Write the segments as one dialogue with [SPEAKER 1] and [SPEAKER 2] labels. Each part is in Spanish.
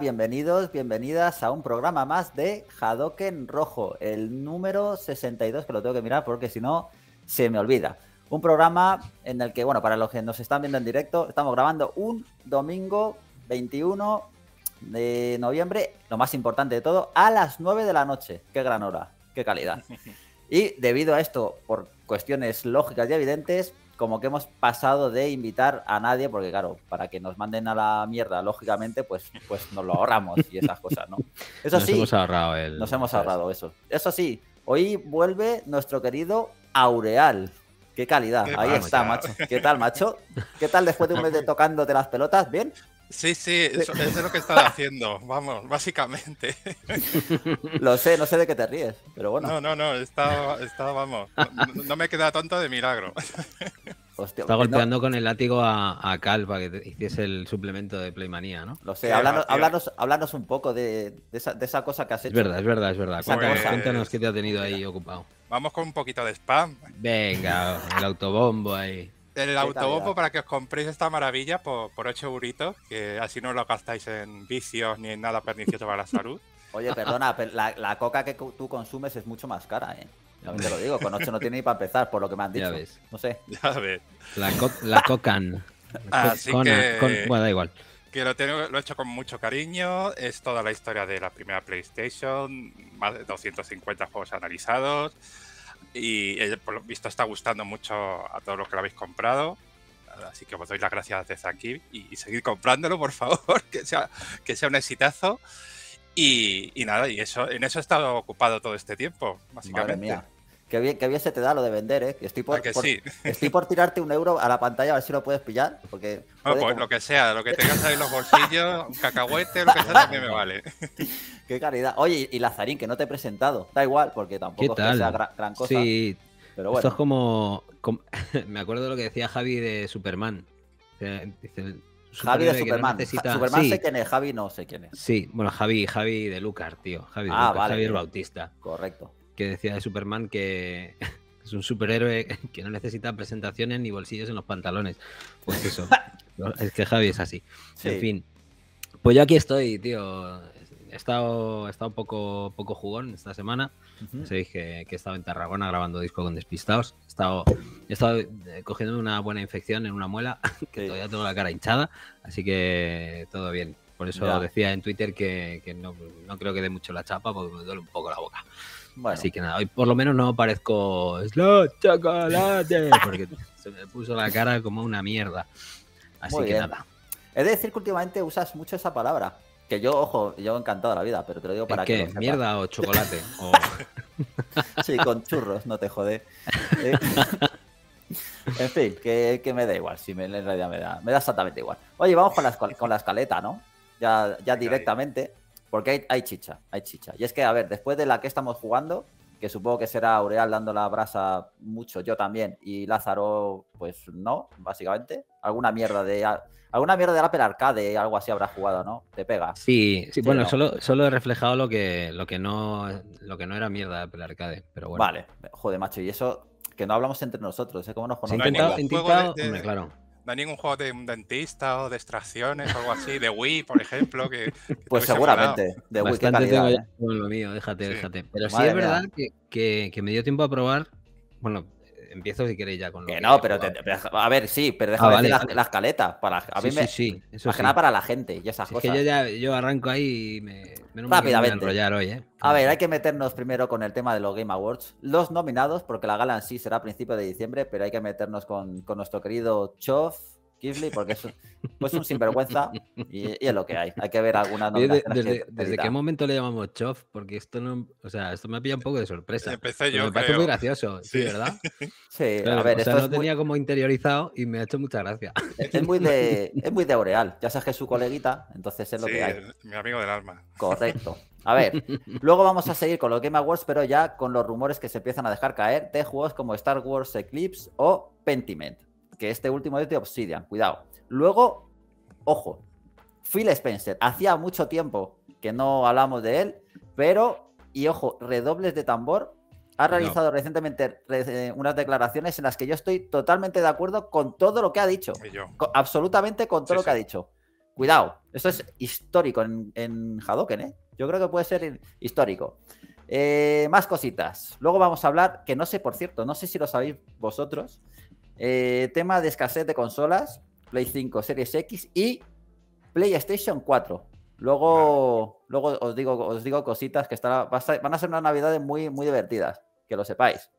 [SPEAKER 1] bienvenidos, bienvenidas a un programa más de Hadoken Rojo, el número 62, que lo tengo que mirar porque si no se me olvida. Un programa en el que, bueno, para los que nos están viendo en directo, estamos grabando un domingo 21 de noviembre, lo más importante de todo, a las 9 de la noche. Qué gran hora, qué calidad. Y debido a esto, por cuestiones lógicas y evidentes, como que hemos pasado de invitar a nadie, porque claro, para que nos manden a la mierda, lógicamente, pues, pues nos lo ahorramos y esas cosas, ¿no? Eso sí. Nos hemos ahorrado eso. Eso sí, hoy vuelve nuestro querido Aureal. Qué calidad, ahí está, macho. ¿Qué tal, macho? ¿Qué tal después de un mes de tocándote las pelotas? ¿Bien?
[SPEAKER 2] Sí, sí, eso, es lo que estaba haciendo, vamos, básicamente.
[SPEAKER 1] Lo sé, no sé de qué te ríes, pero bueno. No, no,
[SPEAKER 2] no, está, está vamos, no, me queda tonto de milagro. está golpeando
[SPEAKER 3] con el látigo a, a, Cal para que hiciese el suplemento de Playmanía, ¿no? Lo sé, háblanos,
[SPEAKER 1] un poco de, esa, cosa que has hecho. Es verdad, es verdad, es verdad.
[SPEAKER 3] Cuéntanos pues, qué te ha tenido ahí ocupado.
[SPEAKER 2] Vamos con un poquito de spam.
[SPEAKER 3] Venga, el autobombo ahí
[SPEAKER 2] el autobombo para que os compréis esta maravilla por, por 8 euritos, que así no lo gastáis en vicios ni en nada pernicioso para la salud. Oye, perdona, la, coca que tú consumes es mucho más cara, ¿eh?
[SPEAKER 1] También te lo digo, con 8 no tiene ni para empezar, por lo que me han dicho. Ya ves.
[SPEAKER 2] No sé. Ya ves.
[SPEAKER 3] La, la cocan. Así bueno, da igual.
[SPEAKER 2] Que lo, lo he hecho con mucho cariño. Es toda la historia de la primera PlayStation. Más de 250 juegos analizados. Y eh, por lo visto está gustando mucho a todos los que lo habéis comprado. Así que os doy las gracias desde aquí y, seguir comprándolo, por favor, que sea, que sea un exitazo. Y, nada, y eso, en eso he estado ocupado todo este tiempo, básicamente. mía.
[SPEAKER 1] Qué bien, qué bien se te da lo de vender, ¿eh? Estoy por, ah, estoy por tirarte un euro a la pantalla a ver si lo puedes pillar. Porque ah, pues lo
[SPEAKER 2] que sea, lo que tengas ahí en los bolsillos, cacahuete, lo que sea, también me vale.
[SPEAKER 1] qué caridad. Oye, y Lazarín, que no te he presentado. Da igual, porque tampoco es que gran, cosa. Sí, pero bueno. Esto es
[SPEAKER 3] como, me acuerdo de lo que decía Javi de Superman. Eh, Javi de Superman. Superman sé
[SPEAKER 1] quién es, Javi no sé quién
[SPEAKER 3] es. Sí, bueno, Javi, Javi de Lucar, tío. Javi de ah, vale, Javier
[SPEAKER 1] Bautista. Correcto
[SPEAKER 3] que decía de Superman que es un superhéroe que no necesita presentaciones ni bolsillos en los pantalones. Pues eso, es que Javi es así. En fin, pues yo aquí estoy, tío. He estado, he estado poco, poco jugón esta semana. se -huh. que, que, he estado en Tarragona grabando disco con despistados. He estado, he eh, cogiendo una buena infección en una muela, que todavía tengo la cara hinchada. Así que todo bien. Por eso decía en Twitter que, no, no, creo que dé mucho la chapa porque me duele un poco la boca. Así que nada, hoy por lo menos no parezco Slot Chocolate, porque se me puso la cara como una mierda. Así que nada.
[SPEAKER 1] He de decir que últimamente usas mucho esa palabra. Que yo, ojo, yo he encantado la vida, pero te lo digo para que. ¿Qué ¿Mierda o chocolate? Sí, con churros, no te jode. Eh, en fin, que, me da igual, si me, en realidad me da, me da exactamente igual. Oye, vamos con la, con la escaleta, ¿no? Ya, ya directamente. Porque hay, chicha, hay chicha. Y es que, a ver, después de la que estamos jugando, que supongo que será Aureal dando la brasa mucho, yo también, y Lázaro, pues no, básicamente. Alguna mierda de. Alguna mierda de Apple Arcade, algo así habrá jugado, ¿no? Te pega.
[SPEAKER 3] Sí, sí, bueno, solo, solo he reflejado lo que, lo que no
[SPEAKER 1] lo que no era mierda de Apple Arcade, pero bueno. Vale, joder, macho, y eso que no hablamos entre nosotros, es ¿eh? ¿Cómo nos conocemos? intentado, intentado, este hombre, claro.
[SPEAKER 2] ¿No hay ningún juego de un dentista o de extracciones o algo así? De Wii, por ejemplo. Que, pues seguramente. De Wii, Bastante eh?
[SPEAKER 1] lo mío,
[SPEAKER 3] déjate, déjate. Pero sí es verdad que, que, que, me dio tiempo a probar. Bueno, empiezo si queréis
[SPEAKER 1] ya con lo que, no, pero, a ver, sí, pero déjame ah, las la, Para, a mí sí, sí, para la gente y esas cosas. que yo,
[SPEAKER 3] ya, arranco ahí y me, Rápidamente. ¿eh? a ver,
[SPEAKER 1] hay que meternos primero con el tema de los Game Awards. Los nominados, porque la gala en sí será a principios de diciembre, pero hay que meternos con, con nuestro querido Chof, Kisley, porque es, pues un sinvergüenza y, es lo que hay. Hay que ver alguna desde, desde, qué
[SPEAKER 3] momento le llamamos Chof? Porque esto no, o sea, esto me pilla un poco de sorpresa. Me parece muy gracioso, sí. ¿verdad? Sí, a ver, esto no tenía como interiorizado y me ha hecho mucha gracia. Es, muy de,
[SPEAKER 1] es muy de Aureal. Ya sabes que es su coleguita, entonces es lo que hay.
[SPEAKER 2] mi amigo del alma. Correcto.
[SPEAKER 1] A ver, luego vamos a seguir con los Game Awards, pero ya con los rumores que se empiezan a dejar caer de juegos como Star Wars Eclipse o Pentiment que este último es de Obsidian, cuidado. Luego, ojo, Phil Spencer, hacía mucho tiempo que no hablamos de él, pero, y ojo, redobles de tambor, ha realizado recientemente eh, unas declaraciones en las que yo estoy totalmente de acuerdo con todo lo que ha dicho. absolutamente con todo lo que ha dicho. Cuidado, esto es histórico en, en Hadoken, ¿eh? Yo creo que puede ser histórico. Eh, más cositas. Luego vamos a hablar, que no sé, por cierto, no sé si lo sabéis vosotros, eh, tema de escasez de consolas, Play 5, Series X y PlayStation 4. Luego, luego os, digo, os digo cositas que estará, van a ser unas navidades muy, muy divertidas, que lo sepáis.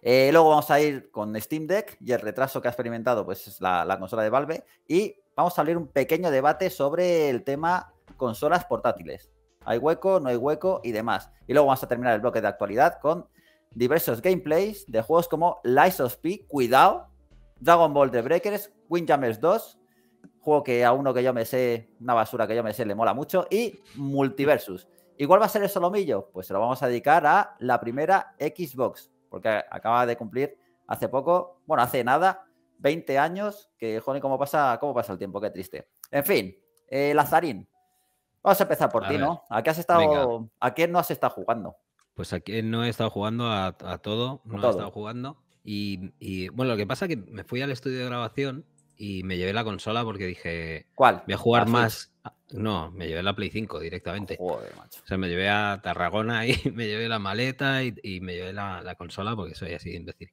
[SPEAKER 1] Eh, luego vamos a ir con Steam Deck y el retraso que ha experimentado pues, la, la, consola de Valve. Y vamos a abrir un pequeño debate sobre el tema consolas portátiles. ¿Hay hueco, no hay hueco y demás? Y luego vamos a terminar el bloque de actualidad con diversos gameplays de juegos como Lies of P, cuidado, Dragon Ball The Breakers, Windjammers 2, juego que a uno que yo me sé, una basura que yo me sé, le mola mucho, y Multiversus. Igual va a ser el solomillo? Pues se lo vamos a dedicar a la primera Xbox, porque acaba de cumplir hace poco, bueno, hace nada, 20 años, que, joder, ¿cómo pasa, cómo pasa el tiempo? Qué triste. En fin, eh, Lazarín, vamos a empezar por ti, ¿no? ¿A qué has estado, a no has estado jugando?
[SPEAKER 3] Pues aquí eh, no he estado jugando a, todo, no he estado jugando. Y, bueno, lo que pasa es que me fui al estudio de grabación y me llevé la consola porque dije. ¿Cuál? Voy a jugar más. Ah, no, me llevé la Play 5 directamente. O sea, me llevé a Tarragona y me llevé la maleta y, me llevé la, consola porque soy así de imbécil.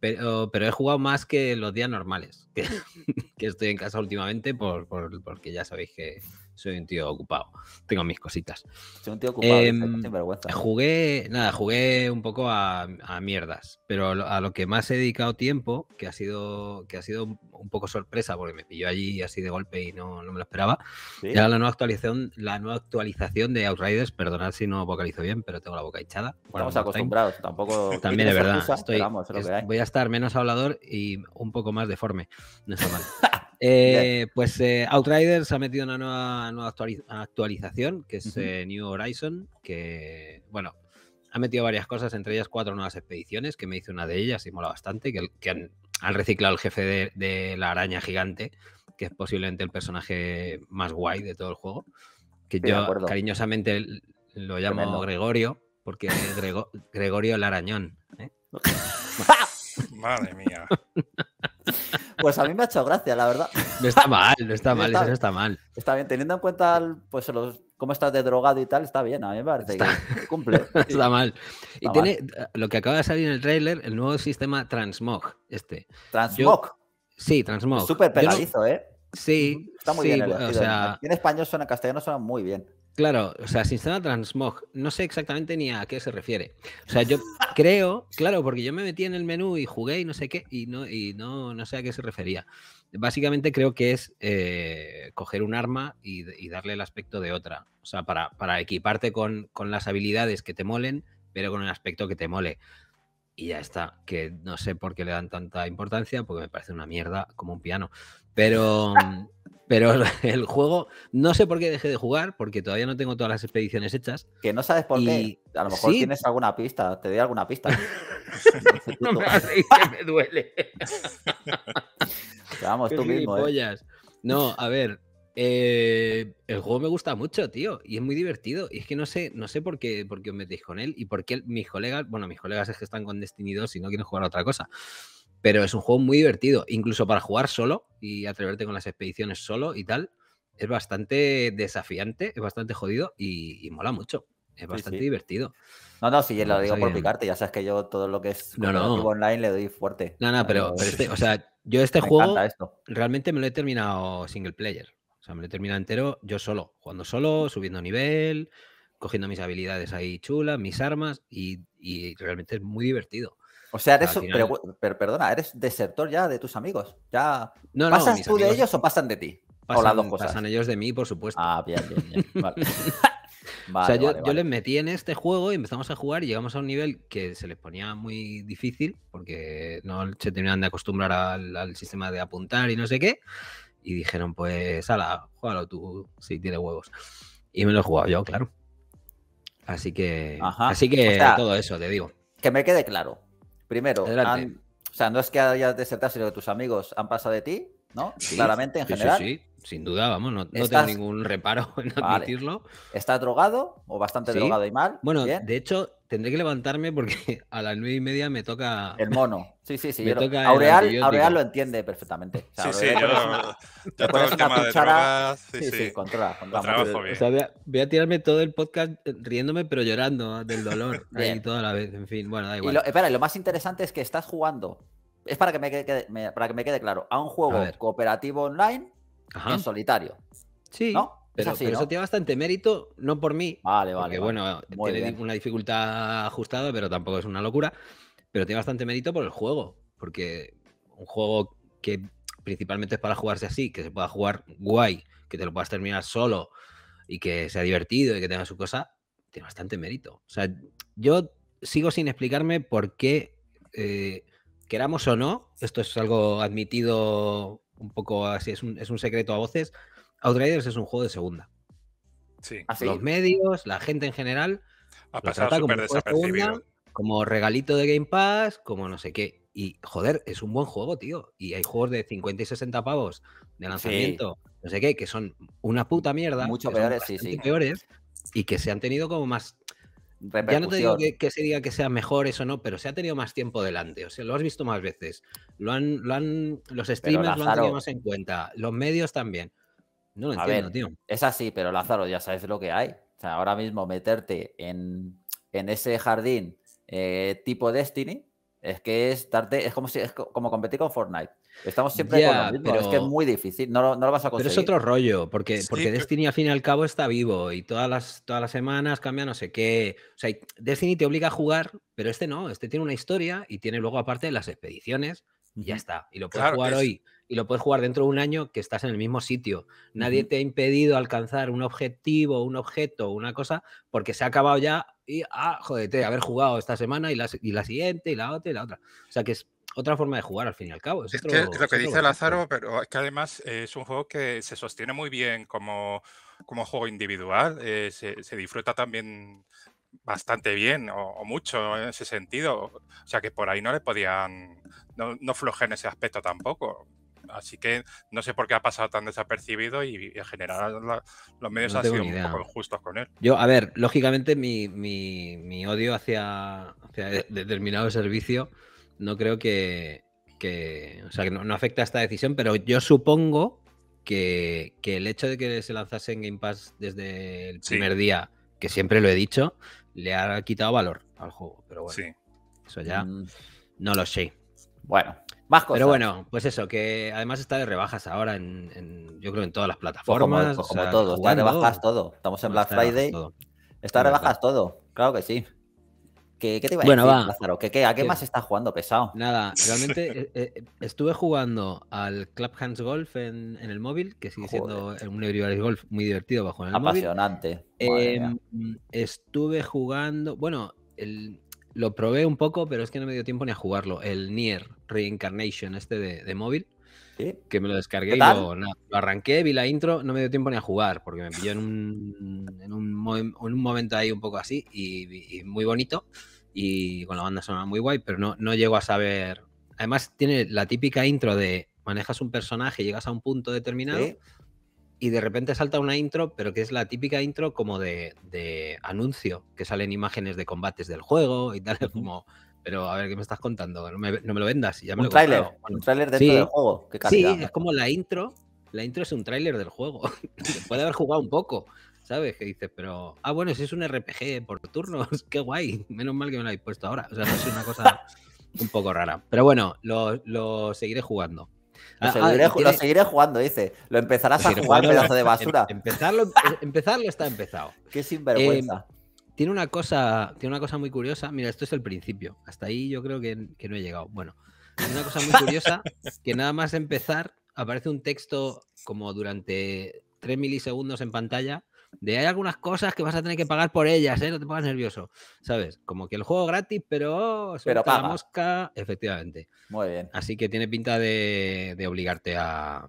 [SPEAKER 3] Pero, pero, he jugado más que los días normales que, que estoy en casa últimamente por, porque ya sabéis que, soy un tío ocupado. Tengo mis cositas. Soy un tío ocupado, sin em, vergüenza. Jugué, nada, jugué un poco a, mierdas, pero a lo que más he dedicado tiempo, que ha sido, que ha sido un poco sorpresa, porque me pilló allí así de golpe y no, no me lo esperaba. Era la nueva actualización, la nueva actualización de Outriders. Perdonad si no vocalizo bien, pero tengo la boca hinchada. Estamos acostumbrados,
[SPEAKER 1] tampoco. También es verdad.
[SPEAKER 3] voy a estar menos hablador y un poco más deforme. No está mal. Eh, pues eh, Outriders ha metido una nueva, nueva actualización, que es eh, New Horizon, que, bueno, ha metido varias cosas, entre ellas cuatro nuevas expediciones, que me hice una de ellas y mola bastante, que, han, reciclado el jefe de, la araña gigante, que es posiblemente el personaje más guay de todo el juego, que yo cariñosamente lo llamo Gregorio, porque es Gregorio el arañón. Madre
[SPEAKER 1] mía. Pues a mí me ha hecho gracia, la verdad.
[SPEAKER 3] No está mal, no está mal, está, eso está mal.
[SPEAKER 1] Está bien, teniendo en cuenta pues, cómo estás de drogado y tal, está bien, a mí me parece que cumple. Está mal.
[SPEAKER 3] Y tiene lo que acaba de salir en el trailer, el nuevo sistema Transmog, este. ¿Transmog? sí, Transmog. Súper pegadizo, ¿eh?
[SPEAKER 1] Sí. Está muy bien O sea, en español suena, en castellano suena muy bien.
[SPEAKER 3] Claro, o sea, sin instala Transmog. No sé exactamente ni a qué se refiere. O sea, yo creo, claro, porque yo me metí en el menú y jugué y no sé qué, y no, y no, no sé a qué se refería. Básicamente creo que es eh, coger un arma y, darle el aspecto de otra. O sea, para, para equiparte con, con, las habilidades que te molen, pero con el aspecto que te mole. Y ya está, que no sé por qué le dan tanta importancia, porque me parece una mierda como un piano. Pero, mm, pero el juego, no sé por qué dejé de jugar, porque todavía no tengo todas las expediciones hechas. Que no sabes por qué.
[SPEAKER 1] A lo mejor tienes alguna pista, te doy alguna pista. no me duele.
[SPEAKER 4] Vamos, tú mismo. ¿eh?
[SPEAKER 1] No, a ver.
[SPEAKER 3] Eh, el juego me gusta mucho, tío, y es muy divertido. Y es que no sé, no sé por qué, por qué os metéis con él y por qué mis colegas, bueno, mis colegas es que están con Destiny 2 y no quieren jugar a otra cosa. Pero es un juego muy divertido, incluso para jugar solo y atreverte con las expediciones solo y tal. Es bastante desafiante, es bastante jodido y, mola mucho. Es bastante divertido.
[SPEAKER 1] No, no, si lo digo por picarte. Ya sabes que yo todo lo que es no, online le doy fuerte. No, no, pero, este, o sea, yo este juego
[SPEAKER 3] realmente me lo he terminado single player. O sea, me lo he terminado entero yo solo, jugando solo, subiendo nivel, cogiendo mis habilidades ahí chulas, mis armas y realmente es muy divertido. O sea, eres, pero, perdona, eres
[SPEAKER 1] desertor ya de tus amigos. Ya, no, ¿Pasas tú de ellos o pasan de ti?
[SPEAKER 3] Pasan, las dos cosas. Pasan ellos de mí, por supuesto. Ah, bien, bien, bien. o sea, yo, les metí en este juego y empezamos a jugar y llegamos a un nivel que se les ponía muy difícil porque no se tenían de acostumbrar al, sistema de apuntar y no sé qué. Y dijeron, pues, ala, juégalo tú si tiene huevos. Y me lo he jugado yo, claro. Así que, así que todo eso,
[SPEAKER 1] te digo. Que me quede claro. Primero, o sea, no es que hayas desertado, sino que tus amigos han pasado de ti, ¿no? Claramente, en sí, general. Sí,
[SPEAKER 3] sin duda, vamos,
[SPEAKER 1] no, tengo ningún reparo en admitirlo. ¿Está drogado o bastante drogado y mal? Bueno, de
[SPEAKER 3] hecho, tendré que levantarme porque a las nueve y media me toca. El mono.
[SPEAKER 1] Sí, sí, sí. Aureal, lo entiende perfectamente. sí, sí, yo, la sí, sí, controla,
[SPEAKER 3] voy, a, tirarme todo el podcast riéndome, pero llorando del dolor. ahí toda la vez. En fin, bueno, da igual. Y lo, espera,
[SPEAKER 1] lo más interesante es que estás jugando. Es para que me quede, para que me quede claro. A un juego cooperativo online en solitario.
[SPEAKER 3] Sí. Pero, eso tiene bastante mérito, no por mí. Vale, vale. bueno, tiene una dificultad ajustada, pero tampoco es una locura. Pero tiene bastante mérito por el juego. Porque un juego que principalmente es para jugarse así, que se pueda jugar guay, que te lo puedas terminar solo y que sea divertido y que tenga su cosa, tiene bastante mérito. O sea, yo sigo sin explicarme por qué, eh, queramos o no, esto es algo admitido un poco así, es un, secreto a voces. Outriders es un juego de segunda. Sí. ¿Ah, Los medios, la gente en general, a trata como, segunda, como regalito de Game Pass, como no sé qué. Y joder, es un buen juego, tío. Y hay juegos de 50 y 60 pavos de lanzamiento, no sé qué, que son una puta mierda. Mucho peores, sí, sí. Peores y que se han tenido como más ya no te digo que, se diga que sea mejor eso no, pero se ha tenido más tiempo delante. O sea, lo has visto más veces. Lo han, lo han, los streamers lo han tenido más
[SPEAKER 1] en cuenta. Los medios también. No lo entiendo, tío. Es así, pero Lázaro, ya sabes lo que hay. O sea, ahora mismo meterte en, ese jardín eh, tipo Destiny es que es es como si es como competir con Fortnite. Estamos siempre pero... es que es muy difícil, no lo, vas a conseguir. Pero es otro
[SPEAKER 3] rollo, porque, porque Destiny al fin y al cabo está vivo y todas las, todas las semanas cambia no sé qué. O sea, Destiny te obliga a jugar, pero este no, este tiene una historia y tiene luego aparte las expediciones y ya está. Y lo puedes jugar hoy y lo puedes jugar dentro de un año que estás en el mismo sitio. Nadie te ha impedido alcanzar un objetivo, un objeto, una cosa, porque se ha acabado ya y, ah, jodete, haber jugado esta semana y la, y la siguiente y la otra y la otra. O sea que es otra forma de jugar al fin y al cabo. Es, que, lo que dice Lázaro,
[SPEAKER 2] pero es que además es un juego que se sostiene muy bien como, como juego individual, eh, se, disfruta también bastante bien o, mucho en ese sentido, o sea que por ahí no le podían, no, floje en ese aspecto tampoco. Así que no sé por qué ha pasado tan desapercibido y, en general los medios han sido un poco injustos con él. Yo,
[SPEAKER 3] a ver, lógicamente mi, mi, mi odio hacia, hacia determinado servicio no creo que, o sea, que no, afecta a esta decisión, pero yo supongo que, el hecho de que se lanzase en Game Pass desde el primer día, que siempre lo he dicho, le ha quitado valor al juego. Pero bueno, eso ya mm. no lo sé. Bueno, más cosas. Pero bueno, pues eso, que además está de rebajas ahora, en, yo creo, en todas las pues plataformas. Pues como, todo, está de rebajas todo. Estamos en Black Friday. Está de rebajas
[SPEAKER 1] todo, claro que sí. ¿Qué, te iba a bueno, decir, Lázaro? ¿Qué, a qué, más estás jugando, pesado? Nada, realmente
[SPEAKER 3] eh, eh, estuve jugando al Club Hands Golf en, el móvil, que sigue siendo un de golf muy divertido bajo el Apasionante. móvil. Apasionante. Em, estuve jugando, bueno, lo probé un poco, pero es que no me dio tiempo ni a jugarlo. El Nier Reincarnation, este de, móvil. Que me lo descargué y lo, lo, arranqué, vi la intro, no me dio tiempo ni a jugar, porque me pilló en un, momento ahí un poco así y muy bonito y con la banda sonaba muy guay, pero no, no llego a saber. Además, tiene la típica intro de manejas un personaje, llegas a un punto determinado y de repente salta una intro, pero que es la típica intro como de, anuncio, que salen imágenes de combates del juego y tal, como. Pero a ver, ¿qué me estás contando? No me, no me lo vendas. un tráiler, un tráiler dentro del juego. Qué sí, es como la intro. La intro es un tráiler del juego. puede haber jugado un poco. ¿sabes? Que dices, pero, ah, bueno, si es un RPG por turnos, qué guay, menos mal que me lo habéis puesto ahora. O sea, es una cosa un poco rara. Pero bueno, lo, seguiré jugando. Lo, ah, ah, seguiré, jugando, dice. Lo empezarás a jugar, pedazo de basura. Em-, empezarlo, em-, empezarlo está empezado. Qué em, sinvergüenza. tiene una cosa, tiene una cosa muy curiosa. Mira, esto es el principio. Hasta ahí yo creo que, que no he llegado. Bueno, tiene una cosa muy curiosa que nada más empezar aparece un texto como durante 3 milisegundos en pantalla de hay algunas cosas que vas a tener que pagar por ellas, ¿eh? no te pongas nervioso, ¿sabes? Como que el juego gratis, pero, pero mosca, efectivamente. Muy bien. Así que tiene pinta de, obligarte a,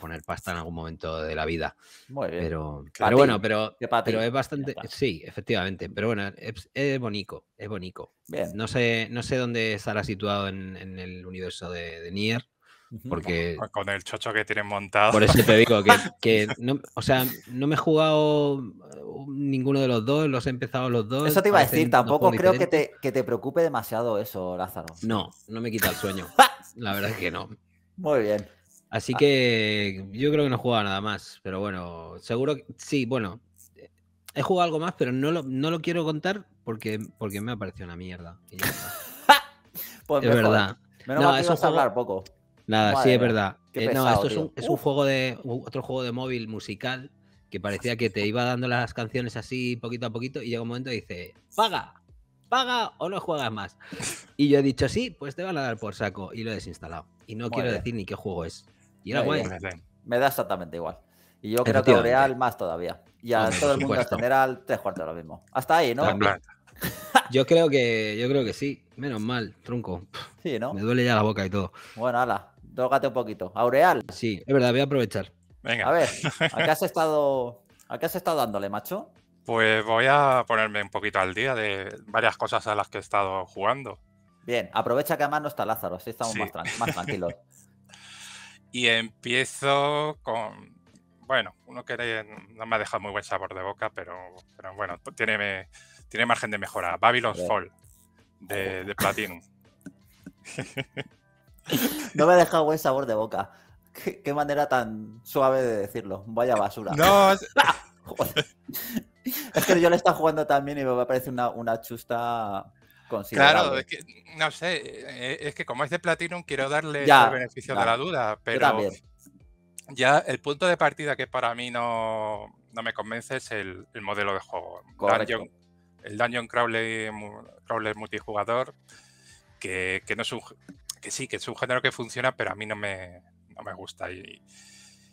[SPEAKER 3] poner pasta en algún momento de la vida. Muy bien. Pero, bueno, pero, es bastante, sí, efectivamente, pero bueno, es, es bonito, es bonito. No sé, no sé dónde estará situado en, el universo
[SPEAKER 2] de Nier. Porque con el chocho que tienen montado. Por ese pedico que, no,
[SPEAKER 3] o sea, no me he jugado uh, ninguno de los dos, los he empezado los dos. Eso te iba a decir, tampoco creo que
[SPEAKER 1] te, preocupe demasiado eso, Lázaro. No, no me quita el sueño.
[SPEAKER 3] La verdad es que no. Muy bien. Así ah. que yo creo que no he jugado nada más, pero bueno, seguro que sí, bueno, he jugado algo más, pero no lo, quiero contar porque, porque me ha parecido una mierda. De
[SPEAKER 1] pues es verdad. Menos no, mal
[SPEAKER 3] hablar poco. Nada, sí, es verdad. Eh, no, esto es un, es un, juego de. otro juego de móvil musical que parecía que te iba dando las canciones así poquito a poquito y llega un momento y dice, paga, paga o no juegas más. Y yo he dicho, sí, pues te van a dar por saco y lo he desinstalado. Y no quiero decir ni qué juego es. Y era guay.
[SPEAKER 1] Me da exactamente igual. Y yo creo que real más todavía. Y a todo el mundo en general, tres cuartos lo mismo. Hasta ahí, ¿no?
[SPEAKER 3] Yo creo que, yo creo que sí. Menos mal, trunco Sí, ¿no? Me duele ya la boca y todo.
[SPEAKER 1] Bueno, ala. Tócate un poquito. Aureal. Sí, es verdad, voy a aprovechar. Venga. A ver, ¿a qué has estado, qué has estado dándole, macho?
[SPEAKER 2] Pues voy a ponerme un poquito al día de varias cosas a las que he estado jugando.
[SPEAKER 1] Bien, aprovecha que además no está Lázaro, así estamos más, tranquilos.
[SPEAKER 2] y empiezo con. Bueno, uno que no me ha dejado muy buen sabor de boca, pero, bueno, tiene, tiene margen de mejora. Babylon's Fall de, de Platinum.
[SPEAKER 1] No me ha dejado buen sabor de boca. Qué, manera tan suave de decirlo. Vaya basura. Ah, es... que yo le está jugando también y me parece una, una
[SPEAKER 2] chusta considerable. Claro, no sé, eh, es que como es de Platinum quiero darle el beneficio de la duda, pero ya el punto de partida que para mí no, no me convence es el, modelo de juego. el Dungeon Crawler, crawler multijugador, que, que, no es un, que sí, que es un género que funciona, pero a mí no me, me gusta. Y,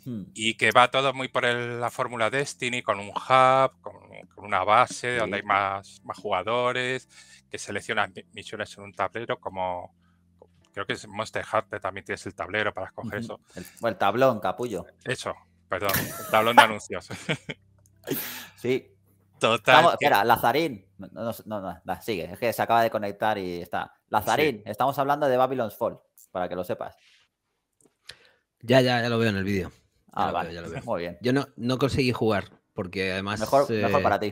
[SPEAKER 2] hmm. y que va todo muy por la fórmula Destiny, con un hub, con, una base donde hay más, más jugadores, que seleccionan misiones en un tablero, como creo que es Monster Hunter también tienes el tablero para escoger eso. Bueno, el tablón, capullo. Eso, perdón, el tablón de anuncios. sí. Total. espera,
[SPEAKER 1] Lazarín. No, no, sigue. Es que se acaba de conectar y está. Lazarín, estamos hablando de Babylon's Fall, para que lo sepas.
[SPEAKER 3] Ya, ya, ya lo veo en el vídeo. Ah, vale. ya lo veo. Muy bien. Yo no, conseguí jugar, porque además. Mejor, eh, para ti.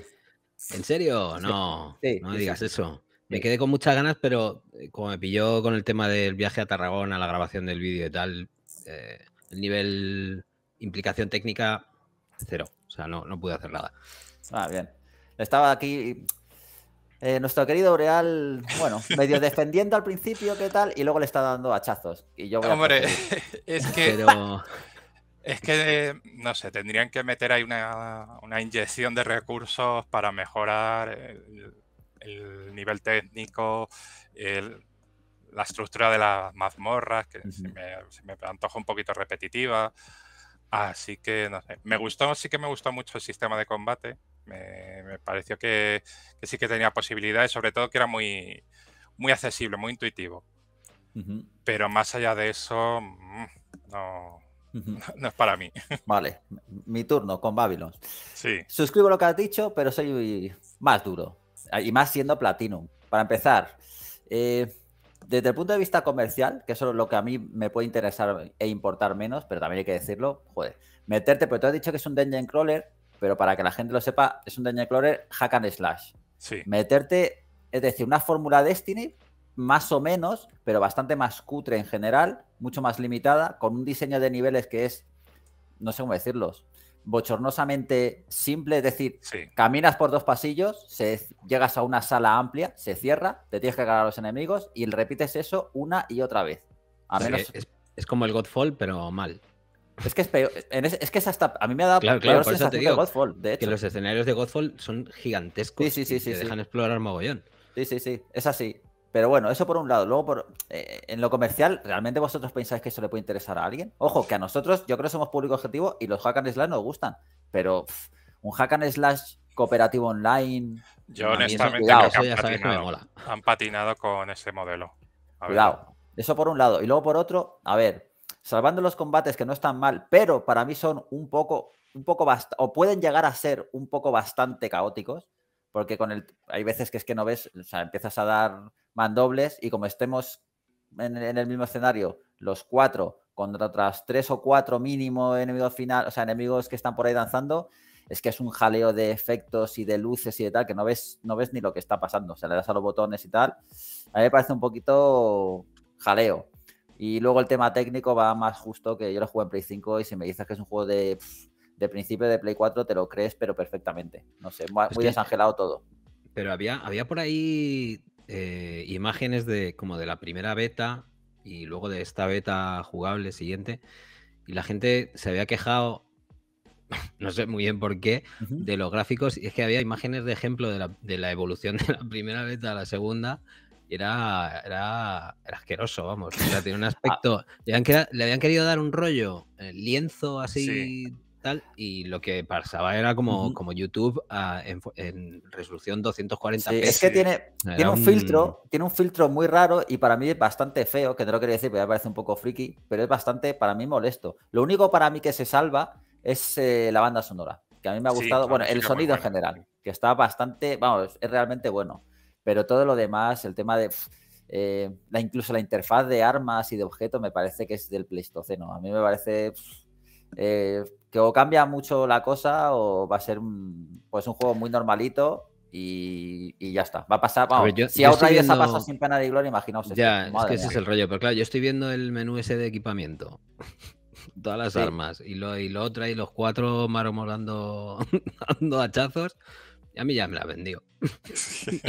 [SPEAKER 3] ¿En serio? No. no digas eso. Me quedé con muchas ganas, pero eh, como me pilló con el tema del viaje a Tarragona, la grabación del vídeo y tal, eh, el nivel implicación técnica,
[SPEAKER 1] cero. O sea, no, no pude hacer nada. Ah, bien. Estaba aquí eh, nuestro querido Ureal, bueno, medio defendiendo al principio, ¿qué tal? Y luego le está dando hachazos. Y yo Hombre, es que.
[SPEAKER 2] Es que, no sé, tendrían que meter ahí una, inyección de recursos para mejorar el, nivel técnico, la estructura de las mazmorras, que me, se, me, antoja un poquito repetitiva. Así que, no sé, me gustó, sí que me gustó mucho el sistema de combate. Me, pareció que, sí que tenía posibilidades, sobre todo que era muy, muy accesible, muy intuitivo. Pero más allá de eso, mm, no, no es para mí.
[SPEAKER 1] Vale, mi turno con Babylon. Sí. Suscribo lo que has dicho, pero soy más duro. Ah, y más siendo Platinum. Para empezar, eh, desde el punto de vista comercial, que eso es lo que a mí me puede interesar e importar menos, pero también hay que decirlo, joder, meterte, pero tú has dicho que es un dungeon crawler pero para que la gente lo sepa, es un Dungeon Crawler hack and slash. Sí. Meterte, es decir, una fórmula Destiny, más o menos, pero bastante más cutre en general, mucho más limitada, con un diseño de niveles que es, no sé cómo decirlos, bochornosamente simple, es decir, caminas por dos pasillos, llegas a una sala amplia, se cierra, te tienes que cargar a los enemigos y repites eso una y otra vez. es como el Godfall, pero mal. Es que es, peor, que hasta. A mí me ha dado claro, claro, Que los escenarios de Godfall son gigantescos. Sí, sí, sí. Y dejan explorar mogollón. Sí, sí, sí. Es así. Pero bueno, eso por un lado. Luego, por, eh, en lo comercial, ¿realmente vosotros pensáis que eso le puede interesar a alguien? Ojo, que a nosotros, yo creo que somos público objetivo y los hack and slash nos gustan. Pero un hack and slash cooperativo online. Yo, honestamente, que han, patinado,
[SPEAKER 2] han patinado con ese modelo. Cuidado.
[SPEAKER 1] Eso por un lado. Y luego por otro, a ver, salvando los combates que no están mal, pero para mí son un poco, un poco o pueden llegar a ser un poco bastante caóticos, porque con el, hay veces que es que no ves, o sea, empiezas a dar mandobles y como estemos en, el mismo escenario, los cuatro contra otras tres o cuatro mínimo enemigos final, o sea, enemigos que están por ahí danzando, es que es un jaleo de efectos y de luces y de tal, que no ves, no ves ni lo que está pasando. O sea, le das a los botones y tal. A mí me parece un poquito jaleo. Y luego el tema técnico va más justo que yo lo juego en Play 5 y si me dices que es un juego de, principio de Play 4 te lo crees, pero perfectamente. No sé, muy, desangelado todo.
[SPEAKER 3] Pero había, había por ahí eh, imágenes de como de la primera beta y luego de esta beta jugable siguiente. Y la gente se había quejado, no sé muy bien por qué, de los gráficos. Y es que había imágenes de ejemplo de la, de la evolución de la primera beta a la segunda era, era, asqueroso, vamos. O sea, tiene un ah. aspecto. le, habían, querido dar un rollo eh, lienzo así. Tal, y lo que pasaba era como, como YouTube ah, en, resolución 240 p Es que tiene, un, filtro,
[SPEAKER 1] tiene un filtro muy raro y para mí es bastante feo, que no lo quería decir, pero me parece un poco friki, pero es bastante para mí molesto. Lo único para mí que se salva es eh, la banda sonora, que a mí me ha gustado, bueno, el sonido en general, que está bastante, vamos, es realmente bueno pero todo lo demás, el tema de... Eh, incluso la interfaz de armas y de objetos me parece que es del Pleistoceno. A mí me parece eh, que o cambia mucho la cosa o va a ser un, pues un juego muy normalito y, ya está. Va a pasar. si a otra ha pasado sin pena de gloria, imaginaos. Ya, es que ese es el
[SPEAKER 3] rollo. Pero claro, yo estoy viendo el menú ese de equipamiento. Todas las armas y lo, y lo otra y los cuatro maromolando dando hachazos. A mí ya me la vendió.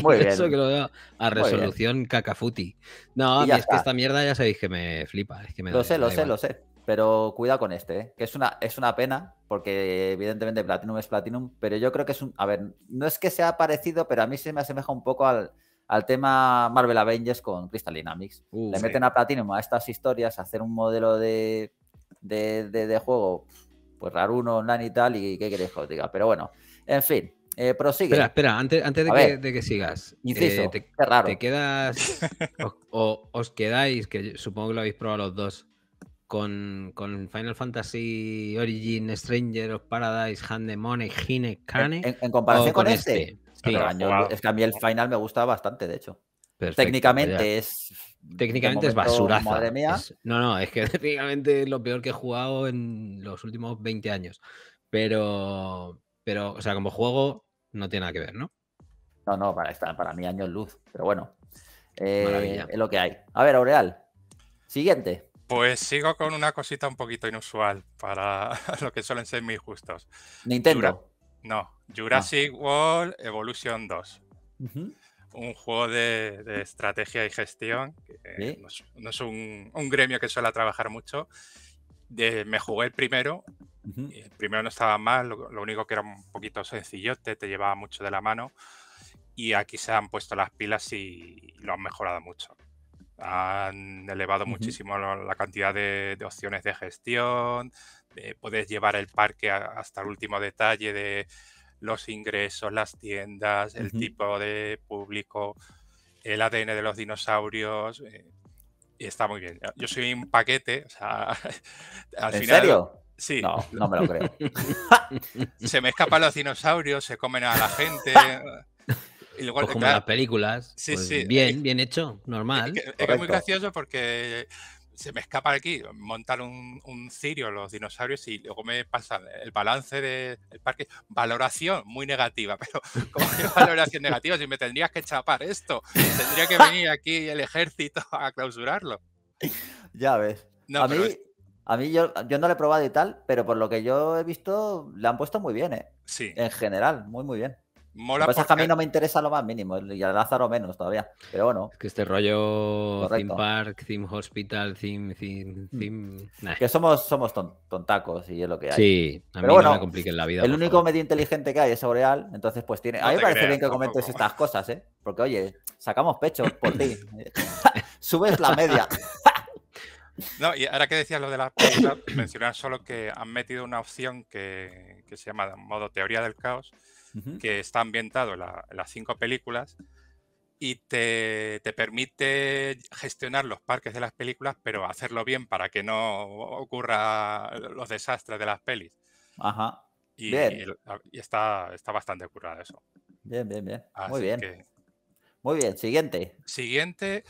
[SPEAKER 3] Muy Eso que lo veo a resolución cacafuti. No, a mí es que esta mierda ya sabéis que me flipa. lo sé, lo sé, lo
[SPEAKER 1] sé. Pero cuidado con este, ¿eh? que es una, es una pena, porque evidentemente Platinum es Platinum, pero yo creo que es un. A ver, no es que sea parecido, pero a mí se me asemeja un poco al, tema Marvel Avengers con Crystal Dynamics. Uh, Le meten a Platinum a estas historias, a hacer un modelo de, de, juego, pues raro uno online y tal, y qué queréis que os diga. Pero bueno, en fin, eh, prosigue. Espera, antes, antes de, que, sigas. Inciso, eh, te, te,
[SPEAKER 3] quedas. o, os quedáis, que supongo que lo habéis probado los dos, con, Final Fantasy Origin, Stranger of Paradise, Hand Hine, Kane. En, en comparación con, este. este. Es que a mí el
[SPEAKER 1] final me gusta bastante, de hecho. técnicamente es. Técnicamente es basura Madre mía. no, no, es que
[SPEAKER 3] técnicamente es lo peor que he jugado en los últimos 20 años.
[SPEAKER 1] Pero pero, o sea, como juego no tiene nada que ver, ¿no? No, no, para, esta, para mí años luz, pero bueno. Eh, es lo que hay. A ver, Aureal, siguiente.
[SPEAKER 2] Pues sigo con una cosita un poquito inusual para lo que suelen ser mis justos
[SPEAKER 1] Nintendo.
[SPEAKER 2] no, Jurassic ah. World Evolution 2. Un juego de, estrategia y gestión. No es, un, gremio que suele trabajar mucho. me jugué el primero eh, primero no estaba mal, lo, único que era un poquito sencillote, te llevaba mucho de la mano. Y aquí se han puesto las pilas y, lo han mejorado mucho. Han elevado muchísimo la cantidad de, opciones de gestión. puedes llevar el parque hasta el último detalle de los ingresos, las tiendas, el tipo de público, el ADN de los dinosaurios. Eh, y está muy bien. Yo soy un paquete. O sea, al final, Sí. No, no me lo creo. se me escapan los dinosaurios, se comen a la gente. Y luego, las películas. Pues, bien,
[SPEAKER 3] bien hecho, normal. Es, muy
[SPEAKER 2] gracioso porque se me escapa aquí, montar un, cirio los dinosaurios y luego me pasa el balance del parque. Valoración muy negativa, pero ¿cómo que valoración negativa? Si me tendrías que chapar esto, tendría que venir aquí el ejército a clausurarlo.
[SPEAKER 1] Ya ves. a mí, a mí yo, no lo he probado y tal, pero por lo que yo he visto, le han puesto muy bien, ¿eh? Sí. En general, muy, muy bien. Mola Pues que a mí no me interesa lo más mínimo, y a Lázaro menos todavía, pero bueno. Es
[SPEAKER 3] que este rollo Theme
[SPEAKER 1] Park, Theme Hospital, Theme... theme, mm. Que somos, somos tontacos y es lo que hay. Sí, a mí no me compliquen la vida. El único medio inteligente que hay es Oreal, entonces pues tiene... a mí me parece bien que comentes estas cosas, ¿eh? Porque oye, sacamos pecho por ti. Subes la media.
[SPEAKER 2] No, y ahora que decías lo de las películas mencionas solo que han metido una opción que, que se llama modo teoría del caos, que está ambientado en, las cinco películas y te, te, permite gestionar los parques de las películas, pero hacerlo bien para que no ocurra los desastres de las pelis. Ajá. Y, bien. y está, está bastante curado eso.
[SPEAKER 1] Bien, bien, bien. Muy bien.
[SPEAKER 2] Muy bien, siguiente. Siguiente.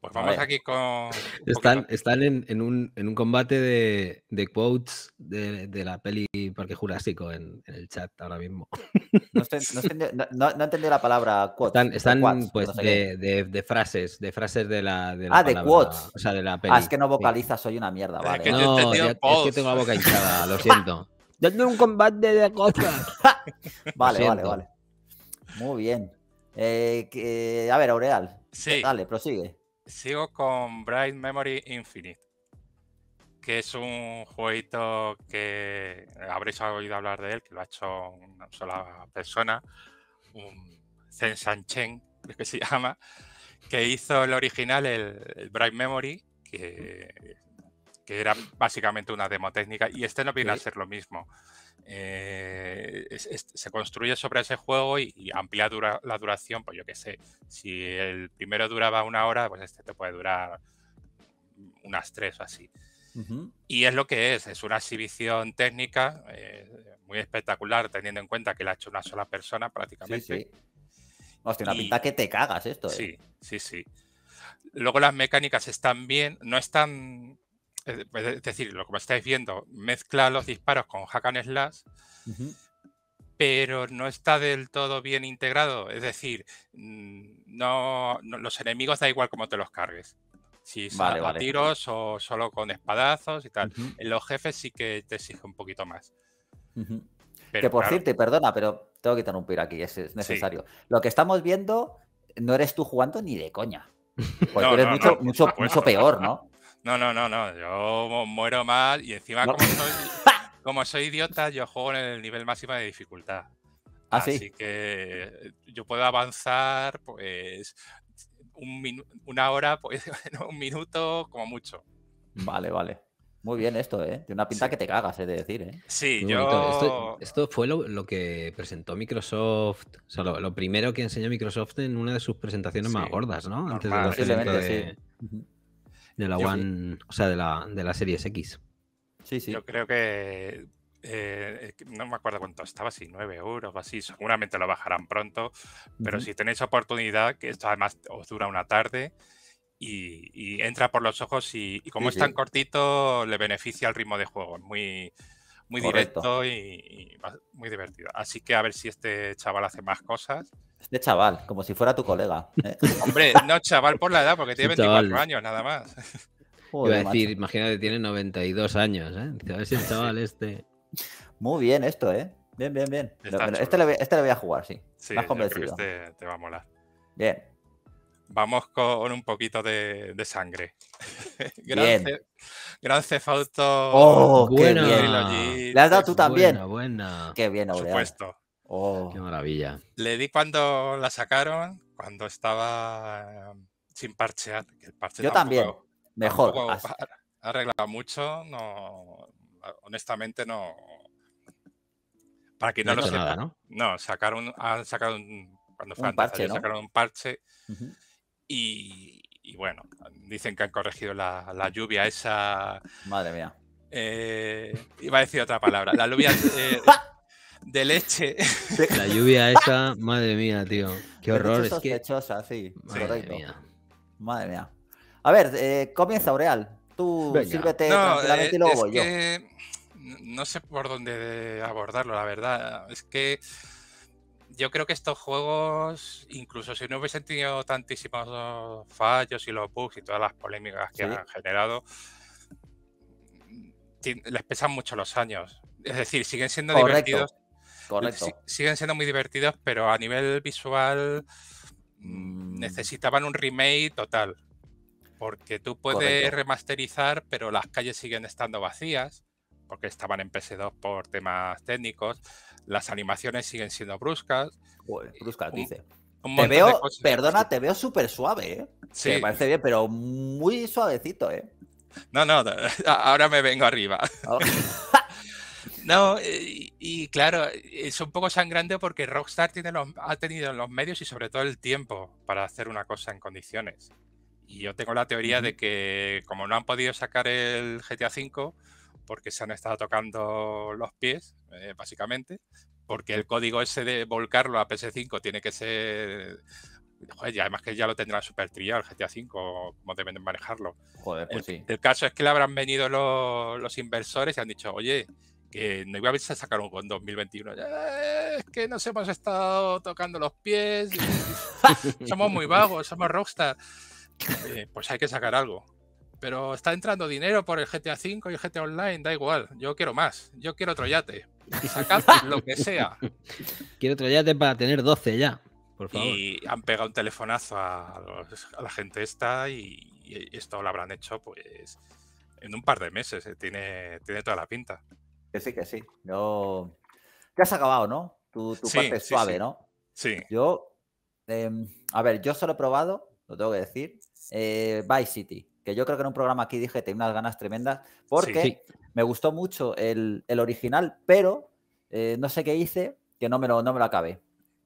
[SPEAKER 2] Pues vamos aquí con.
[SPEAKER 1] Están, están
[SPEAKER 3] en, en, un, en, un, combate de, de quotes de, de, la peli Parque Jurásico
[SPEAKER 1] en, el chat ahora mismo. No, no, entendí la palabra quotes. Están, pues
[SPEAKER 3] de, de, frases, de frases de la. De ah, de quotes. O sea, de la ah, peli. Ah, es que no vocaliza
[SPEAKER 1] soy una mierda, vale. Es que no, es que tengo la boca hinchada, lo siento. Yo tengo un combate
[SPEAKER 2] de cosas. vale, vale, vale.
[SPEAKER 1] Muy bien. Eh, a ver, Aureal. Sí. Dale, prosigue
[SPEAKER 2] sigo con Bright Memory Infinite, que es un jueguito que habréis oído hablar de él, que lo ha hecho una sola persona, un Zen San Chen, que se llama, que hizo el original, el, Bright Memory, que, era básicamente una demo técnica, y este no viene a ser lo mismo. Eh, se construye sobre ese juego y, amplia amplía la duración, pues yo qué sé, si el primero duraba una hora, pues este te puede durar unas tres o así. Y es lo que es, es una exhibición técnica eh, muy espectacular, teniendo en cuenta que la ha hecho una sola persona prácticamente.
[SPEAKER 1] Hostia, una pinta que te cagas esto. ¿eh? Sí,
[SPEAKER 2] sí, sí. Luego las mecánicas están bien, no están pues, es decir, lo que estáis viendo, mezcla los disparos con hack and slash, pero no está del todo bien integrado. Es decir, mm, no, los enemigos da igual cómo te los cargues. Si son a tiros o solo con espadazos y tal. En los jefes sí que te exige un poquito más.
[SPEAKER 1] que por cierto, perdona, pero tengo que interrumpir aquí, es necesario. Lo que estamos viendo no eres tú jugando ni de coña. Porque eres mucho, mucho peor, ¿no?
[SPEAKER 2] No, no, no, no. Yo muero mal y encima, como, soy, idiota, yo juego en el nivel máximo de dificultad. Ah, Así que eh, yo puedo avanzar, pues, una hora, pues, un minuto, como mucho.
[SPEAKER 1] Vale, vale. Muy bien esto, ¿eh? Tiene una pinta que te cagas, he eh, de decir, ¿eh? Sí, yo...
[SPEAKER 3] Esto, fue lo, que presentó Microsoft, o sea, lo, primero que enseñó Microsoft en una de sus presentaciones más gordas, ¿no? Antes de, sí. De la One, o sea, de la, de la X.
[SPEAKER 2] Sí, sí. Yo creo que eh, no me acuerdo cuánto estaba, así 9 euros o así, seguramente lo bajarán pronto, pero si tenéis oportunidad, que esto además os dura una tarde y, entra por los ojos y, como es tan cortito, le beneficia al ritmo de juego, muy, muy directo y, muy divertido. Así que a ver si este chaval hace más cosas.
[SPEAKER 1] Este chaval, como si fuera tu colega. ¿eh?
[SPEAKER 2] Hombre, no chaval por la edad, porque tiene 24 años nada más. Joder, a decir,
[SPEAKER 3] imagínate, tiene 92 años, ¿eh? A ver si el chaval este.
[SPEAKER 1] Muy bien esto, ¿eh? Bien, bien, bien. Este, este le, voy, a jugar, sí. más convencido.
[SPEAKER 2] este te va a molar. Bien vamos con un poquito de, sangre. Gracias, bien. gran ¡Oh, qué bien! ¿Le has dado tú también?
[SPEAKER 1] ¡Qué bien, Por supuesto. Oh. ¡Qué maravilla!
[SPEAKER 2] Le di cuando la sacaron, cuando estaba em, sin parchear. Yo también. Mejor. Ha arreglado mucho. No, honestamente, no. Para que no, lo sepa. ¿no? sacaron, han sacado un, cuando fue parche, un parche. Y, bueno, dicen que han corregido la, lluvia esa. Madre mía. Eh, iba a decir otra palabra. La lluvia eh, de, leche.
[SPEAKER 3] La lluvia esa, madre mía, tío. Qué horror. Es
[SPEAKER 2] sospechosa,
[SPEAKER 1] sí. Madre Mía. Madre mía. A ver, eh, comienza Aureal. Tú no, y eh, luego voy yo.
[SPEAKER 2] No sé por dónde abordarlo, la verdad. Es que yo creo que estos juegos, incluso si no hubiesen tenido tantísimos fallos y los bugs y todas las polémicas que han generado, mm, les pesan mucho los años. Es decir, siguen siendo divertidos. Siguen siendo muy divertidos, pero a nivel visual mm, mm. necesitaban un remake total. Porque tú puedes remasterizar, pero las calles siguen estando vacías, porque estaban en PS2 por temas técnicos las animaciones siguen siendo bruscas. bruscas, dice. Te veo,
[SPEAKER 1] perdona, te veo súper suave, ¿eh? Sí. Me parece bien, pero muy suavecito, ¿eh?
[SPEAKER 2] No, no, ahora me vengo arriba. Oh. no, eh, y, claro, es un poco sangrante porque Rockstar tiene los, ha tenido los medios y sobre todo el tiempo para hacer una cosa en condiciones. Y yo tengo la teoría de que como no han podido sacar el GTA V, porque se han estado tocando los pies, eh, básicamente, porque el código ese de volcarlo a PS5 tiene que ser... Joder, y además que ya lo tendrá super trillado el GTA V, como deben manejarlo. Joder, pues el, el, caso es que le habrán venido los, inversores y han dicho, oye, que no iba a haberse sacar un con 2021. es que nos hemos estado tocando los pies. somos muy vagos, somos rockstar. pues hay que sacar algo. Pero está entrando dinero por el GTA V y el GTA Online, da igual. Yo quiero más. Yo quiero otro yate. Sacad lo que sea.
[SPEAKER 3] Quiero otro yate para tener 12 ya,
[SPEAKER 2] por favor. Y han pegado un telefonazo a, la gente esta y, esto lo habrán hecho pues en un par de meses. Eh, tiene, tiene toda la pinta. Que sí, que sí.
[SPEAKER 1] Yo... Ya has acabado, ¿no? Tu, parte suave, ¿no? Sí. Yo, em, a ver, yo solo he probado, lo tengo que decir, eh, Vice City que yo creo que en un programa aquí dije que tenía unas ganas tremendas, porque me gustó mucho el, original, pero eh, no sé qué hice, que no me lo, no acabé.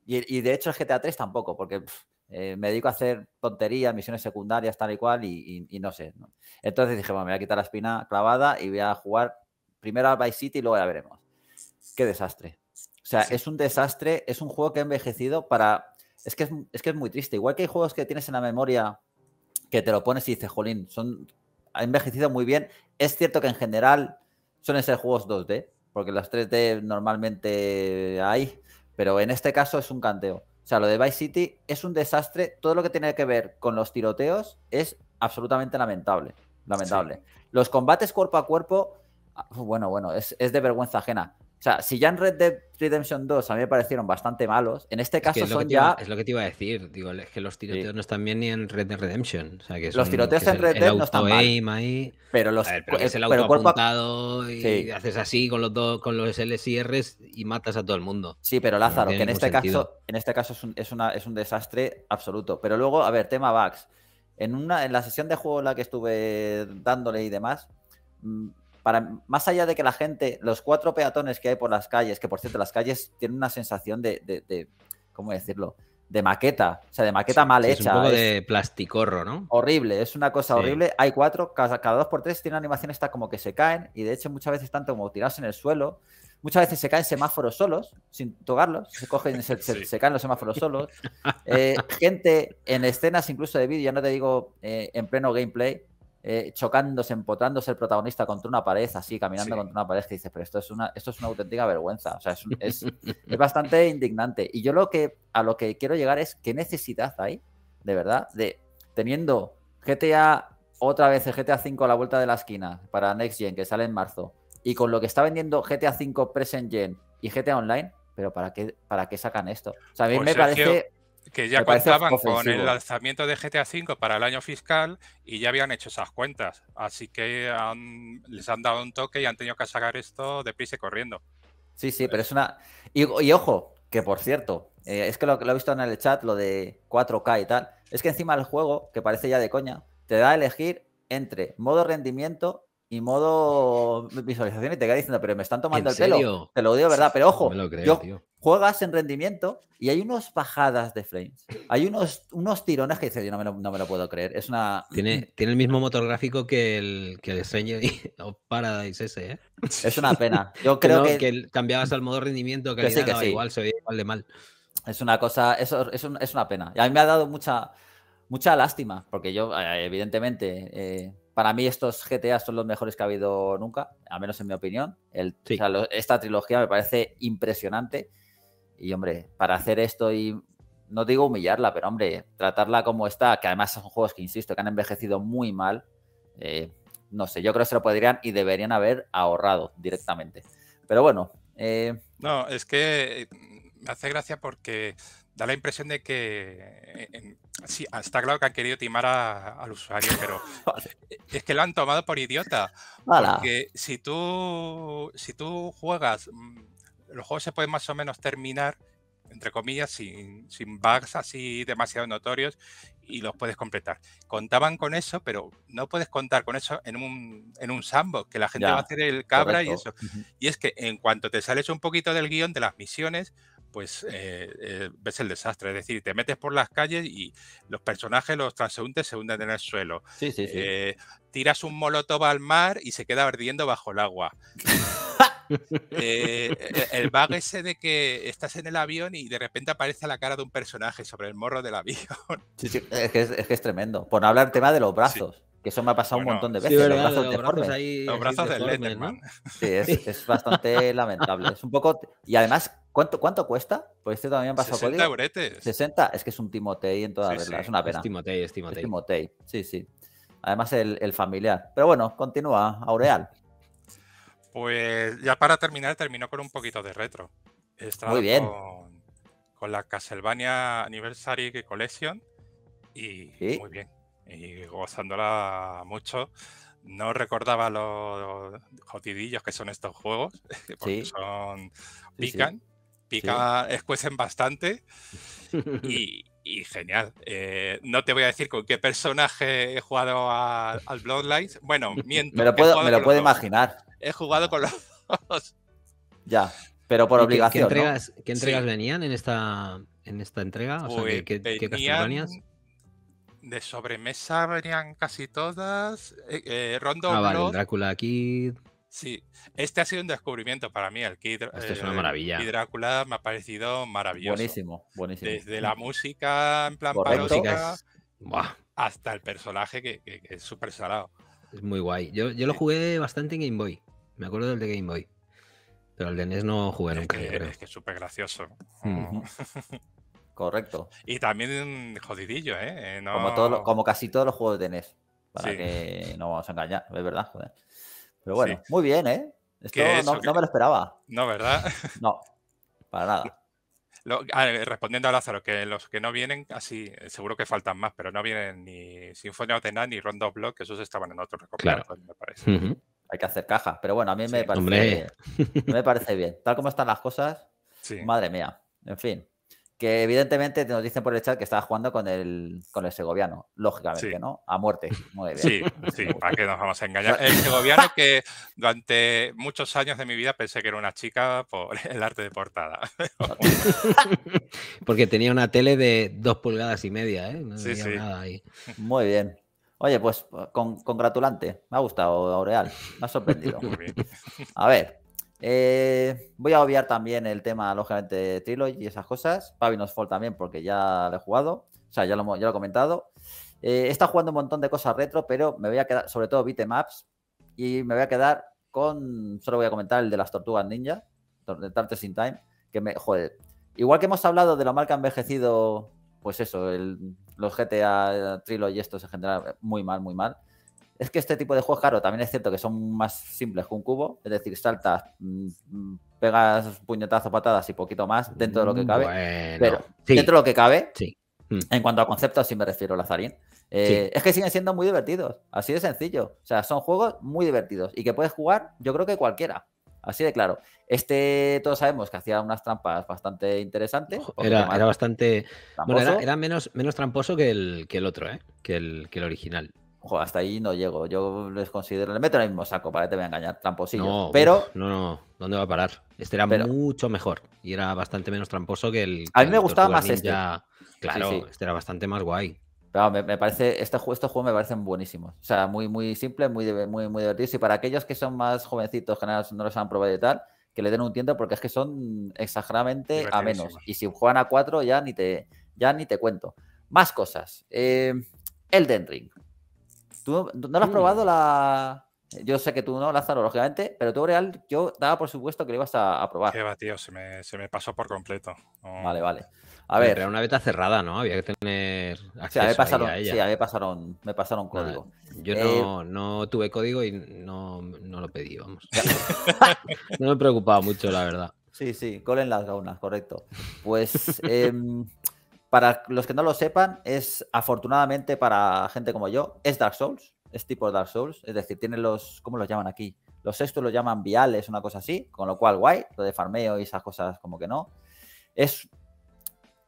[SPEAKER 1] Y, de hecho el GTA 3 tampoco, porque eh, me dedico a hacer tonterías, misiones secundarias, tal y cual, y, no sé. Entonces dije, bueno, me voy a quitar la espina clavada y voy a jugar primero a Vice City y luego ya veremos. Qué desastre. O sea, es un desastre, es un juego que ha envejecido para... Es que es que es muy triste. Igual que hay juegos que tienes en la memoria que te lo pones y dices, jolín, son, ha envejecido muy bien. Es cierto que en general son esos juegos 2D, porque los 3D normalmente hay, pero en este caso es un canteo. O sea, lo de Vice City es un desastre. Todo lo que tiene que ver con los tiroteos es absolutamente lamentable. Lamentable. Los combates cuerpo a cuerpo, ah, bueno, bueno, es, es de vergüenza ajena. O sea, si ya en Red Dead Redemption 2 a mí me parecieron bastante malos, en este caso son ya.
[SPEAKER 3] es lo que te iba a decir, digo, es que los tiroteos no están bien ni en Red Dead Redemption. que los tiroteos en Red Dead no están Pero los. pero es el auto apuntado y haces así con los dos, con los y matas
[SPEAKER 1] a todo el mundo. Sí, pero Lázaro, que en este caso, en este caso es un, es un desastre absoluto. Pero luego, a ver, tema bugs. En, una, en la sesión de juego en la que estuve dándole y demás, mm, para, más allá de que la gente, los cuatro peatones que hay por las calles, que por cierto las calles tienen una sensación de, de, ¿cómo decirlo? De maqueta, o sea, de maqueta mal hecha. Es un poco de
[SPEAKER 3] plasticorro, ¿no?
[SPEAKER 1] Horrible, es una cosa horrible. Hay cuatro, cada, dos por tres tiene una animación está como que se caen y de hecho muchas veces tanto como tirados en el suelo, muchas veces se caen semáforos solos, sin tocarlos, se, cogen, se, caen los semáforos solos. Eh, gente en escenas incluso de vídeo, ya no te digo eh, en pleno gameplay, eh, chocándose, empotrándose el protagonista contra una pared, así, caminando contra una pared, que dices, pero esto es una, esto es una auténtica vergüenza. O sea, es, es, bastante indignante. Y yo lo que a lo que quiero llegar es qué necesidad hay, de verdad, de teniendo GTA otra vez, GTA 5 a la vuelta de la esquina para Next Gen, que sale en marzo, y con lo que está vendiendo GTA 5 Present Gen y GTA Online, pero ¿para qué, para qué sacan esto? O sea, a mí pues me parece que ya contaban con el
[SPEAKER 2] lanzamiento de GTA V para el año fiscal y ya habían hecho esas cuentas. Así que les han dado un toque y han tenido que sacar esto de y corriendo.
[SPEAKER 1] Sí, sí, pero es una. Y, ojo, que por cierto, eh, es que lo, lo he visto en el chat, lo de 4K y tal. Es que encima el juego, que parece ya de coña, te da a elegir entre modo rendimiento y modo visualización y te queda diciendo, pero me están tomando el pelo. Te lo digo, ¿verdad? Pero ojo, me lo creo, yo, tío juegas en rendimiento y hay unos bajadas de frames. Hay unos, unos tirones que dices, yo no me, lo, puedo creer. Es una...
[SPEAKER 3] Tiene, tiene el mismo motor gráfico que el, que el
[SPEAKER 1] Paradise ese, ¿eh? Es una pena. Yo creo que... cambiabas al modo rendimiento, que, que igual, se veía igual de mal. Es una cosa, es, es, una pena. Y a mí me ha dado mucha, mucha lástima, porque yo, eh, evidentemente... Eh, para mí estos GTA son los mejores que ha habido nunca, al menos en mi opinión. El, esta trilogía me parece impresionante. Y hombre, para hacer esto y no digo humillarla, pero hombre, tratarla como está, que además son juegos que, insisto, que han envejecido muy mal, eh, no sé, yo creo que se lo podrían y deberían haber ahorrado directamente. Pero bueno. Eh,
[SPEAKER 2] no, es que eh, me hace gracia porque da la impresión de que sí, está claro que han querido timar al usuario, pero e, es que lo han tomado por idiota. Porque si tú, si tú juegas mm, los juegos se pueden más o menos terminar, entre comillas, sin, sin bugs así demasiado notorios y los puedes completar. Contaban con eso, pero no puedes contar con eso en un, en un sandbox, que la gente va a hacer el cabra y eso. Y es que en cuanto te sales un poquito del guión de las misiones, pues eh, eh, ves el desastre. Es decir, te metes por las calles y los personajes, los transeúntes se hunden en el suelo. Sí, sí, sí. Eh, tiras un molotov al mar y se queda ardiendo bajo el agua. Eh, e-, el bug ese de que estás en el avión y de repente aparece la cara de un personaje sobre el morro del avión.
[SPEAKER 1] Sí, es, que es, tremendo. Por no hablar del tema de los brazos. Que eso me ha pasado un montón de veces. los brazos, los brazos, ¿no? Sí, es, bastante lamentable. Es un poco. Y además, ¿cuánto, cuánto cuesta? Pues este también pasado 60 euretes. es que es un Timotei en toda sí, Es una pena. Timotei, Timotei. Sí, sí. Además, el, el familiar. Pero bueno, continúa,
[SPEAKER 2] Aureal. Pues ya para terminar, terminó con un poquito de retro. He Muy bien. Con, la Castlevania Anniversary Collection y muy bien. Y gozándola mucho. No recordaba los jodidillos que son estos juegos, porque son pican, pican, escuecen bastante y, genial. Eh, no te voy a decir con qué personaje he jugado al Bloodlines. Bueno, mientras me lo puedo imaginar. He jugado con los dos.
[SPEAKER 1] Ya, pero por obligación. ¿Qué, entregas, ¿qué entregas
[SPEAKER 3] venían en esta, en esta entrega? ¿qué, testimonias?
[SPEAKER 2] De sobremesa venían casi todas. Eh, eh, Rondo ah, Vale,
[SPEAKER 3] Drácula Kid.
[SPEAKER 2] Sí, este ha sido un descubrimiento para mí, el Kid. Este es eh, una maravilla. Drácula me ha parecido maravilloso. Buenísimo, buenísimo. Desde la música en plan paródica hasta el personaje que, es súper salado.
[SPEAKER 3] Es muy guay. yo, lo jugué bastante en Game Boy. Me acuerdo del de Game Boy. Pero el de NES no jugué Es que,
[SPEAKER 2] es súper gracioso. Correcto. Y también jodidillo, ¿eh? eh
[SPEAKER 1] como, casi todos los juegos de NES. Para que no vamos a engañar, es verdad, Pero bueno, muy bien, ¿eh? Esto no, me lo esperaba.
[SPEAKER 2] No, ¿verdad? No, para nada. respondiendo a Lázaro, que los que no vienen, así seguro que faltan más, pero no vienen ni Sinfonía Night ni Rondo Block, que esos estaban en otro recopilatorio, me parece. Hay que hacer caja. Pero bueno, a mí me, parece,
[SPEAKER 1] me parece bien.
[SPEAKER 2] Tal como están las cosas,
[SPEAKER 1] madre mía. En fin. Que evidentemente nos dicen por el chat que estaba jugando con el, con el segoviano, lógicamente, ¿no? A muerte. Muy bien. Sí, sí, para qué nos vamos a engañar. El segoviano
[SPEAKER 2] que durante muchos años de mi vida pensé que era una chica por el arte de portada.
[SPEAKER 1] Porque tenía una tele de dos pulgadas y media, ¿eh? No sí, Nada ahí. Muy bien. Oye, pues con, congratulante. Me ha gustado, Aureal. Me ha sorprendido. A ver, eh, voy a obviar también el tema, lógicamente, de Trilogy y esas cosas. Pavinos Fall también, porque ya lo he jugado. O sea, ya lo, ya he comentado. Eh, está jugando un montón de cosas retro, pero me voy a quedar, sobre todo Maps em y me voy a quedar con. Solo voy a comentar el de las tortugas ninja, de Tartes in Time, que me. Joder. Igual que hemos hablado de lo mal que ha envejecido pues eso, el, los GTA Trilogy estos en general, muy mal, muy mal. Es que este tipo de juegos, claro, también es cierto que son más simples que un cubo, es decir, saltas, mm, pegas puñetazos, patadas y poquito más dentro de lo que cabe. pero dentro de lo que cabe, sí. Mm. en cuanto a conceptos, sí me refiero, a Lazarín. Eh, es que siguen siendo muy divertidos, así de sencillo. O sea, son juegos muy divertidos y que puedes jugar, yo creo que cualquiera. Así de claro. Este todos sabemos que hacía unas trampas bastante interesantes. Era,
[SPEAKER 3] bastante. Bueno,
[SPEAKER 1] era, menos, menos tramposo que el, que el otro, ¿eh? que, el, que el original. hasta ahí no llego. Yo les considero. el meto en el mismo saco, para que te voy a engañar, tramposillo. No, pero.
[SPEAKER 3] no, no, ¿dónde va a parar? Este era mucho mejor
[SPEAKER 1] y era bastante menos tramposo que el. a mí me gustaba más este. Claro, este era bastante más guay. Pero me, parece, este, estos juegos me parecen buenísimos. O sea, muy, muy simple, muy, muy, muy Y para aquellos que son más jovencitos, que no los han probado y tal, que le den un tiento porque es que son exageradamente a menos. Y si juegan a cuatro, ya ni te, ya ni te cuento. Más cosas. El eh, Elden Ring. ¿Tú no lo has uh. probado la.? Yo sé que tú no, Lázaro, lógicamente, pero tú, Real, yo daba por supuesto que lo ibas a, probar. Qué va,
[SPEAKER 2] se me, pasó por completo.
[SPEAKER 3] Vale, vale era una beta cerrada, ¿no? Había que tener acceso pasaron, a ella. Sí,
[SPEAKER 1] me pasaron, código. yo eh,
[SPEAKER 3] no, tuve código y no, lo pedí, vamos. no me preocupaba mucho, la verdad.
[SPEAKER 1] Sí, sí, colen en las gaunas, correcto. Pues em, para los que no lo sepan, es afortunadamente para gente como yo, es Dark Souls, es tipo Dark Souls, es decir, tiene los, ¿cómo los llaman aquí? Los sextos los llaman viales, una cosa así, con lo cual guay, lo de farmeo y esas cosas como que no. Es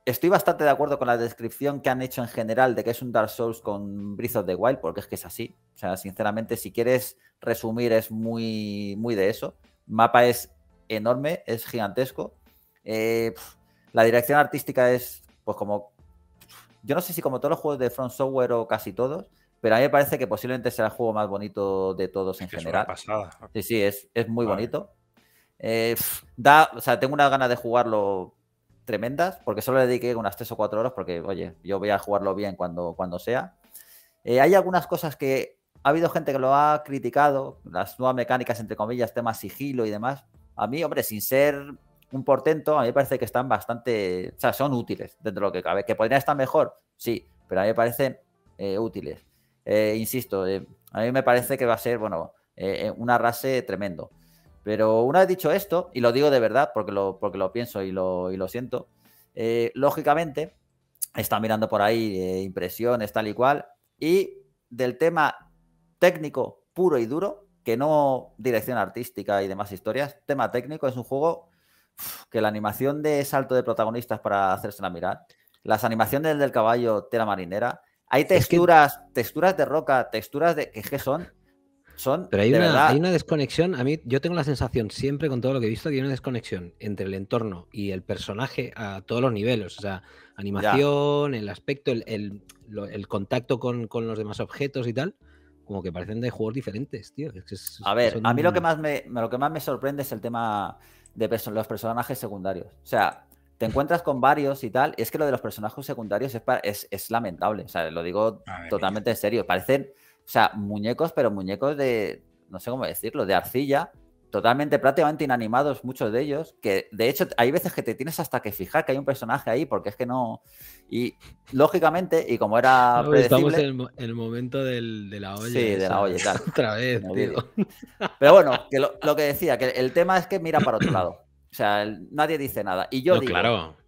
[SPEAKER 1] estoy bastante de acuerdo con la descripción que han hecho en general de que es un Dark Souls con Breath of the Wild, porque es que es así. O sea, sinceramente, si quieres resumir, es muy, muy de eso. mapa es enorme, es gigantesco. Eh, la dirección artística es, pues como... yo no sé si como todos los juegos de Front Software o casi todos, pero a mí me parece que posiblemente sea el juego más bonito de todos en general. Sí, sí, es, es muy bonito. Eh, da, o sea, tengo una ganas de jugarlo tremendas, porque solo le dediqué unas 3 o 4 horas, porque, oye, yo voy a jugarlo bien cuando, cuando sea. Eh, hay algunas cosas que ha habido gente que lo ha criticado, las nuevas mecánicas, entre comillas, temas sigilo y demás. A mí, hombre, sin ser un portento, a mí me parece que están bastante, o sea, son útiles dentro de lo que cabe. ¿Que podría estar mejor? Sí, pero a mí me parecen eh, útiles. Eh, insisto, a mí me parece que va a ser, bueno, un arrase tremendo. Pero una vez dicho esto, y lo digo de verdad porque lo, porque lo pienso y lo, y lo siento, eh, lógicamente está mirando por ahí eh, impresiones tal y cual, y del tema técnico puro y duro, que no dirección artística y demás historias, tema técnico es un juego que la animación de salto de protagonistas para hacerse la mirar, las animaciones del caballo tela marinera, hay texturas, texturas de roca, texturas de que son pero hay una, hay
[SPEAKER 3] una desconexión. A mí, yo tengo la sensación siempre con todo lo que he visto que hay una desconexión entre el entorno y el personaje a todos los niveles. O sea, animación, el aspecto, el, contacto con, los demás objetos y tal. Como que parecen de juegos diferentes, tío.
[SPEAKER 1] a ver, a mí lo que, más me, lo que más me sorprende es el tema de los personajes secundarios. O sea, te encuentras con varios y tal. es que lo de los personajes secundarios es, lamentable. O sea, lo digo totalmente en serio. Parecen o sea, muñecos, pero muñecos de, no sé cómo decirlo, de arcilla, totalmente, prácticamente inanimados, muchos de ellos, que de hecho hay veces que te tienes hasta que fijar que hay un personaje ahí, porque es que no... Y lógicamente, y como era... predecible, estamos en el,
[SPEAKER 3] momento de la olla. Sí, de la olla, Otra vez,
[SPEAKER 1] Pero bueno, que lo, que decía, que el tema es que mira para otro lado. O sea, nadie dice nada. Y yo digo...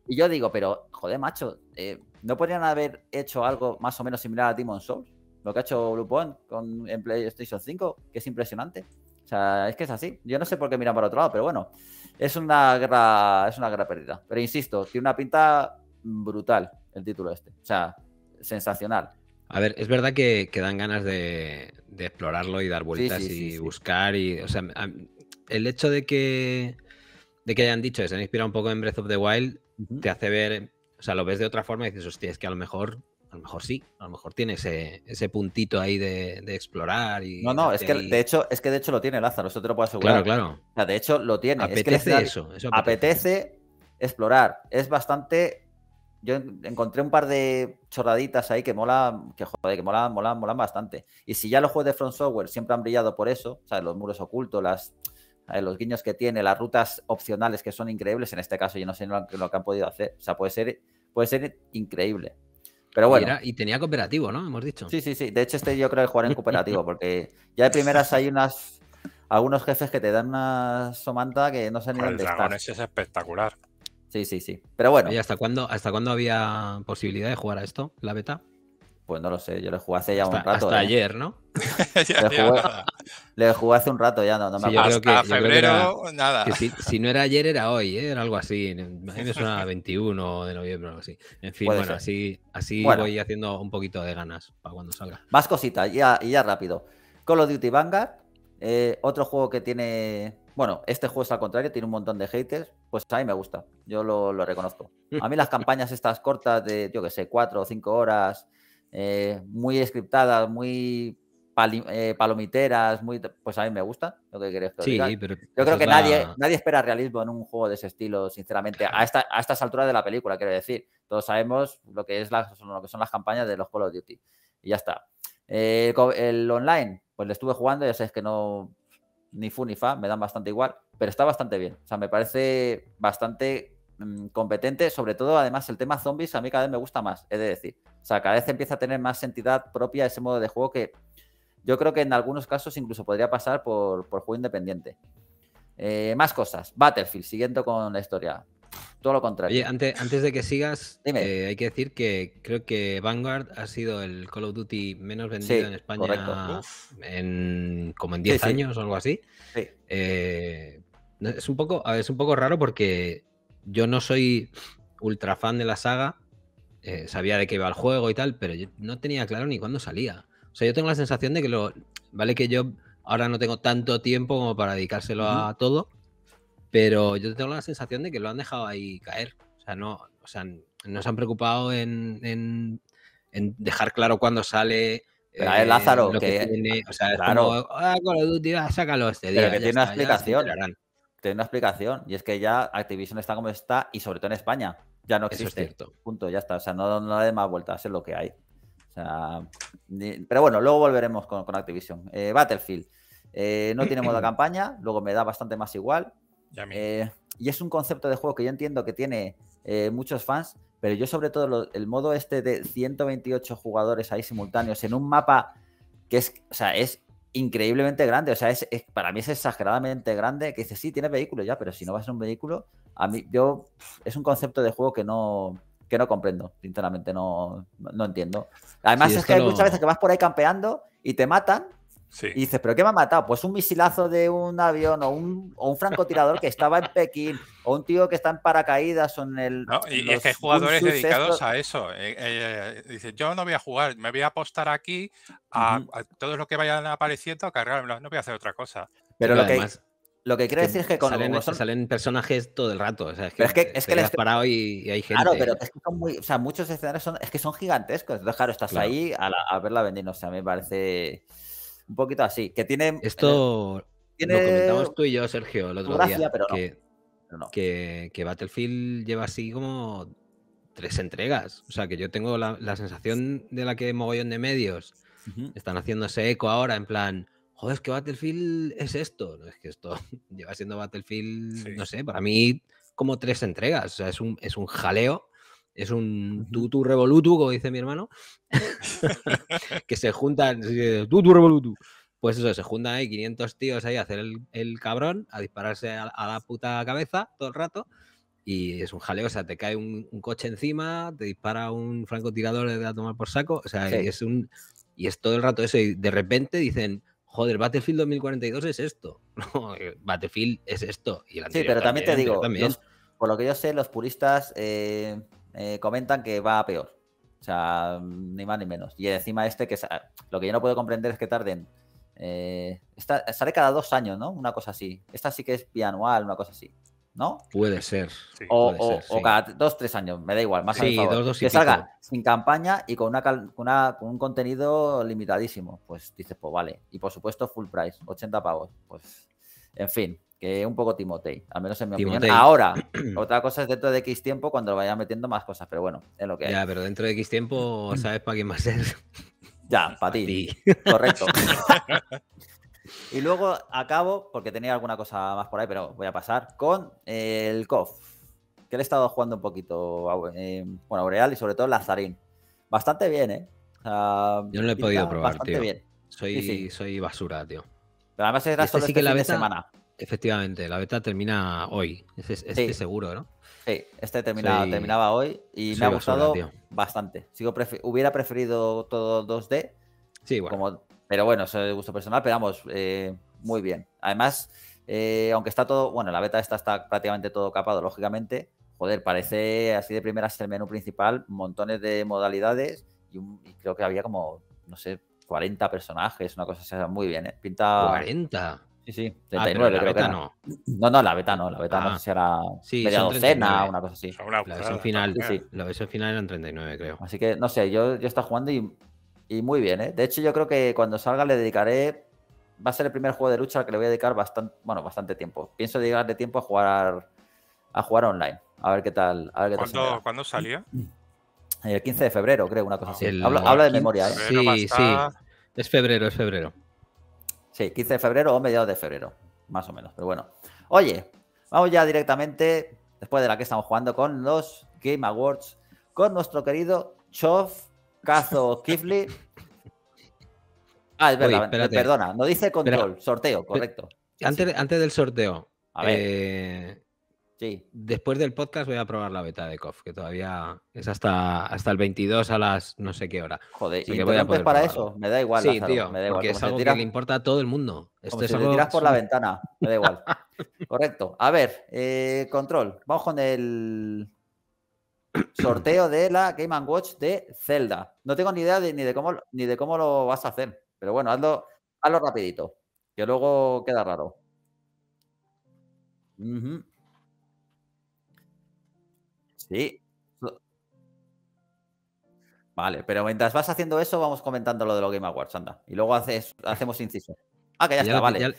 [SPEAKER 1] Y yo digo, pero, joder, macho, eh, ¿no podrían haber hecho algo más o menos similar a Demon Souls? lo que ha hecho Blue con, en PlayStation 5, que es impresionante. O sea, es que es así. Yo no sé por qué miran para otro lado, pero bueno, es una guerra, es una Pero insisto, tiene una pinta brutal el título este. O sea, sensacional.
[SPEAKER 3] A ver, es verdad que, dan ganas de, explorarlo y dar vueltas y buscar. Y, o sea, el hecho de que, de que hayan dicho que se han inspirado un poco en Breath of the Wild te hace ver, o sea, lo ves de otra forma y dices, hostia, es que a lo mejor a lo mejor sí, a lo mejor tiene ese, puntito ahí de, explorar. Y no, no, es que de
[SPEAKER 1] hecho, es que de hecho lo tiene Lázaro, eso te lo puedo asegurar. Claro, claro. de hecho lo tiene. Apetece eso, apetece. explorar. Es bastante. Yo encontré un par de chorraditas ahí que mola, que joder, que mola, mola, molan bastante. Y si ya los juegos de Front Software siempre han brillado por eso, o sea, los muros ocultos, las, eh, los guiños que tiene, las rutas opcionales que son increíbles, en este caso yo no sé lo, lo que han podido hacer. O sea, puede ser, puede ser increíble. Pero bueno. Y, tenía cooperativo, ¿no? Hemos dicho. Sí, sí, sí. De hecho, este yo creo que jugar en cooperativo, porque ya de primeras hay unas algunos jefes que te dan una somanta que no sé ni dónde dragón Ese
[SPEAKER 2] es espectacular.
[SPEAKER 1] Sí, sí, sí. Pero bueno. ¿Y hasta
[SPEAKER 3] cuándo, hasta cuándo había posibilidad de jugar a esto, la beta?
[SPEAKER 1] Pues no lo sé, yo le jugué hace ya un rato. Hasta ¿eh? ayer, ¿no? le, jugué, hace un rato ya, no, no me acuerdo. Que, febrero, nada. si, no era ayer, era hoy, ¿eh? era algo así.
[SPEAKER 3] Me suena 21 de noviembre o algo así. En fin, bueno, así, voy haciendo un poquito de ganas para cuando salga.
[SPEAKER 1] Más cositas, ya, ya rápido. Call of Duty Vanguard, eh, otro juego que tiene. Bueno, este juego es al contrario, tiene un montón de haters. Pues a mí me gusta, yo lo, reconozco. A mí las campañas estas cortas de, yo qué sé, cuatro o cinco horas eh, muy scriptadas, muy eh, palomiteras, pues a mí me gusta lo que Yo creo que nadie, nadie espera realismo en un juego de ese estilo, sinceramente, a, esta, a estas alturas de la película, quiero decir. Todos sabemos lo que, es lo que son las campañas de los Call of Duty. Y ya está. Eh, el online, pues le estuve jugando, ya sabes que no, ni fu ni fa, me dan bastante igual, pero está bastante bien. O sea, me parece bastante Mm, competente, sobre todo además el tema zombies a mí cada vez me gusta más, es de decir, o cada vez empieza a tener más entidad propia ese modo de juego que yo creo que en algunos casos incluso podría pasar por, juego independiente. Eh, más cosas, Battlefield, siguiendo con la historia. Todo lo contrario.
[SPEAKER 3] antes, antes de que sigas, eh, hay que decir que creo que Vanguard ha sido el Call of Duty menos vendido en España en, como en 10 años o algo así. Eh, es un poco, es un poco raro porque yo no soy ultra fan de la saga, eh, sabía de qué iba el juego y tal, pero yo no tenía claro ni cuándo salía. O sea, yo tengo la sensación de que lo. Vale, que yo ahora no tengo tanto tiempo como para dedicárselo a todo, pero yo tengo la sensación de que lo han dejado ahí caer. O sea, no, o sea, no se han preocupado en, dejar
[SPEAKER 1] claro cuándo sale. Eh, Lázaro, o sea,
[SPEAKER 3] ah, sácalo este día. que tiene una explicación
[SPEAKER 1] una explicación. Y es que ya Activision está como está y sobre todo en España. Ya no existe. Punto, ya está. O sea, no, no más vueltas, es lo que hay. pero bueno, luego volveremos con, Activision. Eh, Battlefield. Eh, no tiene modo campaña, luego me da bastante más igual. Eh, y es un concepto de juego que yo entiendo que tiene muchos fans, pero yo sobre todo el modo este de 128 jugadores ahí simultáneos en un mapa que es, o sea, es increíblemente grande. O sea, es, para mí es exageradamente grande que dice sí, tiene vehículo ya, pero si no vas en un vehículo, a mí, yo, es un concepto de juego que no, que no comprendo, sinceramente, no, no entiendo. Además, es, que, hay muchas veces que vas por ahí campeando y te matan y dices, ¿pero qué me ha matado? Pues un misilazo de un avión o un, francotirador que estaba en Pekín o un tío que está en paracaídas o en el... y es que hay jugadores dedicados a
[SPEAKER 2] eso. Eh, eh, eh, dice, yo no voy a jugar, me voy a apostar aquí a, todos los que vayan apareciendo a cargarme, no voy a hacer otra cosa. Pero, lo que
[SPEAKER 3] lo que quiero decir es que con salen, salen personajes todo el rato. O sea, es que,
[SPEAKER 2] es
[SPEAKER 1] y, hay gente. Claro, pero es que son muy, o sea, muchos escenarios son, es que son gigantescos. Entonces, claro, estás ahí a, verla venir. O sea, me parece. Un poquito así, que tiene... Esto lo comentamos tú y yo, Sergio, el otro día. que, Battlefield
[SPEAKER 3] lleva así como tres entregas. O sea, que yo tengo la, sensación de la que mogollón de medios están haciéndose eco ahora en plan... Joder, es que Battlefield es esto. es que esto lleva siendo Battlefield, no sé, para mí como tres entregas. O sea, es un, es un jaleo es un tutu revolutu, como dice mi hermano, que se juntan, tutu revolutu. Pues eso, se juntan ahí 500 tíos ahí a hacer el, cabrón, a dispararse a, la puta cabeza todo el rato. Y es un jaleo, o sea, te cae un, coche encima, te dispara un francotirador de eh, a tomar por saco, o sea, y es un. Y es todo el rato eso, y de repente dicen, joder, Battlefield 2042 es esto. Eh, Battlefield es esto. Y sí, pero también, te digo,
[SPEAKER 1] por lo que yo sé, los puristas eh, eh, comentan que va a peor. O sea, ni más ni menos. Y encima este, que lo que yo no puedo comprender es que tarden. Eh, sale cada dos años, ¿no? Una cosa así. Esta sí que es bianual, una cosa así. ¿No? Puede ser. o, cada dos, tres años, me da igual. Más sí, Dos, que salga sin campaña y con, una, con un contenido limitadísimo. Pues dices, pues vale. Y por supuesto, full price, 80 pavos. Pues, en fin que es un poco Timotei, al menos en mi opinión. Ahora, otra cosa es dentro de X tiempo cuando vaya metiendo más cosas, pero bueno, es lo que Ya, pero dentro de X tiempo sabes para quién va a ser. Ya, para ti. Correcto. y luego acabo, porque tenía alguna cosa más por ahí, pero voy a pasar con el KOF. que le he estado jugando un poquito, con eh, Aureal y sobre todo Lazarín. Bastante bien, ¿eh? Yo no lo he podido probar, tío. Soy, soy basura, tío. Pero además era este este solo la de semana.
[SPEAKER 3] Efectivamente, la beta termina hoy. Este, este seguro, ¿no?
[SPEAKER 1] Sí, este terminaba hoy y me ha gustado bastante. Sigo hubiera preferido todo 2D. Sí, bueno. pero bueno, eso es gusto personal, pero vamos, eh, muy bien. Además, eh, aunque está todo, bueno, la beta esta está prácticamente todo capado, lógicamente. Joder, parece así de primeras el menú principal, montones de modalidades y, creo que había como, no sé, 40 personajes, una cosa muy bien, ¿eh? Pinta. 40. Sí, sí, 39 ah, creo No. no. no, la beta no, la beta no ah. sé si era media docena, una cosa así. la versión final, sí, la final eran 39, creo. Así que no sé, yo, yo estaba jugando y, muy bien, ¿eh? De hecho, yo creo que cuando salga le dedicaré. Va a ser el primer juego de lucha al que le voy a dedicar bastante, bueno, bastante tiempo. Pienso dedicarle tiempo a jugar a jugar online. A ver qué tal. A ver ¿Cuándo,
[SPEAKER 2] tal salía?
[SPEAKER 1] El 15 de febrero, creo, una cosa así. habla, habla, de memoria, ¿eh? Sí, sí. Es febrero, es febrero. Sí, 15 de febrero o mediados de febrero, más o menos. Pero bueno. Oye, vamos ya directamente, después de la que estamos jugando, con los Game Awards, con nuestro querido Chof Cazo Kifli. Ah, es verdad, eh, perdona, no dice control, sorteo, correcto.
[SPEAKER 3] Antes, antes del sorteo, a ver. Eh, Sí. Después del podcast voy a probar la beta de KOF, que todavía es hasta, hasta el 22 a las no sé qué hora. Joder, ¿y que voy a para eso? Me da igual. Sí, tío, me da igual. porque es le importa a todo el mundo. Esto como te tiras por la ventana, me da igual.
[SPEAKER 1] Correcto. A ver, eh, control. Vamos con el sorteo de la Game Watch de Zelda. No tengo ni idea ni, de cómo, ni de cómo lo vas a hacer, pero bueno, hazlo, hazlo rapidito, que luego queda raro. Uh Sí. Vale, pero mientras vas haciendo eso, vamos comentando lo de los Game Awards, anda. Y luego hacemos inciso. Ah, que ya, está, vale.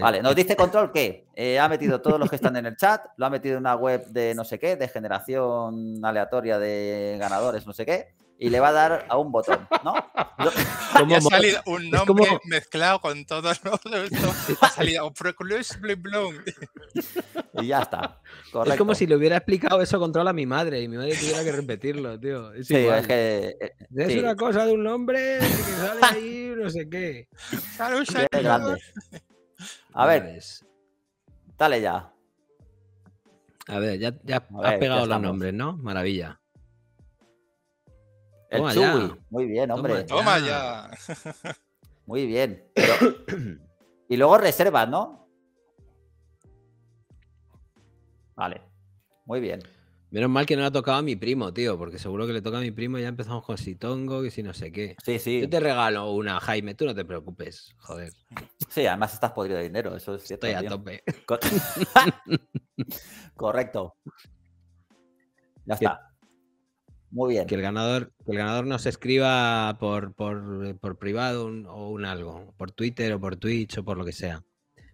[SPEAKER 1] vale. nos dice Control que eh, ha metido todos los que están en el chat, lo ha metido en una web de no sé qué, de generación aleatoria de ganadores, no sé qué y le va a dar a un botón, ¿no?
[SPEAKER 2] ¿Cómo ha salido un nombre mezclado con todo esto. Ha salido
[SPEAKER 1] Y ya está.
[SPEAKER 2] Es como
[SPEAKER 3] si le hubiera explicado eso control a mi madre y mi madre tuviera que
[SPEAKER 1] repetirlo,
[SPEAKER 3] tío. Es, sí, es,
[SPEAKER 1] que, eh, es una cosa de un nombre que sale ahí, no sé qué. A ver. Dale ya.
[SPEAKER 3] A ver, ya, ya has pegado los nombres,
[SPEAKER 1] ¿no? Maravilla. Muy bien, hombre. Toma ya. Muy bien. y luego reservas, ¿no? Vale. Muy bien.
[SPEAKER 3] Menos mal que no le ha tocado a mi primo, tío, porque seguro que le toca a mi primo y ya empezamos con Sitongo y si no sé qué.
[SPEAKER 1] Sí, sí. Yo te regalo una, Jaime, tú no te preocupes, joder. Sí, además estás podrido de dinero, eso es cierto. Estoy a tope. Correcto.
[SPEAKER 3] Ya está. Muy bien. Que el ganador, que el ganador nos escriba por, por, eh, privado o un algo, por Twitter o por Twitch o por lo que sea.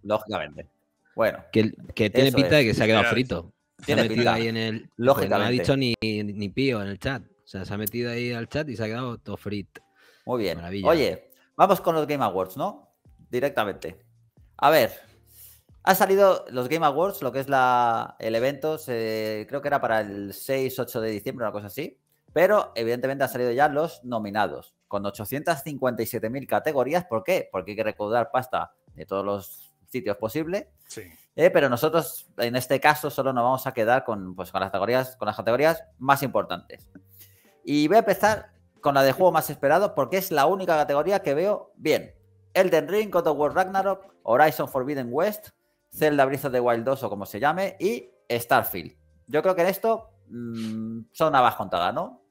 [SPEAKER 3] Lógicamente. Bueno. Que, tiene pinta de que se ha quedado frito. Se ha metido ahí en el. Lógicamente. Pues, no ha dicho ni, pío en el chat. O sea, se ha metido ahí al chat y se ha quedado todo frito.
[SPEAKER 1] Muy bien. Oye, vamos con los Game Awards, ¿no? Directamente. A ver, ha salido los Game Awards, lo que es la, el evento, creo que era para el 6-8 de diciembre, una cosa así pero evidentemente han salido ya los nominados, con 857.000 categorías. ¿Por qué? Porque hay que recaudar pasta de todos los sitios posibles. Eh, pero nosotros, en este caso, solo nos vamos a quedar con, pues, con, las categorías, con las categorías más importantes. Y voy a empezar con la de juego más esperado, porque es la única categoría que veo bien. Elden Ring, God of War Ragnarok, Horizon Forbidden West, Zelda Breath of the Wild 2 o como se llame, y Starfield. Yo creo que en esto mm, son abajo contadas, ¿no?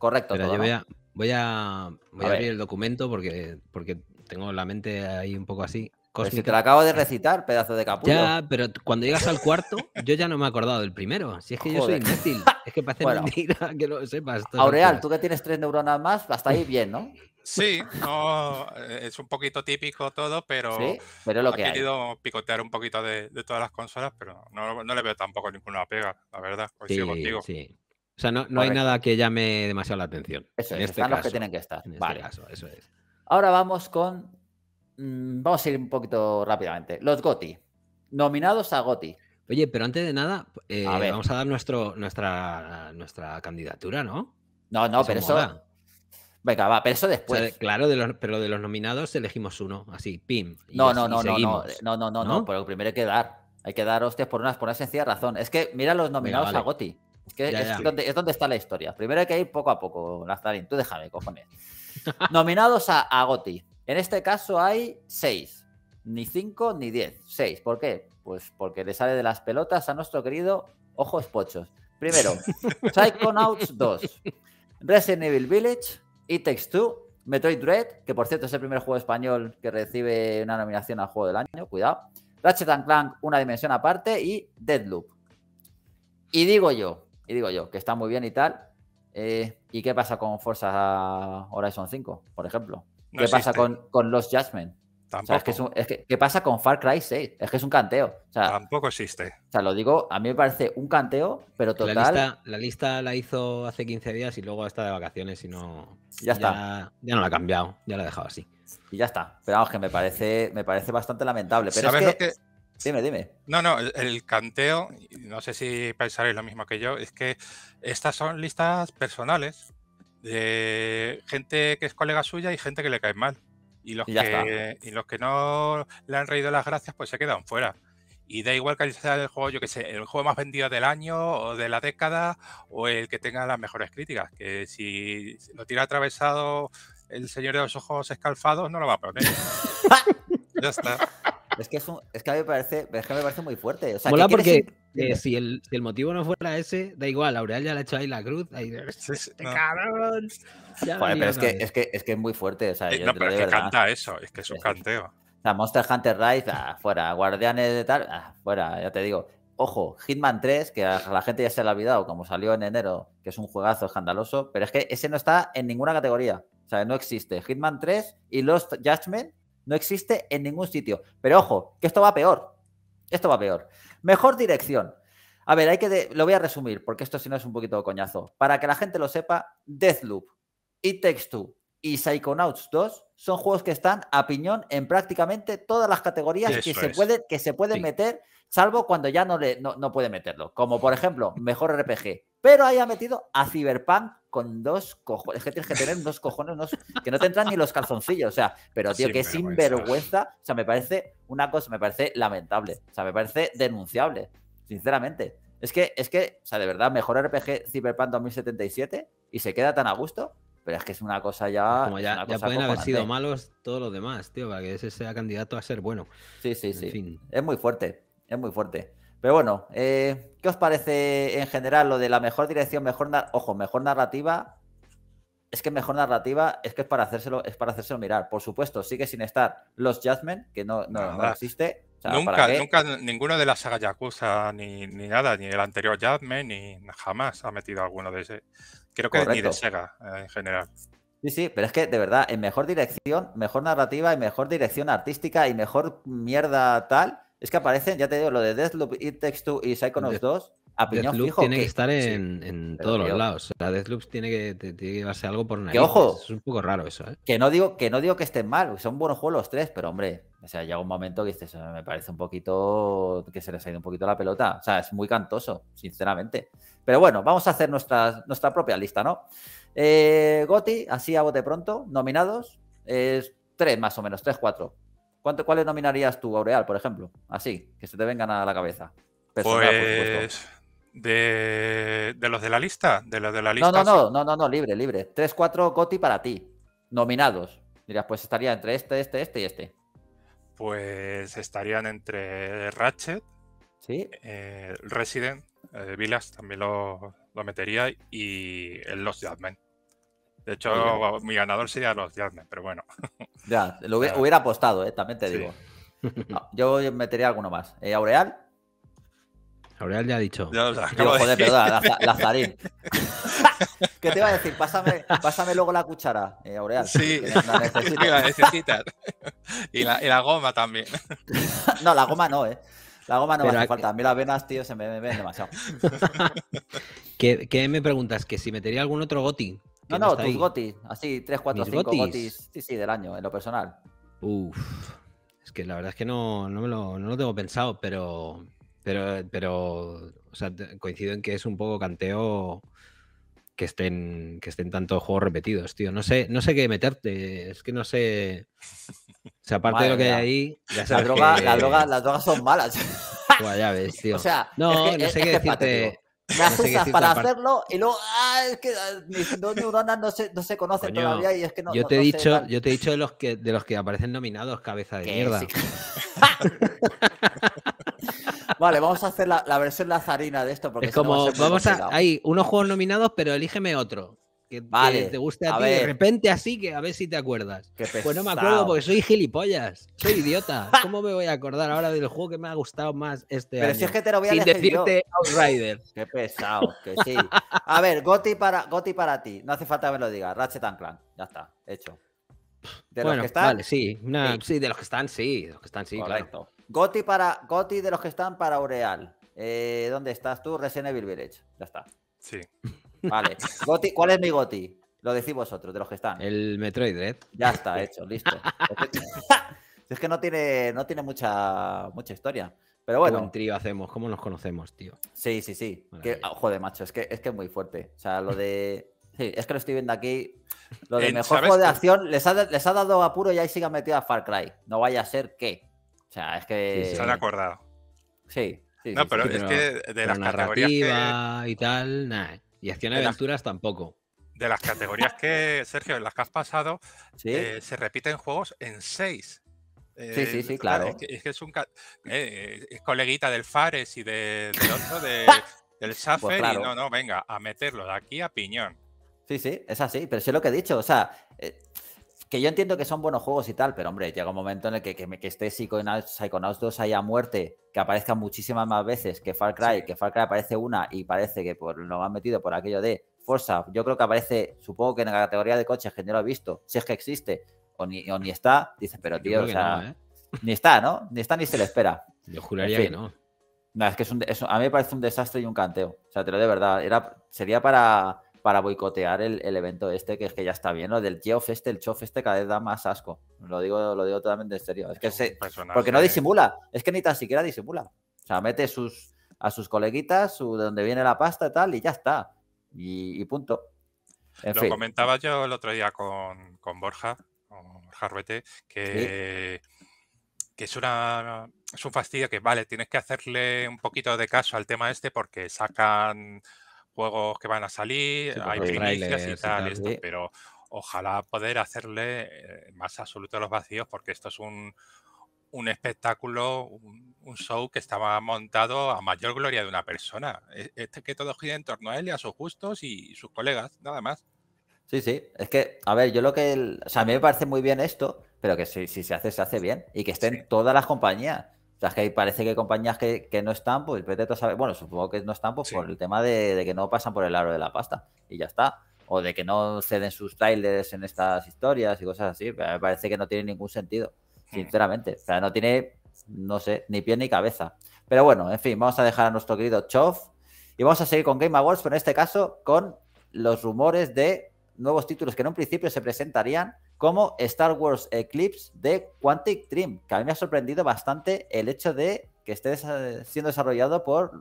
[SPEAKER 1] Correcto. Pero yo
[SPEAKER 3] voy a, abrir el documento porque, porque tengo la mente ahí un poco así. si te lo acabo de ah. recitar, pedazo de capullo. Ya, pero cuando llegas al cuarto, yo ya no me he acordado del primero. Si es que yo soy imbécil. Es que parece
[SPEAKER 1] mentira que lo sepas. Aureal, tú que tienes tres neuronas más, hasta ahí bien,
[SPEAKER 2] ¿no? Sí, eh, es un poquito típico todo, pero, ¿Sí? pero lo que he querido picotear un poquito de, todas las consolas, pero no, le veo tampoco ninguna pega, la verdad. Coincido sí, contigo. Sí.
[SPEAKER 3] O sea, no, hay nada que llame demasiado la atención. Eso este están los que tienen que estar. Este eso es.
[SPEAKER 1] Ahora vamos con. Mm, vamos a ir un poquito rápidamente. Los GOTI. Nominados a GOTI. Oye, pero antes de nada, eh, vamos a dar nuestro,
[SPEAKER 3] nuestra, nuestra candidatura, ¿no? No, no, pero eso. Venga, va, pero eso después. claro, pero de los nominados elegimos uno, así, pim. No, no, no, no, no,
[SPEAKER 1] no, no, no, no, pero primero hay que dar. Hay que dar hostias por una, por una sencilla razón. Es que mira los nominados a Goti es, que Donde, es, Donde, está la historia. Primero hay que ir poco a poco, Lazarín. Tú déjame, cojones. Nominados a, a En este caso hay seis. Ni cinco ni diez. Seis. ¿Por qué? Pues porque le sale de las pelotas a nuestro querido Ojos Pochos. Primero, Psychonauts 2. Resident Evil Village. It Takes Metroid Dread, que por cierto es el primer juego español que recibe una nominación al juego del año, cuidado. Ratchet Clank, una dimensión aparte, y Deadloop. Y digo yo, y digo yo, que está muy bien y tal. Eh, ¿Y qué pasa con Forza Horizon 5, por ejemplo? ¿Qué pasa con, con Los Judgment? ¿Qué pasa con Far Cry 6? Es que es un canteo. Tampoco existe. O sea, lo digo, a mí me parece un canteo, pero total.
[SPEAKER 3] La lista la, hizo hace 15 días y luego está de vacaciones y no. Ya está. Ya, no la ha
[SPEAKER 1] cambiado, ya la ha dejado así. Y ya está. Pero vamos, que me parece, me parece bastante lamentable. Pero es que Dime, dime.
[SPEAKER 2] No, no, el, canteo, no sé si pensaréis lo mismo que yo, es que estas son listas personales de gente que es colega suya y gente que le cae mal. Y los, que, no le han reído las gracias, pues se quedan fuera. Y da igual que sea el juego, yo que sé, el juego más vendido del año o de la década o el que tenga las mejores críticas. Que si lo tira atravesado el señor de los ojos escalfados, no lo va a poner. ya está. Es que, es, que a mí me parece,
[SPEAKER 1] parece muy fuerte.
[SPEAKER 3] O porque eh, si, el, motivo no fuera ese, da igual, Aureal ya le ha hecho ahí la cruz. Ahí, este
[SPEAKER 2] pero es
[SPEAKER 1] que, es muy fuerte. O sea, eh, pero es que canta
[SPEAKER 2] eso, es que es un canteo.
[SPEAKER 1] O Monster Hunter Rise, ah, fuera. Guardianes de tal, ah, fuera, ya te digo. Ojo, Hitman 3, que la gente ya se le ha olvidado, como salió en enero, que es un juegazo escandaloso, pero es que ese no está en ninguna categoría. O sea, no existe. Hitman 3 y Lost Judgment no existe en ningún sitio. Pero ojo, que esto va peor. Esto va peor. Mejor dirección. A ver, hay que lo voy a resumir, porque esto si no es un poquito coñazo. Para que la gente lo sepa, Deathloop, y Textu y Psychonauts 2 son juegos que están a piñón en prácticamente todas las categorías que se, pueden, que se meter, salvo cuando ya no, le, no, no puede meterlo. Como por ejemplo, mejor RPG pero haya metido a Cyberpunk con dos cojones. Es que tienes que tener dos cojones que no te entran ni los calzoncillos. O sea, pero tío, que sinvergüenza. O sea, me parece una cosa, me parece lamentable. O sea, me parece denunciable, sinceramente. Es que, es que, o sea, de verdad, mejor RPG Cyberpunk 2077 y se queda tan a gusto. Pero es que es una cosa ya. Como ya, pueden haber sido
[SPEAKER 3] malos todos los demás, tío, para que ese sea candidato a ser bueno. Sí, sí,
[SPEAKER 1] sí. Es muy fuerte, es muy fuerte. Pero bueno, eh, ¿qué os parece en general lo de la mejor dirección, mejor ojo, mejor narrativa? Es que mejor narrativa es que es para hacérselo, es para hacérselo mirar. Por supuesto, sigue sin estar Los Jasmine, que no, existe. nunca, nunca,
[SPEAKER 2] ninguno de las sagas Yakuza, ni, nada, ni el anterior Jasmine, ni jamás ha metido alguno de ese. Creo que ni de Sega eh, en general.
[SPEAKER 1] Sí, sí, pero es que de verdad, en mejor dirección, mejor narrativa y mejor dirección artística y mejor mierda tal, es que aparecen, ya te digo, lo de Deathloop, It Takes Two y Psychonauts 2 a Deathloop Tiene que,
[SPEAKER 3] estar en, todos los lados. La Deathloop tiene que, llevarse algo por nariz. ojo. Es un poco raro
[SPEAKER 4] eso, ¿eh?
[SPEAKER 1] Que no digo que, no digo que estén mal, son buenos juegos los tres, pero hombre, o sea, llega un momento que ah, me parece un poquito que se les ha ido un poquito la pelota. O sea, es muy cantoso, sinceramente. Pero bueno, vamos a hacer nuestra, nuestra propia lista, ¿no? Eh, Goti, así a bote pronto, nominados, es tres más o menos, tres, cuatro. ¿Cuánto, ¿Cuáles nominarías tú, Aureal, por
[SPEAKER 2] ejemplo? Así, que se te vengan a la cabeza. pues... de, los de la lista, de los de la lista. No, no,
[SPEAKER 1] no, no, no, libre, libre. 3, 4 Goti para ti, nominados. Dirías, pues estaría entre este, este, este y este.
[SPEAKER 2] Pues estarían entre Ratchet, ¿Sí? Eh, Resident, eh, Villas también lo, metería y el Lost de hecho, mi ganador sería los Jasmine, pero bueno.
[SPEAKER 1] Ya, lo hubiera, apostado, ¿eh? también te digo. Ah, yo metería alguno más. ¿Eh, ¿Aureal?
[SPEAKER 3] Aureal ya ha dicho.
[SPEAKER 2] Ya joder, perdona,
[SPEAKER 1] perdón, Lazarín. ¿Qué te iba a decir? Pásame, pásame luego la cuchara, eh, Aureal. Sí, la necesitas. Y, la, y, la, goma también. no, la goma no, ¿eh? La goma no va me hace falta. A mí las venas, tío, se me ven demasiado.
[SPEAKER 3] ¿Qué, ¿Qué, me preguntas? ¿Que si metería algún otro Goti? No, no, tus gotis.
[SPEAKER 1] Así, 3, 4, 5 gotis? Sí, sí, del año, en lo personal.
[SPEAKER 3] Uf. Es que la verdad es que no, no, me lo, no lo tengo pensado, pero. Pero, pero o sea, coincido en que es un poco canteo que estén, que estén tantos juegos repetidos, tío. No sé, no sé qué meterte. Es que no sé. O sea, aparte de lo que hay ahí. las
[SPEAKER 1] drogas son malas. Pues ya ves, tío. O sea, no, no sé qué decirte me asustas para hacerlo y luego, ah, es que dos ah, no se, no se conocen todavía y es que no. Yo te, he, dicho,
[SPEAKER 3] yo te he dicho de los, que, de los que aparecen nominados, cabeza de mierda.
[SPEAKER 1] Vale, vamos a hacer la, versión lazarina de esto. Porque es como, vamos a. Hay
[SPEAKER 3] unos juegos nominados, pero elígeme otro que, vale, te guste a, ti de
[SPEAKER 1] repente así que a
[SPEAKER 3] ver si te acuerdas. pues no me acuerdo porque soy gilipollas, soy idiota. ¿Cómo me voy a acordar ahora del juego que me ha gustado más este Pero si es que te lo voy a Sin decirte Outrider. Qué pesado, que sí.
[SPEAKER 1] A ver, Goti para, para ti. No hace falta que me lo digas. Ratchet and Clank. Ya está, hecho.
[SPEAKER 3] De los que están. Vale, sí. sí. de los que están, sí. De los que están, sí, Correcto. Claro.
[SPEAKER 1] Goti para. Goti de los que están para Aureal. Eh, ¿Dónde estás tú? Resident Evil Village. Ya está. Sí. Vale. ¿Cuál es mi Goti? Lo decís vosotros, de los que están. El Metroid red Ya está, hecho, listo. es que no tiene, no tiene mucha, mucha historia. Pero bueno. trío hacemos, ¿cómo nos conocemos, tío? Sí, sí, sí. Que, ah, joder, macho, es que, es que muy fuerte. O sea, lo de. es que lo estoy viendo aquí. Lo de eh, mejor juego de acción les ha, les ha dado apuro y ahí siguen metido a Far Cry. No vaya a ser que. O sea, es que.
[SPEAKER 2] se han acordado. Sí. sí no, pero, es que de las categorías
[SPEAKER 3] y tal, nada. Y acción en aventuras tampoco.
[SPEAKER 2] De las categorías que, Sergio, en las que has pasado, eh, se repiten juegos en seis. sí, eh, sí, sí, claro. Es que es, un eh, es coleguita del Fares y de, del otro, del Safer, pues y no, no, venga, a meterlo de aquí a piñón.
[SPEAKER 1] Sí, sí, es así, pero sí es lo que he dicho, o sea, que yo entiendo que son buenos juegos y tal, pero hombre, llega un momento en el que, que, que esté Psychonauts, Psychonauts 2 haya muerte, que aparezca muchísimas más veces que Far Cry, que Far Cry aparece una y parece que por, lo han metido por aquello de Forza. Yo creo que aparece, supongo que en la categoría de coches, que no lo he visto, si es que existe, o ni, está, dice, pero tío, o sea, ¿eh? ni está, ¿no? Ni está ni se le espera. Yo juraría que no. No, es que a mí me parece un desastre y un canteo. O sea, te lo de verdad. Era, sería para para boicotear el, el, evento este, que es que ya está bien, lo del Geoff este, el chof este cada vez da más asco. Lo digo, lo digo totalmente en serio. Es que porque no disimula, es que ni tan siquiera disimula. O sea, mete sus, a sus coleguitas, su, de donde viene la pasta y tal, y ya está. Y, punto.
[SPEAKER 2] lo comentaba yo el otro día con, Borja, con Jarbete, que, que es una es un fastidio que vale, tienes que hacerle un poquito de caso al tema este porque sacan juegos que van a salir, pues, hay primicias y tal, pero ojalá poder hacerle eh, más absoluto los vacíos, porque esto es un, un espectáculo, un, show que estaba montado a mayor gloria de una persona. E, este que todo gira en torno a él y a sus gustos y sus colegas, nada más.
[SPEAKER 1] Sí, sí, es que, a ver, yo lo que, o sea, a mí me parece muy bien esto, pero que si, se hace, se hace bien y que estén todas las compañías. O sea, que parece que hay compañías que, no están, pues vete saber. Bueno, supongo que no están pues, por el tema de, que no pasan por el aro de la pasta y ya está. O de que no ceden sus trailers en estas historias y cosas así. Pero me parece que no tiene ningún sentido, hmm. sinceramente. O sea, no tiene, no sé, ni pie ni cabeza. Pero bueno, en fin, vamos a dejar a nuestro querido Chof y vamos a seguir con Game Awards, pero en este caso con los rumores de nuevos títulos que en un principio se presentarían como Star Wars Eclipse de Quantic Dream, que a mí me ha sorprendido bastante el hecho de que esté siendo desarrollado por,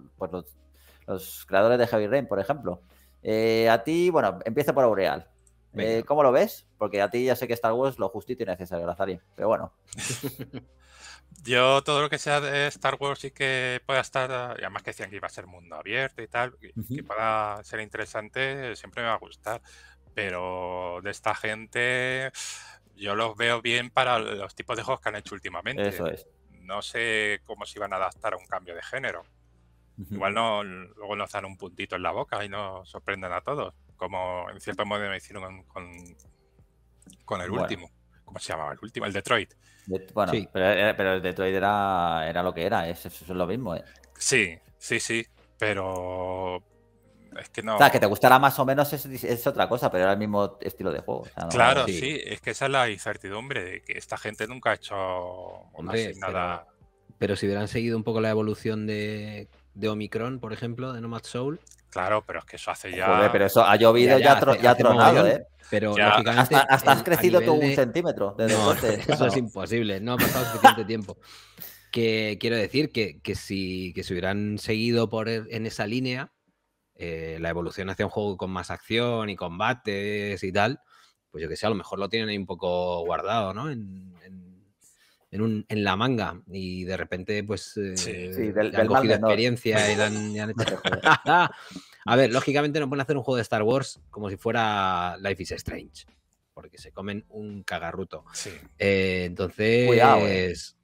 [SPEAKER 1] los, creadores de Heavy Rain, por ejemplo. Eh, a ti, bueno, empieza por Aureal. Eh, ¿Cómo lo ves? Porque a ti ya sé que Star Wars lo justito y necesario, ti pero bueno.
[SPEAKER 2] Yo todo lo que sea de Star Wars y que pueda estar, y además que decían que iba a ser mundo abierto y tal, que pueda ser interesante, siempre me va a gustar. Pero de esta gente yo los veo bien para los tipos de juegos que han hecho últimamente. Eso es. No sé cómo se iban a adaptar a un cambio de género. Igual no, luego nos dan un puntito en la boca y nos sorprenden a todos. Como en cierto modo me hicieron con, con el último. ¿Cómo se llamaba el último? El Detroit.
[SPEAKER 1] bueno, sí. Eh, pero, el Detroit era, era lo que era, eso, es lo mismo. ¿eh?
[SPEAKER 2] Sí, sí, sí. Pero es que no. O sea, que te
[SPEAKER 1] gustará más o menos es, es otra cosa, pero era el mismo estilo de juego. claro, sí.
[SPEAKER 2] es que esa es la incertidumbre de que esta gente nunca ha hecho Hombre, nada.
[SPEAKER 1] Pero, si
[SPEAKER 3] hubieran seguido un poco la evolución de, de, Omicron, por ejemplo, de Nomad Soul.
[SPEAKER 2] Claro, pero es que eso hace ya. pero eso ha llovido ya, ya, tronado, ¿eh? Pero ya. Hasta, has crecido tú un centímetro desde entonces. Eso es
[SPEAKER 3] imposible, no ha pasado suficiente tiempo. Que quiero decir que, que si, que se hubieran seguido por e, en esa línea, eh, la evolución hacia un juego con más acción y combates y tal, pues yo que sé, a lo mejor lo tienen ahí un poco guardado, ¿no? En, la manga y de repente, pues, eh, han cogido experiencia y, han, hecho... a ver, lógicamente no pueden hacer un juego de Star Wars como si fuera Life is Strange, porque se comen un cagarruto. Eh, entonces...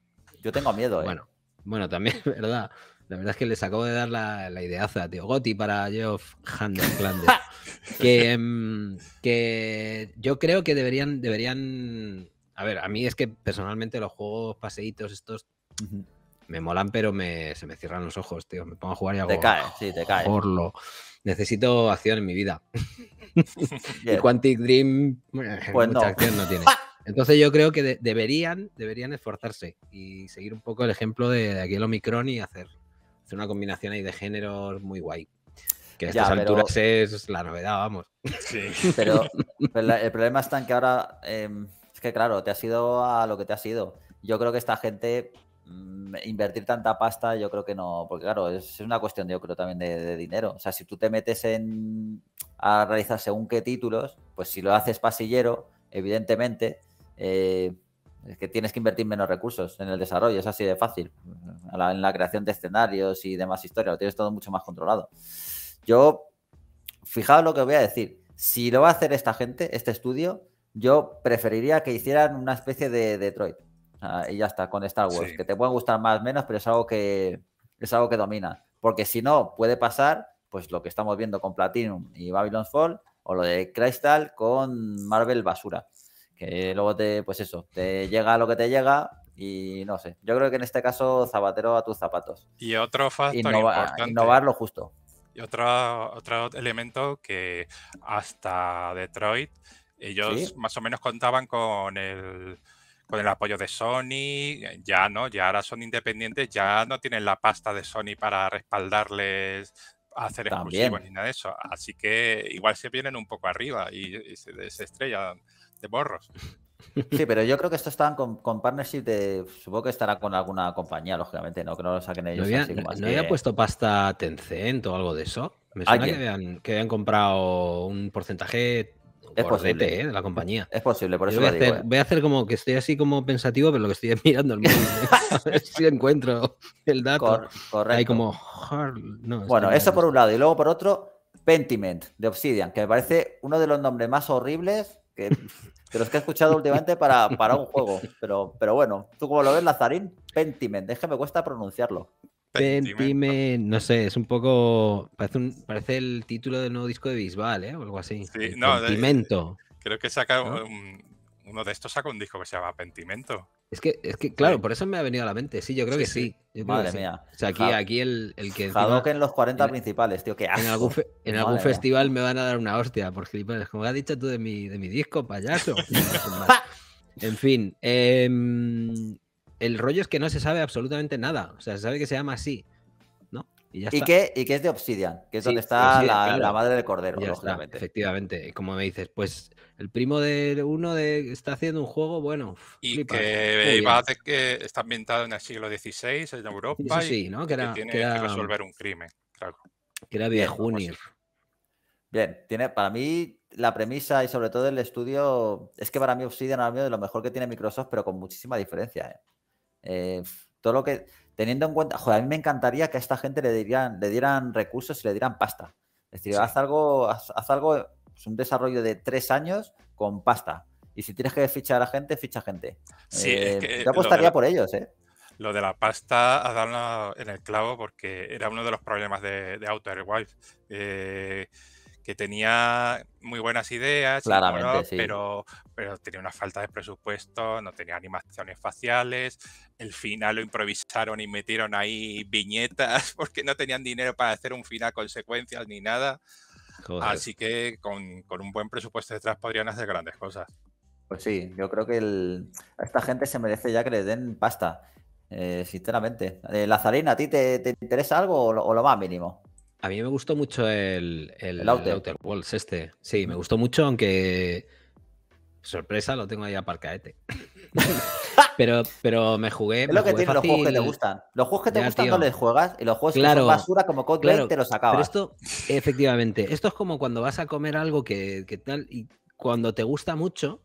[SPEAKER 3] yo tengo miedo, ¿eh? Bueno, bueno, también, ¿verdad? La verdad es que les acabo de dar la, la ideaza, tío. Goti para Geoff Handel que, em, que yo creo que deberían, deberían. A ver, a mí es que personalmente los juegos paseitos estos me molan, pero me, se me cierran los ojos, tío. Me pongo a jugar y hago. Te cae, sí, te cae. por lo Necesito acción en mi vida. El Quantic Dream, pues mucha acción no tiene. Entonces yo creo que deberían, deberían esforzarse y seguir un poco el ejemplo de, de aquí el Omicron y hacer es una combinación ahí de géneros muy guay. Que a estas alturas es la
[SPEAKER 1] novedad, vamos. Sí. Pero, el problema está en que ahora, em, es que claro, te ha sido a lo que te ha sido Yo creo que esta gente mm, invertir tanta pasta, yo creo que no, porque claro, es una cuestión, yo creo, también de, dinero. O sea, si tú te metes en a realizar según qué títulos, pues si lo haces pasillero, evidentemente, eh, es que tienes que invertir menos recursos en el desarrollo, es así de fácil. en la creación de escenarios y demás historias, lo tienes todo mucho más controlado. Yo, fijaos lo que voy a decir. Si lo va a hacer esta gente, este estudio, yo preferiría que hicieran una especie de Detroit. y ya está, con Star Wars. Que te pueden gustar más o menos, pero es algo que es algo que domina. Porque si no, puede pasar, pues lo que estamos viendo con Platinum y Babylon's Fall, o lo de Crystal con Marvel Basura que luego te, pues eso, te llega lo que te llega y no sé. Yo creo que en este caso zapatero a tus zapatos.
[SPEAKER 2] Y otro factor Innovar lo justo. Y otro, otro elemento que hasta Detroit ellos más o menos contaban con el, con el apoyo de Sony, ya no, ya ahora son independientes, ya no tienen la pasta de Sony para respaldarles hacer También. ni nada de eso. Así que igual se vienen un poco arriba y, se, se estrellan borros.
[SPEAKER 1] Sí, pero yo creo que esto está con, con, partnership de. Supongo que estará con alguna compañía, lógicamente, ¿no? Que no lo saquen ellos. ¿No había, así no, había
[SPEAKER 3] puesto pasta Tencent o algo de eso? Me suena que habían, comprado un porcentaje ¿eh? de la compañía. Es posible, por eso voy, ¿eh? voy a hacer como que estoy así como pensativo, pero lo que estoy mirando el mundo. ¿eh? si encuentro
[SPEAKER 1] el dato. correcto. como. bueno, eso por un lado. Y luego por otro, Pentiment de Obsidian, que me parece uno de los nombres más horribles que, de los que he escuchado últimamente para, para un juego. Pero, pero bueno, ¿tú cómo lo ves, Lazarín? Pentiment, es que me cuesta pronunciarlo.
[SPEAKER 3] Pentiment, no sé, es un poco. Parece, el título del nuevo disco de Bisbal, ¿eh? O algo así. Sí,
[SPEAKER 2] eh, no, Pentimento. Eh, creo que saca uno de estos saca un disco que se llama Pentimento.
[SPEAKER 3] Es que, es que, claro, por eso me ha venido a la mente. Sí, yo creo que sí. Madre mía. O sea, aquí, aquí
[SPEAKER 1] el, el que. en los 40 principales, tío, que En algún, en algún
[SPEAKER 3] festival me van a dar una hostia por gilipollas. Como has dicho tú de mi, disco, payaso. en fin. Em, el rollo es que no se sabe absolutamente nada. O sea, se sabe que se llama así. Y, qué
[SPEAKER 1] ¿Y, Que, es de Obsidian, que es donde está la,
[SPEAKER 3] madre del cordero, lógicamente. efectivamente, como me dices, pues el primo de uno de, está haciendo un juego, bueno.
[SPEAKER 2] Y que, va hacer que está ambientado en el siglo XVI, en Europa, sí, y ¿no? que, tiene que, resolver un crimen. Claro.
[SPEAKER 1] Que era bien, pues Junior. Bien, tiene, para mí la premisa y sobre todo el estudio, es que para mí Obsidian es lo mejor que tiene Microsoft, pero con muchísima diferencia. ¿eh? Eh, todo lo que teniendo en cuenta, joder, a mí me encantaría que a esta gente le dieran, le dieran recursos y le dieran pasta. Es decir, haz algo, haz, algo, es pues, un desarrollo de tres años con pasta. Y si tienes que fichar a gente, ficha gente. Sí, eh, yo apostaría por ellos, ¿eh?
[SPEAKER 2] Lo de la pasta ha dado en el clavo porque era uno de los problemas de, Auto Outer Eh, que tenía muy buenas ideas, pero, pero tenía una falta de presupuesto, no tenía animaciones faciales, el final lo improvisaron y metieron ahí viñetas porque no tenían dinero para hacer un final con secuencias ni nada. Así que con, un buen presupuesto detrás podrían hacer grandes cosas.
[SPEAKER 1] Pues sí, yo creo que a esta gente se merece ya que le den pasta, eh, sinceramente. Eh, Lazarín, ¿a ti te, interesa algo o lo, o lo más mínimo? A mí me gustó mucho el, el, Outer.
[SPEAKER 3] este. Sí, me gustó mucho, aunque sorpresa, lo tengo ahí aparcaete. pero, pero me jugué. Es lo que tienen los juegos que te gustan. Los juegos que te gustan no los juegas y los juegos que son basura como Code te los acabas. Pero esto, efectivamente, esto es como cuando vas a comer algo que, que, tal y cuando te gusta mucho.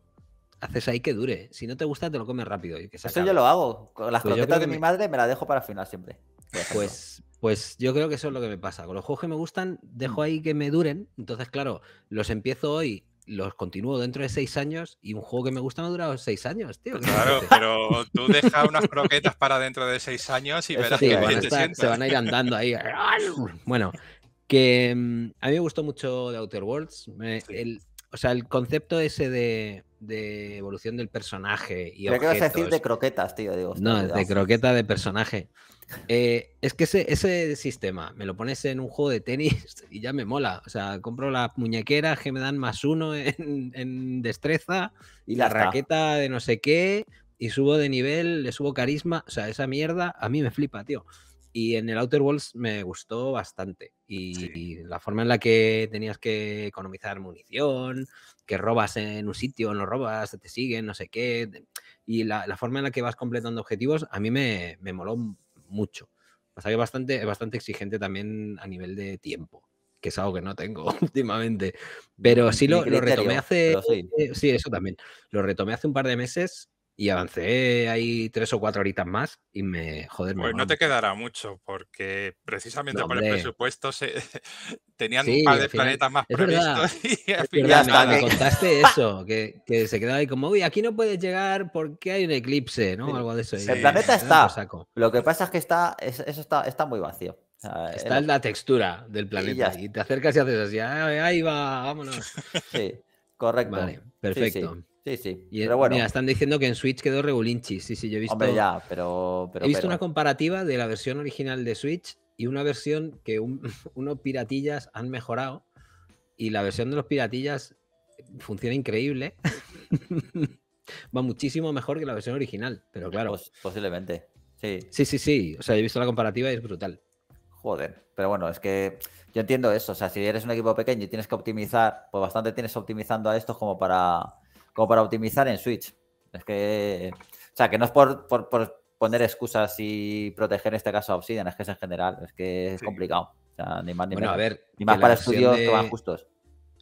[SPEAKER 3] Haces ahí que dure. Si no te gusta, te lo comes rápido. Y que se Eso yo lo
[SPEAKER 1] hago. Con las pues croquetas de mi madre me las dejo para final
[SPEAKER 3] siempre. Pues, pues yo creo que eso es lo que me pasa. Con los juegos que me gustan, mm. dejo ahí que me duren. Entonces, claro, los empiezo hoy, los continúo dentro de seis años y un juego que me gusta me ha durado seis años, tío. Claro,
[SPEAKER 2] pero tú deja unas croquetas para dentro de seis años y verás que se van a ir andando ahí.
[SPEAKER 3] Bueno, que mm, a mí me gustó mucho de Outer Worlds. o sea, el concepto ese de de evolución del personaje. Y Creo que vas a decir de
[SPEAKER 1] croquetas, tío. Digo, no, de
[SPEAKER 3] croqueta de personaje. Eh, es que ese, ese, sistema me lo pones en un juego de tenis y ya me mola. O sea, compro las muñequeras que me dan más uno en, en destreza y la raqueta de no sé qué y subo de nivel, le subo carisma. O sea, esa mierda a mí me flipa, tío. Y en el Outer Worlds me gustó bastante. Y, la forma en la que tenías que economizar munición, que robas en un sitio, no robas, te siguen, no sé qué. Y la, forma en la que vas completando objetivos, a mí me, me moló mucho. O que bastante, es bastante exigente también a nivel de tiempo, que es algo que no tengo últimamente. Pero sí lo, lo retomé hace. Eh, sí, eso también. Lo retomé hace un par de meses y avancé ahí tres o cuatro horitas más y me joder. Pues no te quedará
[SPEAKER 2] mucho porque precisamente por el presupuesto tenían un par de planetas más previstos. Y me contaste eso,
[SPEAKER 3] que, se quedaba ahí como, uy, aquí no puedes llegar porque hay un eclipse, ¿no? Algo de eso. El planeta está. Lo que pasa es que está,
[SPEAKER 1] eso está, muy vacío.
[SPEAKER 3] está en la textura del planeta y, te acercas y haces así, ah,
[SPEAKER 1] ahí va, vámonos. Sí, correcto. Vale, perfecto. Sí, sí. pero bueno.
[SPEAKER 3] Mira, están diciendo que en Switch quedó regulinchi. Sí, sí, yo he visto. ya, pero. he visto una comparativa de la versión original de Switch y una versión que unos piratillas han mejorado. Y la versión de los piratillas funciona increíble. Va muchísimo mejor que la versión original, pero claro. Pues, posiblemente. Sí.
[SPEAKER 1] Sí, sí, sí. O sea, he visto la comparativa y es brutal. Joder. Pero bueno, es que yo entiendo eso. O sea, si eres un equipo pequeño y tienes que optimizar, pues bastante tienes optimizando a estos como para como para optimizar en Switch. Es que, o sea, que no es por, poner excusas y proteger en este caso a Obsidian, es que es en general, es que es complicado. O sea, ni más ni bueno, A ver, más para estudios que van
[SPEAKER 3] justos.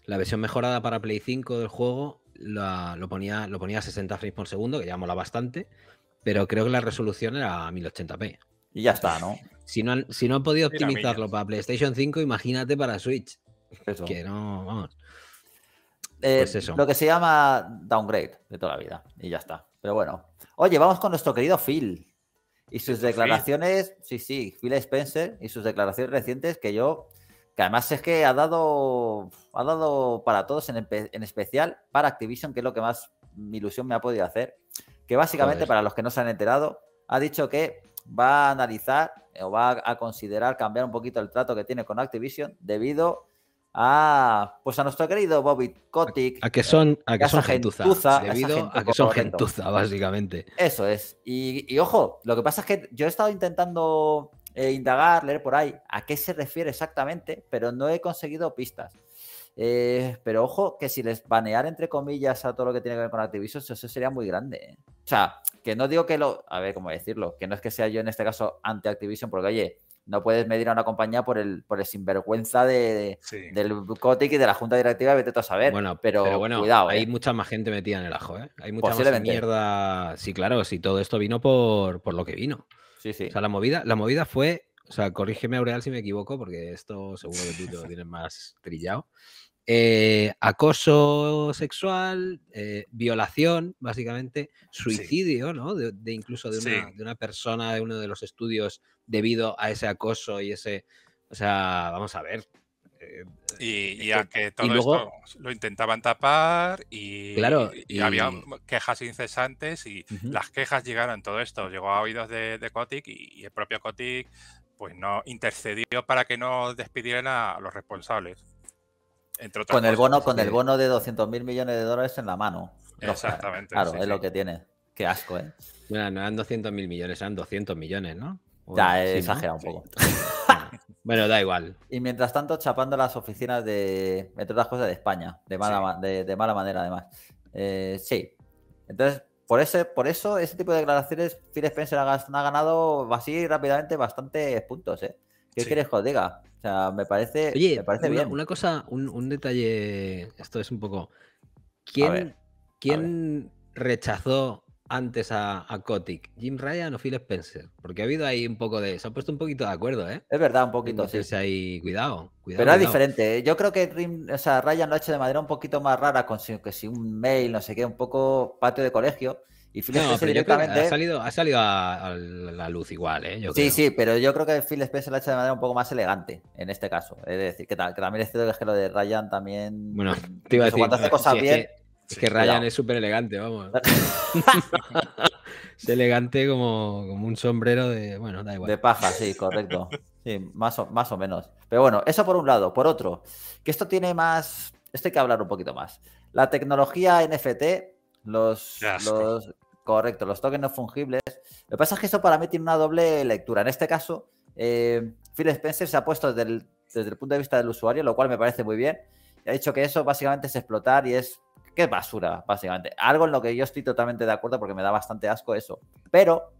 [SPEAKER 3] La versión mejorada para Play 5 del juego lo, ponía, lo ponía a 60 frames por segundo, que ya mola bastante, pero creo que la resolución era a 1080p. Y ya está, ¿no? Si no han, si no podido optimizarlo para PlayStation 5, imagínate para Switch. Que
[SPEAKER 1] no, vamos. Eh, pues lo que se llama downgrade de toda la vida. Y ya está. Pero bueno. Oye, vamos con nuestro querido Phil. Y sus declaraciones, sí, sí, Phil Spencer y sus declaraciones recientes que yo, que además es que ha dado, ha dado para todos, en, especial para Activision, que es lo que más mi ilusión me ha podido hacer, que básicamente para los que no se han enterado, ha dicho que va a analizar o va a considerar cambiar un poquito el trato que tiene con Activision debido Ah, pues a nuestro querido Bobby Kotick. A, que son, que son gentuza. debido a que son gentuza,
[SPEAKER 3] básicamente.
[SPEAKER 1] Eso es. Y, ojo, lo que pasa es que yo he estado intentando eh, indagar, leer por ahí a qué se refiere exactamente, pero no he conseguido pistas. Eh, pero ojo, que si les banear entre comillas a todo lo que tiene que ver con Activision, eso, sería muy grande. ¿eh? O sea, que no digo que lo. A ver, ¿cómo decirlo? Que no es que sea yo en este caso anti-Activision, porque oye no puedes medir a una compañía por el, por el sinvergüenza de, del Cotic y de la Junta Directiva, vete tú a saber. Bueno, pero, cuidado. Hay ¿eh?
[SPEAKER 3] mucha más gente metida en el ajo, ¿eh? Hay mucha más mierda. Sí, claro, si sí, todo esto vino por, lo que vino. Sí, sí. O sea, la movida, la movida fue, o sea, corrígeme Aureal si me equivoco, porque esto seguro que tú lo tienes más trillado. Eh, acoso sexual, eh, violación, básicamente, suicidio, ¿no? De, incluso de una, de una persona de uno de los estudios debido a ese acoso y ese. O sea, vamos a ver,
[SPEAKER 2] eh, y, a que todo esto lo intentaban tapar y, claro, y, había quejas incesantes y las quejas llegaron, todo esto llegó a oídos de, Cotic y, el propio Cotic pues no intercedió para que no despidieran a los responsables con el bono, con el bono
[SPEAKER 1] de 200 mil millones de dólares en la mano. Exactamente. Claro, es lo que tiene. Qué asco, ¿eh? Mira, no eran 200 mil millones, eran 200 millones, ¿no? ya, he exagerado un poco. bueno, da igual. Y mientras tanto, chapando las oficinas de, entre otras cosas, de España, de mala, de, mala manera, además. Eh, sí. Entonces, por, ese, por eso, ese tipo de declaraciones, Phil Spencer ha ganado así rápidamente bastantes puntos, ¿eh? ¿Qué crees, quieres que O sea, me parece, Oye, me parece bien. Una
[SPEAKER 3] cosa, un, detalle, esto es un poco. ¿Quién, ¿quién rechazó antes a, a, ¿Jim Ryan o Phil Spencer? Porque ha habido ahí un poco de. Se han
[SPEAKER 1] puesto un poquito de acuerdo, ¿eh? Es verdad, un poquito, sí.
[SPEAKER 3] Ahí, cuidado, cuidado. Pero es diferente.
[SPEAKER 1] ¿eh? Yo creo que Ryan lo ha hecho de manera un poquito más rara, con que si un mail, no sé qué, un poco patio de colegio. Y ha
[SPEAKER 3] salido, ha salido a, la luz igual, ¿eh? sí, sí,
[SPEAKER 1] pero yo creo que Phil Spencer la ha hecho de manera un poco más elegante en este caso. Es decir, que, que también es cierto que lo de Ryan también. Bueno, te iba a decir. hace cosas bien. que, Ryan es súper elegante, vamos. es elegante como, como un sombrero de. Bueno, da igual. De paja, sí, correcto. Sí, más más o menos. Pero bueno, eso por un lado. Por otro, que esto tiene más. Esto hay que hablar un poquito más. La tecnología NFT los, los, correcto, los tokens no fungibles. Lo que pasa es que eso para mí tiene una doble lectura. En este caso, eh, Phil Spencer se ha puesto desde el, punto de vista del usuario, lo cual me parece muy bien. Y ha dicho que eso básicamente es explotar y es. ¡Qué basura! Básicamente. Algo en lo que yo estoy totalmente de acuerdo porque me da bastante asco eso. Pero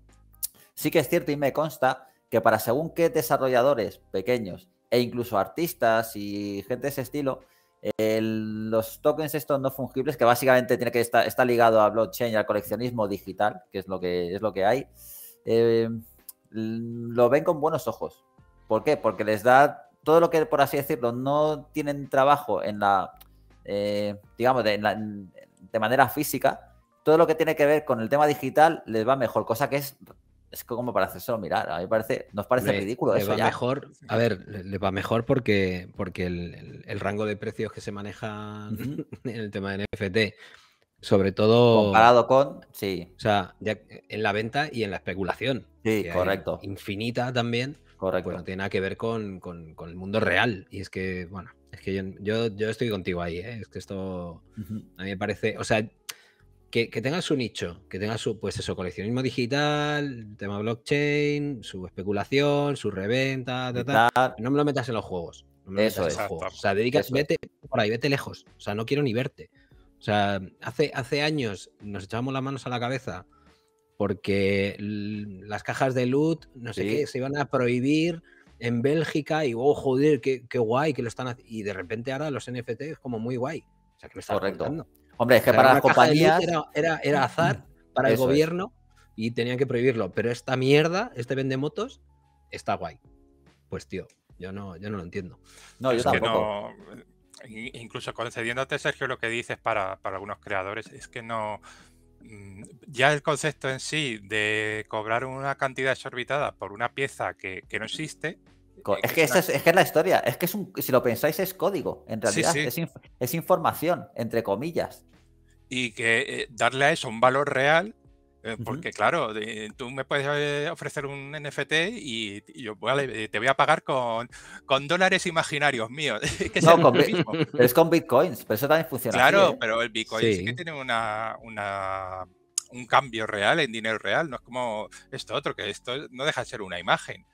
[SPEAKER 1] sí que es cierto y me consta que para según qué desarrolladores pequeños e incluso artistas y gente de ese estilo los tokens estos no fungibles, que básicamente tiene que estar, está ligado a blockchain y al coleccionismo digital, que es lo que, es lo que hay, em, lo ven con buenos ojos. ¿Por qué? Porque les da todo lo que, por así decirlo, no tienen trabajo en la, eh, digamos, de manera física, todo lo que tiene que ver con el tema digital les va mejor, cosa que es es que como para hacérselo mirar, a mí parece, nos parece ridículo Mejor,
[SPEAKER 3] a ver, le, va mejor porque, porque el, rango de precios que se maneja en el tema de NFT, sobre todo... Comparado con, sí. O sea, ya en la venta y en la especulación. Sí, correcto. Infinita también. Pues correcto. no tiene nada que ver con, el mundo real. Y es que, bueno, es que yo, yo, estoy contigo ahí, ¿eh? Es que esto a mí me parece, o sea, que, que su nicho, que tenga su, pues eso, coleccionismo digital, tema blockchain, su especulación, su reventa, no me lo metas en los juegos.
[SPEAKER 4] No
[SPEAKER 1] me lo metas En los juegos.
[SPEAKER 3] O sea, vete por ahí, vete lejos. O sea, no quiero ni verte. O sea, hace, hace años nos echábamos las manos a la cabeza porque las cajas de loot, no sé qué, se iban a prohibir en Bélgica y, oh, joder, qué, guay que lo están haciendo. Y de repente ahora los NFT es como muy guay. O sea, que me está Correcto.
[SPEAKER 1] Hombre, es que para la compañía
[SPEAKER 3] Era, era, azar para el gobierno y tenían que prohibirlo. Pero esta mierda, este vende motos, está guay. Pues tío, yo no, yo no lo entiendo. No, yo tampoco.
[SPEAKER 2] incluso concediéndote, Sergio, lo que dices para, para algunos creadores, es que no mm, ya el concepto en sí de cobrar una cantidad exorbitada por una pieza que, que no existe, es que, esa es,
[SPEAKER 1] que es la historia. Es que es un, si lo pensáis es código, en realidad. Es, información, entre comillas.
[SPEAKER 2] Y que eh, darle a eso un valor real, eh, porque claro, tú me puedes eh, ofrecer un NFT y, yo te voy a pagar con, con dólares imaginarios míos. no, con Bitcoin. Pero es
[SPEAKER 1] con bitcoins, pero eso también funciona. Claro, pero el bitcoin sí. que
[SPEAKER 2] tiene una, una un cambio real en dinero real, no es como esto otro, que esto no deja de ser una imagen.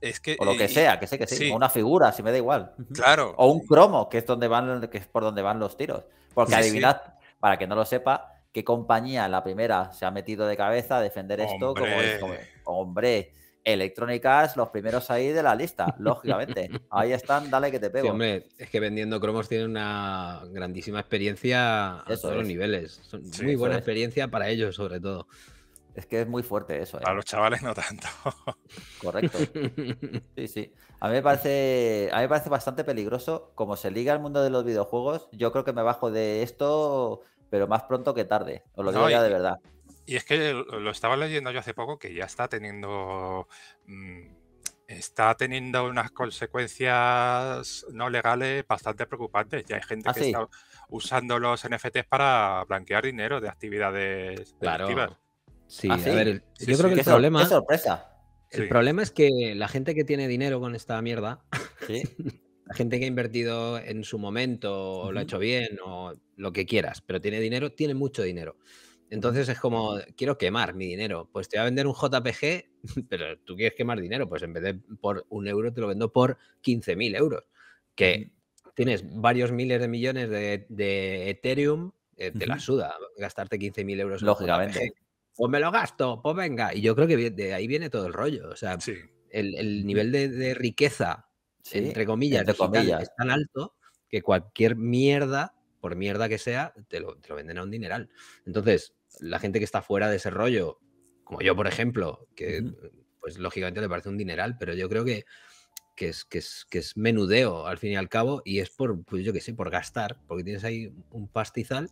[SPEAKER 2] Es que, o lo eh, que sea, que sé que sí, una
[SPEAKER 1] figura, si me da igual. Claro. O un cromo, que es donde van, que es por donde van los tiros. Porque adivinad, para que no lo sepa, qué compañía la primera se ha metido de cabeza a defender esto hombre. como, hombre. los primeros ahí de la lista, lógicamente. Ahí están, dale que te pego. hombre,
[SPEAKER 3] es que vendiendo cromos tiene una grandísima experiencia a todos los niveles. muy buena
[SPEAKER 1] experiencia para ellos, sobre todo. Es que es muy fuerte eso. A ¿eh? los chavales no tanto. Correcto. Sí, sí. A mí, me parece, parece bastante peligroso. Como se liga al mundo de los videojuegos, yo creo que me bajo de esto, pero más pronto que tarde. Os lo digo ya de
[SPEAKER 2] verdad. Y es que lo estaba leyendo yo hace poco que ya está teniendo. Mm, está teniendo unas consecuencias no legales bastante preocupantes. Ya hay gente ah, que está usando los NFTs para blanquear dinero de actividades claro. Sí, ¿Ah, a ver, yo creo que el problema. sorpresa.
[SPEAKER 1] El
[SPEAKER 3] problema es que la gente que tiene dinero con esta mierda, la gente que ha invertido en su momento, o lo ha hecho bien, o lo que quieras, pero tiene dinero, tiene mucho dinero. Entonces es como, quiero quemar mi dinero. Pues te voy a vender un JPG, pero tú quieres quemar dinero. Pues en vez de por un euro, te lo vendo por 15.000 euros. Que tienes varios miles de millones de, Ethereum, eh, te la suda gastarte 15.000 euros. Lógicamente pues me lo gasto, pues venga. Y yo creo que de ahí viene todo el rollo. O sea, el, nivel de, riqueza, entre comillas, entre comillas. es tan alto que cualquier mierda, por mierda que sea, te lo, venden a un dineral. Entonces, la gente que está fuera de ese rollo, como yo, por ejemplo, que pues lógicamente le parece un dineral, pero yo creo que, es, que, es, que es menudeo al fin y al cabo y es por, pues yo qué sé, por gastar, porque tienes ahí un pastizal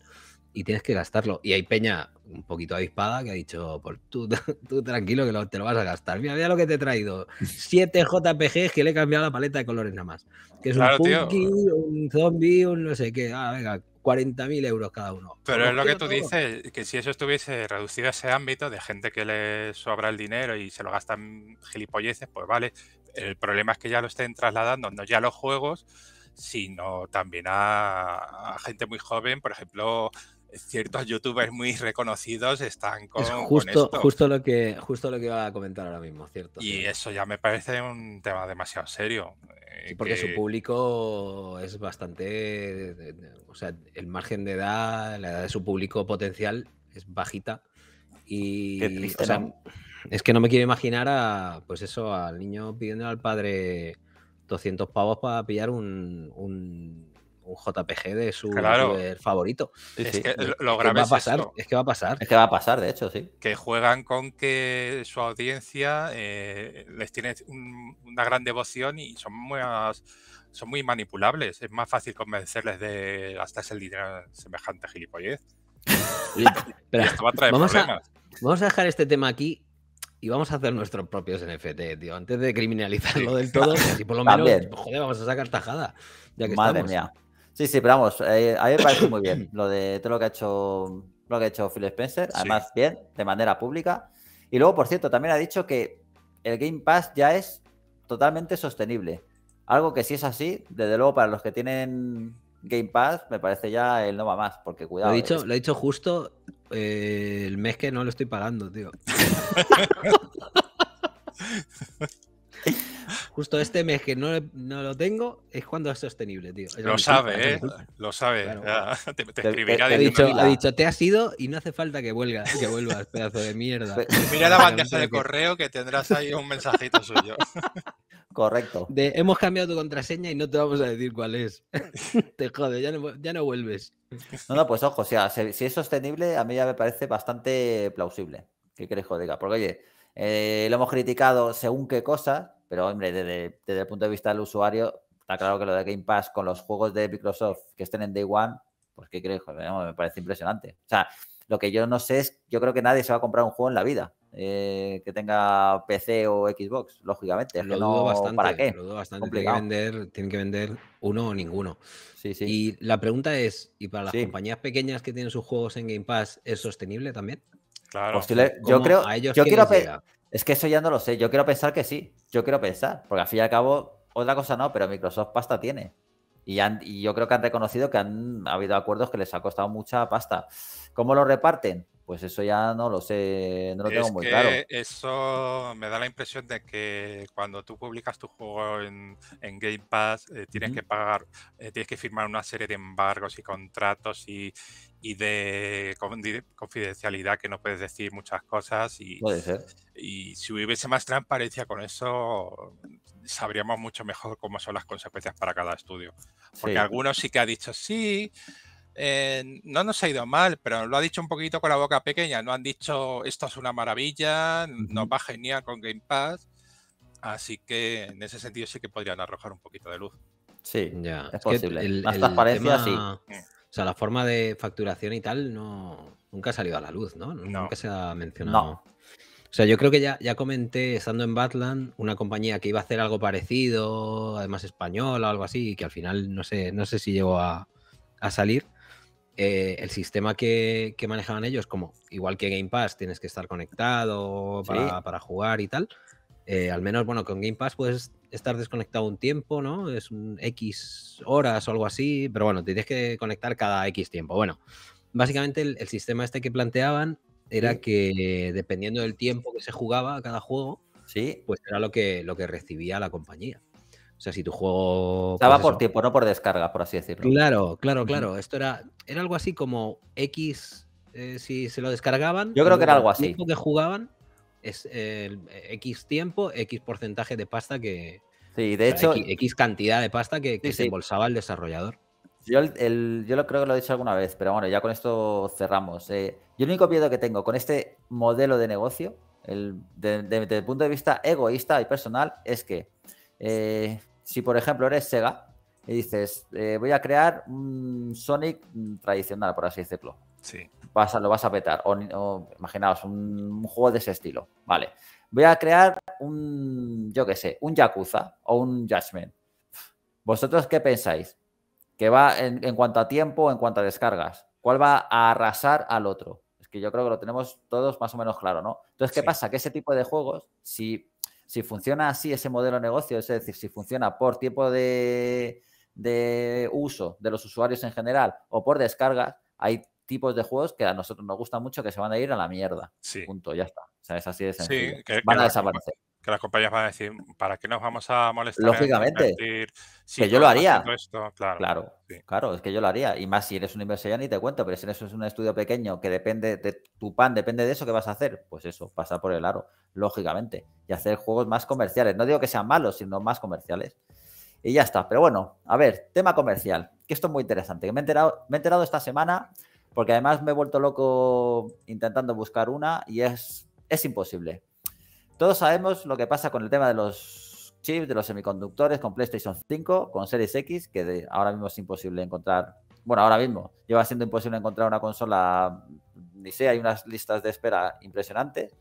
[SPEAKER 3] y tienes que gastarlo. Y hay Peña un poquito avispada que ha dicho, pues tú, tranquilo que te lo vas a gastar. Mira, mira lo que te he traído. Siete JPGs que le he cambiado la paleta de colores nada más. Que es un un zombie, un no sé qué. Ah, venga, 40.000 euros cada uno. Pero es lo que tú
[SPEAKER 2] dices, que si eso estuviese reducido a ese ámbito de gente que le sobra el dinero y se lo gastan gilipolleces, pues vale. El problema es que ya lo estén trasladando, no ya a los juegos, sino también a gente muy joven, por ejemplo, ciertos youtubers muy reconocidos están con, justo, Justo lo,
[SPEAKER 3] que, justo lo que iba a comentar ahora mismo, ¿cierto? Y
[SPEAKER 2] eso ya me parece un tema demasiado serio. Eh, porque su público es
[SPEAKER 3] bastante. O sea, el margen de edad, la edad de su público potencial es bajita. Y. Es que no me quiero imaginar a. Pues eso, al niño pidiendo al padre 200 pavos para pillar un un JPG de su favorito. es que lo grave va a pasar, es que va a
[SPEAKER 1] pasar. Es que va a pasar, de hecho, sí.
[SPEAKER 2] Que juegan con que su audiencia eh, les tiene una gran devoción y son muy, son muy manipulables. Es más fácil convencerles de gastarse el dinero en semejante gilipollez. a traer vamos,
[SPEAKER 3] a, dejar este tema aquí y vamos a hacer nuestros propios NFT,
[SPEAKER 1] tío. Antes de criminalizarlo del todo, así por lo menos,
[SPEAKER 3] joder, vamos a sacar tajada.
[SPEAKER 1] Madre mía. Sí, sí, pero vamos, eh, a mí me parece muy bien lo de todo lo que ha hecho, lo que ha hecho Phil Spencer, además bien, de manera pública. Y luego, por cierto, también ha dicho que el Game Pass ya es totalmente sostenible. Algo que si es así, desde luego para los que tienen Game Pass, me parece ya el no va más, porque cuidado. Eh. Lo ha dicho, lo dicho
[SPEAKER 3] justo eh, el mes que no lo estoy pagando, tío. Justo este mes que no, lo tengo es cuando es sostenible, tío. ¿eh? lo, sabe, eh,
[SPEAKER 2] lo sabe, Te, escribirá ha, dicho,
[SPEAKER 3] te has ido y no hace falta que vuelvas, que vuelvas, pedazo de mierda. Mira la bandeja de correo que tendrás
[SPEAKER 2] ahí un mensajito suyo.
[SPEAKER 1] Correcto. hemos cambiado tu contraseña y no te vamos a decir cuál es. te jode, ya no, vuelves. No, no, pues ojo, o sea, si es sostenible, a mí ya me parece bastante plausible. ¿Qué crees, jodiga? Porque, oye, eh, lo hemos criticado según qué cosa, pero, hombre, desde, el punto de vista del usuario, está claro que lo de Game Pass con los juegos de Microsoft que estén en Day One, pues, ¿qué crees? me parece impresionante. O sea, lo que yo no sé es, yo creo que nadie se va a comprar un juego en la vida eh, que tenga PC o Xbox, lógicamente. lo dudo bastante. ¿Para qué? Lo dudo bastante. Tienen que,
[SPEAKER 3] vender, tienen que vender uno o ninguno. Sí, sí. Y la pregunta es, ¿y para las compañías pequeñas que tienen sus juegos en Game Pass, es sostenible
[SPEAKER 1] también? Claro. yo creo, yo quiero, es que eso ya no lo sé. Yo quiero pensar que sí. Yo quiero pensar. Porque al fin y al cabo, otra cosa no, pero Microsoft pasta tiene. Y, yo creo que han reconocido que han ha habido acuerdos que les ha costado mucha pasta. ¿Cómo lo reparten? Pues eso ya no lo sé, no lo tengo muy claro.
[SPEAKER 2] Eso me da la impresión de que cuando tú publicas tu juego en, Game Pass, eh, tienes que pagar, eh, tienes que firmar una serie de embargos y contratos y, de, confidencialidad que no puedes decir muchas cosas. Y, Puede ser. Y si hubiese más transparencia con eso, sabríamos mucho mejor cómo son las consecuencias para cada estudio. Porque algunos sí que ha dicho sí eh, no nos ha ido mal, pero lo ha dicho un poquito con la boca pequeña. No han dicho esto es una maravilla, nos va genial con Game Pass. Así que en ese sentido sí que podrían arrojar un poquito de luz. Sí, ya.
[SPEAKER 3] Es, posible. Que Las mm. O sea, la forma de facturación y tal no nunca ha salido a la luz, ¿no? Nunca se ha mencionado. O sea, yo creo que ya, ya comenté, estando en Batland, una compañía que iba a hacer algo parecido, además española o algo así, y que al final no sé, no sé si llegó a, a salir. Eh, el sistema que, manejaban ellos, como igual que Game Pass, tienes que estar conectado para, jugar y tal. Eh, al menos, bueno, con Game Pass puedes estar desconectado un tiempo, ¿no? Es un X horas o algo así, pero bueno, tienes que conectar cada X tiempo. Bueno, básicamente el, sistema este que planteaban era que dependiendo del tiempo que se jugaba cada juego, ¿Sí? pues era lo que, lo que recibía la compañía. O sea, si tu juego. Estaba pues por tiempo, no por descarga, por
[SPEAKER 1] así decirlo. Claro, claro, claro. Esto
[SPEAKER 3] era, era algo así como X, eh, si se lo descargaban. Yo creo que era algo así. El tiempo que jugaban es el X tiempo, X
[SPEAKER 1] porcentaje de pasta que. Sí, de hecho. X, cantidad de pasta que, se embolsaba el desarrollador. Yo, yo lo creo que lo he dicho alguna vez, pero bueno, ya con esto cerramos. Eh, yo el único miedo que tengo con este modelo de negocio, desde el punto de vista egoísta y personal, es que eh, si, por ejemplo, eres Sega y dices, eh, voy a crear un Sonic tradicional, por así decirlo. Sí. lo vas a petar. O, imaginaos, un, juego de ese estilo. Vale. Voy a crear un, yo qué sé, un Yakuza o un Judgment. ¿Vosotros qué pensáis? ¿Que va en, cuanto a tiempo, o en cuanto a descargas? ¿Cuál va a arrasar al otro? Es que yo creo que lo tenemos todos más o menos claro, ¿no? Entonces, ¿qué pasa? Que ese tipo de juegos, si si funciona así ese modelo de negocio, es decir, si funciona por tiempo de, uso de los usuarios en general o por descargas, hay tipos de juegos que a nosotros nos gustan mucho que se van a ir a la mierda. Punto, ya está. O sea, es así de sencillo. van a desaparecer
[SPEAKER 2] que las compañías van a decir, ¿para qué nos vamos a molestar? Lógicamente. que yo lo haría. Claro,
[SPEAKER 1] claro, es que yo lo haría. Y más si eres un inversor, ya ni te cuento, pero si eres un estudio pequeño que depende de tu pan, depende de eso, ¿qué vas a hacer? Pues eso, pasar por el aro, lógicamente. Y hacer juegos más comerciales. No digo que sean malos, sino más comerciales. Y ya está. Pero bueno, a ver, tema comercial, que esto es muy interesante. Me he enterado, me he enterado esta semana, porque además me he vuelto loco intentando buscar una y es, es imposible todos sabemos lo que pasa con el tema de los chips, de los semiconductores, con PlayStation 5, con Series X, que ahora mismo es imposible encontrar. Bueno, ahora mismo lleva siendo imposible encontrar una consola, ni sé, hay unas listas de espera impresionantes.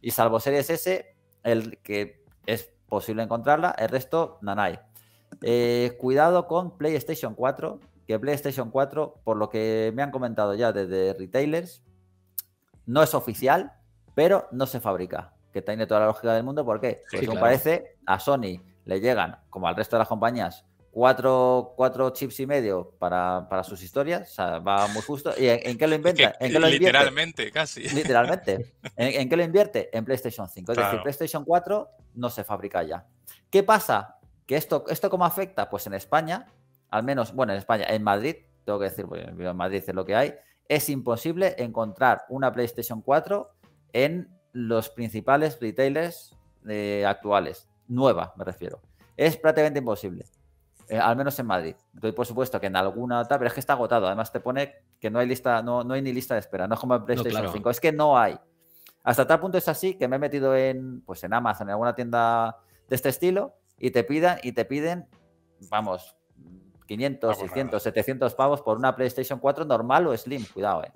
[SPEAKER 1] Y salvo Series S, el que es posible encontrarla, el resto, nanay. Eh, cuidado con PlayStation 4, que PlayStation 4, por lo que me han comentado ya desde retailers, no es oficial, pero no se fabrica que tiene toda la lógica del mundo. ¿Por qué? Porque, parece, a Sony le llegan, como al resto de las compañías, cuatro, chips y medio para, sus historias. O va muy justo. ¿Y en, qué lo inventa? ¿En invierte? Literalmente, casi. Literalmente. ¿En, qué lo invierte? En PlayStation 5. Es decir, PlayStation 4 no se fabrica ya. ¿Qué pasa? ¿Que esto, esto cómo afecta? Pues en España, al menos, bueno, en España, en Madrid, tengo que decir, en Madrid es lo que hay, es imposible encontrar una PlayStation 4 en los principales retailers eh, actuales. Nueva, me refiero. Es prácticamente imposible. Eh, al menos en Madrid. Entonces, por supuesto que en alguna otra, pero es que está agotado. Además, te pone que no hay lista, no, no hay ni lista de espera. No es como en PlayStation 5. Es que no hay. Hasta tal punto es así que me he metido en, pues en Amazon, en alguna tienda de este estilo, y te pidan, y te piden, vamos, 500, 600, 700 pavos por una PlayStation 4 normal o Slim. Cuidado, eh.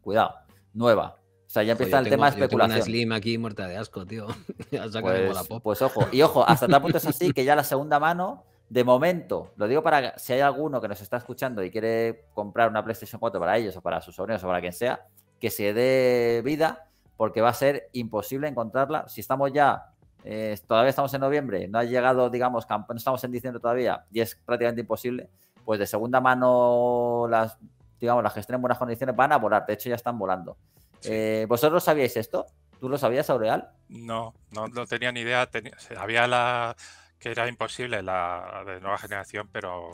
[SPEAKER 1] Cuidado. Nueva. O sea, ya empieza el tema de especulación. una Slim aquí muerta de asco, tío. ya pues, pues ojo, y ojo, hasta tal punto es así que ya la segunda mano, de momento, lo digo para si hay alguno que nos está escuchando y quiere comprar una PlayStation 4 para ellos o para sus sobrinos o para quien sea, que se dé vida, porque va a ser imposible encontrarla. Si estamos ya, eh, todavía estamos en noviembre, no ha llegado, digamos, no estamos en diciembre todavía y es prácticamente imposible, pues de segunda mano las digamos, las que estén en buenas condiciones van a volar. De hecho, ya están volando. Eh, ¿Vosotros sabíais esto? ¿Tú lo sabías, Aureal?
[SPEAKER 2] No, no, no tenía ni idea. había la que era imposible la de nueva generación, pero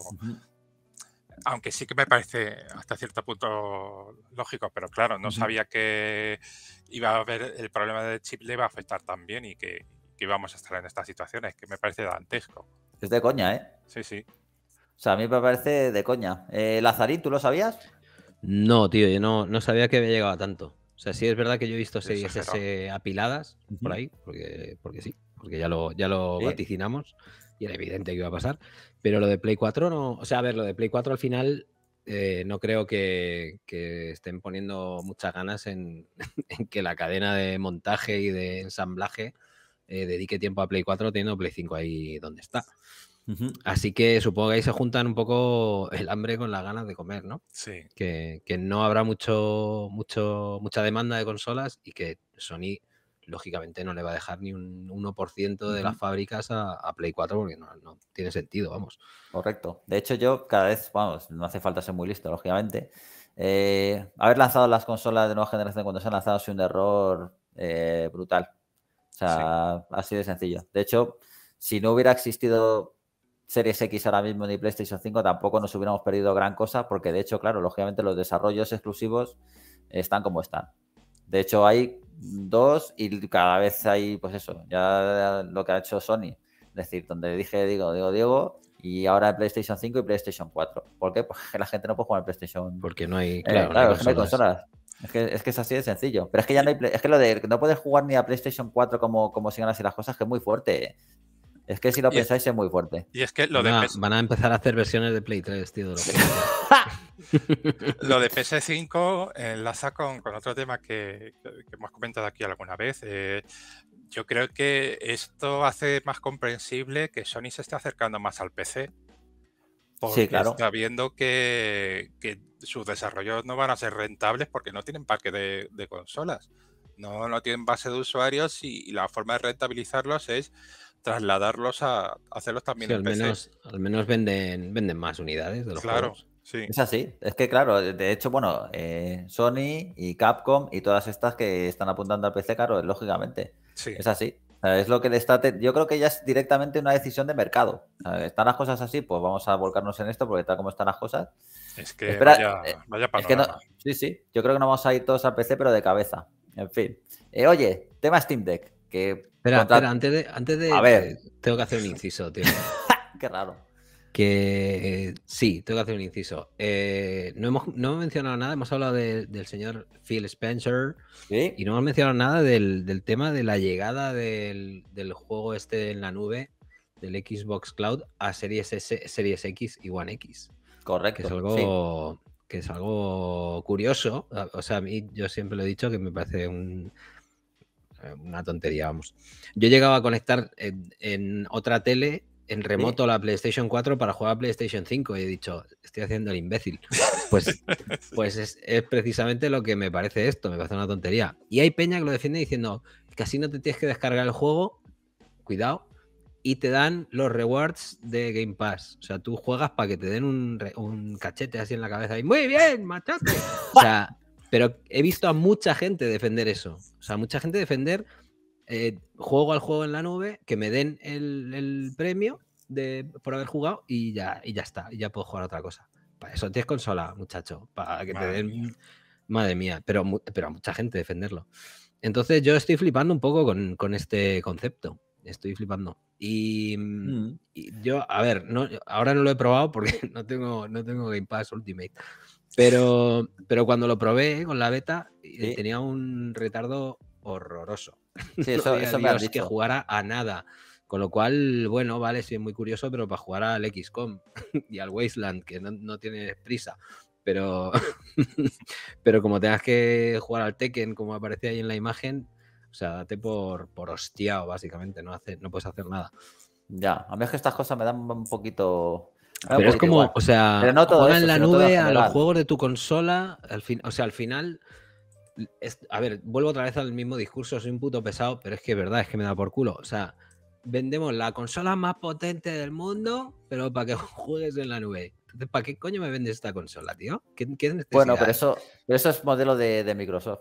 [SPEAKER 2] aunque sí que me parece hasta cierto punto lógico, pero claro, no sabía que iba a haber el problema del chip le iba a afectar también y que, íbamos a estar en estas situaciones, que me parece dantesco.
[SPEAKER 1] Es de coña, ¿eh? Sí, sí. O sea, a mí me parece de coña. Eh, Lazarín, ¿tú lo sabías?
[SPEAKER 3] No, tío, yo no, no sabía que había llegado tanto. O sea, sí es verdad que yo he visto series apiladas por ahí, porque, sí, porque ya lo, ya lo vaticinamos y era evidente que iba a pasar. Pero lo de Play 4 no. O sea, a ver, lo de Play 4 al final eh, no creo que, estén poniendo muchas ganas en, que la cadena de montaje y de ensamblaje eh, dedique tiempo a Play 4 teniendo Play 5 ahí donde está. Así que supongo que ahí se juntan un poco el hambre con las ganas de comer, ¿no? Sí. Que, no habrá mucho, mucho, mucha demanda de consolas y que Sony, lógicamente, no le va a dejar ni un 1% de las
[SPEAKER 1] fábricas a, Play
[SPEAKER 3] 4 porque no, tiene
[SPEAKER 1] sentido, vamos. Correcto. De hecho, yo cada vez, vamos, no hace falta ser muy listo, lógicamente. Eh, haber lanzado las consolas de nueva generación cuando se han lanzado es un error eh, brutal. O sea, ha sido sencillo. De hecho, si no hubiera existido Series X ahora mismo ni PlayStation 5 tampoco nos hubiéramos perdido gran cosa, porque de hecho, claro, lógicamente los desarrollos exclusivos están como están. De hecho, hay dos y cada vez hay, pues eso, ya lo que ha hecho Sony. Es decir, donde dije, digo, digo, Diego, y ahora PlayStation 5 y PlayStation 4. ¿Por qué? Porque la gente no puede jugar en PlayStation. Porque no hay, eh, claro, es consolas. Es que, es así de sencillo. Pero es que ya no hay. Es que lo de no poder jugar ni a PlayStation 4 como, como sigan así las cosas, que es muy fuerte.
[SPEAKER 2] ¿eh? Es que si lo pensáis
[SPEAKER 1] es, muy fuerte.
[SPEAKER 3] Y
[SPEAKER 2] es que lo van,
[SPEAKER 3] a empezar a hacer versiones de Play 3, tío.
[SPEAKER 2] lo, de PS5 enlaza con, otro tema que, hemos comentado aquí alguna vez. Eh, yo creo que esto hace más comprensible que Sony se esté acercando más al PC. Porque sí, claro. está que, sus desarrollos no van a ser rentables porque no tienen parque de, consolas. No, no tienen base de usuarios y la forma de rentabilizarlos es trasladarlos a, hacerlos también al Menos,
[SPEAKER 1] al menos venden, venden más unidades de los claro. Sí. Es así, es que claro, de hecho, bueno, eh, Sony y Capcom y todas estas que están apuntando al PC, claro, lógicamente. Sí. Es así. Es lo que le Yo creo que ya es directamente una decisión de mercado. Están las cosas así, pues vamos a volcarnos en esto porque tal como están las cosas. Es que vaya, eh, vaya Sí, sí. Yo creo que no vamos a ir todos al PC, pero de cabeza. En fin. Eh, oye, tema Steam Deck, que Espera, antes de, antes de. A ver. Tengo que hacer un inciso, tío.
[SPEAKER 3] Qué raro. Que sí, tengo que hacer un inciso. Eh, no, hemos, mencionado nada, hemos hablado del señor Phil Spencer y no hemos mencionado nada del, tema de la llegada del, juego este en la nube del Xbox Cloud a Series, series X y One X. Correcto. Que es algo, que es algo curioso. O sea, a mí yo siempre lo he dicho que me parece un, eh, una tontería, vamos. Yo llegaba a conectar en, otra tele en remoto la PlayStation 4 para jugar a PlayStation 5 y he dicho, estoy haciendo el imbécil. Pues, pues es, precisamente lo que me parece esto, me parece una tontería. Y hay Peña que lo defiende diciendo que así no te tienes que descargar el juego, cuidado, y te dan los rewards de Game Pass. O sea, tú juegas para que te den un, cachete así en la cabeza y muy bien, machote. O sea, Pero he visto a mucha gente defender eso. O sea, mucha gente defender eh, juego al juego en la nube, que me den el, premio de, por haber jugado y ya, y ya está, y ya puedo jugar a otra cosa. Para eso tienes consola, muchacho, para que madre te den... Madre mía, pero, pero a mucha gente defenderlo. Entonces yo estoy flipando un poco con, este concepto. Estoy flipando. Y, mm. yo, a ver, ahora no lo he probado porque no tengo, no tengo Game Pass Ultimate. Pero, pero cuando lo probé con la beta, eh, tenía un retardo horroroso. Sí, eso, no que jugara a nada. Con lo cual, bueno, vale, es muy curioso, pero para jugar al XCOM y al Wasteland, que no, tiene tienes prisa. Pero, pero como tengas que jugar al Tekken, como aparece ahí en la imagen, o sea, date por, por hostiao, básicamente, no, hace, no puedes hacer nada. Ya, a mí es que estas cosas me dan un poquito Ah, pero es como, o sea, juega en la nube a los juegos de tu consola, al fin, o sea, al final, a ver, vuelvo otra vez al mismo discurso, soy un puto pesado, pero es que verdad, es que me da por culo, o sea, vendemos la consola más potente del mundo, pero para que juegues en la nube. Entonces, ¿para qué coño me vendes esta consola, tío?
[SPEAKER 1] ¿Qué, bueno, pero eso, eso es modelo de, Microsoft.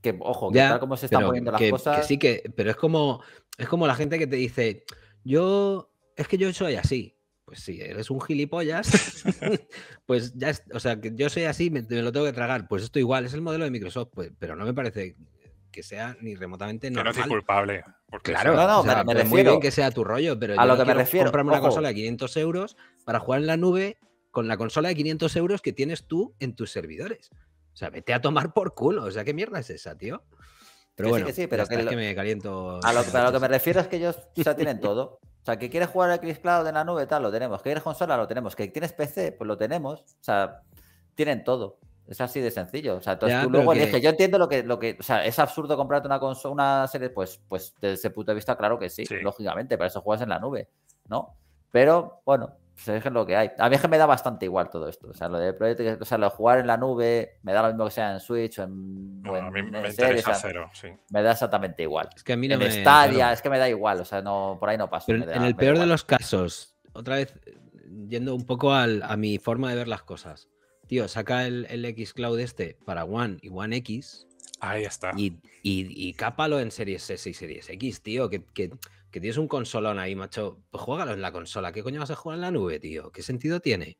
[SPEAKER 3] Que, ojo, que está tal como se están poniendo las cosas. sí, que, pero es como, es como la gente que te dice, yo, es que yo soy así pues sí, eres un gilipollas, pues ya, es, o sea, que yo soy así, me, lo tengo que tragar. Pues esto igual, es el modelo de Microsoft, pues, pero no me parece que sea ni remotamente normal. no culpable. claro, me, refiero que sea tu rollo, pero a lo que me refiero. comprarme una consola de 500 euros para jugar en la nube con la consola de 500 euros que tienes tú en tus servidores. O sea, vete a tomar por culo. O sea, ¿qué mierda es esa, tío? Pero sí, que sí, pero que me caliento. A lo, que me
[SPEAKER 1] refiero es que ellos ya tienen todo. O sea, que quieres jugar a Chris Cloud en la nube, tal, lo tenemos. Que quieres consola, lo tenemos. Que tienes PC, pues lo tenemos. O sea, tienen todo. Es así de sencillo. O sea, tú luego le Yo entiendo lo que, lo que. O sea, es absurdo comprarte una consola, una serie, pues, pues desde ese punto de vista, claro que sí, lógicamente. Para eso juegas en la nube, ¿no? Pero, bueno, se lo que hay. A mí es que me da bastante igual todo esto. O sea, lo de o sea, lo jugar en la nube, me da lo mismo que sea en Switch o en.
[SPEAKER 2] Bueno, a mí me, cero, sí.
[SPEAKER 1] Me da exactamente igual. Es que a mí no en me. es que me da igual, o sea, no, por ahí no paso. en el peor de
[SPEAKER 3] los casos, otra vez, yendo un poco a mi forma de ver las cosas. Tío, saca el, el X Cloud este para One y One X. Ahí está. Y, y, cápalo en Series S y Series X, tío, que que tienes un consolón ahí, macho, pues juégalo en la consola. ¿Qué coño vas a jugar en la nube, tío? ¿Qué sentido tiene?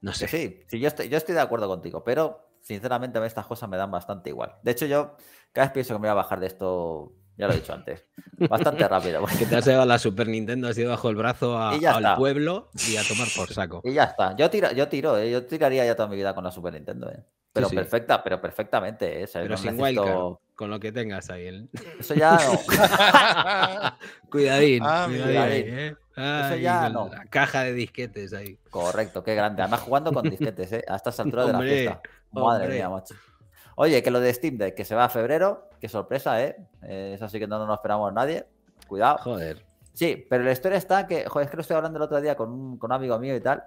[SPEAKER 1] No sé. Sí, sí yo, estoy, yo estoy de acuerdo contigo, pero sinceramente a estas cosas me dan bastante igual. De hecho, yo cada vez pienso que me voy a bajar de esto, ya lo he dicho antes, bastante rápido. Que te has
[SPEAKER 3] llevado la Super Nintendo, has ido
[SPEAKER 1] bajo el brazo al pueblo y a tomar por saco. Y ya está. Yo tiro, yo tiro, eh, yo tiraría ya toda mi vida con la Super Nintendo. Eh. Pero perfecta, pero perfectamente. Eh, pero sin necesito
[SPEAKER 3] con lo que tengas ahí. Eso ya no. Ah, cuidadín, cuidadín. Eh. Eso ya no.
[SPEAKER 1] caja de disquetes ahí. Correcto, qué grande. Además jugando con disquetes, ¿eh? A estas alturas de la fiesta. Madre mía, macho. Oye, que lo de Steam Deck, que se va a febrero, qué sorpresa, ¿eh? eh eso sí que no, no nos esperamos nadie. Cuidado. Joder. Sí, pero la historia está que, joder, es que lo estoy hablando el otro día con un, con amigo mío y tal.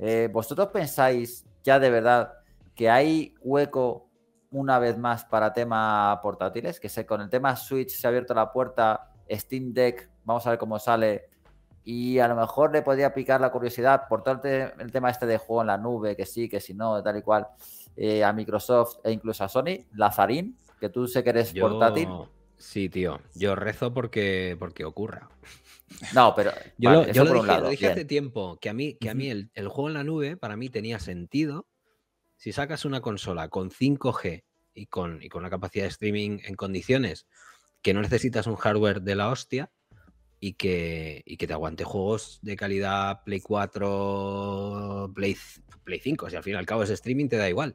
[SPEAKER 1] Eh, ¿Vosotros pensáis ya de verdad que hay hueco una vez más para tema portátiles, que sé, con el tema Switch se ha abierto la puerta, Steam Deck, vamos a ver cómo sale, y a lo mejor le podría picar la curiosidad por todo el, tema este de juego en la nube, que sí, que si no, tal y cual, eh, a Microsoft e incluso a Sony, Lazarín, que tú sé que eres portátil.
[SPEAKER 3] Sí, tío, yo rezo porque, porque ocurra. No, pero yo, lo, dije, lo, hace tiempo, que a mí, que a mí el, el juego en la nube para mí tenía sentido si sacas una consola con 5G y con, y con una capacidad de streaming en condiciones, que no necesitas un hardware de la hostia y que, que te aguante juegos de calidad Play 4, Play, Play 5, si al fin y al cabo es streaming, te da igual.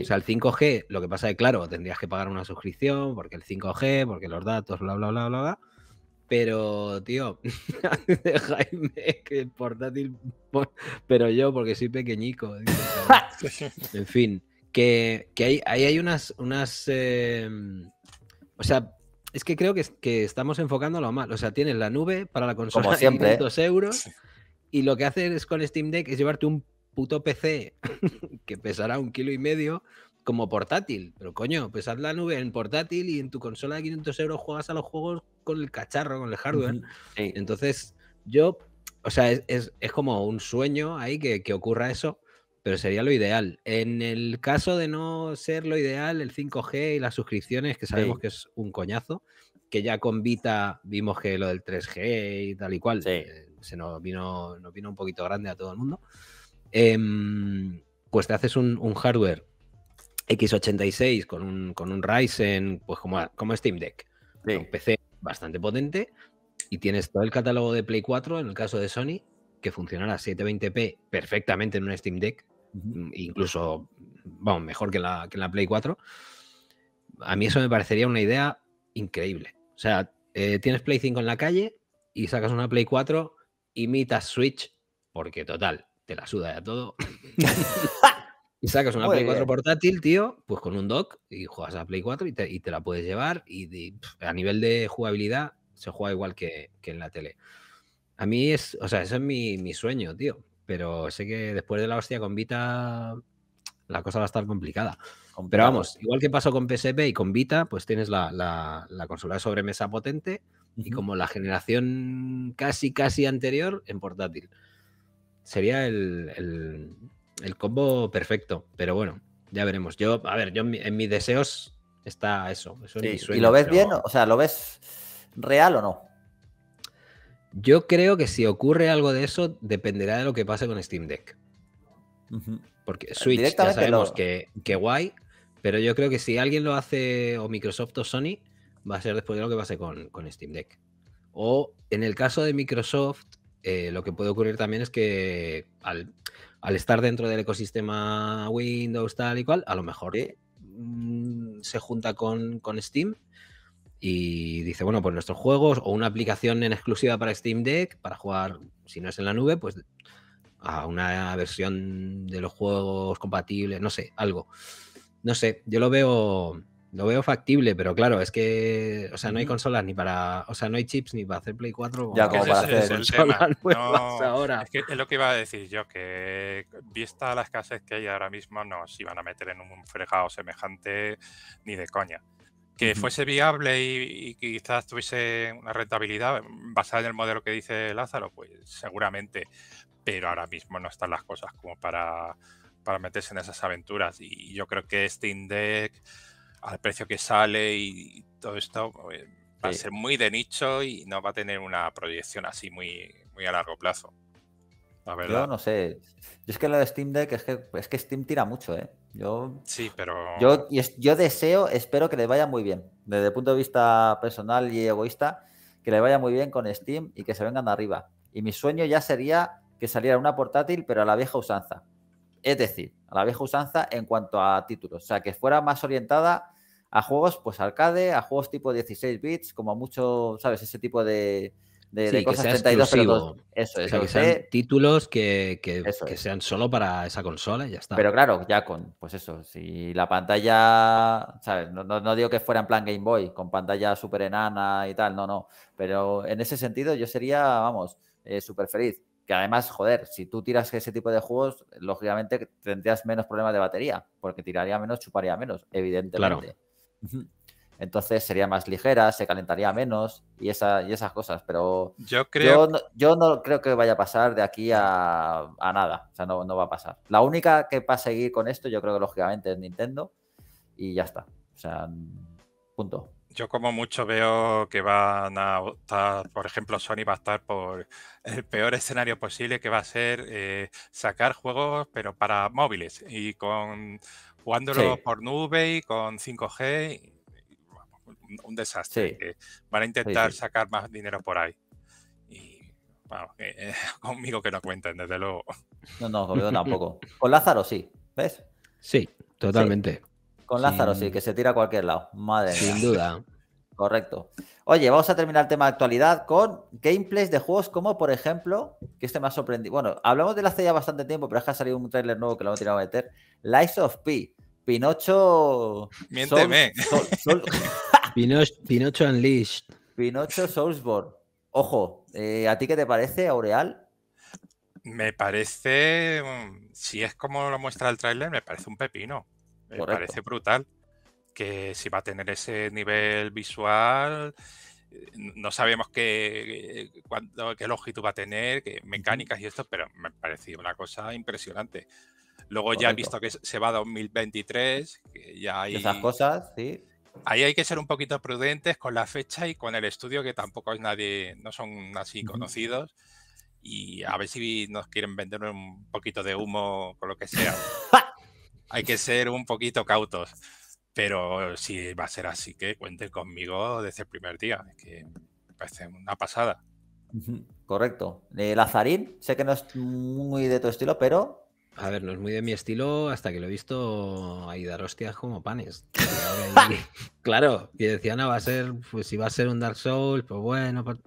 [SPEAKER 3] O sea, el 5G, lo que pasa es, claro, tendrías que pagar una suscripción porque el 5G, porque los datos, bla, bla, bla, bla, bla. Pero, tío, Jaime, que el portátil. Pues, pero yo, porque soy pequeñico. en fin, que, ahí hay unas. unas eh, o sea, es que creo que, que estamos enfocándolo lo mal. O sea, tienes la nube para la consola de ¿eh? euros. Y lo que haces con Steam Deck es llevarte un puto PC que pesará un kilo y medio como portátil. Pero coño, pesad la nube en portátil y en tu consola de 500 euros juegas a los juegos con el cacharro, con el hardware. Entonces, yo, o sea, es, como un sueño ahí que, ocurra eso, pero sería lo ideal. En el caso de no ser lo ideal, el 5G y las suscripciones, que sabemos que es un coñazo, que ya con Vita vimos que lo del 3G y tal y cual eh, se nos vino, nos vino un poquito grande a todo el mundo. Em, pues te haces un, un hardware X86 con un, con un Ryzen, pues como, ah. como Steam Deck. Un PC bastante potente y tienes todo el catálogo de Play 4, en el caso de Sony, que funcionará a 720p perfectamente en un Steam Deck, mm, incluso, vamos, mejor que la, que la Play 4. A mí eso me parecería una idea increíble. O sea, eh, tienes Play 5 en la calle y sacas una Play 4, imitas Switch, porque total, te la suda ya todo. Y sacas una Play 4 portátil, tío, pues con un dock y juegas a Play 4 y te, la puedes llevar. Y, a nivel de jugabilidad se juega igual que, en la tele. A mí es, o sea, ese es mi, sueño, tío. Pero sé que después de la hostia con Vita, la cosa va a estar complicada. Pero vamos, igual que pasó con PSP y con Vita, pues tienes la, la, consola de sobremesa potente y como la generación casi, casi anterior en portátil. Sería el el combo perfecto, pero bueno, ya veremos. Yo, a ver, yo en, mis deseos está eso. ¿Y lo ves bien? O sea, ¿lo ves real o no? Yo creo que si ocurre algo de eso, dependerá de lo que pase con Steam Deck. Porque Switch ya sabemos que, guay, pero yo creo que si alguien lo hace o Microsoft o Sony, va a ser después de lo que pase con, con Steam Deck. O en el caso de Microsoft, eh, lo que puede ocurrir también es que al, al estar dentro del ecosistema Windows, tal y cual, a lo mejor eh, mm, se junta con, con, Steam y dice, bueno, pues nuestros juegos o una aplicación en exclusiva para Steam Deck, para jugar, si no es en la nube, pues a una versión de los juegos compatibles, no sé, algo. No sé, yo lo veo, lo veo factible, pero claro, es que, o sea, no hay consolas ni para, o sea, no hay chips ni para hacer Play 4. Ya, ahora.
[SPEAKER 2] Es, lo que iba a decir yo, que vista la escasez que hay ahora mismo, no se iban a meter en un fregado semejante ni de coña. Que fuese viable y, quizás tuviese una rentabilidad basada en el modelo que dice Lázaro, pues seguramente, pero ahora mismo no están las cosas como para, para meterse en esas aventuras. Y yo creo que Steam Deck al precio que sale y todo esto eh, va a ser muy de nicho y no va a tener una proyección así muy, muy a largo plazo. La verdad. Yo no
[SPEAKER 1] sé. es que lo de Steam Deck es que, es que Steam tira mucho, ¿eh? Yo, sí, pero. Yo, yo deseo, espero que le vaya muy bien. Desde el punto de vista personal y egoísta, que le vaya muy bien con Steam y que se vengan arriba. Y mi sueño ya sería que saliera una portátil, pero a la vieja usanza. Es decir, a la vieja usanza en cuanto a títulos. O sea, que fuera más orientada a juegos, pues arcade, a juegos tipo 16 bits, como muchos, ¿sabes? Ese tipo de, de, cosas sea títulos que, sean solo para esa consola y ya está. Pero claro, ya con, pues eso, si la pantalla, ¿sabes? No, digo que fuera en plan Game Boy, con pantalla super enana y tal, no, no. Pero en ese sentido yo sería, vamos, eh, súper feliz que además, joder, si tú tiras ese tipo de juegos, lógicamente tendrías menos problemas de batería, porque tiraría menos, chuparía menos, evidentemente. Entonces sería más ligera, se calentaría menos y, esa, y esas cosas, pero yo, creo... Yo no, creo que vaya a pasar de aquí a, nada, o sea, no, no, va a pasar. La única que va a seguir con esto, yo creo que lógicamente es Nintendo y ya está, o sea, punto
[SPEAKER 2] yo como mucho veo que van a optar, por ejemplo, Sony va a estar por el peor escenario posible, que va a ser eh, sacar juegos, pero para móviles y con jugándolo por nube y con 5G, un, desastre. van a intentar sacar más dinero por ahí. Y bueno, eh, conmigo que no cuenten, desde luego. No, no, conmigo poco. Con
[SPEAKER 3] Lázaro sí, ¿ves? Sí, totalmente.
[SPEAKER 1] Con Lázaro, sí, que se tira a cualquier lado. Madre Sin duda. Correcto. Oye, vamos a terminar el tema de actualidad con gameplays de juegos como, por ejemplo, que este me ha sorprendido. Bueno, hablamos de la hace ya bastante tiempo, pero es que ha salido un trailer nuevo que lo hemos tirado a meter. Life of P. Pinocho. Miénteme.
[SPEAKER 3] Pinocho, Unleashed.
[SPEAKER 1] Pinocho Soulsborne. Ojo, eh, ¿a ti qué te parece, Aureal?
[SPEAKER 2] Me parece. Mm, si es como lo muestra el trailer me parece un pepino. Me parece brutal que si va a tener ese nivel visual, no sabemos qué, qué longitud va a tener, qué mecánicas y esto, pero me parecía una cosa impresionante. Luego ya he visto que se va a 2023, que ya hay... Esas cosas, sí. Ahí hay que ser un poquito prudentes con la fecha y con el estudio, que tampoco es nadie, no son así conocidos. Y a ver si nos quieren vender un poquito de humo por lo que sea. hay que ser un poquito cautos. Pero si va a ser así, que cuente conmigo desde el primer día. que parece una pasada.
[SPEAKER 1] Correcto. Lazarín, sé que no es muy de tu estilo, pero. A ver, no es muy de mi estilo hasta que lo he visto ahí dar hostias como panes.
[SPEAKER 3] claro, y decía, no, ah, va a ser, pues si va a ser un Dark Souls, pues bueno. Pues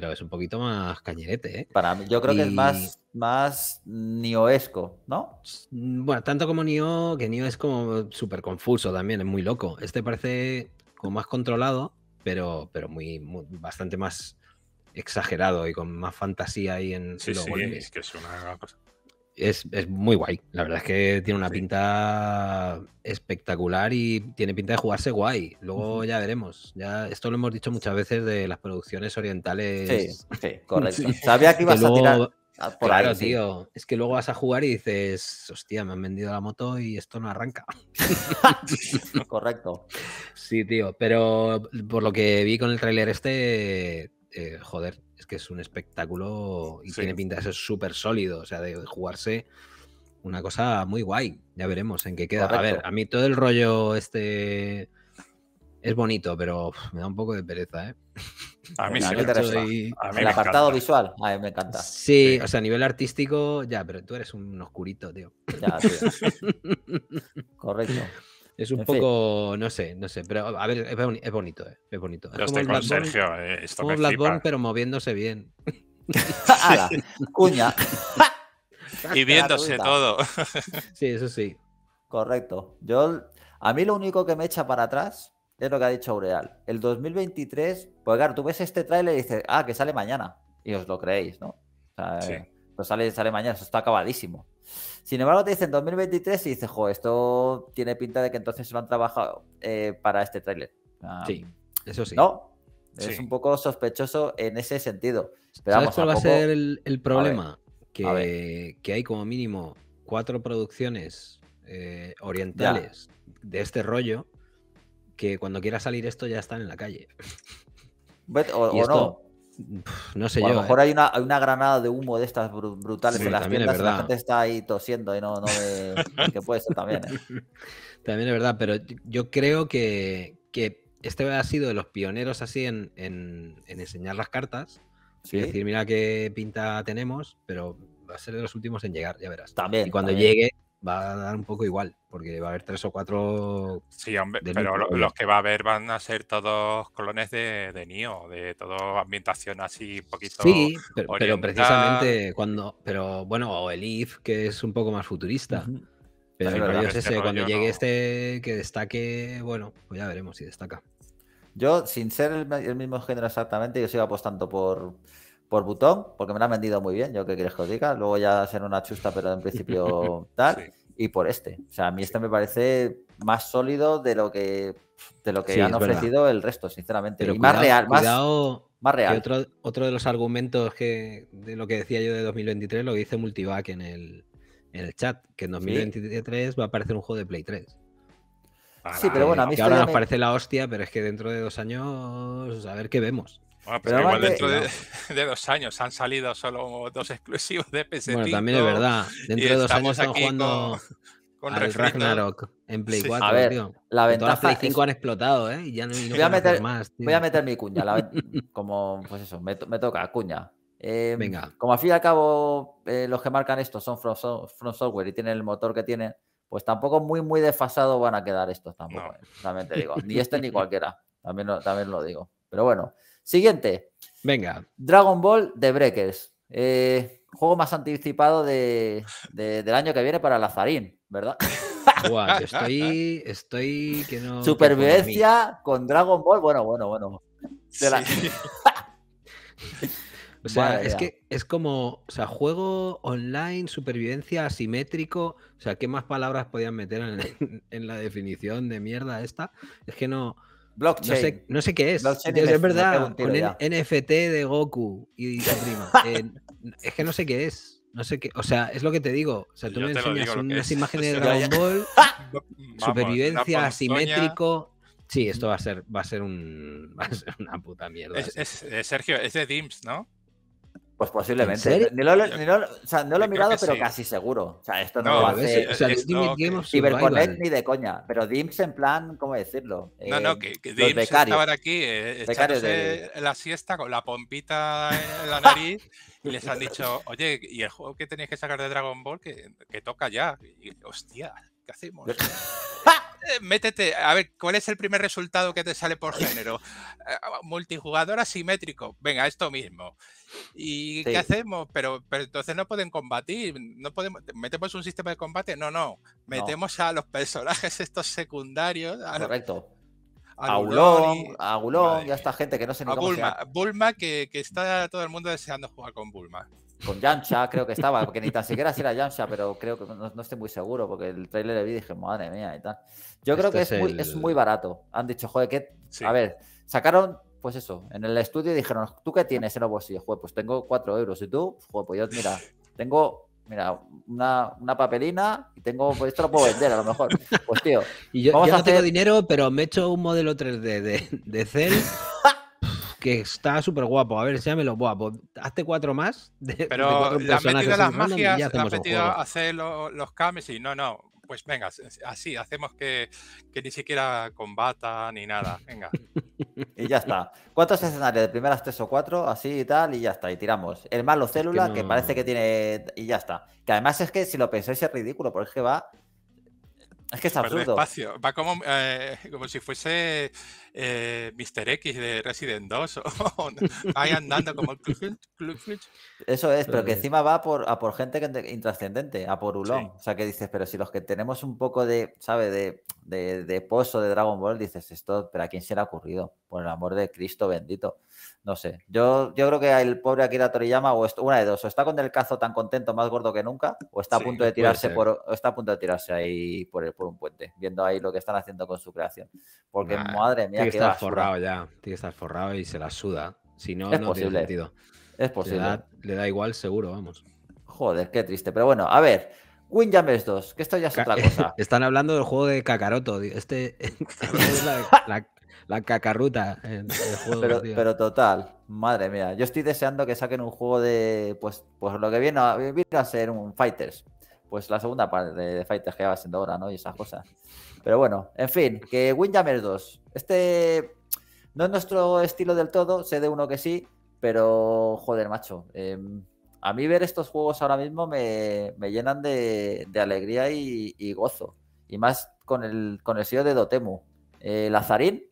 [SPEAKER 3] pero es un poquito más
[SPEAKER 1] cañerete, ¿eh? Para yo creo que es más, más nioesco, ¿no?
[SPEAKER 3] Bueno, tanto como nio, que nio es como súper confuso también, es muy loco. Este parece como más controlado, pero, pero muy, bastante más exagerado y con más fantasía ahí en sí, los sí, golpes.
[SPEAKER 2] Es que es una cosa
[SPEAKER 3] es, muy guay. La verdad es que tiene una pinta espectacular y tiene pinta de jugarse guay. Luego ya veremos. Ya, esto lo hemos dicho muchas veces de las producciones orientales. Sí, sí correcto. Sabía que ibas a tirar. claro, tío. Es que luego vas a jugar y dices, hostia, me han vendido la moto y esto no arranca. correcto. Sí, tío. Pero por lo que vi con el tráiler este, eh, joder, es que es un espectáculo y tiene pinta de ser súper sólido, o sea, de jugarse una cosa muy guay. Ya veremos en qué queda. A ver, a mí todo el rollo este es bonito, pero me da un poco de pereza, ¿eh? A mí, sí, me El apartado visual, a mí me encanta. Sí, o sea, a nivel artístico, ya, pero tú eres un oscurito, tío. Ya, tío. Correcto. Es un poco, no sé, no sé, pero a ver, es, bonito, es bonito. Eh, eh. como con Sergio, eh, como pero moviéndose bien.
[SPEAKER 1] ¡Hala! ¡Cuña!
[SPEAKER 4] y viéndose todo.
[SPEAKER 1] sí, eso sí. Correcto. Yo, a mí lo único que me echa para atrás es lo que ha dicho Aureal. El 2023, pues claro, tú ves este trailer y dices, ah, que sale mañana. Y os lo creéis, ¿no? O pues sale, sale mañana, eso está acabadísimo. Sin embargo, te dicen 2023 y dices, jo, esto tiene pinta de que entonces lo han trabajado eh, para este tráiler. Ah, sí, eso sí. No, es un poco sospechoso en ese sentido. ¿Sabes cuál
[SPEAKER 3] va a ser el, problema? que, hay como mínimo cuatro producciones eh, orientales de este rollo que cuando quiera
[SPEAKER 1] salir esto ya están en la calle. O, no.
[SPEAKER 3] No sé yo. A lo mejor
[SPEAKER 1] eh. hay, una, granada de humo de estas brutales en las la gente está ahí tosiendo y no, no que puede ser también. ¿eh?
[SPEAKER 3] También es verdad, pero yo creo que, que, este ha sido de los pioneros así en, en, enseñar las cartas. ¿Sí? decir, mira qué pinta tenemos, pero va a ser de los últimos en llegar, ya verás.
[SPEAKER 1] También.
[SPEAKER 2] Y cuando llegue,
[SPEAKER 3] va a dar un poco igual, porque va a haber tres o cuatro. Sí,
[SPEAKER 2] hombre, pero los que va a haber van a ser todos colones de, de Nio, de todo ambientación así un poquito. Sí, pero, precisamente
[SPEAKER 3] cuando. Pero bueno, o el IF, que es un poco más futurista.
[SPEAKER 1] Pero cuando llegue
[SPEAKER 3] este que destaque, bueno, pues ya veremos si destaca.
[SPEAKER 1] Yo, sin ser el, el mismo género exactamente, yo sigo apostando por por Butón, porque me la han vendido muy bien, yo qué quieres que os diga. Luego ya ser una chusta, pero en principio tal. Y por este. O sea, a mí este me parece más sólido de lo que, de lo que han ofrecido el resto, sinceramente. más real, más, real.
[SPEAKER 3] otro, de los argumentos que, de lo que decía yo de 2023, lo que dice Multivac en el, en el chat, que en 2023 va a aparecer un juego de Play 3. sí, pero bueno, a mí que este ahora nos parece la hostia, pero es que dentro de dos años a ver qué vemos pero, dentro
[SPEAKER 2] de, dos años han salido solo dos exclusivos de PC. Bueno, también es verdad. Dentro de dos años estamos jugando con, Ragnarok
[SPEAKER 3] en Play 4. A ver, la ventaja las Play 5 han explotado, ¿eh? ya no, voy, a meter, voy a meter mi cuña.
[SPEAKER 1] como, pues eso, me, toca, cuña. Em, Venga. Como al fin y al cabo, eh, los que marcan esto son From, Software y tienen el motor que tienen, pues tampoco muy, muy desfasado van a quedar estos tampoco. Eh, también te digo. Ni este ni cualquiera. También también lo digo. Pero bueno. Siguiente. Venga. Dragon Ball The Breakers. Eh, juego más anticipado del año que viene para Lazarín, ¿verdad?
[SPEAKER 3] Guau, estoy, estoy Supervivencia
[SPEAKER 1] con Dragon Ball. Bueno, bueno, bueno. o sea,
[SPEAKER 3] es que es como, o sea, juego online, supervivencia asimétrico. O sea, ¿qué más palabras podían meter en, en la definición de mierda esta? Es que no. Blockchain. No sé, qué es. es, verdad, con NFT de Goku y su prima. Eh, es que no sé qué es. No sé qué. O sea, es lo que te digo. O sea, tú me enseñas unas imágenes de Dragon Ball, supervivencia, asimétrico. Sí, esto va a ser, va a ser un. Va a ser una puta
[SPEAKER 2] mierda. Es, Sergio, es de Dims, ¿no?
[SPEAKER 1] Pues posiblemente. Ni lo, ni o sea, no lo he mirado, pero casi seguro. O sea, esto no, lo hace a O sea, ni de coña. Pero DIMS en plan, ¿cómo decirlo? no, no, eh, que, Dimps estaban aquí eh,
[SPEAKER 2] la siesta con la pompita en la nariz y les han dicho, oye, ¿y el juego que tenéis que sacar de Dragon Ball? Que, que toca ya. hostia, ¿qué hacemos? Eh, métete, a ver, ¿cuál es el primer resultado que te sale por género? Eh, multijugador asimétrico, venga, esto mismo. ¿Y qué hacemos? Pero, entonces no pueden combatir, no podemos, metemos un sistema de combate, no, no, metemos a los personajes estos secundarios. Correcto. A Aulón,
[SPEAKER 1] a y a esta gente que no se va a
[SPEAKER 2] Bulma, que, que está todo el mundo deseando jugar con Bulma
[SPEAKER 1] con Yamcha, creo que estaba, porque ni tan siquiera si era Yamcha, pero creo que no, estoy muy seguro, porque el trailer le vi y dije, madre mía, y tal. Yo creo este que es, muy, barato. Han dicho, joder, que. A ver, sacaron, pues eso, en el estudio dijeron, ¿tú qué tienes en los bolsillos? Joder, pues tengo cuatro euros. ¿Y tú? Joder, pues yo, mira, tengo. Mira, una, papelina y tengo, pues esto lo puedo vender a lo mejor. Pues tío.
[SPEAKER 3] Y yo, tengo dinero, pero me he hecho un modelo 3D de, de que está súper guapo. A ver, lo guapo. Hazte cuatro más. Pero la metida las magias, te ha metido
[SPEAKER 2] hacer los, cames y no, no. Pues venga, así hacemos que, que ni siquiera combata ni nada. Venga.
[SPEAKER 1] y ya está. ¿Cuántos escenarios? De primeras tres o cuatro, así y tal, y ya está. Y tiramos. El malo célula, que, parece que tiene. Y ya está. Que además es que si lo pensáis es ridículo, porque es que va. Es que es absurdo.
[SPEAKER 2] Va como, eh, como si fuese eh, Mr. X de Resident 2 o ahí andando como el
[SPEAKER 1] Eso es, pero que eh. encima va por, a por gente que, intrascendente, a por Ulón, O sea, que dices, pero si los que tenemos un poco de, ¿sabe? De, de, pozo de Dragon Ball, dices, esto, ¿pero a quién se le ha ocurrido? Por el amor de Cristo bendito. No sé. Yo, yo creo que el pobre Akira Toriyama, o una de dos, o está con el cazo tan contento, más gordo que nunca, o está a punto de tirarse por, está a punto de tirarse ahí por, el, por un puente, viendo ahí lo que están haciendo con su creación. Porque, ah. madre mía tiene que estar forrado
[SPEAKER 3] ya. Tiene que estar forrado y se la suda. Si no, es no posible. tiene sentido. Es posible. Le da, igual, seguro, vamos. Joder, qué triste. Pero bueno, a ver. Windjammers 2, que esto ya es otra cosa. Están hablando del juego de Kakaroto. Este, este la, la, cacarruta. Eh, juego,
[SPEAKER 1] pero, total, madre mía. Yo estoy deseando que saquen un juego de. Pues, pues lo que viene a, a ser un Fighters. Pues la segunda parte de, Fighters que va siendo ahora, ¿no? Y esas cosas. Pero bueno, en fin, que Windjammer 2. Este no es nuestro estilo del todo, sé de uno que sí, pero joder, macho. Em, a mí ver estos juegos ahora mismo me, llenan de, alegría y, gozo. Y más con el, con el sello de Dotemu. Eh, Lazarín.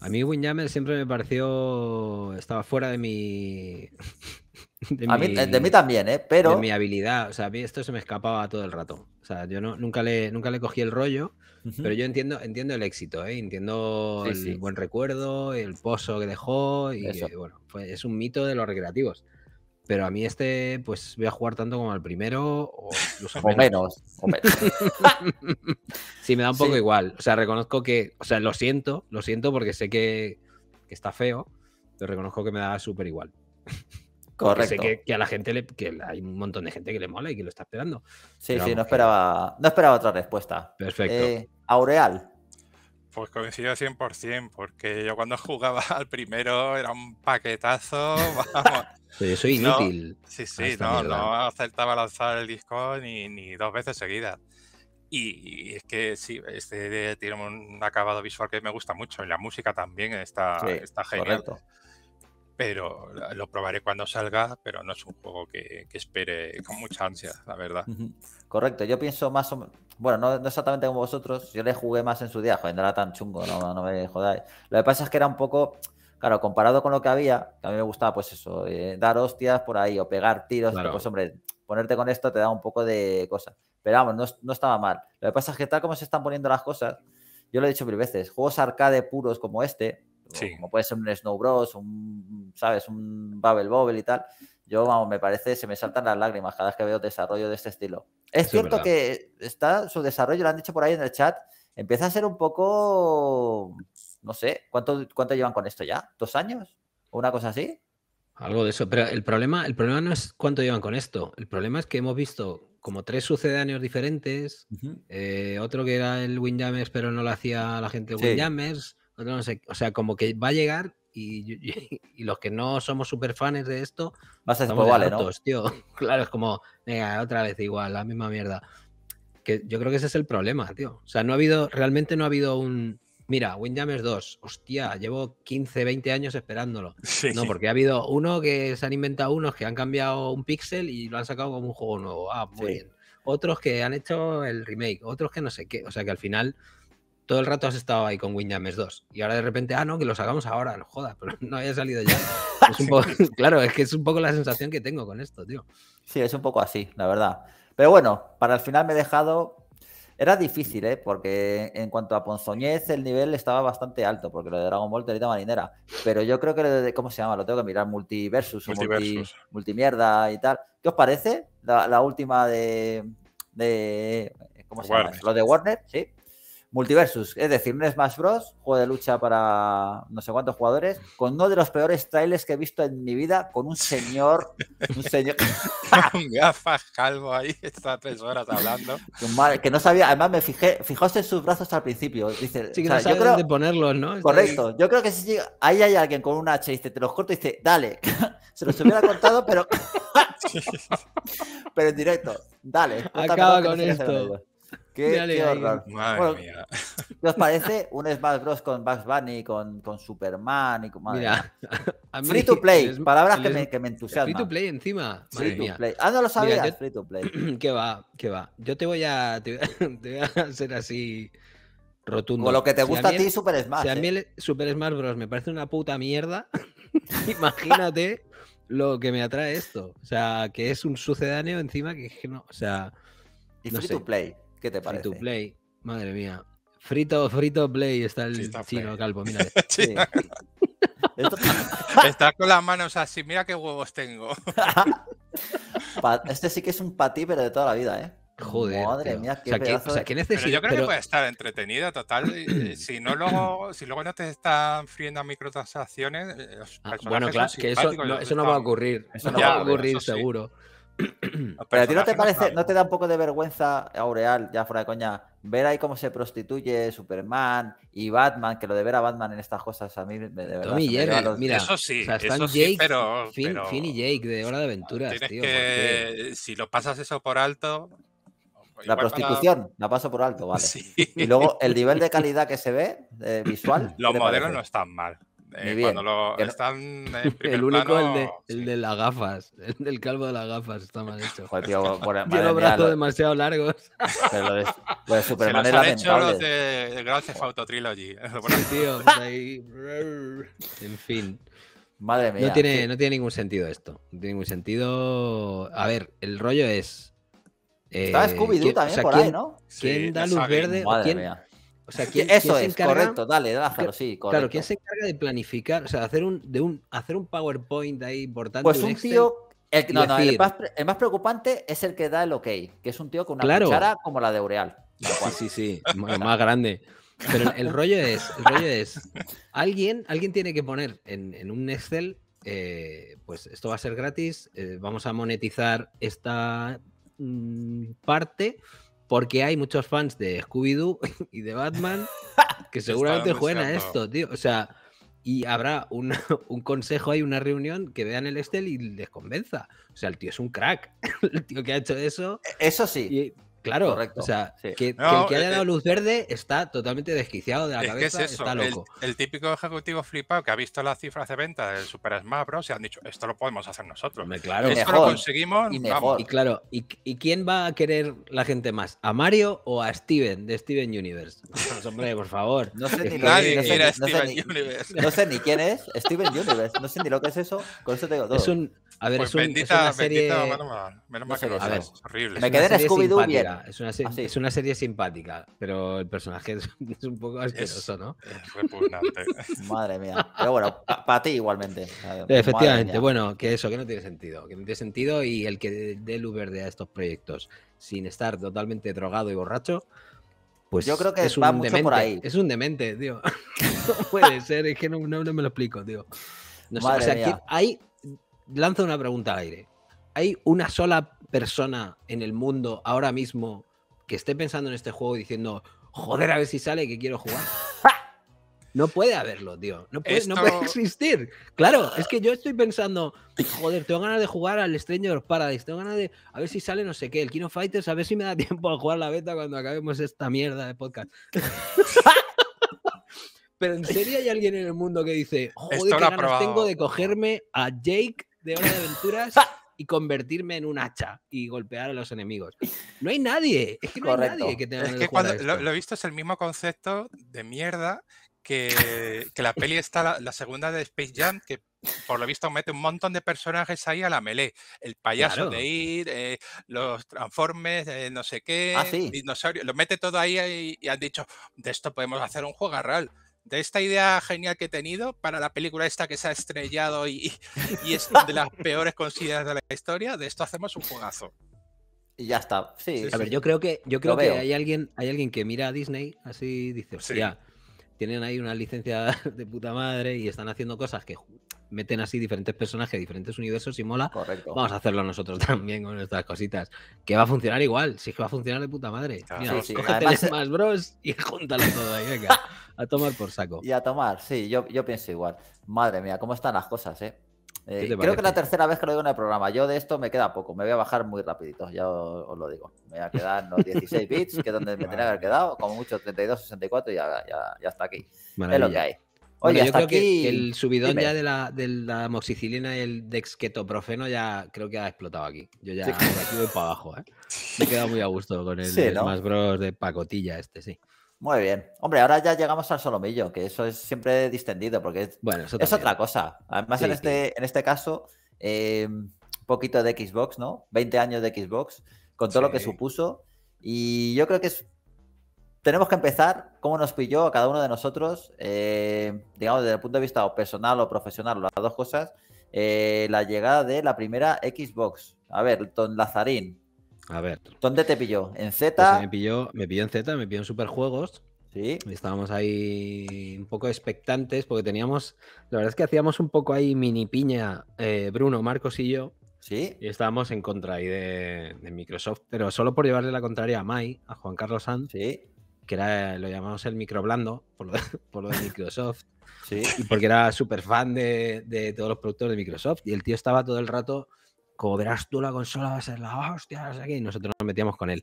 [SPEAKER 3] A mí Windjammer siempre me pareció. Estaba fuera de mi.
[SPEAKER 4] Eh, de, mí,
[SPEAKER 3] también, ¿eh? Pero... De mi habilidad, o sea, a mí esto se me escapaba todo el rato. O sea, yo no, nunca, le, nunca le cogí el rollo, pero yo entiendo, entiendo el éxito, ¿eh? Entiendo el buen recuerdo, el pozo que dejó y bueno, pues es un mito de los recreativos. Pero a mí este, pues voy a jugar tanto como al primero o los o menos. O sí, me da un poco igual. O sea, reconozco que, o sea, lo siento, lo siento porque sé que, que está feo, pero reconozco que me da súper igual. Correcto. Que, sé que, a la gente hay un montón de gente que le mola y que lo está esperando. Sí, sí, no esperaba,
[SPEAKER 1] no esperaba otra respuesta. Perfecto. Eh, Aureal.
[SPEAKER 2] Pues coincido 100%, porque yo cuando jugaba al primero era un paquetazo. Vamos.
[SPEAKER 3] Pero eso inútil. sí, sí, no, no
[SPEAKER 2] ¿eh? acertaba lanzar el disco ni, dos veces seguidas. Y, es que sí, este tiene un acabado visual que me gusta mucho y la música también está, está genial. Correcto pero lo probaré cuando salga, pero no es un juego que, espere con mucha ansia, la verdad.
[SPEAKER 1] Correcto, yo pienso más o bueno, no, exactamente como vosotros, yo le jugué más en su día, joder, no era tan chungo, no, me jodáis. Lo que pasa es que era un poco, claro, comparado con lo que había, que a mí me gustaba pues eso, eh, dar hostias por ahí o pegar tiros, pues hombre, ponerte con esto te da un poco de cosas Pero vamos, no estaba mal. Lo que pasa es que tal como se están poniendo las cosas, yo lo he dicho mil veces, juegos arcade puros como este, como puede ser un Snow Bros, un, ¿sabes? Un Bubble Bobble y tal. Yo, vamos, me parece, se me saltan las lágrimas cada vez que veo desarrollo de este estilo. Es cierto que está su desarrollo, lo han dicho por ahí en el chat, empieza a ser un poco, no sé, ¿cuánto, cuánto llevan con esto ya? ¿Dos años? ¿O una cosa así?
[SPEAKER 3] Algo de eso, pero el problema, el problema no es cuánto llevan con esto, el problema es que hemos visto como tres sucedáneos diferentes, eh, otro que era el Windjammers pero no lo hacía la gente de o sea, como que va a llegar y, los que no somos super fans de esto, vas a decir, ¿no? tío. Claro, es como, venga, otra vez igual, la misma mierda. Que yo creo que ese es el problema, tío. O sea, no ha habido, realmente no ha habido un, mira, Windjammers 2, hostia, llevo 15, 20 años esperándolo. No, porque ha habido uno que se han inventado unos que han cambiado un pixel y lo han sacado como un juego nuevo. Ah, muy bien. Otros que han hecho el remake, otros que no sé qué. O sea que al final todo el rato has estado ahí con WinJames 2 y ahora de repente, ah, no, que lo sacamos ahora, joda, pero no había salido ya. claro, es que es un poco la
[SPEAKER 1] sensación que tengo con esto, tío. Sí, es un poco así, la verdad. Pero bueno, para el final me he dejado. Era difícil, ¿eh? Porque en cuanto a ponzoñez, el nivel estaba bastante alto, porque lo de Dragon Ball tenía Marinera. Pero yo creo que lo de. ¿Cómo se llama? Lo tengo que mirar, multiversus, o multimierda y tal. ¿Qué os parece? La, última de. de ¿Cómo se llama? Lo de Warner, sí. Multiversus, es decir, un Smash Bros, juego de lucha para no sé cuántos jugadores, con uno de los peores trailers que he visto en mi vida, con un señor,
[SPEAKER 2] un señor gafas calvo ahí, está tres horas hablando.
[SPEAKER 1] Que, no sabía, además me fijé, Fijóse en sus brazos al principio. Dice, sí, que yo de ponerlos, ¿no? Correcto, yo creo que si llega, ahí hay alguien con un H, dice, te los corto, y dice, dale, se los hubiera contado, pero, pero en directo, dale. Acaba con esto. Qué, horror. Madre ¿Qué os parece un Smash Bros. con Bugs Bunny, con, con Superman y con... Madre free to play, palabras que, me, que me entusiasman. Free to play encima. free to play. Ah, no lo sabías, free to play. Que va, que va. Yo te voy a,
[SPEAKER 3] te a, hacer así rotundo. O lo que te gusta a, ti, Super Smash. Si a mí ¿eh? el Super Smash Bros. me parece una puta mierda, imagínate lo que me atrae esto. O sea, que es un sucedáneo encima que no, o sea... Y free to
[SPEAKER 1] play. ¿Qué te parece? Free
[SPEAKER 3] play, madre mía. Frito, frito play está el chino calvo,
[SPEAKER 1] mira.
[SPEAKER 2] Estás con las manos así, mira qué huevos tengo.
[SPEAKER 1] este sí que es un patí, pero de toda la vida, ¿eh? Joder. Madre mía, qué o ¿qué yo creo que que puede
[SPEAKER 2] estar entretenida, total. si, no luego, si luego no te están friendo microtransacciones, eh, ah, bueno, claro, que eso, no, eso no va a
[SPEAKER 3] ocurrir. Eso no va a ocurrir, seguro. Pero a ti no te parece,
[SPEAKER 1] no te da un poco de vergüenza, Aureal, ya fuera de coña, ver ahí cómo se prostituye Superman y Batman, que lo de ver a Batman
[SPEAKER 2] en estas cosas a mí me de verdad. eso sí, Finn,
[SPEAKER 1] y Jake de Hora de Aventuras, tío,
[SPEAKER 2] si lo pasas eso por alto.
[SPEAKER 1] La prostitución, la paso por alto, vale. Y luego el nivel de calidad que se ve eh, visual. Los modelos no
[SPEAKER 2] están mal. Eh, cuando lo están el único
[SPEAKER 1] el, de, las
[SPEAKER 3] gafas, el del calvo de las gafas, está mal hecho. Joder, tío, por, brazos demasiado largos. Pero lo de, lo los hecho los
[SPEAKER 2] de Grand Theft Auto Trilogy. Sí, tío, pues ahí...
[SPEAKER 3] en fin. Madre mía. No tiene, no tiene ningún sentido esto. No tiene ningún sentido. A ver, el rollo es. Eh, Está Scooby-Doo también por ahí, ¿no? ¿Quién da luz verde? Madre ¿quién, mía.
[SPEAKER 1] O sea, ¿quién, Eso es, correcto, dale, sí, correcto. Claro, ¿quién se
[SPEAKER 3] encarga de planificar? O sea, hacer un, de un, hacer un PowerPoint ahí importante. Pues un, tío.
[SPEAKER 1] El, no, no, el, más, preocupante es el que da el ok, que es un tío con una cara como la de Ureal.
[SPEAKER 3] Sí, sí, más, grande. Pero el, rollo es, el rollo es, alguien, alguien tiene que poner en, un Excel, eh, pues esto va a ser gratis, eh, vamos a monetizar esta mm, parte porque hay muchos fans de Scooby-Doo y de Batman que seguramente juegan a esto, tío. O sea, y habrá un consejo hay una reunión, que vean el Estel y les convenza. O sea, el tío es un crack. El tío que ha hecho eso. E, eso sí. Claro, o sea, que, el que haya eh, dado eh. luz verde está totalmente desquiciado de la cabeza, está loco.
[SPEAKER 2] El, típico ejecutivo flipado que ha visto las cifras de venta del Super Smash Bros. y han dicho, esto lo podemos hacer nosotros. me claro. Esto lo conseguimos, y, Vamos. y
[SPEAKER 3] claro, ¿y, quién va a querer la gente más? ¿A Mario o a Steven de Steven Universe? por favor. No sé ni Nadie no Steven Universe. no sé ni quién
[SPEAKER 1] es Steven Universe. No sé ni lo que es eso. Con eso te digo todo. Es un, a ver, pues es, una serie. Bendita, menos mal que lo Es horrible. Me quedé en Scooby-Doo bien. Es una, serie,
[SPEAKER 3] es una, serie simpática, pero el personaje es, un poco asqueroso, ¿no? Es
[SPEAKER 1] repugnante. madre mía. Pero bueno, para ti igualmente. Eh, efectivamente.
[SPEAKER 3] Bueno, que eso, que no tiene sentido. Que no tiene sentido y el que dé el verde a estos proyectos sin estar totalmente drogado y borracho.
[SPEAKER 1] Pues Yo creo que es va un demente. por ahí.
[SPEAKER 3] Es un demente, tío. no puede ser, es que no, no, me lo explico, tío. No sé, o hay lanzo una pregunta al aire. ¿Hay una sola persona en el mundo ahora mismo que esté pensando en este juego diciendo, joder, a ver si sale que quiero jugar? No puede haberlo, tío. No puede, existir. Claro, es que yo estoy pensando, joder, tengo ganas de jugar al Stranger Paradise, tengo ganas de a ver si sale no sé qué, el Kino Fighters, a ver si me da tiempo a jugar la beta cuando acabemos esta mierda de podcast. Pero en serio hay alguien en el mundo que dice, joder, tengo de cogerme a Jake de una de aventuras y convertirme en un hacha y golpear a los enemigos. No hay nadie, es que no hay nadie que tenga lo,
[SPEAKER 2] he visto es el mismo concepto de mierda que, la peli está la, segunda de Space Jam que por lo visto mete un montón de personajes ahí a la melee. El payaso de ir, eh, los transformes, eh, no sé qué, ah, dinosaurio lo mete todo ahí y, y, han dicho, de esto podemos hacer un juego real de esta idea genial que he tenido para la película esta que se ha estrellado y, y es de las peores consideradas de la historia, de esto hacemos un juegazo. Y ya está. Sí, a ver,
[SPEAKER 1] yo creo que, yo creo que
[SPEAKER 2] hay
[SPEAKER 3] alguien, hay alguien que mira a Disney así dice, hostia, tienen ahí una licencia de puta madre y están haciendo cosas que meten así diferentes personajes, diferentes universos y mola. Correcto. Vamos a hacerlo nosotros también con nuestras cositas. Que va a funcionar igual, sí que va a funcionar de puta madre. sí, sí. Además...
[SPEAKER 1] más Bros. y júntalo todo ahí, venga. a tomar por saco. Y a tomar, sí, yo, yo pienso igual. Madre mía, cómo están las cosas, ¿eh? eh creo que la tercera vez que lo digo en el programa. Yo de esto me queda poco. Me voy a bajar muy rapidito, ya os, lo digo. Me voy a quedar los 16 bits, que es donde me tenía que haber quedado. Como mucho 32, 64 y ya, ya, está aquí. Es lo que hay. Oye, yo creo que el subidón ya
[SPEAKER 3] de la, de la amoxicilina y el dexketoprofeno ya
[SPEAKER 1] creo que ha explotado aquí. Yo ya voy para abajo, ¿eh? Me he quedado muy a gusto con el, más
[SPEAKER 3] bros de pacotilla este, sí.
[SPEAKER 1] Muy bien. Hombre, ahora ya llegamos al solomillo, que eso es siempre distendido, porque es, bueno, es otra cosa. Además, en, este, en este caso, em, poquito de Xbox, ¿no? 20 años de Xbox, con todo lo que supuso. Y yo creo que es tenemos que empezar cómo nos pilló a cada uno de nosotros, eh, digamos, desde el punto de vista personal o profesional, las dos cosas, eh, la llegada de la primera Xbox. A ver, Don Lazarín. A ver. ¿Dónde te pilló? ¿En Z? Pues me,
[SPEAKER 3] pilló, me en Z, me pilló en Superjuegos. Sí. Estábamos ahí un poco expectantes porque teníamos, la verdad es que hacíamos un poco ahí mini piña, eh, Bruno, Marcos y yo. Sí. Y estábamos en contra ahí de, de, Microsoft, pero solo por llevarle la contraria a Mai, a Juan Carlos Sanz. Sí que era, lo llamamos el microblando, por lo, por lo de Microsoft, porque era súper fan de, todos los productos de Microsoft, y el tío estaba todo el rato, como verás tú la consola va a ser la hostia, aquí", y nosotros nos metíamos con él.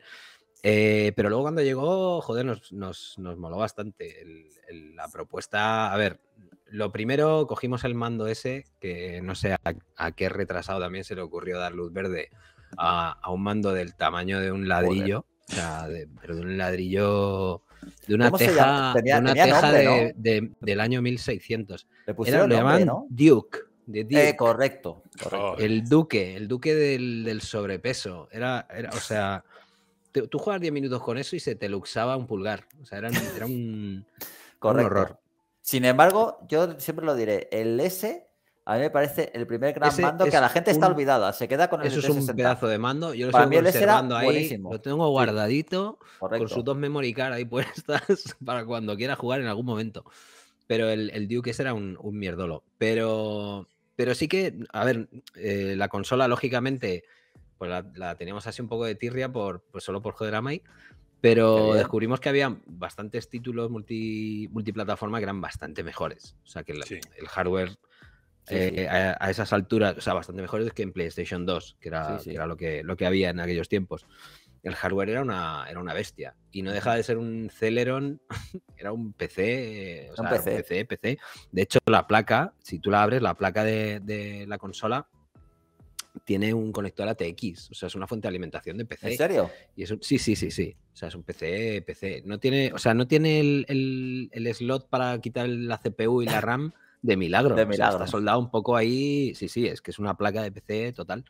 [SPEAKER 3] Eh, pero luego cuando llegó, joder, nos, moló bastante la propuesta. A ver, lo primero, cogimos el mando ese, que no sé a, qué retrasado también se le ocurrió dar luz verde a, un mando del tamaño de un ladrillo. O sea, de, pero de un ladrillo, de una teja, de una teja del año 1600. Le pusieron Era, nombre, ¿no? Duke. De eh, correcto, El duque, el duque del, sobrepeso. Era, o sea, tú jugabas 10 minutos con eso
[SPEAKER 1] y se te luxaba un pulgar. O sea, era, un horror. Sin embargo, yo siempre lo diré, el S a mí me parece el primer gran mando que a la gente está olvidada. Se queda con el Eso es un pedazo de mando. Yo lo conservando ahí.
[SPEAKER 3] Lo tengo guardadito con sus dos memory card ahí puestas para cuando quiera jugar en algún momento. Pero el, Duke ese era un, mierdolo. Pero, pero sí que, a ver, eh, la consola, lógicamente, pues la, teníamos así un poco de tirria por, pues solo por joder a Mike. Pero descubrimos que había bastantes títulos multi, multiplataforma que eran bastante mejores. O sea, que el hardware eh, eh, a, esas alturas, o sea, bastante mejores que en PlayStation 2, que era, era lo, que, lo que había en aquellos tiempos. El hardware era una, era una bestia y no dejaba de ser un Celeron, era un PC, o sea, PC. PC, De hecho, la placa, si tú la abres, la placa de, la consola tiene un conector ATX, o sea, es una fuente de alimentación de PC. ¿En serio? Y eso sí, sí, sí, sí. O sea, es un PC, PC. No tiene, o sea, no tiene el, el slot para quitar la CPU y la RAM, de milagro. De está soldado un poco ahí. Sí, sí, es que es una placa de PC total.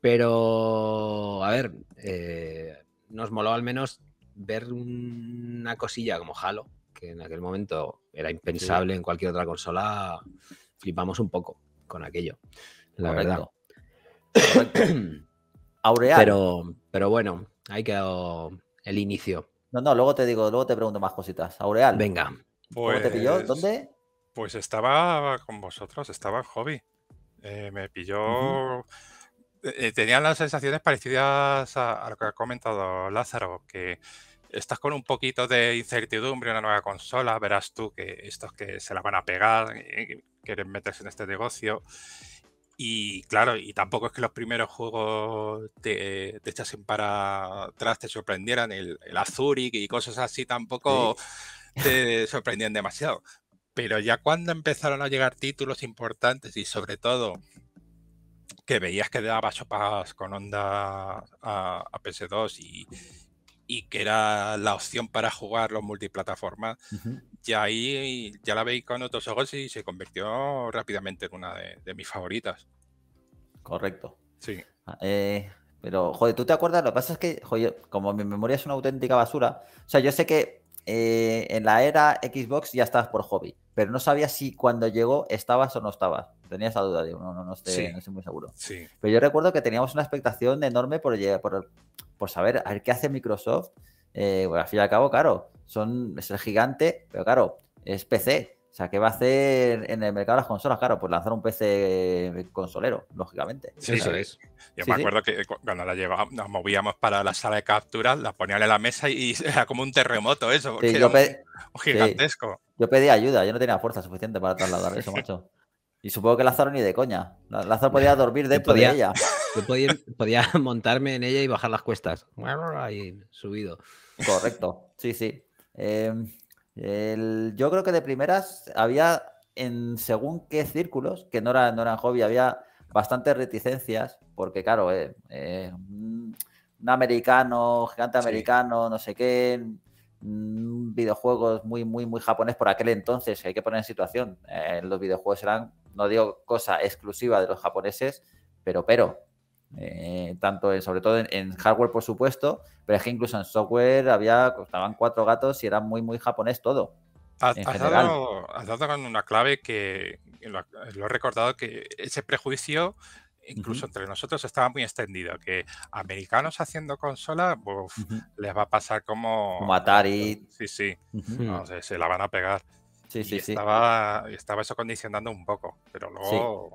[SPEAKER 3] Pero, a ver, eh, nos moló al menos ver una cosilla como Halo, que en aquel momento era impensable en cualquier otra consola. Flipamos un poco con aquello, la verdad.
[SPEAKER 1] Aureal. Pero, bueno, ahí quedó el inicio. No, no, luego te digo, luego te pregunto más cositas. Aureal. Venga.
[SPEAKER 2] ¿Cómo te pilló? ¿Dónde? Pues estaba con vosotros, estaba en hobby. Eh, me pilló. Tenían eh, eh, tenía las sensaciones parecidas a, lo que ha comentado Lázaro, que estás con un poquito de incertidumbre en una nueva consola, verás tú que estos que se la van a pegar, quieren meterse en este negocio. Y claro, y tampoco es que los primeros juegos te, echasen para atrás, te sorprendieran, el, Azuric y cosas así tampoco te sorprendían demasiado. Pero ya cuando empezaron a llegar títulos importantes y sobre todo que veías que daba sopas con onda a, PS2 y, que era la opción para jugar los multiplataformas, ya ahí ya la veí con otros ojos y se convirtió rápidamente en una de, mis favoritas. Correcto. Sí.
[SPEAKER 1] Ah, eh, pero, joder, ¿tú te acuerdas? Lo que pasa es que, joder, como mi memoria es una auténtica basura, o sea, yo sé que eh, en la era Xbox ya estabas por hobby pero no sabía si cuando llegó estabas o no estabas. Tenía esa duda, digo, no, estoy, no estoy muy seguro. Pero yo recuerdo que teníamos una expectación enorme por, por, por saber a qué hace Microsoft. Eh, al fin y al cabo, claro, son, es el gigante, pero claro, es PC. O sea, ¿qué va a hacer en el mercado de las consolas? Claro, pues lanzar un PC eh, consolero, lógicamente. Sí, eso es. Yo me acuerdo
[SPEAKER 2] que eh, cuando la llevábamos, nos movíamos para la sala de captura, la ponían en la mesa y era como un terremoto eso, gigantesco.
[SPEAKER 1] Yo pedí ayuda, yo no tenía fuerza suficiente para trasladar eso, macho. Y supongo que Lázaro ni de coña. Lázaro podía dormir dentro de ella. Yo podía, montarme en ella y bajar las cuestas. Bueno, Ahí, subido. Correcto, sí, sí. Eh, yo creo que de primeras había en según qué círculos, que no eran, hobby, había bastantes reticencias, porque claro, eh, eh, un americano, gigante americano, no sé qué, videojuegos muy, muy, muy japonés por aquel entonces, hay que poner en situación, eh, los videojuegos eran, no digo cosa exclusiva de los japoneses, pero, pero, eh, tanto sobre todo en, hardware, por supuesto, pero es que incluso en software había, costaban cuatro gatos y era muy, muy japonés todo.
[SPEAKER 2] Has, dado, con una clave que lo, he recordado, que ese prejuicio incluso entre nosotros estaba muy extendido, que americanos haciendo consola les va a pasar como... Matar y Sí, eh, se, la van a pegar. Sí, estaba, estaba eso condicionando un poco, pero luego,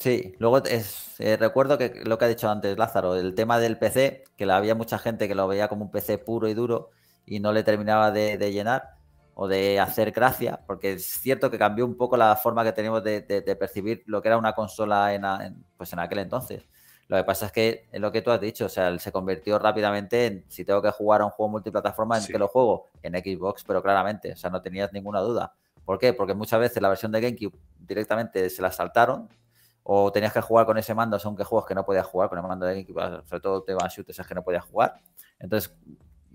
[SPEAKER 1] Sí, luego eh, recuerdo que lo que ha dicho antes Lázaro, el tema del PC, que había mucha gente que lo veía como un PC puro y duro y no le terminaba de, llenar o de hacer gracia, porque es cierto que cambió un poco la forma que teníamos de, percibir lo que era una consola en, pues en aquel entonces. Lo que pasa es que es lo que tú has dicho, o sea, se convirtió rápidamente en si tengo que jugar a un juego multiplataforma, ¿en qué lo juego? En Xbox, pero claramente, o sea, no tenías ninguna duda. ¿Por qué? Porque muchas veces la versión de GameCube directamente se la saltaron o tenías que jugar con ese mando, son que juegos que no podías jugar, con el mando de equipo, sobre todo te van shooters es que no podías jugar. Entonces,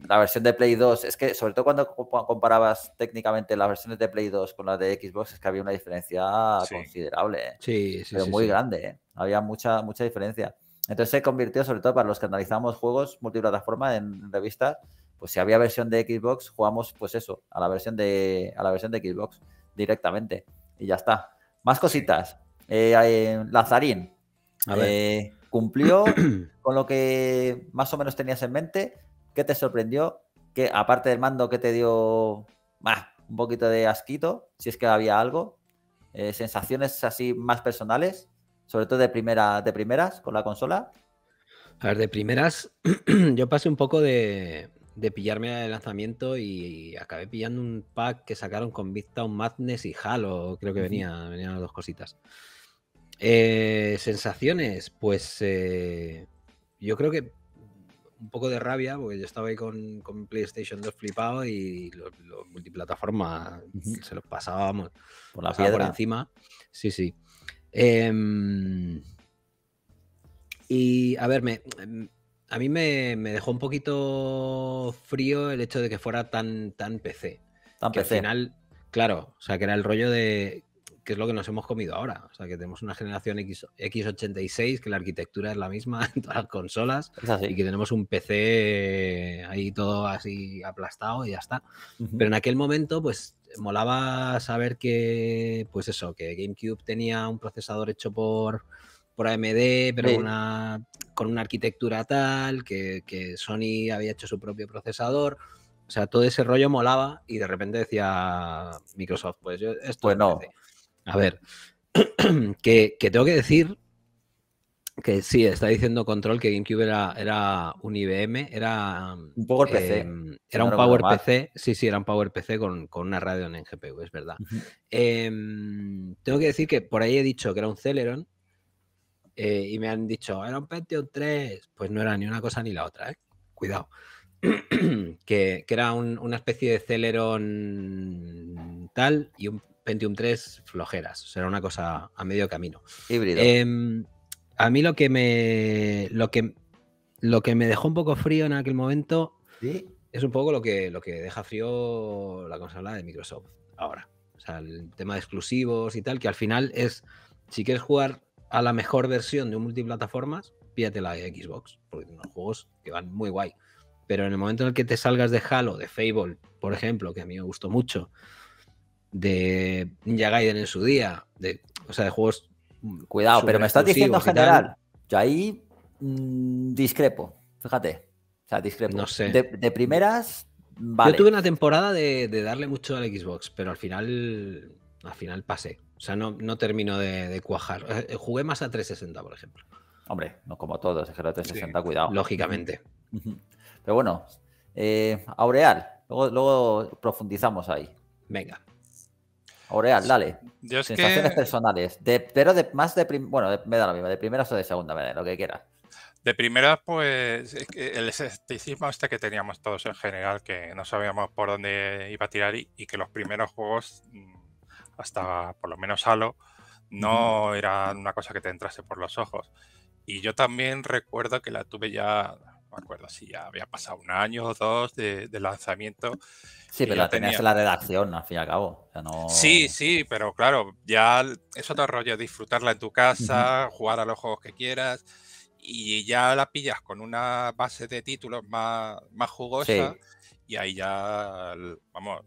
[SPEAKER 1] la versión de Play 2, es que sobre todo cuando comparabas técnicamente las versiones de Play 2 con las de Xbox, es que había una diferencia considerable. ¿eh? Sí, sí, Pero muy grande, ¿eh? había mucha, mucha diferencia. Entonces se convirtió, sobre todo para los que analizamos juegos multiplataforma en revistas, pues si había versión de Xbox, jugamos pues eso, a la versión de, a la versión de Xbox directamente. Y ya está. Más cositas. Eh, eh, Lazarín. Eh, ¿Cumplió con lo que más o menos tenías en mente? ¿Qué te sorprendió? que aparte del mando que te dio un poquito de asquito, si es que había algo? Eh, ¿Sensaciones así más personales? Sobre todo de, primera, de primeras con la consola.
[SPEAKER 3] A ver, de primeras, yo pasé un poco de, pillarme el lanzamiento y, acabé pillando un pack que sacaron con vista un Madness y Halo, creo que venía, venían las dos cositas. Eh, sensaciones, pues eh, yo creo que un poco de rabia, porque yo estaba ahí con, PlayStation 2 flipado y los, multiplataformas se los pasábamos por la encima. Sí, sí. Em, y a ver, em, a mí me, dejó un poquito frío el hecho de que fuera tan, tan PC. Tan PC. Al final, claro, o sea, que era el rollo de que es lo que nos hemos comido ahora. O sea, que tenemos una generación X, X86, que la arquitectura es la misma en todas las consolas, y que tenemos un PC eh, ahí todo así aplastado y ya está. Pero en aquel momento, pues molaba saber que, pues eso, que GameCube tenía un procesador hecho por, por AMD, pero una, con una arquitectura tal, que, que Sony había hecho su propio procesador. O sea, todo ese rollo molaba y de repente decía Microsoft, pues yo esto. Pues a ver, que, tengo que decir que sí, está diciendo Control que GameCube era, un IBM, era... Un PowerPC. Era un eh, Power sí, sí, era un PowerPC con, una radio en GPU, es verdad. Em, tengo que decir que por ahí he dicho que era un Celeron eh, y me han dicho, era un Pentium 3, pues no era ni una cosa ni la otra, eh. cuidado. que, era una especie de Celeron tal y un Pentium 3 flojeras, será una cosa a medio camino. Híbrido. Em, a mí lo que me lo que lo que me dejó un poco frío en aquel momento es un poco lo que lo que deja frío la consola de Microsoft ahora. O sea, el tema de exclusivos y tal, que al final es si quieres jugar a la mejor versión de un multiplataformas, pídate la de Xbox, porque unos juegos que van muy guay. Pero en el momento en el que te salgas de Halo, de Fable, por ejemplo, que a mí me gustó mucho, de Ninja Gaiden en su día, de, o sea, de juegos. Cuidado, pero me estás diciendo general. Yo ahí mm, discrepo, fíjate. O sea, discrepo. De,
[SPEAKER 1] primeras.
[SPEAKER 2] Vale.
[SPEAKER 3] Yo tuve una temporada de, darle mucho al Xbox, pero al final. Al final pasé. O sea, no, no termino de, cuajar. Eh, jugué más a 360, por ejemplo.
[SPEAKER 1] Hombre, no como todos, es que 360, cuidado. Lógicamente. Pero bueno, eh, Aureal, luego, luego profundizamos ahí. Venga. Oreal, dale. Sensaciones personales. pero de, más de. Bueno, me da lo mismo. De primeras o de segunda, me
[SPEAKER 2] lo que quieras. De primeras, pues el escepticismo este que teníamos todos en general, que no sabíamos por dónde iba a tirar y, y que los primeros juegos, mm, hasta por lo menos Halo, no eran una cosa que te entrase por los ojos. Y yo también recuerdo que la tuve ya me acuerdo si ya había pasado un año o dos de, lanzamiento. Sí, pero la tenías en la
[SPEAKER 1] redacción, al fin y al cabo. Sí,
[SPEAKER 2] sí, pero claro, ya es otro rollo disfrutarla en tu casa, jugar a los juegos que quieras, y ya la pillas con una base de títulos más, más jugosa, y ahí ya, vamos,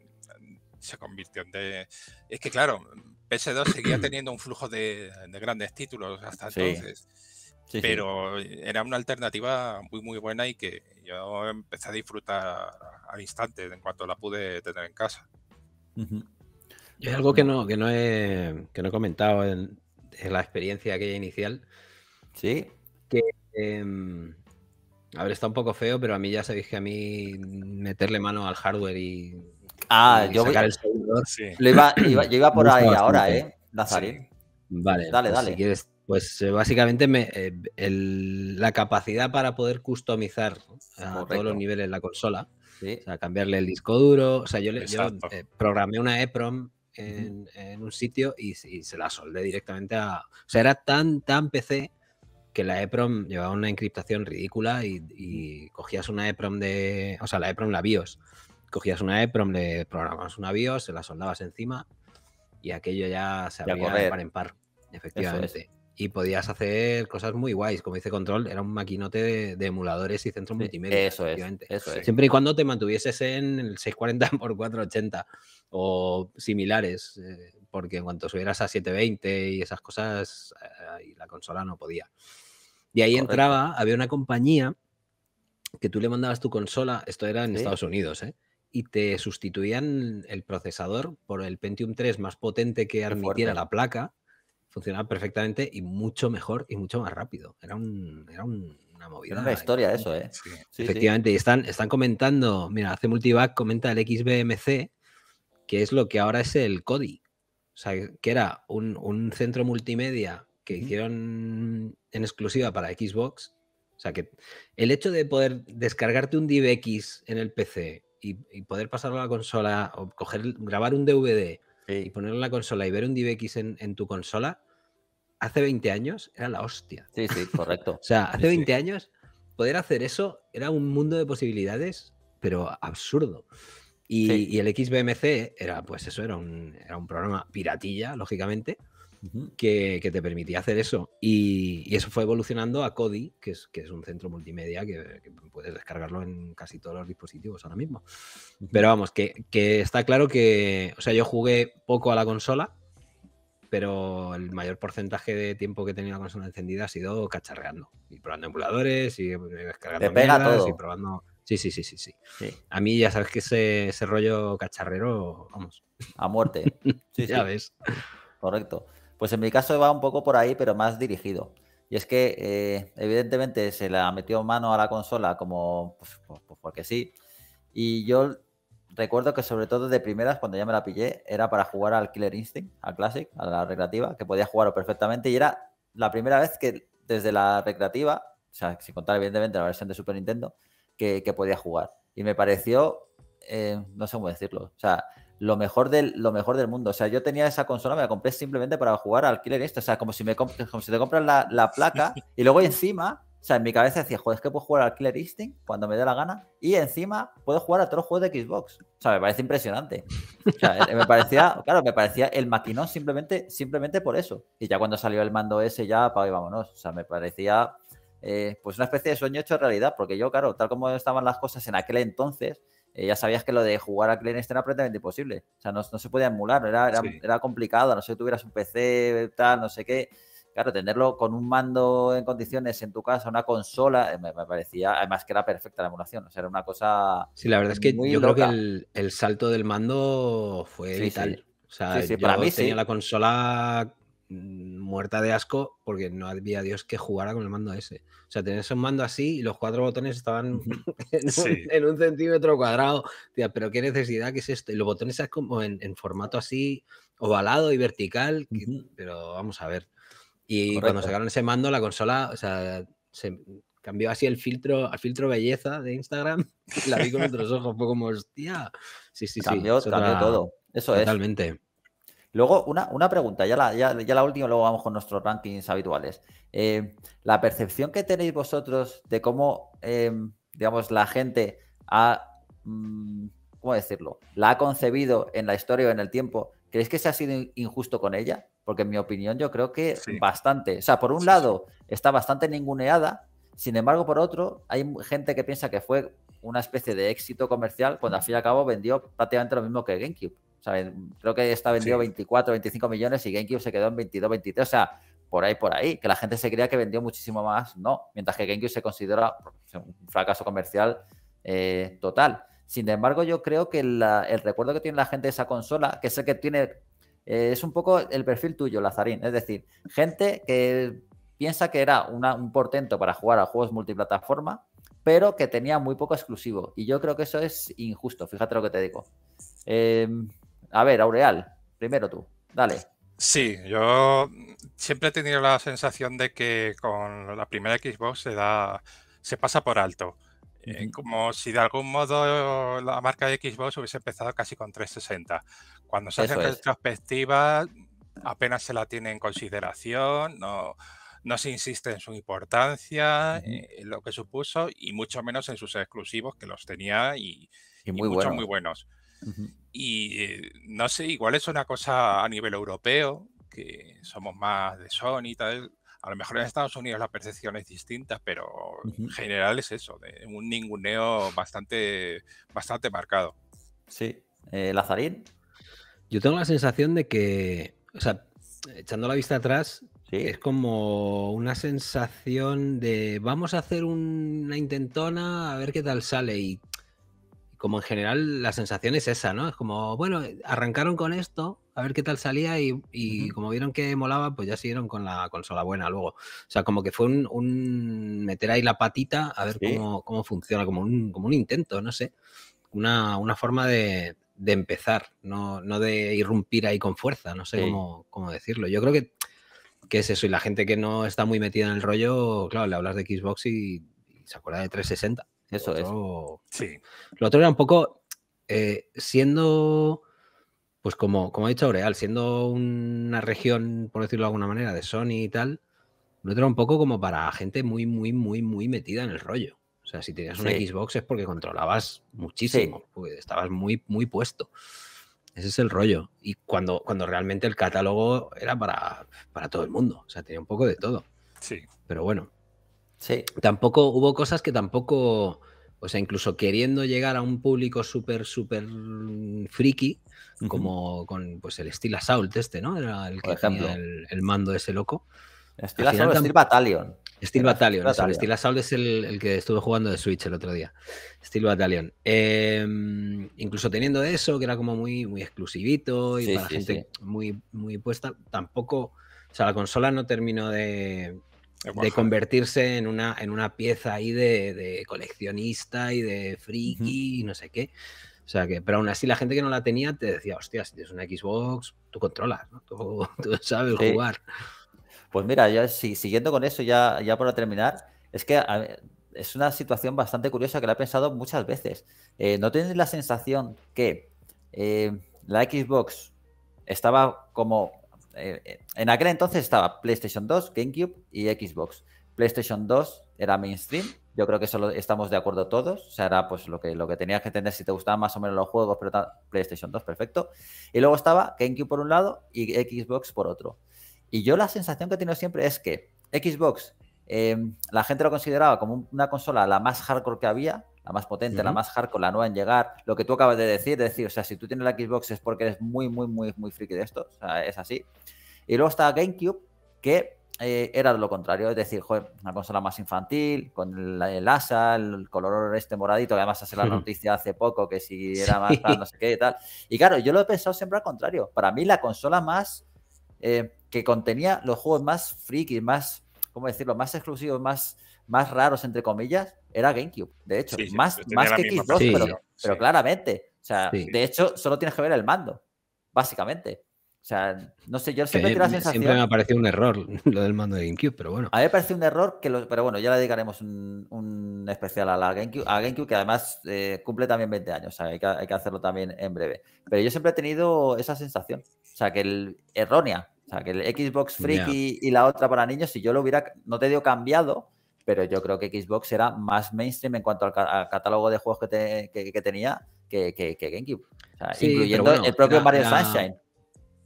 [SPEAKER 2] se convirtió en de... Es que claro, PS2 seguía teniendo un flujo de, grandes títulos hasta entonces pero era una alternativa muy, muy buena y que yo empecé a disfrutar al instante en cuanto la pude tener en casa.
[SPEAKER 3] Uh algo que no, no, he, comentado en, la experiencia aquella inicial. Sí. Que. Em, a ver, está un poco feo, pero a mí ya sabéis que a mí meterle mano al hardware y. Ah, yo el servidor. yo iba por ahí ahora, ¿eh? Nazarín. Vale. Dale, pues dale. quieres, pues eh, básicamente me, eh, la capacidad para poder customizar a todos los niveles la consola, o sea, cambiarle el disco duro, o sea, yo, le, eh, programé una EPROM en, un sitio y, se la soldé directamente a... O sea, era tan, tan PC que la EPROM llevaba una encriptación ridícula y, cogías una EPROM de... O sea, la EPROM, la BIOS. Cogías una EPROM, le programabas una BIOS, se la soldabas encima y aquello ya se había de par en par, efectivamente y podías hacer cosas muy guays. Como dice Control, era un maquinote de, emuladores y centros multimedia. Eso es, Siempre y cuando te mantuvieses en el 640x480 o similares, eh, porque en cuanto subieras a 720 y esas cosas, eh, la consola no podía. Y ahí entraba, había una compañía que tú le mandabas tu consola, esto era en Estados Unidos, ¿eh? y te sustituían el procesador por el Pentium 3 más potente que admitiera la placa funcionaba perfectamente y mucho mejor y mucho más rápido. Era, un,
[SPEAKER 1] era una movida. una historia eso, ¿eh? Efectivamente, y están, están
[SPEAKER 3] comentando, mira, hace multivac, comenta el XBMC, que es lo que ahora es el CODI. O sea, que era un, un centro multimedia que hicieron en exclusiva para Xbox. O sea, que el hecho de poder descargarte un DivX en el PC y, poder pasarlo a la consola o grabar un DVD y ponerlo en la consola y ver un DivX en, en tu consola, hace 20 años era la hostia. Sí, sí, correcto. o sea, hace 20 años poder hacer eso era un mundo de posibilidades, pero absurdo. Y, el XBMC era, pues eso, era un, programa piratilla, lógicamente, que, te permitía hacer eso. Y, eso fue evolucionando a Kodi, que es, que es un centro multimedia que, puedes descargarlo en casi todos los dispositivos ahora mismo. Pero vamos, que, que está claro que, o sea, yo jugué poco a la consola, pero el mayor porcentaje de tiempo que he tenido la consola encendida ha sido cacharreando y probando emuladores y eh, descargando y probando. Sí, sí, sí, sí, sí, A
[SPEAKER 1] mí ya sabes que ese, rollo cacharrero, vamos. A muerte. Sí, ya sí. ves. Correcto. Pues en mi caso va un poco por ahí, pero más dirigido. Y es que eh, evidentemente se la metió mano a la consola como pues, pues, pues porque sí. Y yo recuerdo que sobre todo de primeras, cuando ya me la pillé, era para jugar al Killer Instinct, al Classic, a la recreativa, que podía jugarlo perfectamente y era la primera vez que desde la recreativa, o sea, sin contar evidentemente la versión de Super Nintendo, que, podía jugar. Y me pareció, eh, no sé cómo decirlo, o sea, lo mejor, del, lo mejor del mundo. O sea, yo tenía esa consola, me la compré simplemente para jugar al Killer Instinct. O sea, como si, me como te compras la, la placa y luego encima o sea, en mi cabeza decía, joder, es que puedo jugar al Killer Instinct cuando me dé la gana y encima puedo jugar a todos los juegos de Xbox. O sea, me parece impresionante. O sea, eh, me parecía, claro, me parecía el maquinón simplemente, simplemente por eso. Y ya cuando salió el mando ese, ya y vámonos. O sea, me parecía eh, pues una especie de sueño hecho realidad, porque yo, claro, tal como estaban las cosas en aquel entonces, eh, ya sabías que lo de jugar a Instinct era prácticamente imposible. O sea, no, se podía emular, era, era, complicado, no sé tuvieras un PC, tal, no sé qué claro, tenerlo con un mando en condiciones en tu casa, una consola, eh, me, parecía, además que era perfecta la emulación, o sea, era una cosa. Sí, la verdad es que yo creo
[SPEAKER 3] que el, salto del mando fue vital. O sea, yo tenía la consola mm, muerta de asco porque no había Dios que jugara con el mando ese. O sea, tenías un mando así y los cuatro botones estaban en, un, centímetro cuadrado. Tía, pero qué necesidad que es esto. Y los botones están como en, formato así ovalado y vertical. pero vamos a ver. Y cuando sacaron ese mando, la consola, o sea, se cambió así el filtro, al filtro belleza de Instagram. Y la vi con otros ojos, fue
[SPEAKER 1] como, hostia. Sí, sí, sí. Cambió todo. Eso es. Totalmente. Luego, una, pregunta, ya la, ya, la, última, luego vamos con nuestros rankings habituales. Eh, la percepción que tenéis vosotros de cómo, eh, digamos, la gente ha, mm, ¿cómo decirlo? La ha concebido en la historia o en el tiempo, ¿creéis que se ha sido injusto con ella? Porque en mi opinión yo creo que bastante, o sea, por un lado está bastante ninguneada, sin embargo por otro hay gente que piensa que fue una especie de éxito comercial cuando al fin y al cabo vendió prácticamente lo mismo que GameCube. O creo que está vendido 24, 25 millones y GameCube se quedó en 22, 23, o sea, por ahí, por ahí, que la gente se creía que vendió muchísimo más, no, mientras que GameCube se considera un fracaso comercial eh, total. Sin embargo, yo creo que el recuerdo que tiene la gente de esa consola, que es el que tiene eh, es un poco el perfil tuyo, Lazarín. Es decir, gente que piensa que era un portento para jugar a juegos multiplataforma, pero que tenía muy poco exclusivo. Y yo creo que eso es injusto. Fíjate lo que te digo. Em, a ver, Aureal, primero tú. Dale.
[SPEAKER 2] Sí, yo siempre he tenido la sensación de que con la primera Xbox se da, se pasa por alto. Eh, como si de algún modo la marca de Xbox hubiese empezado casi con 360. Cuando se hace retrospectiva apenas se la tiene en consideración, no, se insiste en su importancia, en eh, lo que supuso, y mucho menos en sus exclusivos, que los tenía y, muchos muy buenos. Y eh, no sé, igual es una cosa a nivel europeo, que somos más de Sony y tal, a lo mejor en Estados Unidos la percepción es distinta, pero en general es eso, de un ninguneo bastante, bastante marcado. Sí.
[SPEAKER 3] Eh, ¿Lazarín? Yo tengo la sensación de que, o sea, echando la vista atrás, es como una sensación de vamos a hacer una intentona a ver qué tal sale y como en general la sensación es esa, ¿no? Es como, bueno, arrancaron con esto, a ver qué tal salía y, como vieron que molaba, pues ya siguieron con la consola buena luego. O sea, como que fue un, meter ahí la patita a ver cómo, funciona, como un, como un intento, no sé. Una, forma de, empezar, no, de irrumpir ahí con fuerza, no sé cómo, decirlo. Yo creo que, que, es eso, y la gente que no está muy metida en el rollo, claro, le hablas de Xbox y, se acuerda de 360. Eso es. Sí. Lo otro era un poco eh, siendo pues como, como ha dicho Aureal, siendo una región, por decirlo de alguna manera, de Sony y tal, no era un poco como para gente muy, muy, muy, muy metida en el rollo. O sea, si tenías una Xbox es porque controlabas
[SPEAKER 4] muchísimo,
[SPEAKER 3] porque estabas muy, muy puesto. Ese es el rollo. Y cuando, cuando realmente el catálogo era para, para todo el mundo. O sea, tenía un poco de todo. Sí. Pero bueno. Sí. Tampoco hubo cosas que tampoco o sea, incluso queriendo llegar a un público súper, súper friki, como con pues el estilo Assault este, ¿no? Era el que el, mando ese loco. Steel Assault, Steel Battalion. Steel Battalion, Steel, Battalion. Steel Assault es el, que estuvo jugando de Switch el otro día. Steel Battalion. Em, incluso teniendo eso, que era como muy, muy exclusivito y para gente Muy, muy puesta, tampoco. O sea, la consola no terminó de, de convertirse en una, en una pieza ahí de, coleccionista y de friki y no sé qué. O sea que, pero aún así la gente que no la tenía te decía, hostia, si tienes una Xbox, tú controlas, tú,
[SPEAKER 1] sabes jugar. Pues mira, ya siguiendo con eso, ya, ya para terminar, es que es una situación bastante curiosa que la he pensado muchas veces. Eh, ¿No tienes la sensación que eh, la Xbox estaba como eh, eh, en aquel entonces estaba PlayStation 2, GameCube y Xbox. PlayStation 2 era mainstream, yo creo que eso estamos de acuerdo todos, o sea, era pues lo que, lo que tenías que tener si te gustaban más o menos los juegos, pero PlayStation 2, perfecto. Y luego estaba GameCube por un lado y Xbox por otro. Y yo la sensación que he tenido siempre es que Xbox, eh, la gente lo consideraba como una consola la más hardcore que había, la más potente, la más hardcore, la nueva en llegar. Lo que tú acabas de decir, es decir, o sea, si tú tienes la Xbox es porque eres muy, muy, muy, muy friki de esto, o sea, es así. Y luego está GameCube, que eh, era lo contrario, es decir, joder, una consola más infantil, con el, asa, el color este moradito, que además hace la noticia hace poco, que si era más no sé qué y tal. Y claro, yo lo he pensado siempre al contrario. Para mí la consola más... Eh, que contenía los juegos más friki, más, ¿cómo decirlo?, más exclusivos, más más raros, entre comillas, era GameCube. De hecho, más, que Xbox, pero, claramente. O sea, de hecho, solo tienes que ver el mando, básicamente. O sea, no sé, yo siempre Siempre me ha
[SPEAKER 3] parecido un error lo del mando de GameCube, pero bueno. A
[SPEAKER 1] mí me parece un error, que pero bueno, ya le dedicaremos un, especial a la GameCube, GameCube que además eh, cumple también 20 años, hay que, hay que, hacerlo también en breve. Pero yo siempre he tenido esa sensación, o sea, que el errónea, o sea, que el Xbox Freak y, la otra para niños, si yo lo hubiera, no te dio cambiado, pero yo creo que Xbox era más mainstream en cuanto al, catálogo de juegos que, tenía que, GameCube. incluyendo el propio Mario Sunshine.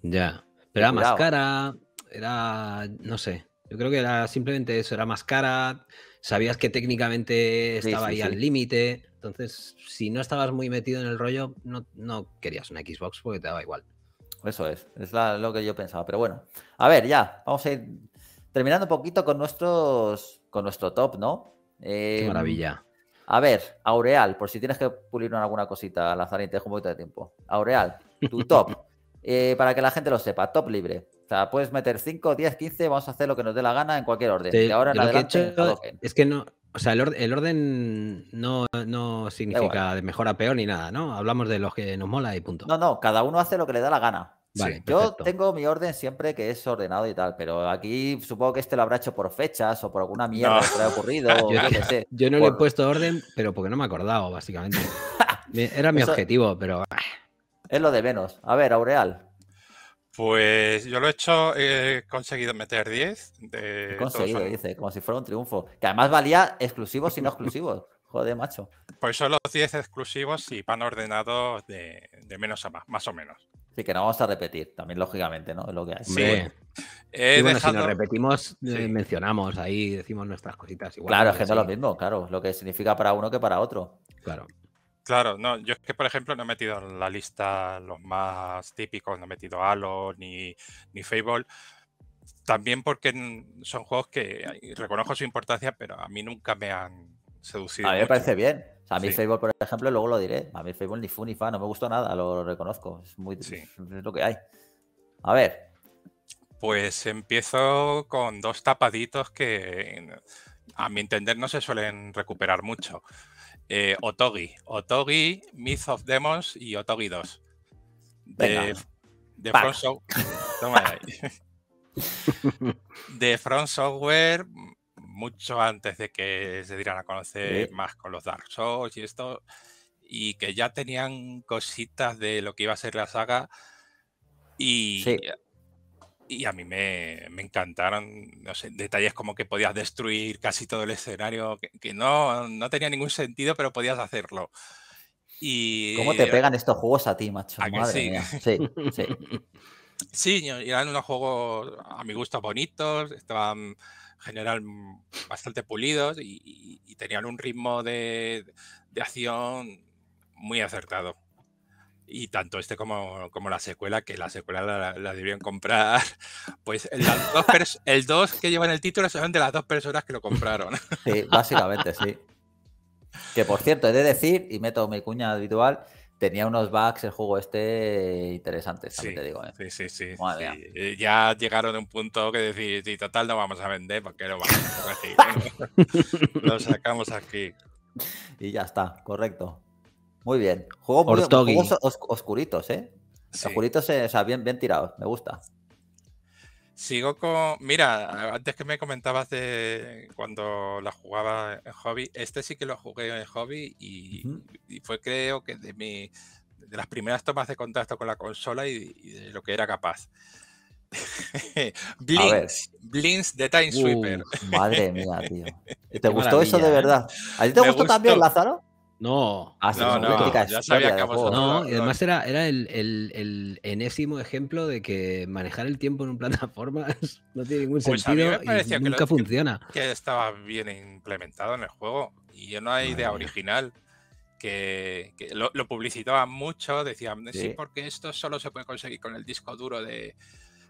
[SPEAKER 1] Ya, pero era más
[SPEAKER 3] cara, era, no sé, yo creo que era simplemente eso, era más cara, sabías que técnicamente estaba ahí al límite, entonces si no estabas muy metido
[SPEAKER 1] en el rollo, no, querías una Xbox porque te daba igual. Eso es, es lo que yo pensaba, pero bueno, a ver, ya, vamos a ir terminando un poquito con nuestros con nuestro top, ¿no? Qué em, maravilla. A ver, Aureal, por si tienes que pulir alguna cosita, Lazarín, te dejo un poquito de tiempo. Aureal, tu top, eh, para que la gente lo sepa, top libre. O sea, puedes meter 5, 10, 15, vamos a hacer lo que nos dé la gana en cualquier orden. y ahora
[SPEAKER 3] es que no, o sea, el, orden no, no significa de mejor a peor ni nada, ¿no? Hablamos de los que nos mola y punto.
[SPEAKER 1] No, no, cada uno hace lo que le da la gana. Yo tengo mi orden siempre que es ordenado y tal, pero aquí supongo que este lo habrá hecho por fechas o por alguna mierda que le haya ocurrido. yo, no le he
[SPEAKER 3] puesto orden, pero porque no me he acordado, básicamente. Era
[SPEAKER 1] mi objetivo, pero. Ah. Es lo de menos. A ver, Aureal. Pues yo
[SPEAKER 2] lo he hecho, he conseguido meter 10. He conseguido, dice, como si fuera un triunfo. Que
[SPEAKER 1] además valía exclusivos y no exclusivos. Joder, macho.
[SPEAKER 2] Pues son los 10 exclusivos y pan ordenados de menos a más, más o menos. Sí, que
[SPEAKER 1] no vamos a repetir, también lógicamente, ¿no? Es lo que hay. Eh, sí. bueno, Si nos repetimos, eh, mencionamos ahí, decimos nuestras cositas. Igual, claro, es que es lo mismo, claro, lo que significa para uno que para otro.
[SPEAKER 2] Claro. Claro, no, yo es que por ejemplo no he metido en la lista los más típicos, no he metido Halo ni, ni Fable, también porque son juegos que reconozco su importancia, pero a mí nunca me han seducido. A mí me parece bien,
[SPEAKER 1] a mí Facebook, por ejemplo, luego lo diré. A mí Facebook ni fu ni fa, no me gustó nada, lo, reconozco. Es muy lo que hay. A ver.
[SPEAKER 2] Pues empiezo con dos tapaditos que a mi entender no se suelen recuperar mucho. Eh, Otogi, Otogi, Myth of Demons y Otogi 2. De, de Front de Front Software mucho antes de que se dieran a conocer más con los Dark Souls y esto, y que ya tenían cositas de lo que iba a ser la saga. Y, y a mí me, me, encantaron, no sé, detalles como que podías destruir casi todo el escenario, que, que no, no tenía ningún sentido, pero podías hacerlo. Y, ¿Cómo te pegan estos juegos a ti, macho? Madre sí, sí. Sí, eran unos juegos a mi gusto bonitos, estaban general mm, bastante pulidos y, tenían un ritmo de, de, acción muy acertado. Y tanto este como, como la secuela, que la secuela la, debían comprar, pues el dos el 2 que llevan el título son de las dos personas que lo compraron. Sí, básicamente,
[SPEAKER 1] sí. Que por cierto, he de decir, y meto mi cuña habitual, tenía unos bugs el juego este interesante, te digo. ¿eh? Sí, sí, sí,
[SPEAKER 2] eh, Ya llegaron a un punto que decir, total, no vamos a vender porque lo sacamos aquí.
[SPEAKER 1] Y ya está, correcto. Muy bien. Juego muy, oscuritos, ¿eh? Oscuritos, eh, o sea, bien, bien tirados, me gusta.
[SPEAKER 2] Sigo con. Mira, antes que me comentabas de cuando la jugaba en hobby, este sí que lo jugué en hobby y, fue, creo que, de, mi, de las primeras tomas de contacto con la consola y, de lo que era capaz. Blinks,
[SPEAKER 1] Blinks de Time Sweeper. madre mía, tío. ¿Te gustó eso de ¿eh? verdad? ¿A ti te gustó, también, Lázaro? Ah, no. no, no sabía
[SPEAKER 3] que No, y además era, era el, enésimo ejemplo de que manejar el tiempo en un plataformas no tiene ningún pues sentido y nunca que funciona.
[SPEAKER 2] Que, estaba bien implementado en el juego y yo no hay idea original que, lo, publicitaban mucho, decían, sí. porque esto solo se puede conseguir con el disco duro de,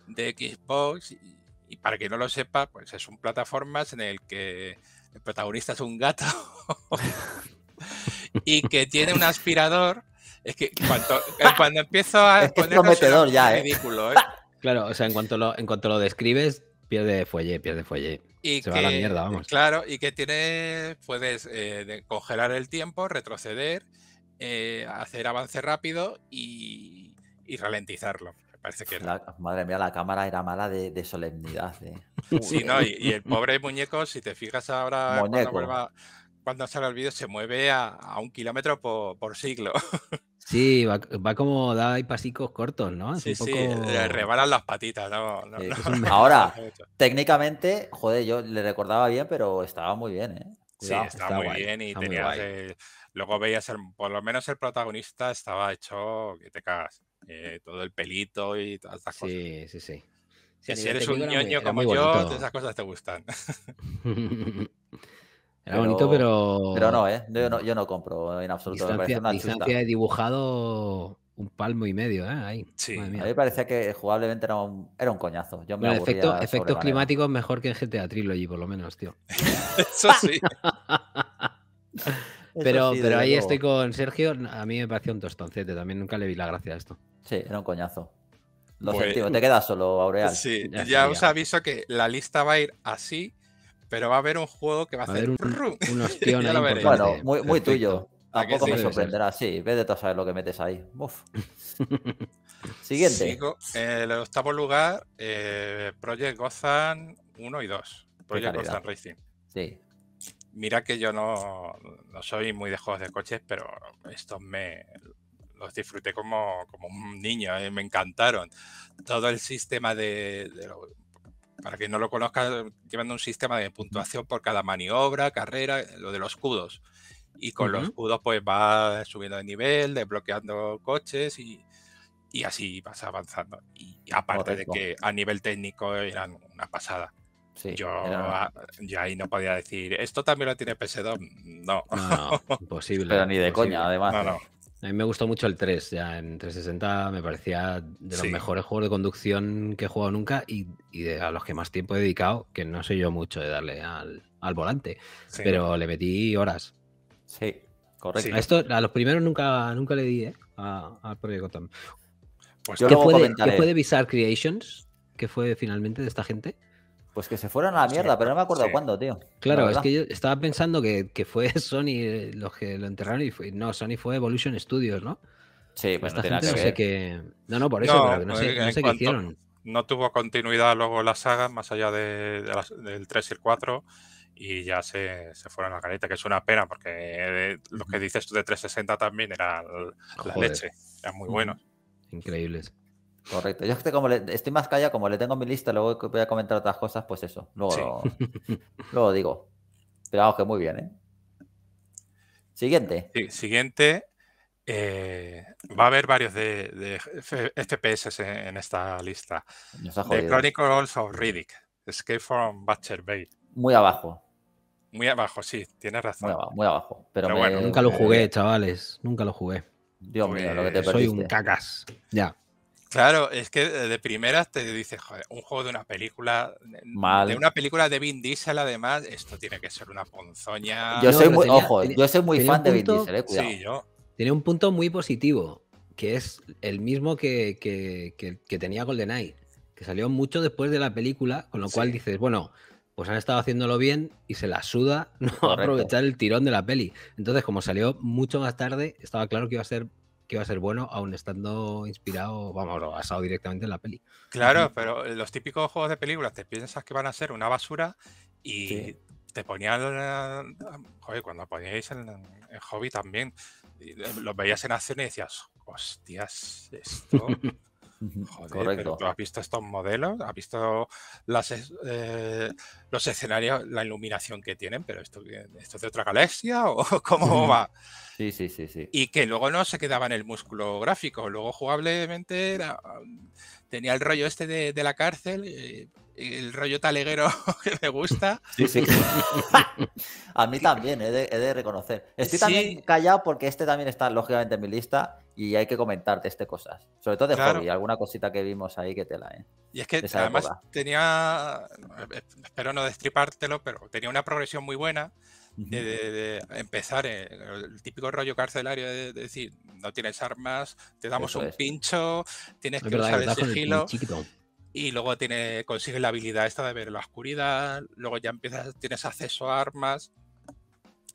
[SPEAKER 2] Xbox y, para que no lo sepa, pues es un plataformas en el que el protagonista es un gato. y que tiene un aspirador. Es que eh, cuando, empiezo a es prometedor es ya, ¿eh? ridículo, ¿eh?
[SPEAKER 3] Claro, o sea, en cuanto lo, en cuanto lo describes, pierde fuelle, pierde fuelle. Se va a la mierda, vamos.
[SPEAKER 2] Claro, y que tiene, puedes eh, congelar el tiempo, retroceder, hacer avance rápido y, ralentizarlo. parece
[SPEAKER 1] que madre mía, la cámara era mala de, solemnidad.
[SPEAKER 2] Sí, no, y, el pobre muñeco, si te fijas ahora, cuando cuando sale el vídeo se mueve a, un kilómetro por, por siglo.
[SPEAKER 3] Sí, va, como da y pasicos cortos, ¿no? sí, sí, le rebalan
[SPEAKER 2] las patitas. Ahora,
[SPEAKER 1] técnicamente, joder, yo le recordaba bien, pero estaba muy bien, ¿eh? sí, estaba, muy bien y tenías.
[SPEAKER 2] luego veías, por lo menos el protagonista estaba hecho que te cagas. Eh, todo el pelito y todas esas cosas. Sí, sí, sí. Si eres un ñoño como yo, esas cosas te gustan.
[SPEAKER 1] Era bonito, pero. Pero no, ¿eh? Yo no, compro en absoluto. Distancia, distancia he
[SPEAKER 3] dibujado un palmo y medio, ¿eh? Ahí. Sí. A mí me
[SPEAKER 1] parecía que jugablemente era un, era un coñazo. Yo efecto, efectos climáticos
[SPEAKER 3] mejor que GTA Trilogy, por lo menos, tío.
[SPEAKER 1] Eso
[SPEAKER 4] sí. pero, pero ahí estoy
[SPEAKER 3] con Sergio. A mí me pareció un tostoncete también. Nunca le vi la gracia a esto. Sí, era un coñazo. Lo pues te
[SPEAKER 2] quedas solo, Aureal. Sí, ya os aviso que la lista va a ir así pero va a haber un juego que va a, ser hacer un,
[SPEAKER 1] unos muy, tuyo. Tampoco me sorprenderá? Sí, vete a saber lo que metes ahí. Siguiente. En
[SPEAKER 2] eh, el octavo lugar, eh, Project Gozan 1 y 2. Project Gozan Racing. Sí. Mira que yo no, soy muy de juegos de coches, pero estos me los disfruté como, un niño, eh, me encantaron. Todo el sistema de, para quien no lo conozca, llevando un sistema de puntuación por cada maniobra, carrera, lo de los escudos. Y con los escudos pues va subiendo de nivel, desbloqueando coches y, y así vas avanzando. Y aparte de que a nivel técnico eran una pasada. yo, ya ahí no podía decir, esto también lo tiene PS2. No. no, imposible. Pero ni de coña, además. No, ¿eh? no.
[SPEAKER 3] A mí me gustó mucho el 3, ya en 360 me parecía de los mejores juegos de conducción que he jugado nunca y, de, a los que más tiempo he dedicado, que no soy yo mucho de darle al, volante, pero le metí horas. Sí, correcto. A, esto, a los primeros nunca, nunca le di
[SPEAKER 1] ¿eh? al proyecto Gotham. Pues ¿Qué, puede
[SPEAKER 3] ¿Qué Creations? ¿Qué fue finalmente de esta gente? Pues
[SPEAKER 1] que se fueron a la mierda, pero no me acuerdo cuándo, tío. Claro, es que yo
[SPEAKER 3] estaba pensando que, que, fue Sony eh, los que lo enterraron y fue, no, Sony fue Evolution Studios, ¿no?
[SPEAKER 1] Sí, pues no no sé que... No, no, por eso, no, pero no sé, no qué hicieron.
[SPEAKER 2] No tuvo continuidad luego la saga, más allá de, del 3 y el 4 y ya se, fueron a la careta, que es una pena, porque eh, lo que dices tú de 360 también era la, leche, eran muy buenos.
[SPEAKER 1] Increíbles. Correcto. Yo como le, estoy más callado, como le tengo mi lista, luego voy a comentar otras cosas, pues eso. Luego, lo, digo. Pero vamos que muy bien, ¿eh?
[SPEAKER 2] Siguiente. Sí, siguiente. Eh, va a haber varios de, FPS en, esta lista.
[SPEAKER 1] Chronicles
[SPEAKER 2] of Riddick, Escape from Butcher Bay.
[SPEAKER 1] Muy abajo.
[SPEAKER 2] Muy abajo, sí, tienes razón. Muy abajo, pero, nunca lo jugué,
[SPEAKER 3] chavales. Nunca lo jugué. Dios
[SPEAKER 2] mío, lo que te pues, Soy un cacas. Ya. Claro, es que eh, de primeras te dices, joder, un juego de una película. Mm, de una película de Vin Diesel, además, esto tiene que ser una ponzoña. Yo soy muy, fan de Vin Diesel, eh, cuidado. Sí, yo.
[SPEAKER 3] Tiene un punto muy positivo, que es el mismo que, que, que, que tenía GoldenEye, que salió mucho después de la película, con lo cual dices, bueno, pues han estado haciéndolo bien y se la suda no aprovechar el tirón de la peli. Entonces, como salió mucho más tarde, estaba claro que iba a ser que iba a ser bueno, aún estando inspirado, vamos, basado directamente en la peli.
[SPEAKER 2] Claro, pero los típicos juegos de películas te piensas que van a ser una basura y te ponían. Joder, cuando poníais el hobby también, los veías en acción y decías, hostias, esto. Correcto. has visto estos modelos, has visto eh, los escenarios, la iluminación que tienen, pero esto, es de otra galaxia o cómo va. Sí, sí, sí, sí. Y que luego no se quedaba en el músculo gráfico, luego jugablemente tenía el rollo este de, la cárcel. Eh, el rollo taleguero que me gusta. Sí, sí.
[SPEAKER 1] A mí también, he de, reconocer. Estoy también callado porque este también está lógicamente en mi lista y hay que comentarte este cosas. Sobre todo de alguna cosita que vimos ahí que te la, ¿eh?
[SPEAKER 2] Y es que además tenía, eh, espero no destripártelo, pero tenía una progresión muy buena de, empezar eh, el, típico rollo carcelario de, decir, no tienes armas, te damos un pincho, tienes que usar el sigilo. Y luego tiene, consigues la habilidad esta de ver la oscuridad, luego ya empiezas, tienes acceso a armas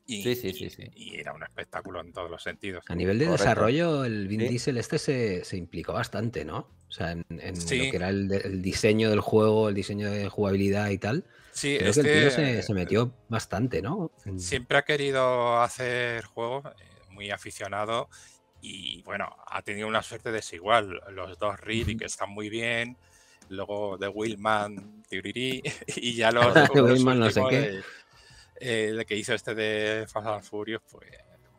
[SPEAKER 2] sí, sí, sí, sí, y era un espectáculo en todos los sentidos. A nivel de desarrollo,
[SPEAKER 3] el Vin Diesel este se, implicó bastante, ¿no? O sea, en, lo que era el, diseño del juego, el diseño de jugabilidad y tal.
[SPEAKER 2] Sí, creo este... que el este tío
[SPEAKER 3] se, eh, metió bastante, ¿no?
[SPEAKER 2] Siempre ha querido hacer juegos, eh, muy aficionado, y bueno, ha tenido una suerte desigual. Los dos Reed, que están muy bien, luego de Willman, y ya los... Willman no sé qué el eh, que hizo este de Fast and Furious, pues.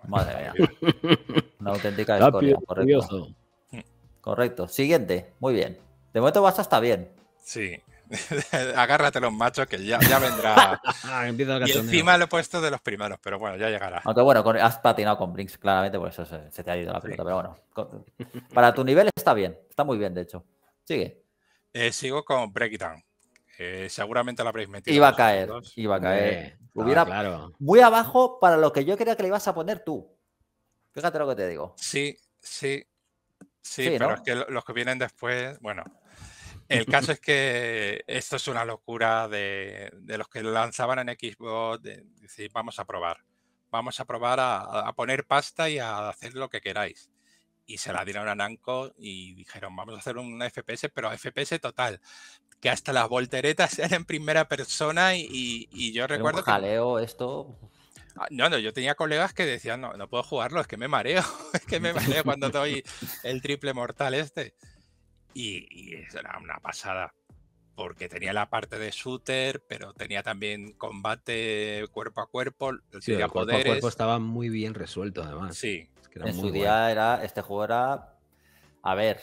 [SPEAKER 1] Madre mía. Una auténtica historia, correcto. Correcto. Siguiente. Muy bien. De momento vas hasta bien.
[SPEAKER 2] Sí. Agárrate los machos que ya, vendrá. Ah, y encima lo he puesto de los primeros, pero bueno, ya llegará.
[SPEAKER 1] Aunque bueno, has patinado con Brinks, claramente, por eso se, te ha ido la pelota, pero
[SPEAKER 2] bueno.
[SPEAKER 1] para tu nivel está bien, está muy bien, de hecho. Sigue.
[SPEAKER 2] Eh, sigo con Breakdown. Eh, seguramente la habréis metido. Iba a caer, iba a caer.
[SPEAKER 1] muy abajo para lo que yo creía que le ibas a poner tú. Fíjate lo que te digo.
[SPEAKER 2] Sí, sí, sí, pero es que los que vienen después, bueno. El caso es que esto es una locura de, de los que lanzaban en Xbox, vamos a probar, vamos a probar a poner pasta y a hacer lo que queráis y se la dieron a Nanco y dijeron, vamos a hacer un FPS, pero FPS total, que hasta las volteretas eran en primera persona y, yo recuerdo...
[SPEAKER 1] Un esto...
[SPEAKER 2] Ah, no, no, yo tenía colegas que decían, no, no puedo jugarlo, es que me mareo, es que me mareo cuando doy el triple mortal este. Y, y era una pasada porque tenía la parte de shooter, pero tenía también combate cuerpo a cuerpo. Sí, el cuerpo a cuerpo
[SPEAKER 3] estaba muy bien resuelto, además. Sí. en su día
[SPEAKER 1] era, este juego era, a ver,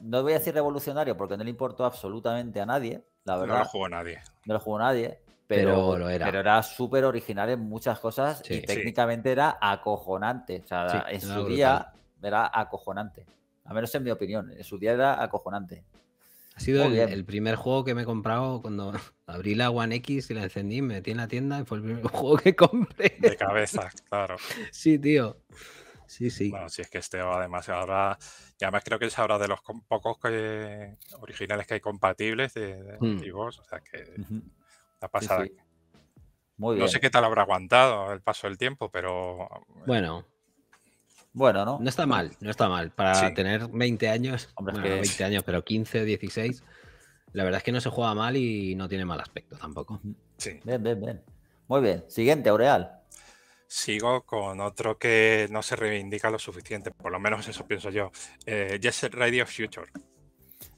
[SPEAKER 1] no voy a decir revolucionario porque no le importó absolutamente a nadie, la verdad. No lo jugó nadie. No lo jugó nadie. Pero, lo era. pero era súper original en muchas cosas y técnicamente era acojonante. O sea, en su día era acojonante. A menos en mi opinión, en su día era acojonante. Ha sido el,
[SPEAKER 3] primer juego que me he comprado cuando abrí la One X y la encendí, me metí en la tienda y fue el primer juego que compré.
[SPEAKER 2] De cabeza, claro. sí, tío. Sí, sí. Bueno, si es que este además ahora, ya más creo que es ahora de los pocos que, originales que hay compatibles de, de hmm. o sea que está la pasada. Muy bien. no sé qué tal habrá aguantado el paso del tiempo, pero...
[SPEAKER 3] Bueno, bueno, ¿no? No está mal, no está mal. Para tener 20 años, Hombre, 20 años, pero 15, 16, la verdad es que no se juega mal y no tiene mal aspecto tampoco. Sí. Bien, bien, bien.
[SPEAKER 2] Muy bien. Siguiente, Aureal. Sigo con otro que no se reivindica lo suficiente, por lo menos eso pienso yo. Eh, Radio Future.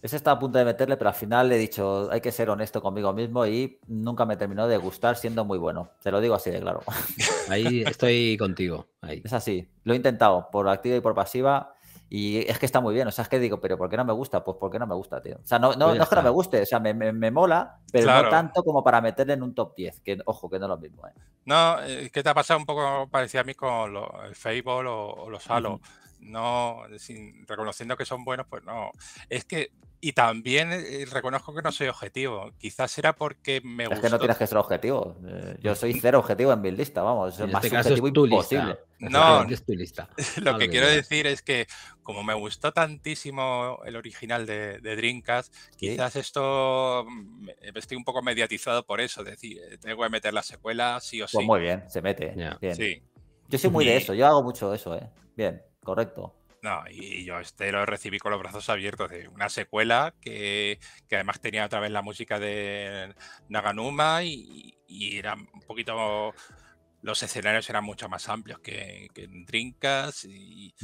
[SPEAKER 1] Ese estaba a punto de meterle, pero al final le he dicho, hay que ser honesto conmigo mismo y nunca me terminó de gustar siendo muy bueno. Te lo digo así de claro. Ahí estoy contigo. Es así. Lo he intentado por activa y por pasiva. Y es que está muy bien. O sea, es que digo, pero ¿por qué no me gusta? Pues porque no me gusta, tío. O sea, no, pues es que no me guste. O sea, me, mola, pero no tanto como para meterle en un top 10. Que, ojo, que no es lo mismo. ¿eh?
[SPEAKER 2] No, eh, que te ha pasado un poco parecía a mí con el Facebook o, los Halo? no, reconociendo que son buenos, pues no. Es que, y también eh, reconozco que no soy objetivo. Quizás era porque me gusta. Es que no tienes que
[SPEAKER 1] ser objetivo. Eh, yo soy cero objetivo en mi lista, vamos. más este es más No, tu lista.
[SPEAKER 2] lo que quiero decir es que como me gustó tantísimo el original de, Dreamcast, quizás esto mm, eh, estoy un poco mediatizado por eso, es decir, tengo que meter la secuela sí o pues sí. Pues muy
[SPEAKER 1] bien, se mete. Yo soy muy de eso, yo hago mucho eso, ¿eh? Bien correcto.
[SPEAKER 2] No, y yo este lo recibí con los brazos abiertos. De una secuela que, además tenía otra vez la música de Naganuma y, y era un poquito. Los escenarios eran mucho más amplios que, en Drinkas y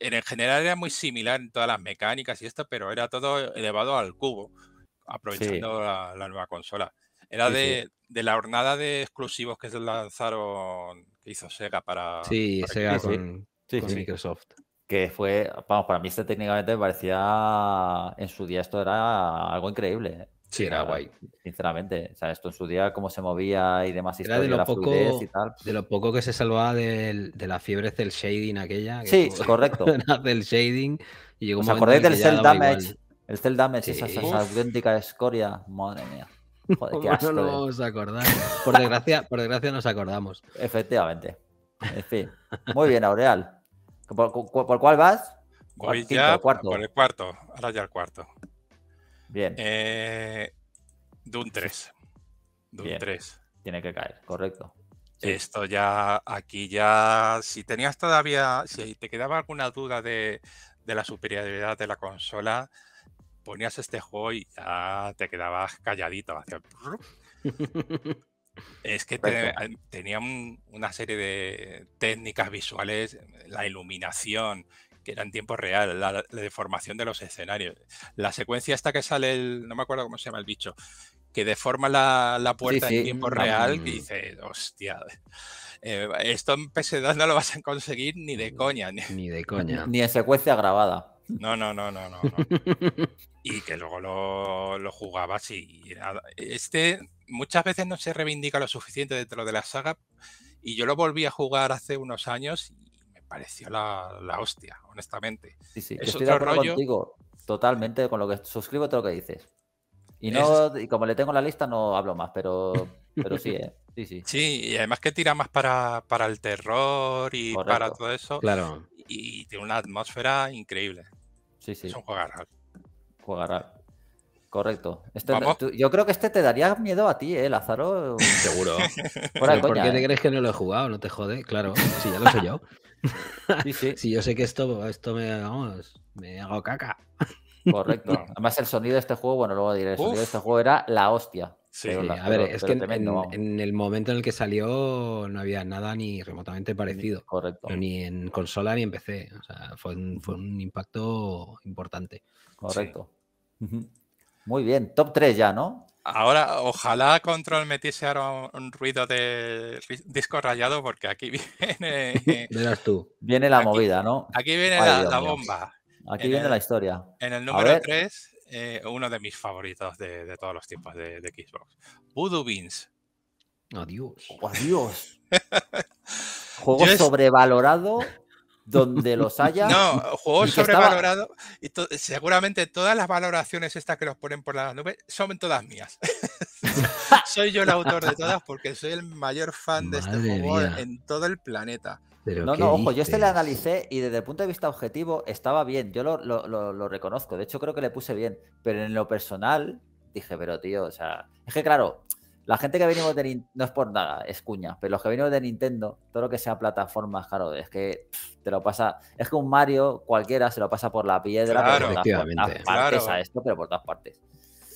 [SPEAKER 2] en general era muy similar en todas las mecánicas y esto, pero era todo elevado al cubo, aprovechando la, nueva consola. Era de, la jornada de exclusivos que se lanzaron, que hizo Sega para. Sí, Sega con, con Microsoft.
[SPEAKER 1] Que fue, vamos, para mí este técnicamente parecía, en su día esto era algo increíble. ¿eh? Sí, era, guay. Sinceramente, o sea, esto en su día, cómo se movía y demás, de lo, poco, y
[SPEAKER 3] tal. de lo poco que se salvaba de, la fiebre del shading aquella. sí, correcto. del shading. Y llegó acordáis del cell damage?
[SPEAKER 1] El cell damage, esa, auténtica escoria, madre mía. Joder, no nos eh. vamos acordar? Por desgracia, por desgracia nos acordamos. Efectivamente. En fin. Muy bien, Aureal. ¿Por, cuál vas? Voy ya por el
[SPEAKER 2] cuarto. Ahora ya el cuarto. Bien. Eh, Doom 3. Tiene que caer, correcto. Esto ya, aquí ya, si tenías todavía, si te quedaba alguna duda de, la superioridad de la consola, ponías este juego y ya te quedabas calladito. Hacia... Es que tenían eh, tenía una serie de técnicas visuales, la iluminación, que era en tiempo real, la, deformación de los escenarios. La secuencia esta que sale, el, no me acuerdo cómo se llama el bicho, que deforma la, puerta en tiempo real, y dice, hostia, eh, esto en PS2 no lo vas a conseguir ni de mm, coña. Ni, de coña. Ni en secuencia grabada. no, no, no, no. no. y que luego lo, jugaba jugabas y este muchas veces no se reivindica lo suficiente dentro de la saga y yo lo volví a jugar hace unos años y me pareció la, hostia, honestamente. Sí, sí, estoy de acuerdo contigo
[SPEAKER 1] totalmente con lo que suscribo todo lo que dices. Y no, y como le tengo la lista no hablo más, pero, pero sí, ¿eh?
[SPEAKER 2] sí, sí. Sí, y además que tira más para, para el terror y para todo eso. Claro. Y, tiene una atmósfera increíble. Sí, sí. Es un juego Jugará. Correcto. Este
[SPEAKER 1] yo creo que este te daría miedo a ti, ¿eh, Lázaro? Seguro. Por, qué te ¿eh? crees que no lo he jugado? No te jode, claro. Si ya lo sé yo. Si yo sé
[SPEAKER 3] que esto, esto me,
[SPEAKER 1] me hago caca. Correcto. Además, el sonido de este juego, bueno, luego diré, el sonido de este juego era la hostia a ver, es que en, el momento en el que salió
[SPEAKER 3] no había nada ni remotamente parecido. Ni en consola ni en PC. O sea, fue un,
[SPEAKER 1] impacto importante. Correcto. Muy bien, top 3 ya, ¿no?
[SPEAKER 2] Ahora, ojalá Control metiese ahora un ruido de disco rayado, porque aquí viene.
[SPEAKER 1] Verás tú. Viene la movida, ¿no? Aquí viene la, bomba. Aquí viene la historia. En el número
[SPEAKER 2] 3 eh, uno de mis favoritos de, todos los tiempos de, Xbox. Voodoo Beans. Adiós. Oh, adiós.
[SPEAKER 1] Juego sobrevalorado donde los haya. No, juego sobrevalorado
[SPEAKER 2] Y seguramente todas las valoraciones estas que los ponen por la nubes son todas mías. soy yo el autor de todas porque soy el mayor fan de este juego en todo el planeta no, no, ojo, yo este
[SPEAKER 1] le analicé y desde el punto de vista objetivo estaba bien, yo lo, reconozco, de hecho creo que le puse bien, pero en lo personal dije, pero tío, o sea, es que claro, la gente que venimos de Nintendo, no es por nada, es cuña, pero los que venimos de Nintendo, todo lo que sea plataformas, claro, es que te lo pasa, es que un Mario cualquiera se lo pasa por la piedra, esto, pero por todas partes.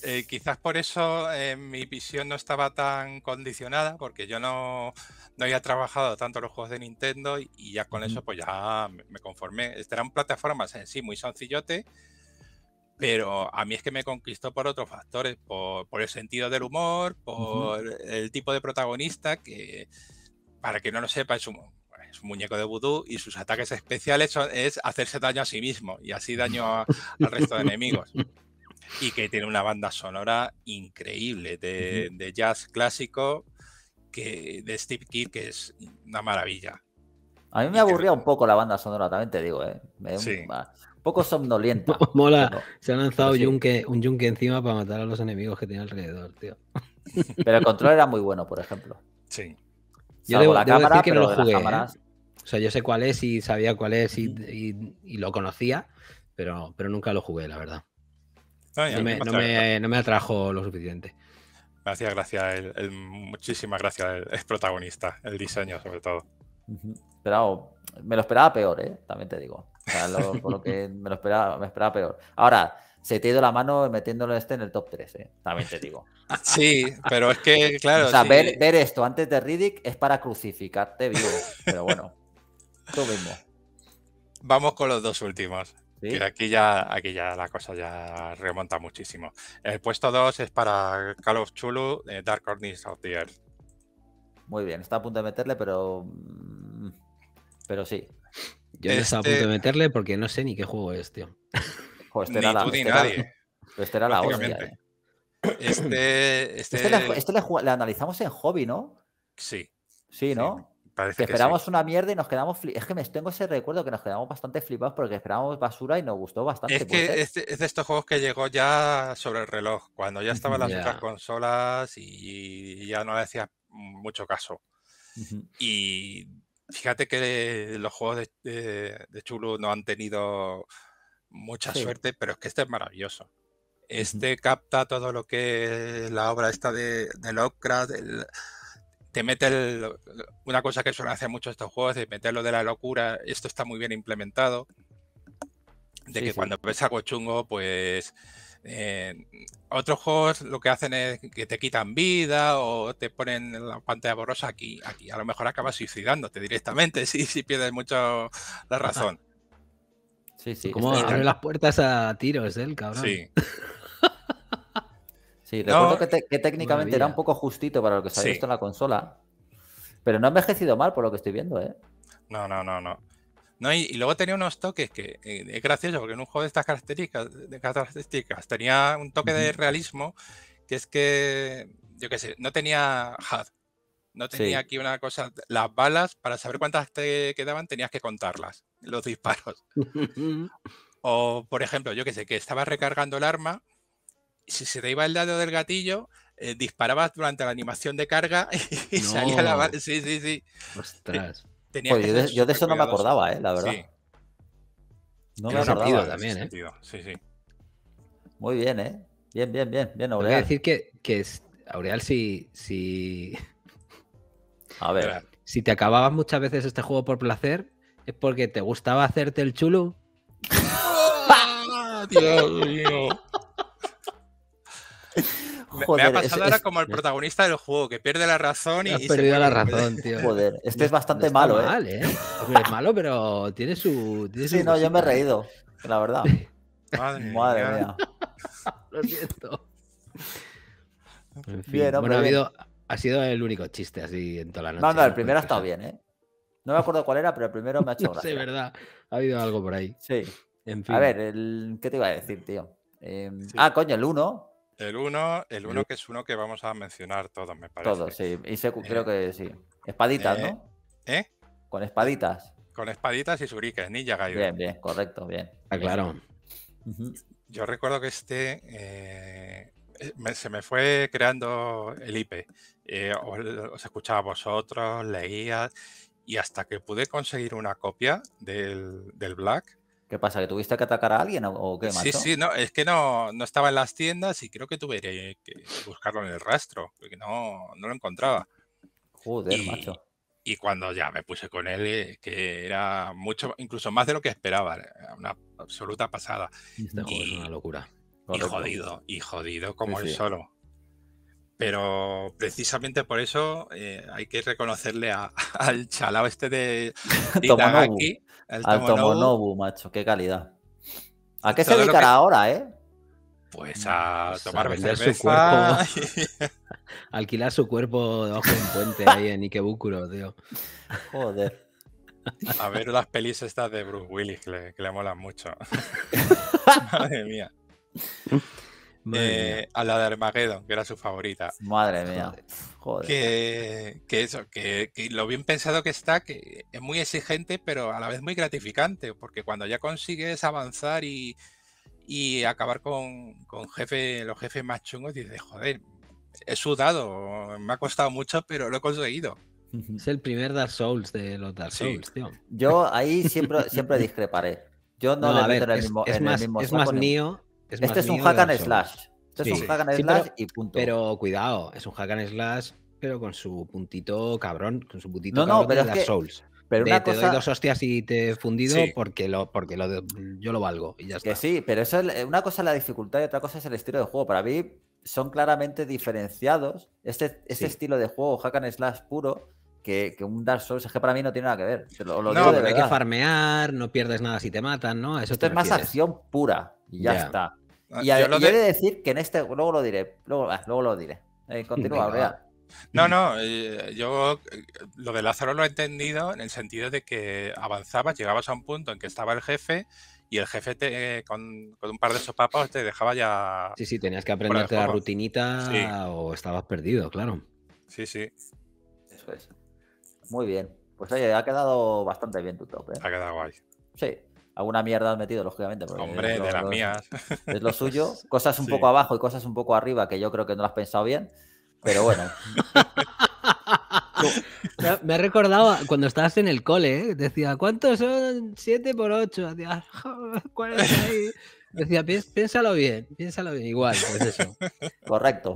[SPEAKER 2] Eh, quizás por eso eh, mi visión no estaba tan condicionada, porque yo no, había trabajado tanto los juegos de Nintendo y, ya con eso pues ya me conformé. Este eran plataformas en sí muy sencillote, pero a mí es que me conquistó por otros factores, por, el sentido del humor, por el tipo de protagonista que, para que no lo sepa, es un, muñeco de vudú y sus ataques especiales son, es hacerse daño a sí mismo y así daño al resto de enemigos y que tiene una banda sonora increíble de, jazz clásico que, de Steve Kidd, que es una maravilla.
[SPEAKER 1] A mí me aburría un poco la banda sonora, también te digo, ¿eh? un, poco somnolienta.
[SPEAKER 3] Mola, se ha lanzado un yunque encima para matar a los enemigos que tiene alrededor, tío. Pero el control era
[SPEAKER 1] muy bueno, por ejemplo. Sí. Yo debo, la que no lo jugué. ¿eh?
[SPEAKER 3] O sea, yo sé cuál es y sabía cuál es y, y, lo conocía, pero, pero nunca lo jugué, la verdad. Ah, no, me, atrajo lo suficiente.
[SPEAKER 2] Gracias, gracias Muchísimas gracias el protagonista, el diseño sobre todo. me lo esperaba peor, ¿eh? también te digo.
[SPEAKER 1] que me lo esperaba, me peor. Ahora, se te ha ido la mano metiéndolo este en el top 3, ¿eh?
[SPEAKER 2] también te digo. Sí, pero es que, claro. O ver,
[SPEAKER 1] ver, esto antes de Riddick es para
[SPEAKER 2] crucificarte vivo. Pero bueno, tú mismo. Vamos con los dos últimos aquí ya, la cosa ya remonta muchísimo. El puesto 2 es para Call of Chulu, eh, Dark Orniths of the Earth. Muy bien, está a punto de meterle,
[SPEAKER 1] pero. Mm, pero sí. Yo
[SPEAKER 3] ya estaba a punto de este meterle porque no sé ni qué juego es, tío. Este, este era la, este Era, la hostia. Eh.
[SPEAKER 1] Este, este... este analizamos en hobby, ¿no? Sí. Sí, ¿no? esperamos una mierda y nos quedamos. Es que tengo ese recuerdo que nos quedamos bastante flipados porque esperábamos basura y nos gustó bastante. Es que es
[SPEAKER 2] de, estos juegos que llegó ya sobre el reloj, cuando ya estaban las otras consolas y, ya no le hacías mucho caso. Y fíjate que los juegos de, Chulu no han tenido mucha suerte, pero es que este es maravilloso. Este capta todo lo que es la obra esta de, de Lovecraft, te mete una cosa que suelen hacer mucho estos juegos, de meterlo de la locura, esto está muy bien implementado, de que cuando ves algo chungo, pues eh, otros juegos lo que hacen es que te quitan vida o te ponen la pantalla borrosa aquí, aquí. A lo mejor acabas suicidándote directamente si, si pierdes mucho la razón. Sí, sí. Como abre
[SPEAKER 3] las puertas a tiros, ¿eh? el cabrón. Sí.
[SPEAKER 1] Sí, recuerdo que, técnicamente era un poco justito para lo que se ha visto en la consola. Pero no ha envejecido mal por lo que estoy viendo, ¿eh?
[SPEAKER 2] No, no, no, no. y, luego tenía unos toques que eh, es gracioso porque en un juego de estas características, tenía un toque de realismo que es que, yo qué sé, no tenía No tenía aquí una cosa. Las balas, para saber cuántas te quedaban, tenías que contarlas, los disparos. o, por ejemplo, yo qué sé, que estabas recargando el arma si se te iba el dado del gatillo, eh, disparabas durante la animación de carga y, salía la bala. Sí, sí, sí. Ostras. yo, de, eso no me acordaba, eh, la verdad.
[SPEAKER 4] No
[SPEAKER 1] me acordaba también,
[SPEAKER 2] ¿eh? Sí, sí.
[SPEAKER 1] Muy bien, ¿eh? Bien, bien, bien, bien, Aureal. Voy a decir
[SPEAKER 3] que, que Aureal, si, si. A ver. Si te acababas muchas veces este juego por placer, es porque te gustaba hacerte el chulo.
[SPEAKER 4] ¡Ah!
[SPEAKER 2] Dios mío. me ha pasado ahora como el protagonista del juego, que pierde la razón y. Has perdido la razón, tío. este es bastante malo, ¿eh?
[SPEAKER 3] ¿eh?
[SPEAKER 1] Es malo, pero tiene su. sí, no, yo me he reído, la verdad. Madre, mía.
[SPEAKER 4] Lo siento.
[SPEAKER 1] bueno,
[SPEAKER 3] ha, sido el único chiste así
[SPEAKER 1] en toda la noche. No, no, el primero ha estado bien, ¿eh? No me acuerdo cuál era, pero el primero me ha hecho gracia. Sí, verdad. Ha habido algo por ahí. Sí. A ver, ¿qué te iba a decir, tío? Em, ah, coño, el 1
[SPEAKER 2] el uno el que es uno que vamos a mencionar todos, me parece. Todos, sí. Y creo eh, que sí.
[SPEAKER 1] Espaditas, eh, ¿no? ¿Eh? Con eh, espaditas.
[SPEAKER 2] Con espaditas y suriques, ninja gallo. Bien, bien, correcto,
[SPEAKER 1] bien. Aclaro. Ah,
[SPEAKER 2] Yo recuerdo que este se me fue creando el IP. Os, escuchaba vosotros, leía y hasta que pude conseguir una copia del, del Black, ¿Qué pasa? ¿Que tuviste que atacar a alguien o qué, macho? Sí, sí, no, es que no, no estaba en las tiendas y creo que tuve que buscarlo en el rastro, porque no, no lo encontraba. Joder, macho. Y cuando ya me puse con él, eh, que era mucho, incluso más de lo que esperaba, una absoluta pasada. Este juego es una locura. Y jodido, y jodido como el solo. Pero precisamente por eso eh, hay que reconocerle al chalao este de al Tomonobu,
[SPEAKER 1] macho, qué calidad. ¿A qué se dedicará ahora, eh? Pues a pues tomar vender Su cuerpo,
[SPEAKER 3] alquilar su cuerpo debajo de un puente ahí en Ikebukuro, tío.
[SPEAKER 1] Joder.
[SPEAKER 2] A ver las pelis estas de Bruce Willis que le molan mucho. Madre mía. Eh, a la de Armageddon, que era su favorita. Madre mía. Joder. Que, eso, que, lo bien pensado que está, que es muy exigente, pero a la vez muy gratificante, porque cuando ya consigues avanzar y, y acabar con, jefe, los jefes más chungos, dices, joder, he sudado, me ha costado mucho, pero lo he conseguido.
[SPEAKER 1] Es el primer Dark Souls de los Dark Souls, tío. Yo ahí siempre, siempre discreparé. Yo no, la le mismo. es más mío este, este es un hack and slash. Este es un hack and pero, y
[SPEAKER 3] punto. Pero cuidado, es un hack and slash, pero con su puntito cabrón, con su puntito pero de te doy dos hostias y te he fundido porque, lo, porque yo
[SPEAKER 1] lo valgo y ya está. sí, pero eso es, una cosa es la dificultad y otra cosa es el estilo de juego. Para mí son claramente diferenciados este, este estilo de juego hack and slash puro que, un Dark Souls es que para mí no tiene nada que ver. no, pero hay que
[SPEAKER 3] farmear, no pierdes nada si te matan, ¿no? Eso Esto es
[SPEAKER 1] más acción
[SPEAKER 2] pura y ya está. Ah, y, a, yo
[SPEAKER 1] decir que en este, luego lo diré, luego, luego lo diré. Eh, continúa, vea.
[SPEAKER 2] No, no, eh, yo eh, lo de Lázaro lo he entendido en el sentido de que avanzabas, llegabas a un punto en que estaba el jefe y el jefe te, con, un par de sopapos te dejaba ya. Sí,
[SPEAKER 3] sí, tenías que aprenderte la rutinita o estabas perdido, claro.
[SPEAKER 2] Sí, sí. Eso es. Muy
[SPEAKER 1] bien. Pues oye, ha quedado bastante bien tu top. Ha quedado guay. Sí, Alguna mierda has metido, lógicamente. Hombre, de las mías. Es lo suyo. Cosas un poco abajo y cosas un poco arriba que yo creo que no las has pensado bien. Pero bueno. Me ha recordado
[SPEAKER 3] cuando estabas en el cole, ¿eh? decía, ¿cuántos son 7 por 8? Decía, decía piénsalo bien, piénsalo bien, igual, pues eso. Correcto.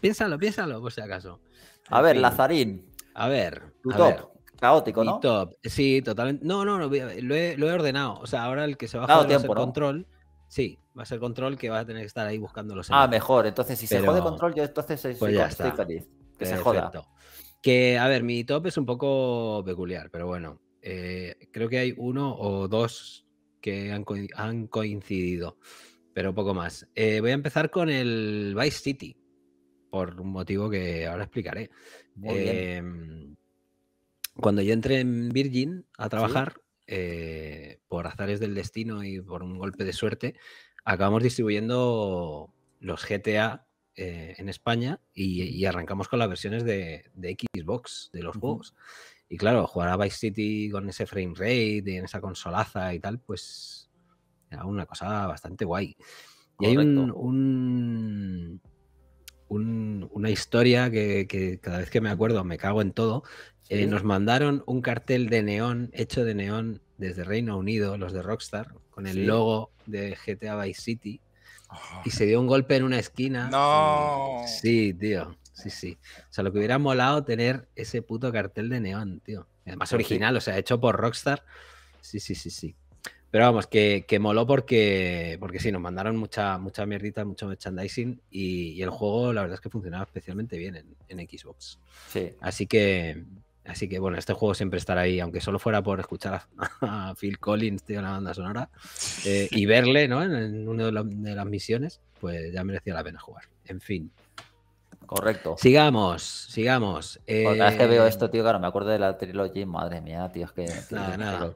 [SPEAKER 3] piénsalo, piénsalo, por si acaso. A ver, Lazarín. A Ver. Caótico, ¿no? Sí, totalmente. No, no, lo, he, ordenado. O sea, ahora el que se va a joder va a ser control. Sí, va a ser control que va a tener que estar ahí buscando los. Ah, mejor. Entonces, si se jode control, yo entonces pues estoy feliz. Que se joda. Que, a ver, mi top es un poco peculiar, pero bueno, eh, creo que hay uno o dos que han, coincidido, pero poco más. Eh, voy a empezar con el Vice City, por un motivo que ahora explicaré. Em, cuando yo entré en Virgin a trabajar, eh, por azares del destino y por un golpe de suerte, acabamos distribuyendo los GTA eh, en España y, arrancamos con las versiones de, Xbox de los juegos. Y claro, jugar a Vice City con ese frame rate en esa consolaza y tal, pues era una cosa bastante guay. Y hay un, una historia que, que, cada vez que me acuerdo me cago en todo, eh, nos mandaron un cartel de neón, hecho de neón desde Reino Unido, los de Rockstar, con el logo de GTA Vice City. Y ah. se dio un golpe en una esquina. No. Sí, tío. Sí, sí. O sea, lo que hubiera molado tener ese puto cartel de neón, tío. más original, o sea, hecho por Rockstar. Sí, sí, sí, sí. Pero vamos, que, que moló porque, porque sí, nos mandaron mucha, mucha mierdita, mucho merchandising y, el juego la verdad es que funcionaba especialmente bien en, en Xbox. Sí. Así que Así que bueno, este juego siempre estará ahí, aunque solo fuera por escuchar a, Phil Collins, tío, en la banda sonora, eh, y verle, ¿no? En, una de, las misiones, pues ya merecía la pena jugar. En fin. Correcto. Sigamos, sigamos. Eh, Cada vez que veo eh,
[SPEAKER 1] esto, tío, claro, me acuerdo de la trilogía, madre mía, tío, es que... nada, nada.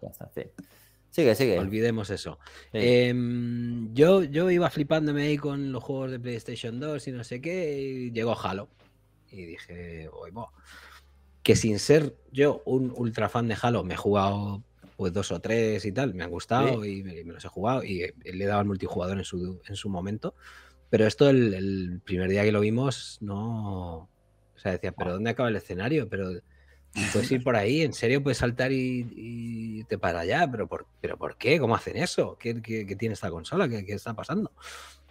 [SPEAKER 1] Sigue, sigue. Olvidemos eso.
[SPEAKER 3] Em, yo, yo iba flipándome ahí con los juegos de PlayStation 2 y no sé qué, y llegó Halo. Y dije, voy, voy que sin ser yo un ultra fan de Halo, me he jugado pues dos o tres y tal, me han gustado y me, los he jugado y le he dado al multijugador en su, en su momento. Pero esto el, primer día que lo vimos, no... O sea, decía, pero ¿dónde acaba el escenario? Pero puedes ir por ahí, en serio puedes saltar y, te para allá, pero ¿por, pero ¿por qué? ¿Cómo hacen eso? ¿Qué, qué, qué tiene esta consola? ¿Qué, ¿Qué, está pasando?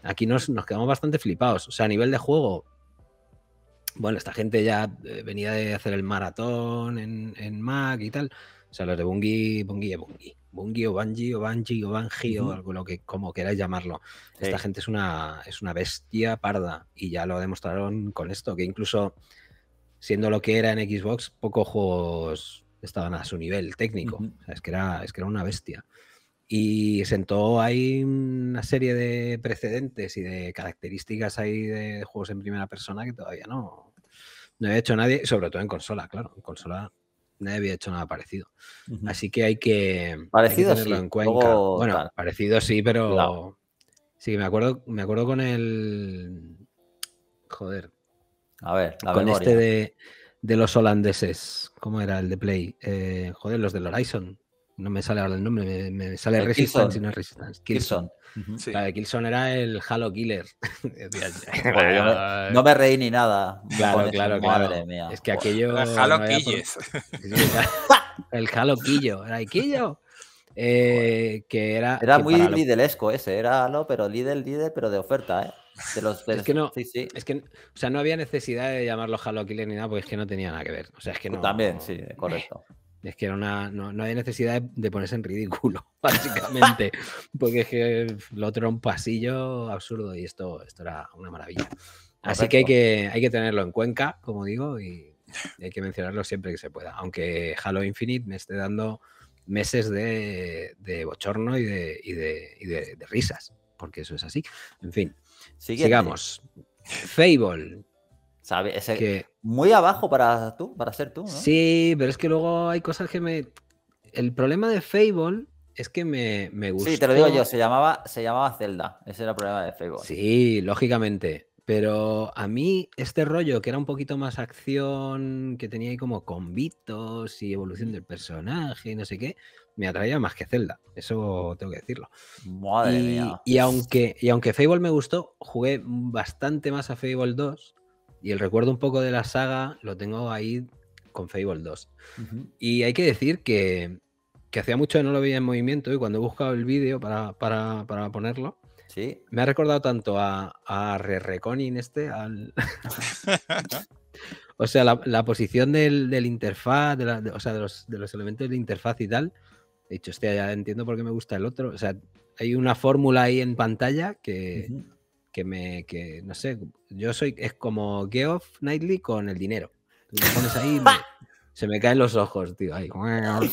[SPEAKER 3] Aquí nos, nos quedamos bastante flipados. O sea, a nivel de juego, bueno, esta gente ya eh, venía de hacer el maratón en, en Mac y tal. O sea, los de Bungie, Bungie Bungie. Bungie o Bungie o Bungie o Bungie o algo lo que, como queráis llamarlo. Esta gente es una, es una bestia parda y ya lo demostraron con esto, que incluso siendo lo que era en Xbox, pocos juegos estaban a su nivel técnico. o sea, es, que era, es que era una bestia. Y sentó ahí una serie de precedentes y de características ahí de juegos en primera persona que todavía no, no había hecho nadie, sobre todo en consola, claro. En consola nadie había hecho nada parecido. Así que hay que, parecido, tenerlo sí. en cuenta. bueno, parecido sí, pero. Sí, me acuerdo, me acuerdo con el. Joder. A ver, la con este de, los holandeses. ¿Cómo era el de Play? Eh, joder, los del Horizon no me sale ahora el nombre, me, sale Resistance y no Resistance. Kilson. Kilson era el Halo Killer. no me reí ni nada. Claro, claro, madre Mía. Es que aquello. Halo el Halo Quillo, era el Killo. Eh, que era. muy lo...
[SPEAKER 1] ese, era Halo, pero Lidl, Lidl, pero de oferta, ¿eh? De los, es que no, es que, o
[SPEAKER 3] sea, no había necesidad de llamarlo Halo Killer ni nada, porque es que no tenía nada que ver. O pues También, sí, correcto. Es que una, no, hay necesidad de, ponerse en ridículo, básicamente, porque es que lo otro era un pasillo absurdo y esto, era una maravilla. Así que hay, que hay que tenerlo en cuenca, como digo, y hay que mencionarlo siempre que se pueda. Aunque Halo Infinite me esté dando meses de, bochorno y, de,
[SPEAKER 1] risas, porque eso es así. En fin, sigamos. Fable, muy abajo para tú, para ser tú,
[SPEAKER 3] Sí, pero es que luego hay cosas que me. El problema de Fable es que me, me gustó. Sí, te lo digo yo, se
[SPEAKER 1] llamaba, se llamaba Zelda. Ese era el problema de Fable.
[SPEAKER 3] Sí, lógicamente. Pero a mí este rollo que era un poquito más acción, que tenía ahí como convitos y evolución del personaje y no sé qué, me atraía más que Zelda. Eso tengo que decirlo. Madre mía. aunque, y aunque Fable me gustó, jugué bastante más a Fable 2 y el recuerdo un poco de la saga lo tengo ahí con Fable 2. Y hay que decir que, hacía mucho que no lo veía en movimiento y cuando he buscado el vídeo para, ponerlo, ¿Sí? me ha recordado tanto a, a Re este, o sea, la, posición del, interfaz, de o sea, de los, elementos de interfaz y tal. He dicho, hostia, ya entiendo por qué me gusta el otro. O sea, hay una fórmula ahí en pantalla que que me, que no sé, yo soy, es como Geoff Knightley con el dinero. Tú me pones ahí, y se me caen los ojos, tío.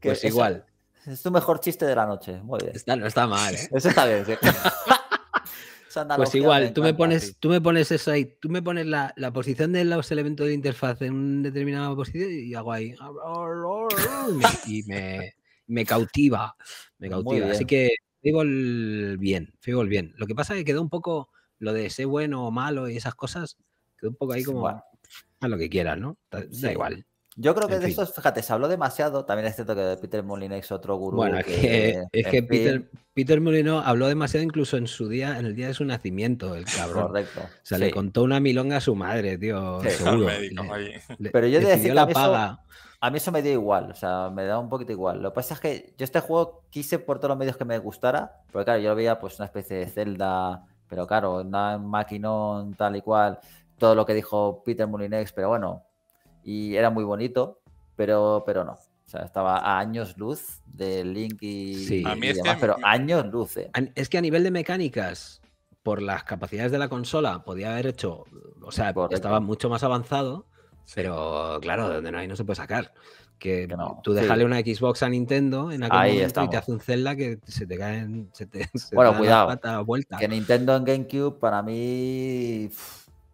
[SPEAKER 1] Pues igual.
[SPEAKER 3] Es tu mejor chiste de la noche, muy bien. Está, no está mal, ¿eh? Eso
[SPEAKER 1] está bien, sí. pues igual, tú me pones,
[SPEAKER 3] tú me pones eso ahí, tú me pones la, posición de los elementos de interfaz en un determinada posición y hago ahí. Y me cautiva. Me cautiva. Así que el bien, el bien. Lo que pasa es que quedó un poco lo de ser bueno o malo y esas cosas, quedó un poco ahí como a lo que quieras, ¿no? Da, igual.
[SPEAKER 1] Yo creo que de eso fíjate, se habló demasiado. También es cierto que Peter Molina es otro gurú. Bueno, es que Peter,
[SPEAKER 3] Peter habló demasiado incluso en su día, en el día de su nacimiento, el cabrón. Correcto. O sea, le contó una milonga a su madre, tío. Seguro. Pero yo le decía la paga
[SPEAKER 1] a mí eso me dio igual, o sea, me da un poquito igual. Lo que pasa es que yo este juego quise por todos los medios que me gustara, porque claro, yo lo veía pues una especie de Zelda, pero claro, una maquinón tal y cual, todo lo que dijo Peter Mullinex, pero bueno, y era muy bonito, pero, pero no. O sea, estaba a años luz de Link y, a mí demás, pero años luz.
[SPEAKER 3] Eh. Es que a nivel de mecánicas, por las capacidades de la consola, podía haber hecho, o sea, estaba mucho más avanzado pero claro, de donde no hay no se puede sacar. Que, tú déjale una Xbox a Nintendo en aquel momento y te hace un Zelda que se te caen.
[SPEAKER 1] bueno, cuidado. vuelta. Que Nintendo en GameCube para mí.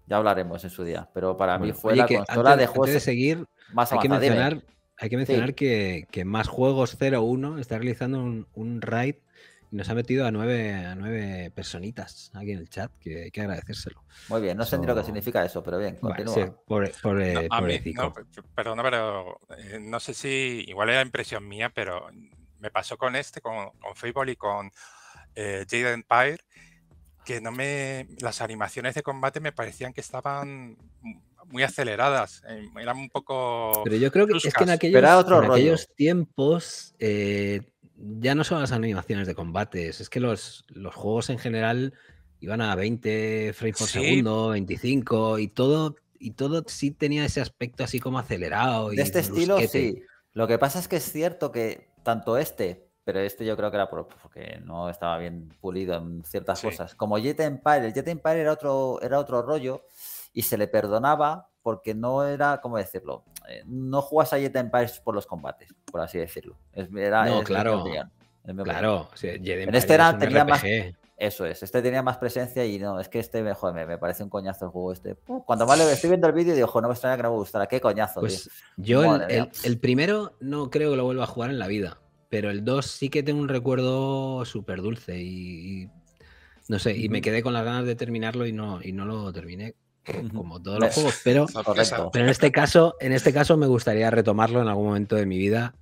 [SPEAKER 1] Ya hablaremos en su día. Pero para mí fue la consola de juegos. seguir, hay que mencionar, hay que, mencionar
[SPEAKER 3] que, Más Juegos 01 está realizando un, un raid nos ha metido a nueve, a nueve personitas aquí en el chat, que hay que agradecérselo. Muy bien, no sé ni lo que significa
[SPEAKER 2] eso, pero bien, continúa. perdona, pero eh, no sé si, igual era impresión mía, pero me pasó con este, con, con Fable y con eh, Jade Empire, que no me. Las animaciones de combate me parecían que estaban muy aceleradas, eh, eran un poco. Pero yo creo que es que en aquellos,
[SPEAKER 3] tiempos eh, ya no son las animaciones de combates, es que los, los juegos en general iban a 20 frames por segundo, 25 y todo y todo sí tenía ese aspecto así como acelerado. De este estilo sí.
[SPEAKER 1] Lo que pasa es que es cierto que tanto este, pero este yo creo que era porque no estaba bien pulido en ciertas cosas, como Jet Empire, el Jet Empire era otro era otro rollo y se le perdonaba porque no era, ¿cómo decirlo? Eh, no jugas a Jet Empires por los combates, por así decirlo. era, no, claro. Claro, en este era, tenía más. Eso es, este tenía más presencia y no, es que este me, joder, me, parece un coñazo el juego este. Cuando más le estoy viendo el vídeo, digo, no me extraña que no me gustara, qué coñazo. Pues yo el,
[SPEAKER 3] primero no creo que lo vuelva a jugar en la vida, pero el 2 sí que tengo un recuerdo súper dulce y, y, no sé, y me quedé con las ganas de terminarlo y no, y no lo terminé como todos los pues, juegos, pero, en este caso, en este caso me gustaría retomarlo en algún momento de mi vida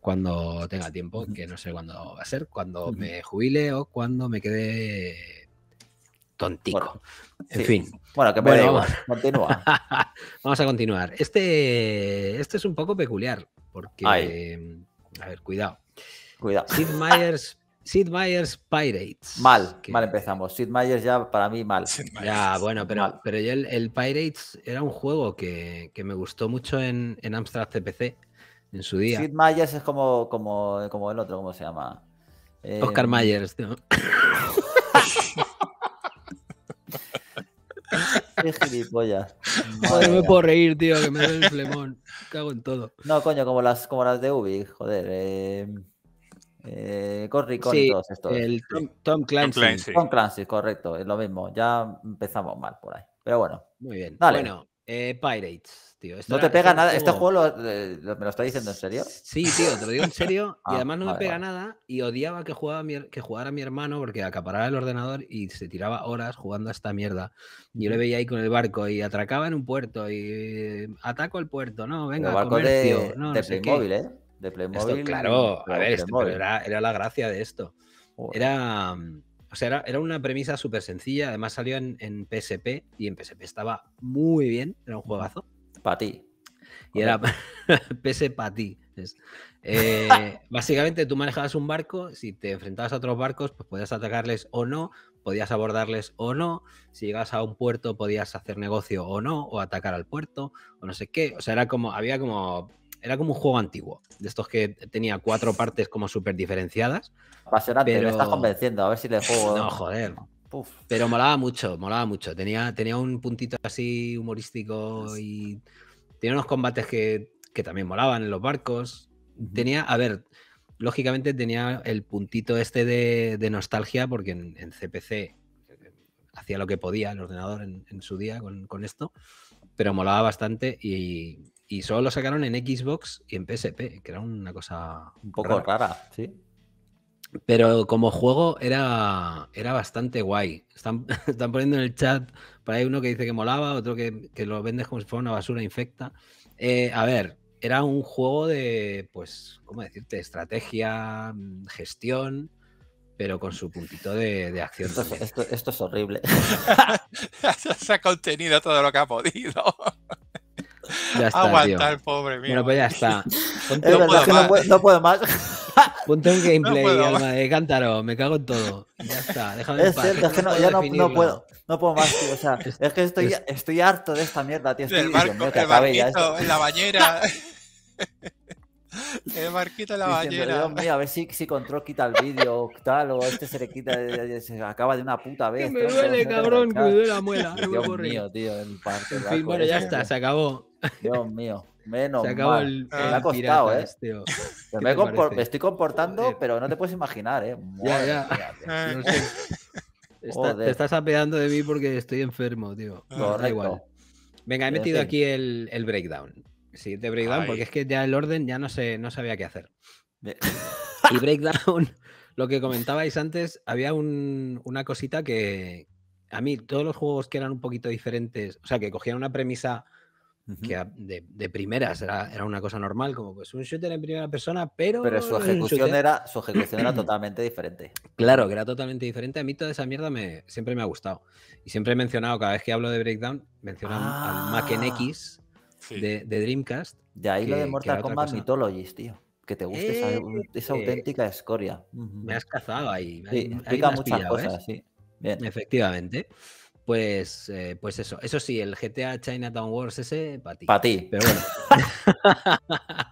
[SPEAKER 3] cuando tenga tiempo, que no sé cuándo va a ser, cuando me jubile o cuando me quede tontico. en fin. Bueno, que bueno, vamos a continuar. Este, este es un poco peculiar, porque. A ver, cuidado. Cuidado. Sid Meier's Sid Meier's Pirates.
[SPEAKER 1] Mal, mal empezamos. Sid Meier's ya para mí mal. Ya, bueno, pero, pero yo el, Pirates
[SPEAKER 3] era un juego que, me gustó mucho en, Amstrad CPC en su día. Sid
[SPEAKER 1] Meier's es como, como, el otro, ¿cómo se llama? Eh, Oscar Myers. tío. Qué gilipollas. no me puedo reír, tío, que me doy el flemón. Cago en todo. No, coño, como las, como de Ubi, joder. Eh. Eh, Corri todos estos. El Tom, Clancy. Tom, Clancy. correcto, es lo mismo. Ya empezamos mal por ahí. Pero bueno. Muy bien. Bueno, eh, Pirates, tío. no te pega nada. ¿Este juego me lo está diciendo en serio?
[SPEAKER 3] Sí, tío, te lo digo en serio. y ah, además no me pega nada. Y odiaba que, que jugara mi hermano porque acaparaba el ordenador y se tiraba horas jugando a esta mierda. Yo le veía ahí con el barco y atracaba en un puerto y eh, ataco el puerto. No, venga, comercio, de, no, ¿eh? de claro, era, la gracia de esto. Era. Mm, o sea, era, una premisa súper sencilla. Además, salió en, PSP y en PSP estaba muy bien. Era un juegazo. Para ti. Y era PS para ti. Eh, básicamente, tú manejabas un barco. Si te enfrentabas a otros barcos, pues podías atacarles o no. Podías abordarles o no. Si llegabas a un puerto, podías hacer negocio o no. O atacar al puerto. O no sé qué. O sea, era como. Había como era como un juego antiguo, de estos que tenía cuatro partes como súper diferenciadas. Apasionante, pero... me estás convenciendo, a ver si le juego. no, joder. Pero molaba mucho, molaba mucho. Tenía, tenía un puntito así humorístico y tenía unos combates que, también molaban en los barcos. Tenía, a ver, lógicamente tenía el puntito este de, nostalgia porque en, CPC hacía lo que podía el ordenador en, su día con, esto, pero molaba bastante y, y solo lo sacaron en Xbox y en PSP, que era una cosa un poco rara, sí. Pero como juego era, era bastante guay. Están, están poniendo en el chat, por ahí uno que dice que molaba, otro que, lo vendes como si fuera una basura infecta. Eh, a ver, era un juego de, pues, ¿cómo decirte? Estrategia, gestión, pero con su puntito
[SPEAKER 1] de, acción. esto, es horrible.
[SPEAKER 2] Se ha contenido todo lo que ha podido. Ya está, Aguanta el pobre mío. Bueno, pues ya eh. está.
[SPEAKER 1] Ponte, no,
[SPEAKER 3] puedo que no, puedo, no, puedo
[SPEAKER 1] más.
[SPEAKER 3] Ponte un gameplay, no alma de eh, cántaro, me cago en todo.
[SPEAKER 2] Ya está, déjame es en paz. es que no, ya no, puedo.
[SPEAKER 1] No puedo más, tío. O sea, es que estoy, estoy harto de esta mierda, tío. Estoy el barco, el barquito, en la
[SPEAKER 2] bañera. El barquito la Dios
[SPEAKER 1] mío, a ver si, si Control quita el vídeo o tal, o este se le quita, se acaba de una puta vez. me duele, cabrón,
[SPEAKER 2] me duele la muela. Dios mío,
[SPEAKER 1] tío, En fin, bueno, ya está, se acabó. Dios mío. Menos se acabó mal. El, me ha costado, ¿eh? Este, me, estoy comportando, pero no te puedes imaginar, ¿eh? ya, ya. Ah. No sé. te
[SPEAKER 3] estás apeando de mí porque estoy enfermo, tío. Ah, no Da igual. Venga, he metido aquí el, el breakdown. Sí, de breakdown, porque es que ya el orden ya no, sé, no sabía qué hacer. y breakdown, lo que comentabais antes, había una cosita que a mí todos los juegos que eran un poquito diferentes, o sea, que cogían una premisa que de, primeras era, una cosa normal, como pues un shooter en primera persona, pero... Pero su ejecución, era, su era totalmente diferente. Claro, que era totalmente diferente. A mí toda esa mierda me, siempre me ha gustado. Y siempre he mencionado, cada vez que hablo de Breakdown, mencionan
[SPEAKER 1] al Mac ah. X de, Dreamcast. De ahí lo de Mortal Kombat Mythologies, tío. Que te guste esa, eh, eh, auténtica escoria.
[SPEAKER 3] Me has cazado ahí. muchas ¿eh? cosas, sí. Efectivamente. Pues, pues eso. Eso sí, el GTA Chinatown Wars ese, para ti. Para ti. Pero bueno.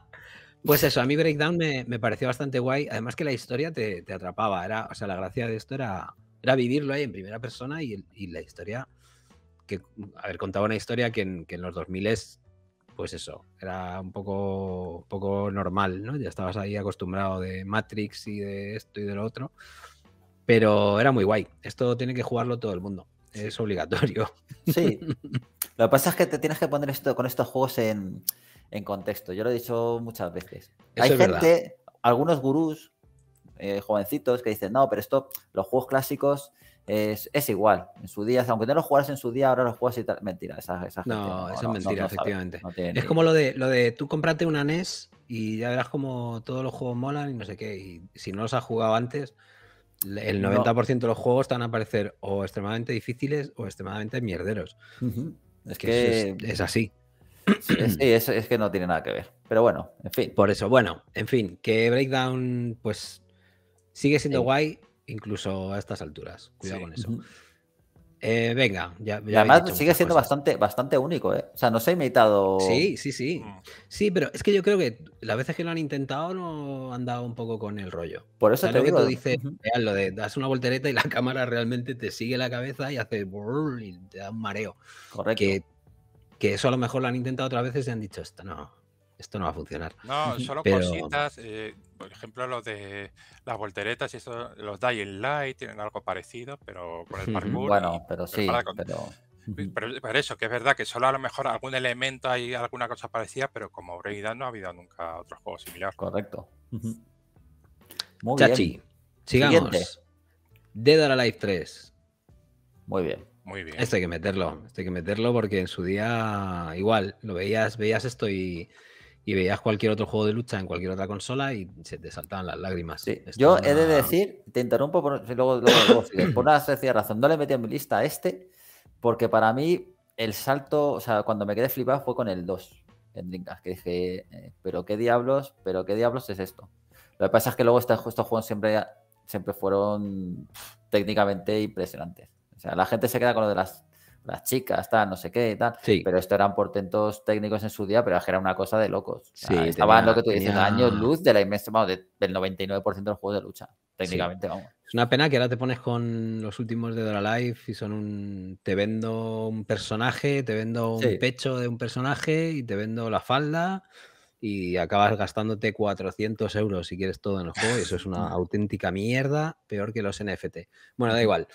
[SPEAKER 3] pues eso, a mí Breakdown me, pareció bastante guay. Además que la historia te, atrapaba. Era, o sea, la gracia de esto era, vivirlo ahí en primera persona y, la historia que, a ver, contaba una historia que en, que en los 2000 es, pues eso, era un poco, poco normal, ¿no? Ya estabas ahí acostumbrado de Matrix y de esto y de lo otro. Pero
[SPEAKER 1] era muy guay. Esto tiene que jugarlo todo el mundo. Es obligatorio. Sí. Lo que pasa es que te tienes que poner esto con estos juegos en, en contexto. Yo lo he dicho muchas veces. Hay gente, algunos gurús eh, jovencitos que dicen, no, pero esto, los juegos clásicos es, igual. En su día, aunque no lo jugaras en su día, ahora lo juegas y tal. Mentira, esa, esa No, eso no, es mentira, efectivamente. es como
[SPEAKER 3] lo de, lo de tú comprate una NES y ya verás como todos los juegos molan y no sé qué. Y si no los has jugado antes, el 90% de los juegos te van a parecer o extremadamente difíciles o extremadamente mierderos. Es que, es, así. Sí, es, es que no tiene nada que ver.
[SPEAKER 1] Pero bueno, en fin. Por eso, bueno,
[SPEAKER 3] en fin, que Breakdown, pues sigue siendo guay incluso a estas
[SPEAKER 1] alturas. Cuidado con eso. Eh, venga, ya. además sigue siendo bastante, bastante único, ¿eh? O sea, no se ha imitado. Sí, sí,
[SPEAKER 3] sí. Mm. Sí, pero es que yo creo que las veces que lo han intentado no han dado un poco con el rollo. Por eso lo que tú dices,
[SPEAKER 1] lo de das una voltereta
[SPEAKER 3] y la cámara realmente te sigue la cabeza y hace y te da un mareo. Correcto. Que, que eso a lo mejor lo han intentado otras veces y han dicho, esto no, esto no va a funcionar. No, solo cositas,
[SPEAKER 2] eh, por ejemplo, los de las volteretas y eso, los Dying Light tienen algo parecido, pero con el parkour. bueno, pero, sí, pero... Pero, eso, que es verdad que solo a lo mejor algún elemento hay alguna cosa parecida, pero como realidad no ha habido nunca otros juegos similar.
[SPEAKER 1] Correcto. Muy Chachi, sigamos. Siguiente. Dead
[SPEAKER 3] or Alive 3. Muy bien. Muy bien. Esto hay que meterlo. Esto hay que meterlo porque en su día igual lo veías, veías esto y y veías cualquier otro juego de lucha en cualquier otra consola y se te saltaban las lágrimas. Sí. Yo he de
[SPEAKER 1] decir, te interrumpo, por, luego, una sencilla razón, no le metí en mi lista a este, porque para mí el salto, o sea, cuando me quedé flipado fue con el 2 en que dije, eh, pero qué diablos, pero qué diablos es esto. Lo que pasa es que luego estos, juegos siempre, siempre fueron técnicamente impresionantes. O sea, la gente se queda con lo de las las chicas, tal, no sé qué, tal. Pero esto eran portentos técnicos en su día, pero era una cosa de locos. estaban lo que tú dices, años luz de la del 99% de los juegos de lucha, técnicamente, vamos.
[SPEAKER 3] Es una pena que ahora te pones con los últimos de Dora Life y son un. Te vendo un personaje, te vendo un pecho de un personaje y te vendo la falda y acabas gastándote 400 euros si quieres todo en el juego eso es una auténtica mierda, peor que los NFT. Bueno, da igual.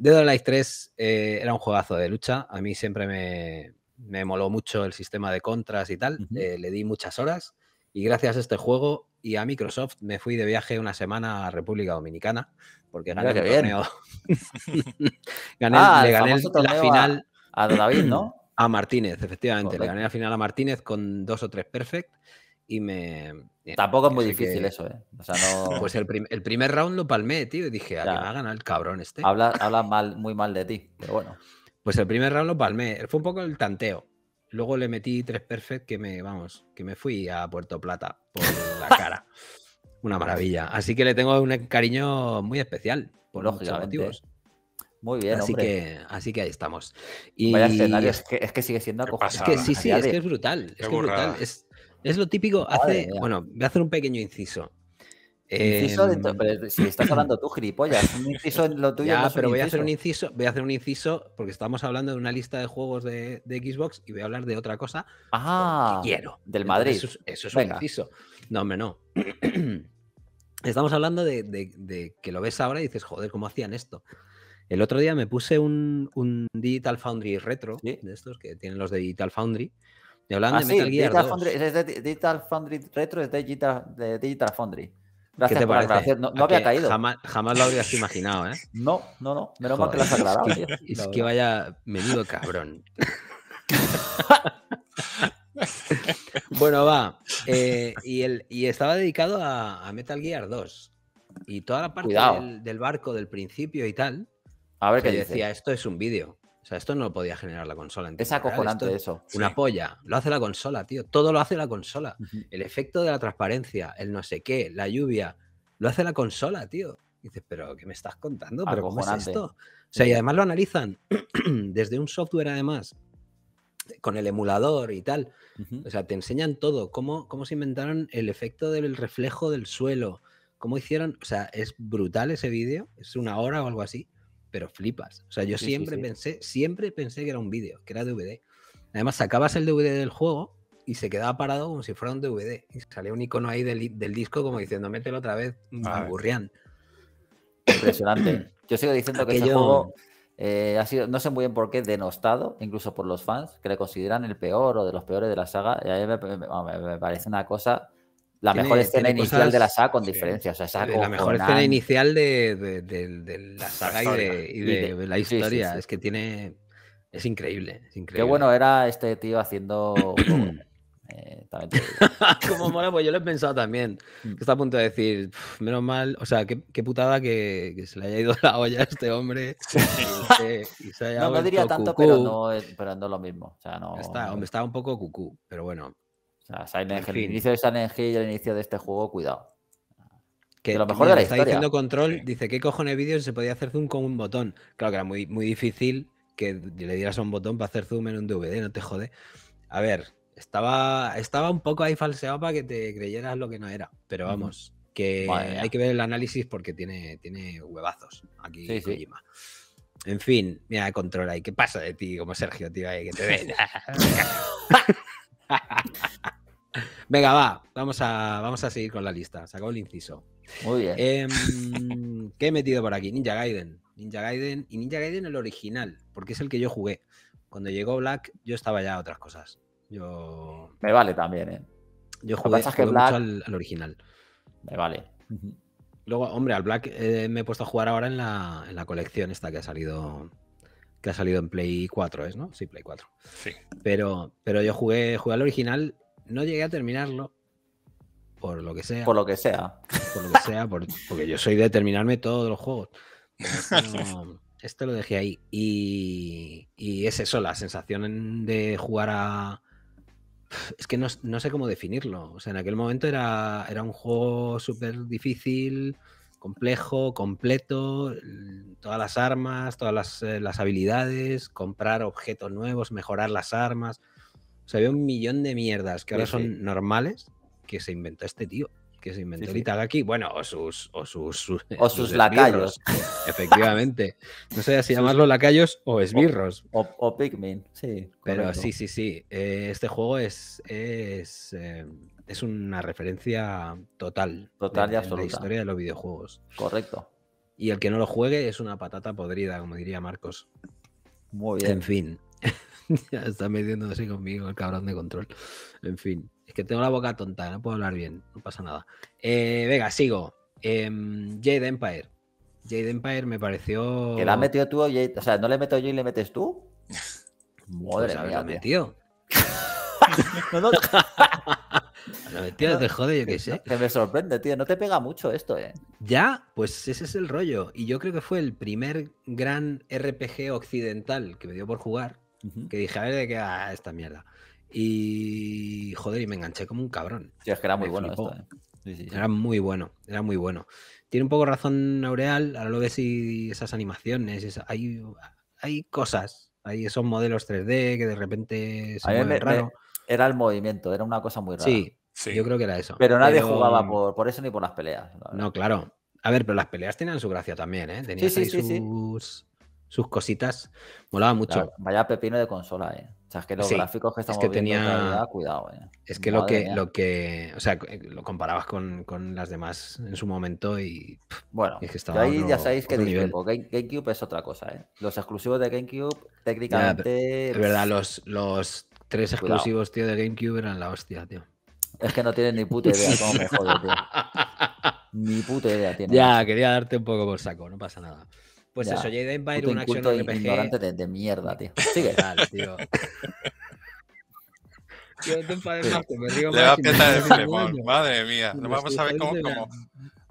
[SPEAKER 3] Dead or Alive 3 eh, era un juegazo de lucha. A mí siempre me, me moló mucho el sistema de contras y tal. Eh, le di muchas horas y gracias a este juego y a Microsoft me fui de viaje una semana a República Dominicana porque gané que torneo. Ah, le gané la final
[SPEAKER 1] a, David, ¿no? A
[SPEAKER 3] Martínez, efectivamente. Le gané la final a Martínez con dos o tres perfect y me... Eh, Tampoco es muy difícil eso, ¿eh? O sea, no... Pues el, primer round lo palmé, tío, y dije, a ah, que me ha el cabrón este. Habla, habla mal, muy mal de ti, pero bueno. Pues el primer round lo palmé, fue un poco el tanteo. Luego le metí tres perfect que me, vamos, que me fui a Puerto Plata por la cara. Una maravilla. Así que le tengo un cariño muy especial, por los motivos. Muy bien, así Que, así que ahí estamos. Y... Vaya escenario, es que, sigue siendo Es que sí, sí, es que es brutal. Es, que brutal. Es lo típico. Hace, bueno, voy a hacer un pequeño inciso.
[SPEAKER 1] Inciso em, si estás hablando tú, gilipollas, un inciso en lo tuyo. pero voy a hacer un
[SPEAKER 3] inciso, voy a hacer un inciso porque estamos hablando de una lista de juegos de, Xbox y voy a hablar de otra cosa.
[SPEAKER 1] Ah, quiero. Del Madrid. Eso, es un inciso. No, hombre,
[SPEAKER 3] no. Estamos hablando de, que lo ves ahora y dices, joder, ¿cómo hacían esto? El otro día me puse un, Digital Foundry retro, de estos que tienen los de Digital Foundry, Ah, de Metal Digital 2.
[SPEAKER 1] Foundry, es de Digital Foundry Retro es de Digital, de Foundry. Gracias te por parece? No, había caído.
[SPEAKER 3] Jamás, lo habrías imaginado, ¿eh? No, no, no. Menos mal que lo has aclarado. Es que, es que vaya menudo cabrón. bueno, va. Eh, y, el, y estaba dedicado a, Metal Gear 2. Y toda la parte del, barco del principio y tal. A ver qué decía, esto es un vídeo sea, esto no lo podía generar la consola. Es acojonante eso. Una polla. Lo hace la consola, tío. Todo lo hace la consola. El efecto de la transparencia, el no sé qué, la lluvia, lo hace la consola, tío. dices, pero ¿qué me estás contando? ¿Pero cómo es esto? O sea, y además lo analizan desde un software, además, con el emulador y tal. O sea, te enseñan todo, cómo, cómo se inventaron el efecto del reflejo del suelo, cómo hicieron, o sea, es brutal ese vídeo, es una hora o algo así pero flipas. O sea, yo siempre pensé, siempre pensé que era un vídeo, que era DVD. Además, sacabas el DVD del juego y se quedaba parado como si fuera un DVD. Y salía un icono ahí del,
[SPEAKER 1] disco como diciendo, mételo otra vez, aburrián Impresionante. Yo sigo diciendo que ese juego eh, ha sido, no sé muy bien por qué, denostado, incluso por los fans, que le consideran el peor o de los peores de la saga. Y a mí me parece una cosa la mejor escena inicial de la saga con diferencia. la mejor escena
[SPEAKER 3] inicial de, de, la saga y de, la historia. Es que tiene. Es increíble, increíble. Qué bueno
[SPEAKER 1] era este tío haciendo. Eh, Como mola, pues yo lo he pensado también.
[SPEAKER 3] Mm. Que está a punto de decir, menos mal, o sea, qué, putada que, se le haya ido la olla a este hombre.
[SPEAKER 1] no, no diría tanto, eh, pero no, es lo mismo. está, hombre, estaba un poco cucú, pero bueno el inicio de Silent y el inicio de este juego, cuidado. Que lo mejor de la está historia. diciendo
[SPEAKER 3] Control, dice, ¿qué cojones vídeos se podía hacer zoom con un botón? Claro que era muy, muy difícil que le dieras a un botón para hacer zoom en un DVD, no te jode. A ver, estaba, estaba un poco ahí falseado para que te creyeras lo que no era, pero vamos, que hay que ver el análisis porque tiene, tiene huevazos aquí sí, En fin, mira, Control ahí, ¿qué pasa de ti como Sergio, tío? Ahí, que te ven. Venga, va, vamos a, vamos a seguir con la lista. Se acabó el inciso. Muy bien. Em, ¿Qué he metido por aquí? Ninja Gaiden. Ninja Gaiden y Ninja Gaiden el original, porque es el que yo jugué. Cuando llegó Black, yo estaba ya a otras cosas. Yo.
[SPEAKER 1] Me vale también, ¿eh? Yo jugué, mucho al, original.
[SPEAKER 3] Me vale. Luego, hombre, al Black eh, me he puesto a jugar ahora en la, en la colección esta que ha salido que ha salido en Play 4, ¿es, no? Sí, Play 4. Sí. Pero, pero yo jugué, jugué al original no llegué a terminarlo, por lo que sea. Por lo que sea. Por lo que sea, porque yo soy de terminarme todos los juegos. esto lo dejé ahí. Y, es eso, la sensación de jugar a... Es que no, sé cómo definirlo. O sea, en aquel momento era, era un juego súper difícil, complejo, completo, todas las armas, todas las, eh, las habilidades, comprar objetos nuevos, mejorar las armas sea, había un millón de mierdas que ahora son normales que se inventó este tío. Que se inventó el Itagaki, bueno, o sus. O sus, o lacayos. efectivamente. No sé si llamarlo lacayos o esbirros. O, o, sí. Pero sí, sí, sí. Eh, este juego es. Es, em, es, una referencia total. Total y absoluta. En la historia de los videojuegos. Correcto. Y el que no lo juegue es una patata podrida, como diría Marcos.
[SPEAKER 1] Muy bien. En fin. ya está metiéndose
[SPEAKER 3] conmigo el cabrón de control. En fin, es que tengo la boca tonta, no puedo hablar bien, no pasa nada. Eh, venga, sigo. Em, Jade Empire. Jade Empire me pareció.
[SPEAKER 1] ¿Que la has metido tú o Jade? O sea, ¿no le meto yo y le metes tú? Madre pues mía. La metido. La te jode, yo qué sé. Que me sorprende, tío. No te pega mucho esto, ¿eh?
[SPEAKER 3] Ya, pues ese es el rollo. Y yo creo que fue el primer gran RPG occidental que me dio por jugar que dije, a ver de qué esta mierda. Y joder, y me enganché como un cabrón.
[SPEAKER 1] Sí, es que era muy bueno. Esto, ¿eh? era
[SPEAKER 3] muy bueno, era muy bueno. Tiene un poco razón Aureal, a lo ves y esas animaciones, hay, cosas, hay esos modelos 3D que de repente se
[SPEAKER 1] era el movimiento, era una cosa muy rara. Sí, yo creo que era eso. Pero nadie jugaba por, por eso ni por las peleas.
[SPEAKER 3] No, claro. A ver, pero las peleas tenían su gracia también, ¿eh? Tenían sus sus cositas. Molaba mucho.
[SPEAKER 1] vaya pepino de consola, eh. O sea, es que los gráficos que estamos es que tenía, cuidado, eh. Es que lo que, lo que, o sea, eh, lo comparabas con, las demás en
[SPEAKER 3] su momento y bueno, ahí ya sabéis que
[SPEAKER 1] GameCube es otra cosa, ¿eh? Los exclusivos de GameCube técnicamente. es verdad,
[SPEAKER 3] los, los tres exclusivos, tío, de GameCube eran la hostia, tío. Es que no tienes ni puta idea cómo me jode, tío.
[SPEAKER 1] Ni puta idea Ya, quería darte un poco por saco, no pasa nada. Pues eso, Jade Empire, un action RPG. Ignorante de, de, mierda, tío. Sigue. tal, tío.
[SPEAKER 2] Yo te me río Le va a el flemón, madre mía. vamos a ver cómo... cómo...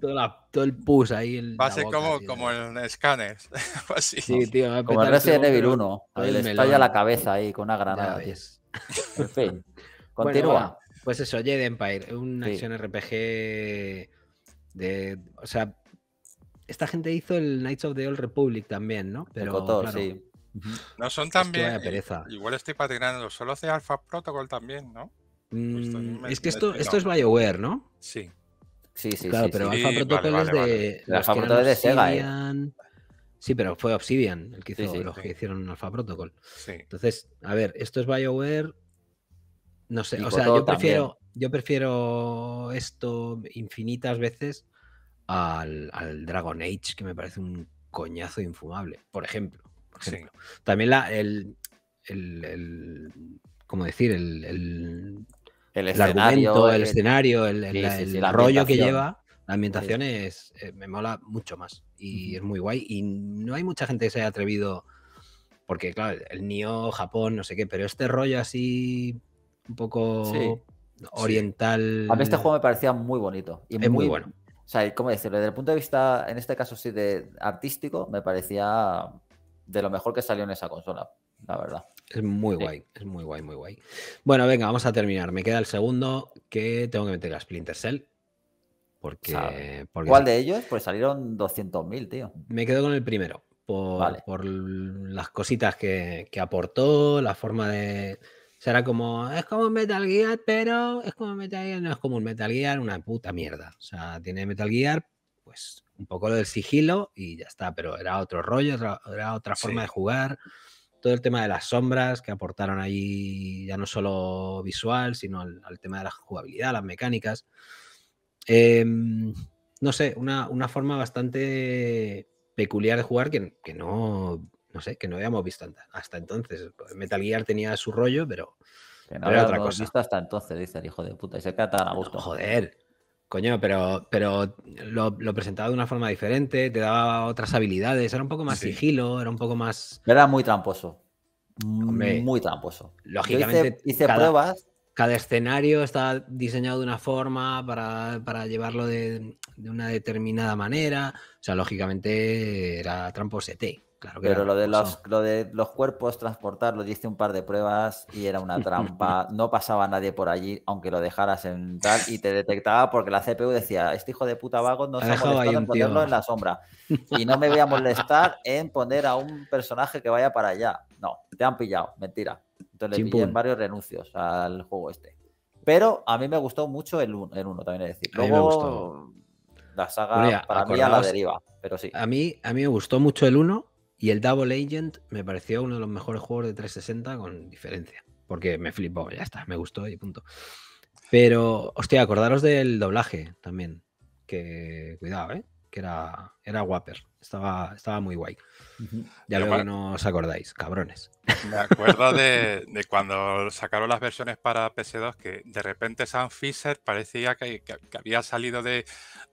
[SPEAKER 2] Todo, la,
[SPEAKER 1] todo, el push
[SPEAKER 3] ahí.
[SPEAKER 2] va a ser como, el como Así. Sí, tío. Va a
[SPEAKER 1] como el Resident Evil 1. Ahí le estalla la cabeza ahí con una granada. Tío.
[SPEAKER 3] En fin. Continúa. pues eso, Jade Empire, un sí. acción RPG de. O sea, esta gente hizo el Knights of the Old Republic también, ¿no? Pero todos. No son también. Eh,
[SPEAKER 2] igual estoy patinando. Solo hace Alpha Protocol también, ¿no?
[SPEAKER 3] Pues mm, es que esto, esto es BioWare, ¿no? Sí. Sí, sí, claro, pero Alpha Protocol es de. Alpha de Sega, ¿eh? Sí, pero fue Obsidian el que hizo lo que hicieron Alpha Protocol. Entonces, a ver, esto es BioWare. No sé, o sea, yo prefiero, yo prefiero esto infinitas veces al, Dragon Age, que me parece un coñazo infumable, por ejemplo. También la, el, el, ¿cómo decir? El, el, el escenario, el, escenario, el, rollo que lleva, la ambientación es, eh, me mola mucho más y es muy guay. Y no hay mucha gente que se haya atrevido, porque claro, el Nio, Japón, no sé qué, pero este rollo así un poco...
[SPEAKER 1] oriental. A mí este juego me parecía muy bonito. Y es muy bueno. O sea, ¿cómo decirlo? Desde el punto de vista, en este caso sí, de artístico, me parecía de lo mejor que salió en esa consola, la verdad.
[SPEAKER 3] Es muy guay,
[SPEAKER 1] es muy guay, muy guay.
[SPEAKER 3] Bueno, venga, vamos a terminar. Me queda el segundo que tengo que meter a Splinter Cell. Porque, ¿Cuál de
[SPEAKER 1] ellos? Pues salieron 200.000, tío.
[SPEAKER 3] Me quedo con el primero, por, por las cositas que, aportó, la forma de, era como, es como un Metal Gear, pero es como un Metal Gear, no es como un Metal Gear, una puta mierda. O sea, tiene Metal Gear, pues un poco lo del sigilo y ya está, pero era otro rollo, era otra forma de jugar. Todo el tema de las sombras que aportaron ahí, ya no solo visual, sino al, tema de la jugabilidad, las mecánicas. Em, no sé, una, forma bastante peculiar de jugar que, que no no sé, que no habíamos visto hasta entonces. Metal Gear tenía su rollo, pero,
[SPEAKER 1] no era otra cosa.
[SPEAKER 3] visto hasta entonces, dice el hijo de puta, y se queda joder, coño, pero, pero lo, presentaba de una forma diferente, te daba otras habilidades, era un poco más sigilo, era un poco más...
[SPEAKER 1] Era muy tramposo. muy tramposo.
[SPEAKER 3] Lógicamente, hice, pruebas. Cada escenario está diseñado de una forma para, llevarlo de, de, una determinada manera. O sea, lógicamente era tramposete.
[SPEAKER 1] Pero lo de, los, lo de los cuerpos, transportarlos, hice un par de pruebas y era una trampa. No pasaba nadie por allí, aunque lo dejaras en tal, y te detectaba porque la CPU decía, este hijo de puta vago no se ha molestado en ponerlo en la sombra. Y no me voy a molestar en poner a un personaje que vaya para allá. No, te han pillado, mentira. Entonces le pillé varios renuncios al juego este. Pero a mí me gustó mucho el 1, uno, también es decir. la saga para mí a la deriva, pero sí. A
[SPEAKER 3] mí, a mí me gustó mucho el 1 y el Double Agent me pareció uno de los mejores juegos de 360 con diferencia. Porque me flipó, ya está, me gustó y punto. Pero, hostia, acordaros del doblaje también. Que, cuidado, ¿eh? Que era, era Estaba, estaba muy guay. Ya -huh. Ya no os acordáis, cabrones. Me acuerdo de,
[SPEAKER 2] cuando sacaron las versiones para PS2 que de repente Sam Fisher parecía que, había salido de,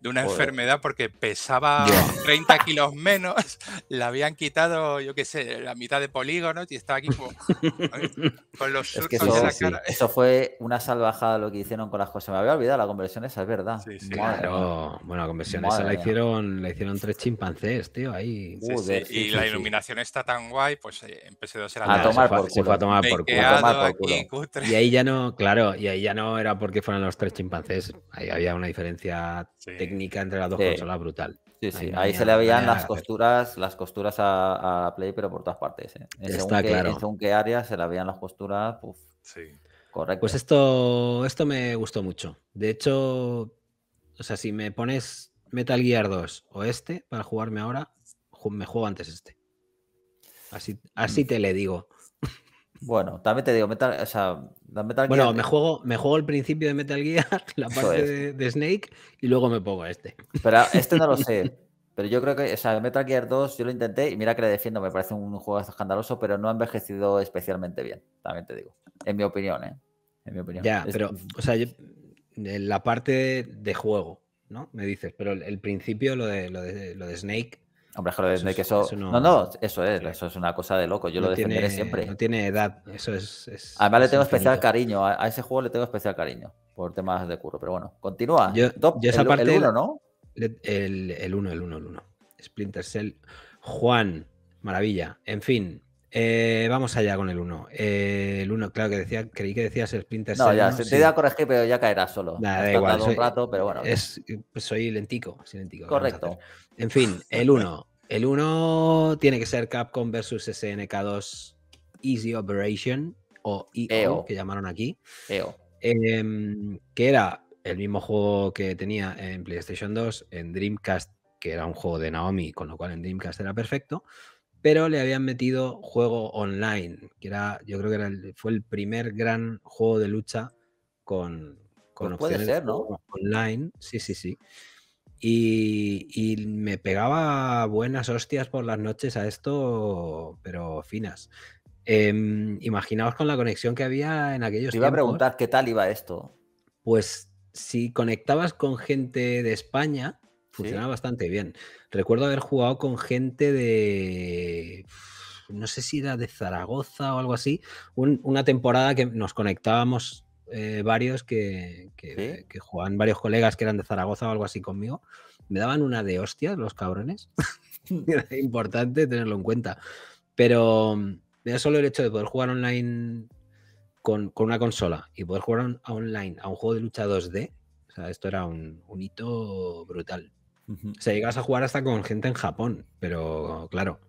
[SPEAKER 2] una enfermedad porque pesaba 30 kilos menos, le habían quitado, yo qué sé, la mitad de polígonos y estaba aquí con los surcos
[SPEAKER 1] eso, la cara. Eso fue una salvajada lo que hicieron con las cosas. Me había olvidado la conversión esa, es verdad.
[SPEAKER 3] Claro. Bueno, la conversión esa la hicieron, hicieron tres chimpancés, tío, ahí. y la
[SPEAKER 2] iluminación está tan guay, pues eh, en PS2 era se tomar a tomar por culo. Y ahí
[SPEAKER 3] ya no, claro, y ahí ya no era porque fueran los tres chimpancés. Ahí había una diferencia
[SPEAKER 1] técnica entre las dos consolas brutal. Ahí, se le habían las costuras, las costuras a, Play, pero por todas partes. ¿eh? En Está claro. Que, en qué área se le habían las costuras,
[SPEAKER 3] Correcto. Pues esto, esto me gustó mucho. De hecho, o sea, si me pones Metal Gear 2 o este para jugarme ahora, me juego antes este.
[SPEAKER 1] Así, así te le digo. Bueno, también te digo, o sea, Bueno, me juego,
[SPEAKER 3] me juego el principio de Metal Gear, la parte de, Snake, y
[SPEAKER 1] luego me pongo a este. Pero este no lo sé. Pero yo creo que, o sea, Metal Gear 2 yo lo intenté y mira que le defiendo, me parece un juego escandaloso, pero no ha envejecido especialmente bien, también te digo. En mi opinión, ¿eh? En mi opinión. Ya, pero, o sea, la parte de, juego,
[SPEAKER 3] ¿no? Me dices, pero el, el principio, lo de, lo de, lo de Snake, Hombre, es que eso. no... no,
[SPEAKER 1] eso es, eso es una cosa de loco. Yo lo defenderé siempre. No tiene edad,
[SPEAKER 3] eso es. Además, le tengo especial
[SPEAKER 1] cariño. A, ese juego le tengo especial cariño por temas de curro. Pero bueno, continúa. Yo, parte. El 1, ¿no?
[SPEAKER 3] El 1, el 1, el 1. Splinter Cell. Juan, maravilla. En fin, eh, vamos allá con el 1. Eh, el 1, claro que decía, creí que decías Splinter Cell. No, ya, te iba a
[SPEAKER 1] corregir, pero ya caerás solo. Nada, Soy, un rato, pero bueno. Es,
[SPEAKER 3] pues soy lentico, Correcto. En fin, el 1. El 1 tiene que ser Capcom versus SNK2 Easy Operation o EO, e que llamaron aquí. EO. Em, que era el mismo juego que tenía en PlayStation 2, en Dreamcast, que era un juego de Naomi, con lo cual en Dreamcast era perfecto pero le habían metido juego online, que era, yo creo que era fue el primer gran juego de lucha con, con pues puede ser, ¿no? online. Sí, sí, sí. Y, me pegaba buenas hostias por las noches a esto, pero finas. Em, imaginaos con la conexión que había en aquellos iba a preguntar
[SPEAKER 1] qué tal iba esto.
[SPEAKER 3] Pues si conectabas con gente de España, Funcionaba bastante bien. Recuerdo haber jugado con gente de. No sé si era de Zaragoza o algo así. una temporada que nos conectábamos eh, varios que, que, jugaban, varios colegas que eran de Zaragoza o algo así conmigo. Me daban una de hostias los cabrones. era importante tenerlo en cuenta. Pero mm, era solo el hecho de poder jugar online con, una consola y poder jugar online a un juego de lucha 2D, o sea, esto era un hito brutal. Se llegas a jugar hasta con gente en Japón, pero claro,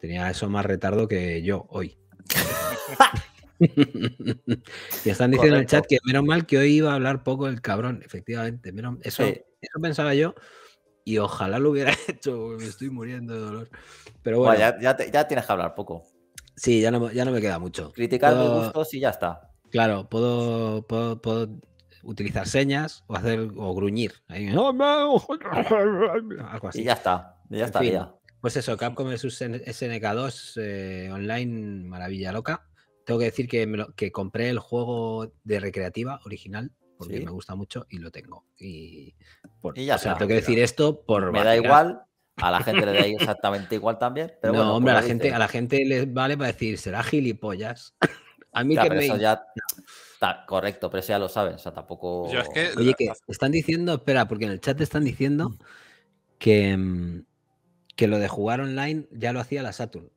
[SPEAKER 3] tenía eso más retardo que yo hoy. y están diciendo en el chat que menos mal que hoy iba a hablar poco el cabrón, efectivamente. eso, pensaba yo y ojalá lo hubiera hecho, me estoy muriendo de dolor. Pero bueno,
[SPEAKER 1] ya, tienes que hablar poco.
[SPEAKER 3] Sí, ya no, ya no me queda mucho. Criticar los gustos y ya está. Claro, puedo utilizar señas o hacer o gruñir. Y
[SPEAKER 1] ya está, ya está.
[SPEAKER 3] Pues eso, Capcom vs SNK2 eh, online, maravilla loca. Tengo que decir que, que compré el juego de recreativa original porque me gusta mucho y lo tengo. Y, ya tengo que decir esto por... Me da igual, a la gente le da
[SPEAKER 1] exactamente igual también. no, hombre, a la, gente, a la gente les vale
[SPEAKER 3] para decir, será gilipollas. A mí que me
[SPEAKER 1] correcto, pero ya lo saben, o sea, tampoco... Pues Oye, que
[SPEAKER 3] están diciendo, espera, porque en el chat están diciendo que, mm, que lo de jugar online ya lo hacía la Saturn.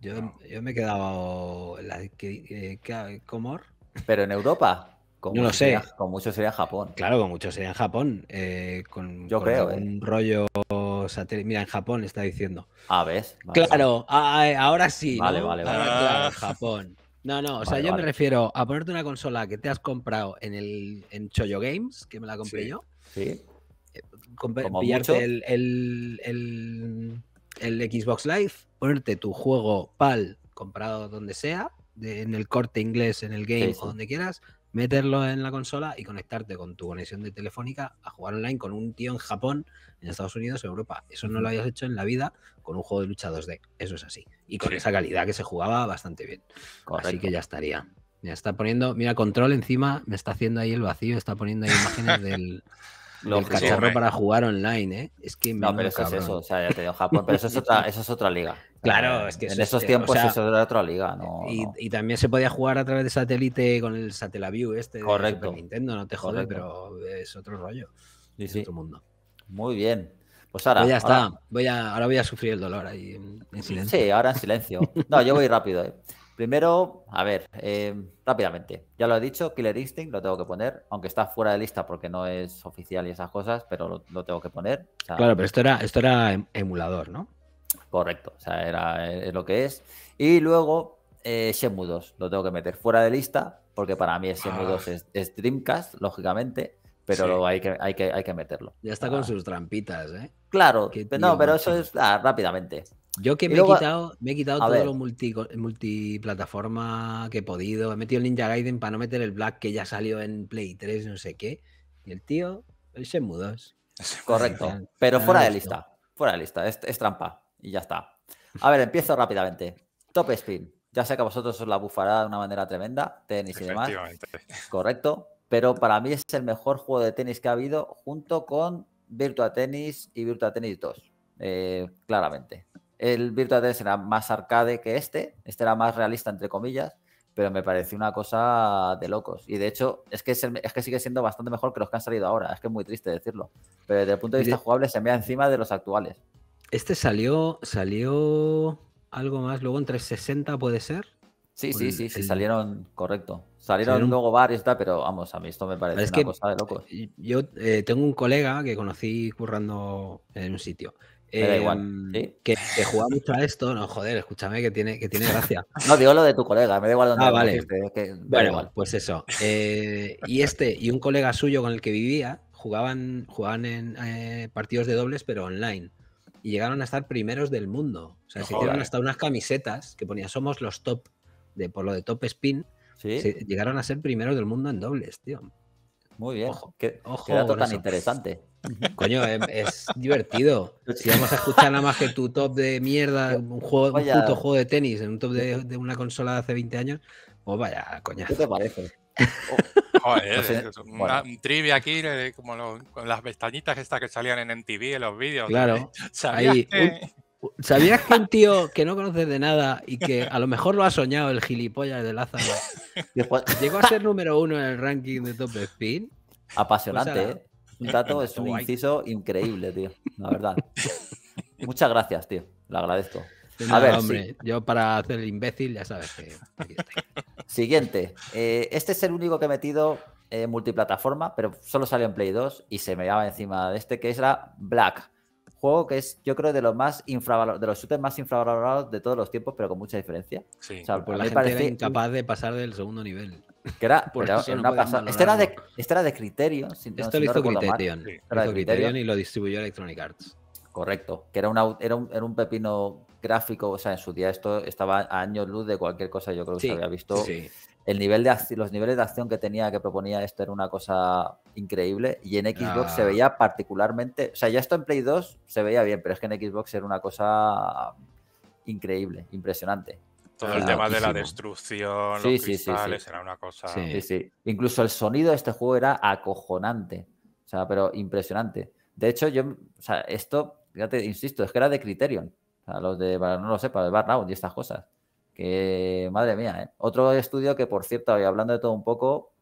[SPEAKER 1] Yo, me he quedado... La, eh, ¿Comor? Pero en Europa. Con no con mucho sería Japón. Claro,
[SPEAKER 3] con mucho sería en Japón. Eh, con, yo creo. Un eh. rollo satélite. Mira, en Japón está diciendo. Ah, a ver. claro, ahora sí. Vale, vale, vale. Japón. No, no, o sea, yo me refiero a ponerte una consola que te has comprado en el en Choyo Games, que me la compré yo. Sí. Eh, pillarte el, el, Xbox Live, ponerte tu juego PAL comprado donde sea, en el corte inglés, en el game o donde quieras, meterlo en la consola y conectarte con tu conexión de telefónica a jugar online con un tío en Japón, en Estados Unidos, en Europa. Eso no lo habías hecho en la vida con un juego de lucha 2D. Eso es así. Y con esa calidad que se jugaba bastante bien. Así que ya estaría. ya está poniendo, mira, control encima, me está haciendo ahí el vacío, está poniendo ahí imágenes del,
[SPEAKER 1] lo el cacharro para
[SPEAKER 3] jugar online, ¿eh?
[SPEAKER 1] Es que no, pero eso es eso, o sea, ya te digo Japón, pero eso es otra, es otra liga. Claro, eh, es que en esos tiempos eso era otra liga, no
[SPEAKER 3] y, también se podía jugar a través de satélite con el Satellaview este Correcto. De Nintendo, no te jodas, pero es otro rollo.
[SPEAKER 1] es otro mundo. Muy bien. Pues ahora. Pues ya está. Ahora... Voy a, ahora voy a sufrir el dolor ahí en, silencio. Sí, ahora en silencio. No, yo voy rápido, ¿eh? Primero, a ver, em, rápidamente. Ya lo he dicho, Killer Instinct lo tengo que poner, aunque está fuera de lista porque no es oficial y esas cosas, pero lo, tengo que poner. claro, pero esto era, esto era em, emulador, ¿no? Correcto, o sea, era, lo que es. Y luego, eh, Shenmue lo tengo que meter fuera de lista porque para mí Shenmue ah. es, Dreamcast, lógicamente, pero hay, que, hay, que, hay que meterlo.
[SPEAKER 3] Ya está con ah. sus trampitas, ¿eh? Claro, pero no, pero eso es ah,
[SPEAKER 1] rápidamente. Yo que me, he quitado, me he quitado que he
[SPEAKER 3] podido. He metido el Ninja Gaiden para no meter el Black que ya salió en Play 3, no sé qué. Y el tío, el Shenmue 2. Correcto. Pero, fuera de lista.
[SPEAKER 1] Fuera de lista. Es, trampa. Y ya está. A ver, empiezo rápidamente. Top Spin. Ya sé que a vosotros os la bufará de una manera tremenda. Tenis y demás. Correcto. Pero para mí es el mejor juego de tenis que ha habido junto con Virtua Tennis y Virtua Tennis 2. Eh, claramente. El Virtua Tennis era más arcade que este, este era más realista, entre comillas, pero me pareció una cosa de locos. Y de hecho, es que, es, que sigue siendo bastante mejor que los que han salido ahora, es que es muy triste decirlo. Pero desde el punto de vista jugable se mea encima de los actuales. Este
[SPEAKER 3] salió, salió algo más, luego en 360 puede ser. Sí, sí, sí, sí,
[SPEAKER 1] salieron, correcto. Salieron, luego varios pero vamos, a mí esto me parece una cosa de locos. Eh,
[SPEAKER 3] yo eh, tengo un colega que conocí currando en un sitio igual. Em, que, que mucho a esto, no, joder, escúchame, que tiene, que tiene gracia.
[SPEAKER 1] no, digo lo de tu colega, me da
[SPEAKER 3] igual dónde ah, vale. igual. pues eso. Eh, y este y un colega suyo con el que vivía jugaban, jugaban en eh, partidos de dobles, pero online. Y llegaron a estar primeros del mundo. O sea, se hicieron hasta unas camisetas que ponía somos los top, de, por lo de top spin.
[SPEAKER 1] llegaron
[SPEAKER 3] a ser primeros del mundo en dobles, tío.
[SPEAKER 1] Muy bien. Ojo, qué,
[SPEAKER 3] ojo tan interesante.
[SPEAKER 1] Coño, em, es, divertido. Si
[SPEAKER 3] vamos a escuchar nada más que tu top de mierda, un, juego, un puto juego de tenis en un top de, una consola de hace 20 años, pues vaya, coño ¿Qué te parece?
[SPEAKER 2] Oh. Joder, es un trivia aquí, como con las pestañitas estas que salían en MTV, en los vídeos. Claro. Ahí,
[SPEAKER 3] ¿Sabías que un tío que no conoces de nada y que a lo mejor lo ha soñado el gilipollas de Lázaro ah".
[SPEAKER 1] llegó a ser número uno en el ranking de Top Spin? Apasionante, pues, ¿eh? Un dato es un inciso increíble, tío. La verdad. Muchas gracias, tío. Lo agradezco. a ver, hombre,
[SPEAKER 3] yo para hacer el imbécil ya sabes que.
[SPEAKER 1] Siguiente. Eh, este es el único que he metido en eh, multiplataforma, pero solo salió en Play 2 y se me daba encima de este, que es la Black juego que es, yo creo, de los más infravalorados, de los shooters más infravalorados de todos los tiempos, pero con mucha diferencia. Sí, o sea, la incapaz
[SPEAKER 3] de pasar del segundo nivel. Que era, por este era de,
[SPEAKER 1] este era de criterio. Esto lo hizo, Criterion. y lo distribuyó Electronic Arts. Correcto, que era, una, era, un, era un pepino gráfico, o sea, en su día esto estaba a años luz de cualquier cosa, yo creo que se había visto. Sí el nivel de los niveles de acción que tenía, que proponía esto era una cosa increíble. Y en Xbox se ah. veía particularmente. O sea, ya esto en Play 2 se veía bien, pero es que en Xbox era una cosa increíble, impresionante. Todo el tema de la destrucción, los sí, era una cosa. Sí, sí. Incluso el sonido de este juego era acojonante. O sea, pero impresionante. De hecho, yo, o sea, esto, ya te insisto, es que era de Criterion. O sea, los de, no lo sé, para el Burnout y estas cosas. Que madre mía, ¿eh? Otro estudio que, por cierto, hablando de todo un poco,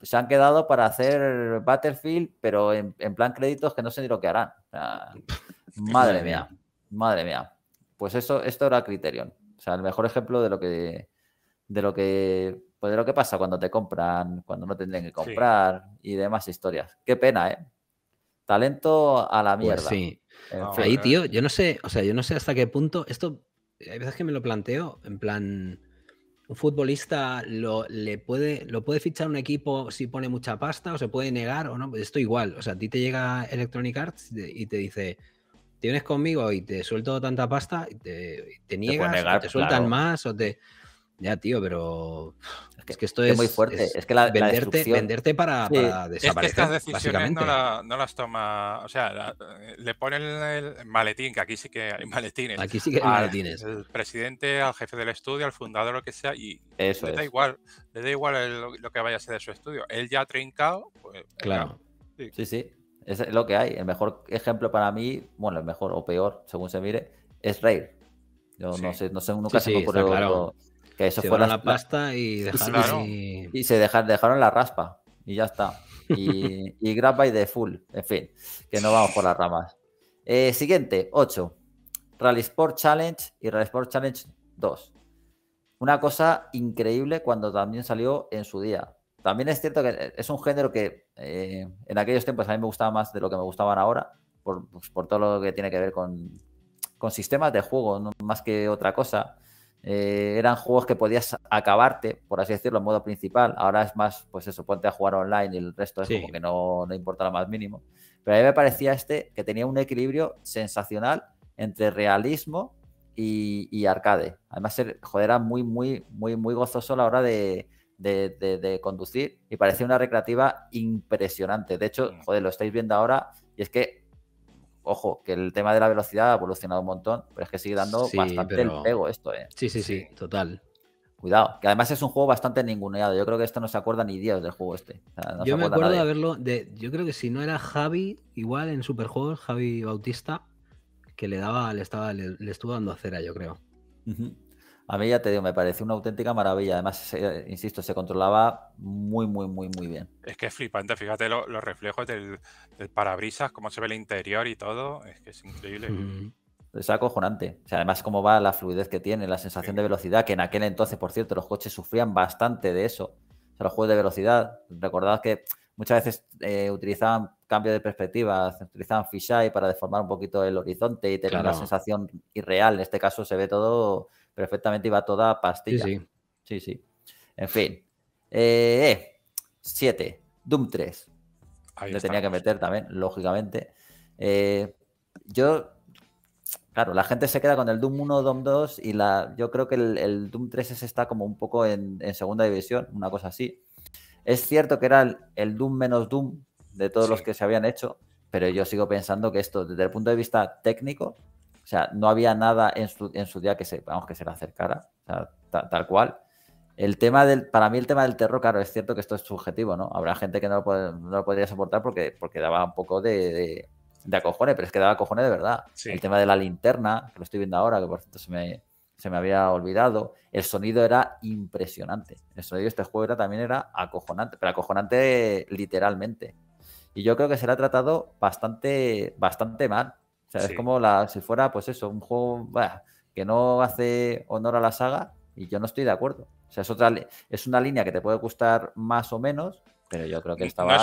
[SPEAKER 1] se han quedado para hacer Battlefield, pero en, plan créditos que no sé ni lo que harán. madre mía, madre mía. Pues eso, esto era Criterion. O sea, el mejor ejemplo de lo que de lo que pues lo que pasa cuando te compran, cuando no tendrían que comprar y demás historias. Qué pena, ¿eh? Talento a la pues mierda. sí.
[SPEAKER 3] Ahí, tío, yo no sé, o sea, yo no sé hasta qué punto esto eh, hay veces que me lo planteo, en plan, un futbolista lo, le puede, lo puede fichar un equipo si pone mucha pasta o se puede negar o no, pues esto igual, o sea, a ti te llega Electronic Arts y te dice, tienes conmigo y te suelto tanta pasta y te, te niegas, te, te sueltan más o te... Ya, tío, pero...
[SPEAKER 1] Es que esto es, muy fuerte. Es, que la, venderte, venderte para, desaparecer. Es que estas decisiones No,
[SPEAKER 2] las toma. O sea, le ponen el, maletín, que aquí sí que hay maletines. Aquí sí que hay maletines. El presidente, al jefe del estudio, al fundador, lo que sea, y Eso le da igual, le da igual lo que vaya a ser de su estudio. Él ya ha trincado, pues, Claro.
[SPEAKER 1] Sí. sí, Es lo que hay. El mejor ejemplo para mí, bueno, el mejor o peor, según se mire, es Rey. Yo no sé, no sé, nunca se me ocurrió. Que eso fuera la, pasta y dejaron, y... se dejaron, dejaron, la raspa y ya está. Y, y grab by the full, en fin, que no vamos por las ramas. Eh, siguiente, 8. Rally Sport Challenge y Rally Sport Challenge 2. Una cosa increíble cuando también salió en su día. También es cierto que es un género que eh, en aquellos tiempos a mí me gustaba más de lo que me gustaban ahora, por, pues, todo lo que tiene que ver con, con sistemas de juego, más que otra cosa. Eh, eran juegos que podías acabarte, por así decirlo, en modo principal. Ahora es más, pues eso, ponte a jugar online y el resto es como que no, importa lo más mínimo. Pero a mí me parecía este que tenía un equilibrio sensacional entre realismo y, arcade. Además, joder, era muy, muy, muy, muy gozoso a la hora de, de, conducir y parecía una recreativa impresionante. De hecho, mm. joder, lo estáis viendo ahora y es que ojo, que el tema de la velocidad ha evolucionado un montón, pero es que sigue dando bastante el pego esto, ¿eh? Sí, sí, sí, total. Cuidado, que además es un juego bastante ninguneado. Yo creo que esto no se acuerda ni Dios del juego este. yo me acuerdo de
[SPEAKER 3] haberlo. De, yo creo que si no era Javi, igual en Superjuegos, Javi Bautista, que le daba, le estaba,
[SPEAKER 1] le, estuvo dando acera, yo creo. A mí ya te digo, me parece una auténtica maravilla. Además, insisto, se controlaba muy, muy, muy, muy bien.
[SPEAKER 2] Es que es flipante, fíjate los reflejos del, parabrisas, cómo se ve el interior y todo. Es que es increíble.
[SPEAKER 1] Es acojonante. O además, cómo va la fluidez que tiene, la sensación de velocidad, que en aquel entonces, por cierto, los coches sufrían bastante de eso. O sea, los juegos de velocidad. Recordad que muchas veces eh, utilizaban cambio de perspectiva, utilizaban fisheye para deformar un poquito el horizonte y tener la sensación irreal. En este caso se ve todo perfectamente iba toda pastilla. Sí, sí. sí, En fin. 7. Eh, eh, Doom 3. Ahí tenía que meter también, lógicamente. Eh, yo, claro, la gente se queda con el Doom 1, Doom 2 y la, yo creo que el, Doom 3 está como un poco en, segunda división, una cosa así. Es cierto que era el, Doom menos Doom de todos los que se habían hecho, pero yo sigo pensando que esto, desde el punto de vista técnico, o sea, no había nada en su, día que se, vamos, que se le acercara, tal cual. El tema del, para mí el tema del terror, claro, es cierto que esto es subjetivo, ¿no? Habrá gente que no lo, podría soportar porque, porque daba un poco de, de, acojones, pero es que daba acojones de verdad. El tema de la linterna, que lo estoy viendo ahora, que por cierto se me, se me había olvidado, el sonido era impresionante. El sonido de este juego era, también era acojonante, pero acojonante literalmente. Y yo creo que se le ha tratado bastante, bastante mal. O sea, es como la, si fuera, pues eso, un juego que no hace honor a la saga y yo no estoy de acuerdo. O sea, es, otra, es una línea que te puede gustar más o menos, pero yo creo que estaba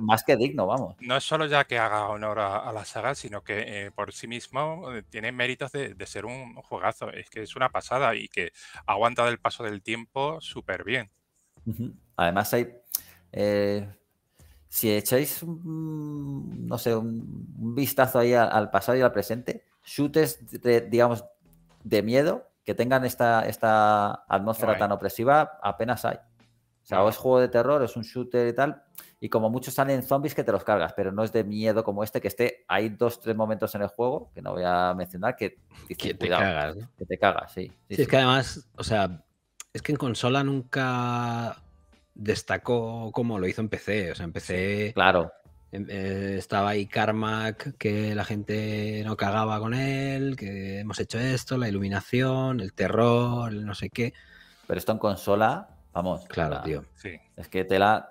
[SPEAKER 1] más, que digno, vamos.
[SPEAKER 2] No es solo ya que haga honor a, la saga, sino que eh, por sí mismo eh, tiene méritos de, ser un juegazo. Es que es una pasada y que aguanta del paso del tiempo súper bien.
[SPEAKER 1] Además, hay. Eh, si echáis, un, no sé, un, vistazo ahí al, pasado y al presente, shooters, de, digamos, de miedo, que tengan esta, esta atmósfera tan opresiva, apenas hay. O sea, es juego de terror, es un shooter y tal. Y como muchos salen zombies que te los cargas, pero no es de miedo como este, que esté. Hay dos, tres momentos en el juego, que no voy a mencionar, que, te cagas. Que sí. es que
[SPEAKER 3] además, o sea, es que en consola nunca destacó como lo hizo en PC. O sea, en PC. Claro. Em, eh, estaba ahí Carmack, que la gente no cagaba con él,
[SPEAKER 1] que hemos hecho esto, la iluminación, el terror, el no sé qué. Pero esto en consola, vamos. Claro, tío. Sí. Es que tela,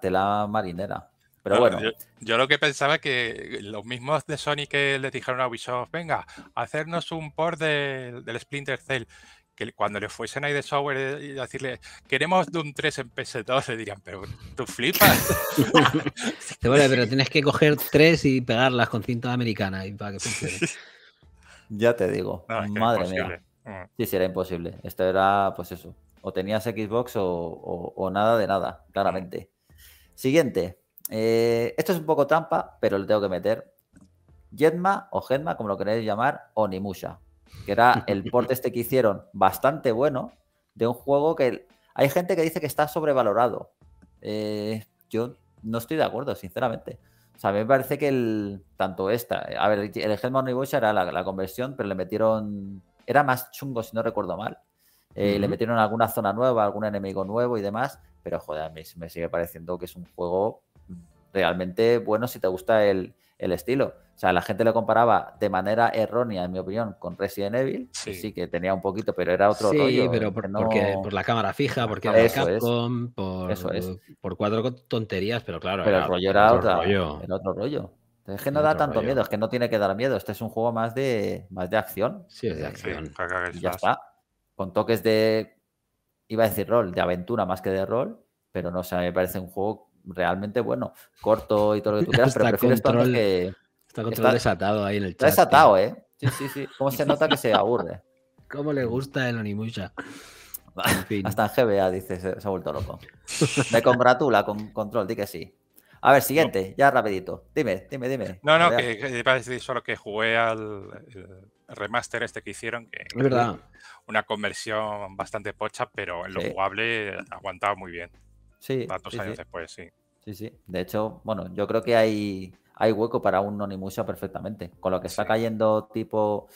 [SPEAKER 1] marinera. Pero bueno.
[SPEAKER 2] Yo, lo que pensaba que los mismos de Sony que le dijeron a Ubisoft, venga, hacernos un port del Splinter Cell que cuando le fuesen ahí de software eh, y decirle, queremos un 3 en PS2, le dirían, pero tú flipas. vale, pero
[SPEAKER 3] tienes que coger 3 y pegarlas con cinta americana y para que funcione.
[SPEAKER 1] Ya te digo, madre mía. Mm. Sí, sí, era imposible. Esto era, pues eso, o tenías Xbox o, nada de nada, claramente. Mm. Siguiente. Eh, esto es un poco trampa, pero le tengo que meter. Jetma o Jetma, como lo queréis llamar, o Nimusha que era el port este que hicieron, bastante bueno, de un juego que hay gente que dice que está sobrevalorado. Eh, yo no estoy de acuerdo, sinceramente. O sea, a mí me parece que el, tanto esta, a ver, el Hellman era la, conversión, pero le metieron, era más chungo si no recuerdo mal. Eh, le metieron alguna zona nueva, algún enemigo nuevo y demás, pero joder, a mí me sigue pareciendo que es un juego realmente bueno si te gusta el, el estilo. O sea, la gente lo comparaba de manera errónea, en mi opinión, con Resident Evil. Sí, que, sí, que tenía un poquito, pero era otro rollo. Sí, pero eh, por, la cámara fija, porque era Capcom, por, por cuatro tonterías, pero claro. Pero era, el rollo era otro, rollo. otro rollo. Es que no da tanto miedo, es que no tiene que dar miedo. Este es un juego más de, más de acción. Sí, es de eh, acción. ya está. Con toques de, iba a decir rol, de aventura más que de rol, pero no sé, me parece un juego realmente bueno, corto y todo lo que tú quieras, pero prefiero esto que. Está control desatado ahí en el chat. Está desatado, ¿eh? Sí, sí, sí. ¿Cómo se nota que se aburre? ¿Cómo le gusta el Onimusha? En Hasta en GBA, dice, se, ha vuelto loco. Me congratula con control, di que sí. A ver, siguiente, ya rapidito. Dime, dime, dime. No,
[SPEAKER 2] no, que, que iba solo que jugué al remaster este que hicieron, que es verdad. una conversión bastante pocha, pero en lo jugable aguantaba muy bien. Sí.
[SPEAKER 1] sí, De hecho, bueno, yo creo que hay, hay hueco para un mucho perfectamente. Con lo que está cayendo tipo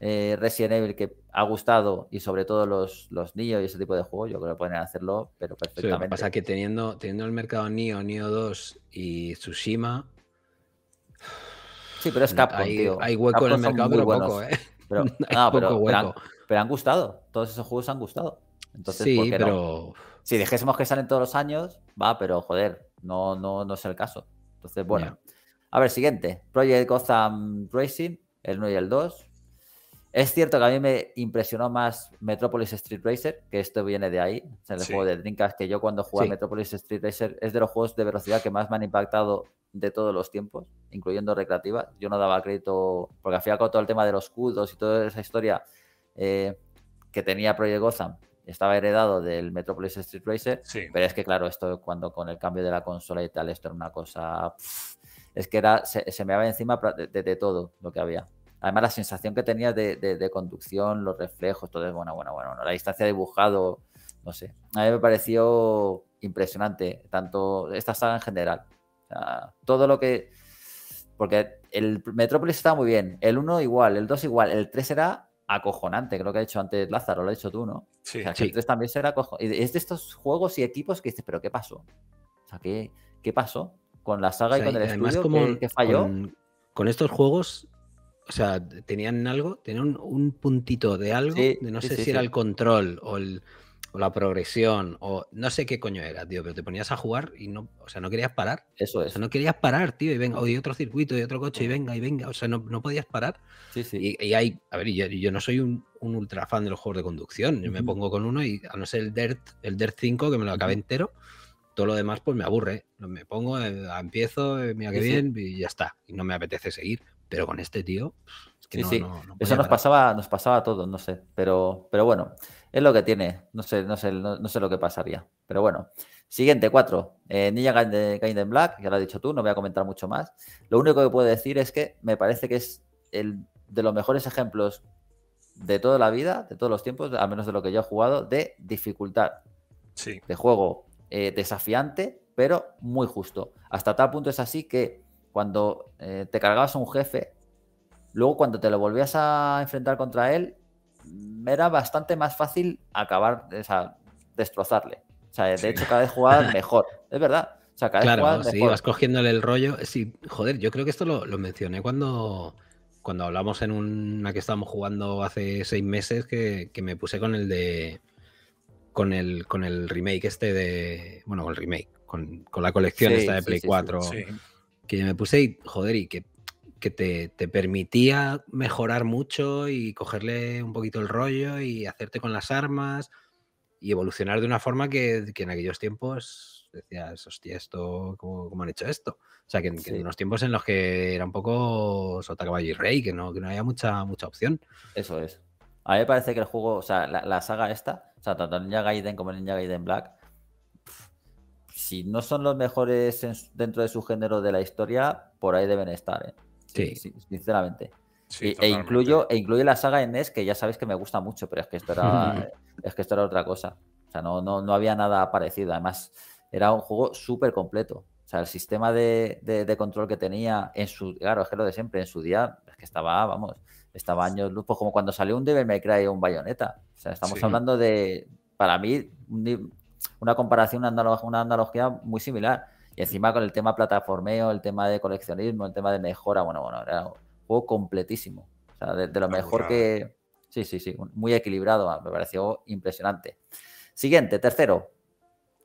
[SPEAKER 1] eh, Resident Evil que ha gustado y sobre todo los, los Nio y ese tipo de juegos, yo creo que pueden hacerlo, pero perfectamente. lo que pasa es que teniendo, teniendo el mercado Nio, Nio 2 y
[SPEAKER 3] Tsushima.
[SPEAKER 1] Sí, pero es Capcom, hay, tío. Hay hueco en el mercado, pero poco, ¿eh? Pero, pero, han, gustado. Todos esos juegos han gustado. Entonces, sí, pero. Si dijésemos que salen todos los años, va, pero joder, no, no, no es el caso. Entonces, bueno. A ver, siguiente. Project Gotham Racing, el 1 y el 2. Es cierto que a mí me impresionó más Metropolis Street Racer, que esto viene de ahí, es el juego de Drinkers, que yo cuando jugué Metropolis Street Racer es de los juegos de velocidad que más me han impactado de todos los tiempos, incluyendo recreativa Yo no daba crédito, porque al final con todo el tema de los escudos y toda esa historia eh, que tenía Project Gotham, estaba heredado del Metropolis Street Racer, pero es que claro, esto cuando con el cambio de la consola y tal, esto era una cosa... es que era, se, me daba encima de, todo lo que había. Además, la sensación que tenía de, de, conducción, los reflejos, todo es bueno, bueno, bueno. La distancia dibujado, no sé. A mí me pareció impresionante, tanto esta saga en general. todo lo que... Porque el Metropolis está muy bien, el 1 igual, el 2 igual, el 3 era acojonante, creo que ha dicho antes Lázaro, lo ha dicho tú, ¿no? Sí, también será cojo... Es de estos juegos y equipos que dices, pero ¿qué pasó? O sea, ¿qué, qué pasó con la saga y con el además estudio? Como ¿qué, falló?
[SPEAKER 3] Con, estos juegos, o sea, tenían algo, tenían un, puntito de algo, de no sé si era el control o el la progresión, o no sé qué coño era, tío, pero te ponías a jugar y no, o sea, no querías parar. Eso es. no querías parar, tío, y venga, o y otro circuito, y otro coche, y mm. venga, y venga, o sea, no, podías parar. Sí, sí. Y, hay, a ver, yo, no soy un, ultra fan de los juegos de conducción, yo me pongo con uno y a no ser el Dirt, el Dirt 5, que me lo acabe entero, todo lo demás pues me aburre, me pongo, eh, empiezo, eh, mira qué bien, y
[SPEAKER 1] ya está, y no me apetece seguir, pero con este tío sí, sí. Eso nos pasaba, nos pasaba a todos, no sé. Pero, pero bueno, es lo que tiene. No sé, no sé, lo que pasaría. Pero bueno. Siguiente, cuatro. Niña eh, Ninja Gaiden Black, ya lo has dicho tú, no voy a comentar mucho más. Lo único que puedo decir es que me parece que es el de los mejores ejemplos de toda la vida, de todos los tiempos, al menos de lo que yo he jugado, de dificultad. Sí. De juego eh, desafiante, pero muy justo. Hasta tal punto es así que cuando eh, te cargabas a un jefe, Luego, cuando te lo volvías a enfrentar contra él, mm, era bastante más fácil acabar, o sea, destrozarle. O sea, de hecho, cada vez jugaba mejor. Es verdad. O sea, cada claro, vez sí, vas
[SPEAKER 3] cogiéndole el rollo. Sí, joder, yo creo que esto lo, mencioné cuando, cuando hablamos en una que estábamos jugando hace seis meses, que, me puse con el de. Con el, con el remake este de. Bueno, con el remake, con, la colección esta de Play 4. Que me puse y, joder, y que que te, permitía mejorar mucho y cogerle un poquito el rollo y hacerte con las armas y evolucionar de una forma que, en aquellos tiempos decías, hostia, esto, ¿cómo, han hecho esto? O sea, que, en unos tiempos en
[SPEAKER 1] los que era un poco sota caballo y rey, que no, había mucha, mucha opción. Eso es. A mí me parece que el juego, o sea, la, saga esta, o sea, tanto Ninja Gaiden como Ninja Gaiden Black, si no son los mejores dentro de su género de la historia, por ahí deben estar, ¿eh? Sí. Sinceramente. E, e, incluyo, e incluye la saga en NES, que ya sabes que me gusta mucho, pero es que esto era, es que esto era otra cosa. O sea, no, no, no había nada parecido. Además, era un juego súper completo. O sea, el sistema de, de, control que tenía en su... Claro, es que lo de siempre, en su día, es que estaba, vamos, estaba años luz, pues como cuando salió un Devil May Cry o un Bayonetta. O sea, estamos hablando de, para mí, una comparación, una, una analogía muy similar. Y encima con el tema plataformeo, el tema de coleccionismo, el tema de mejora, bueno, bueno, era un juego completísimo. O sea, de, lo mejor que. Sí, sí, sí, muy equilibrado, ah, me pareció impresionante. Siguiente, tercero.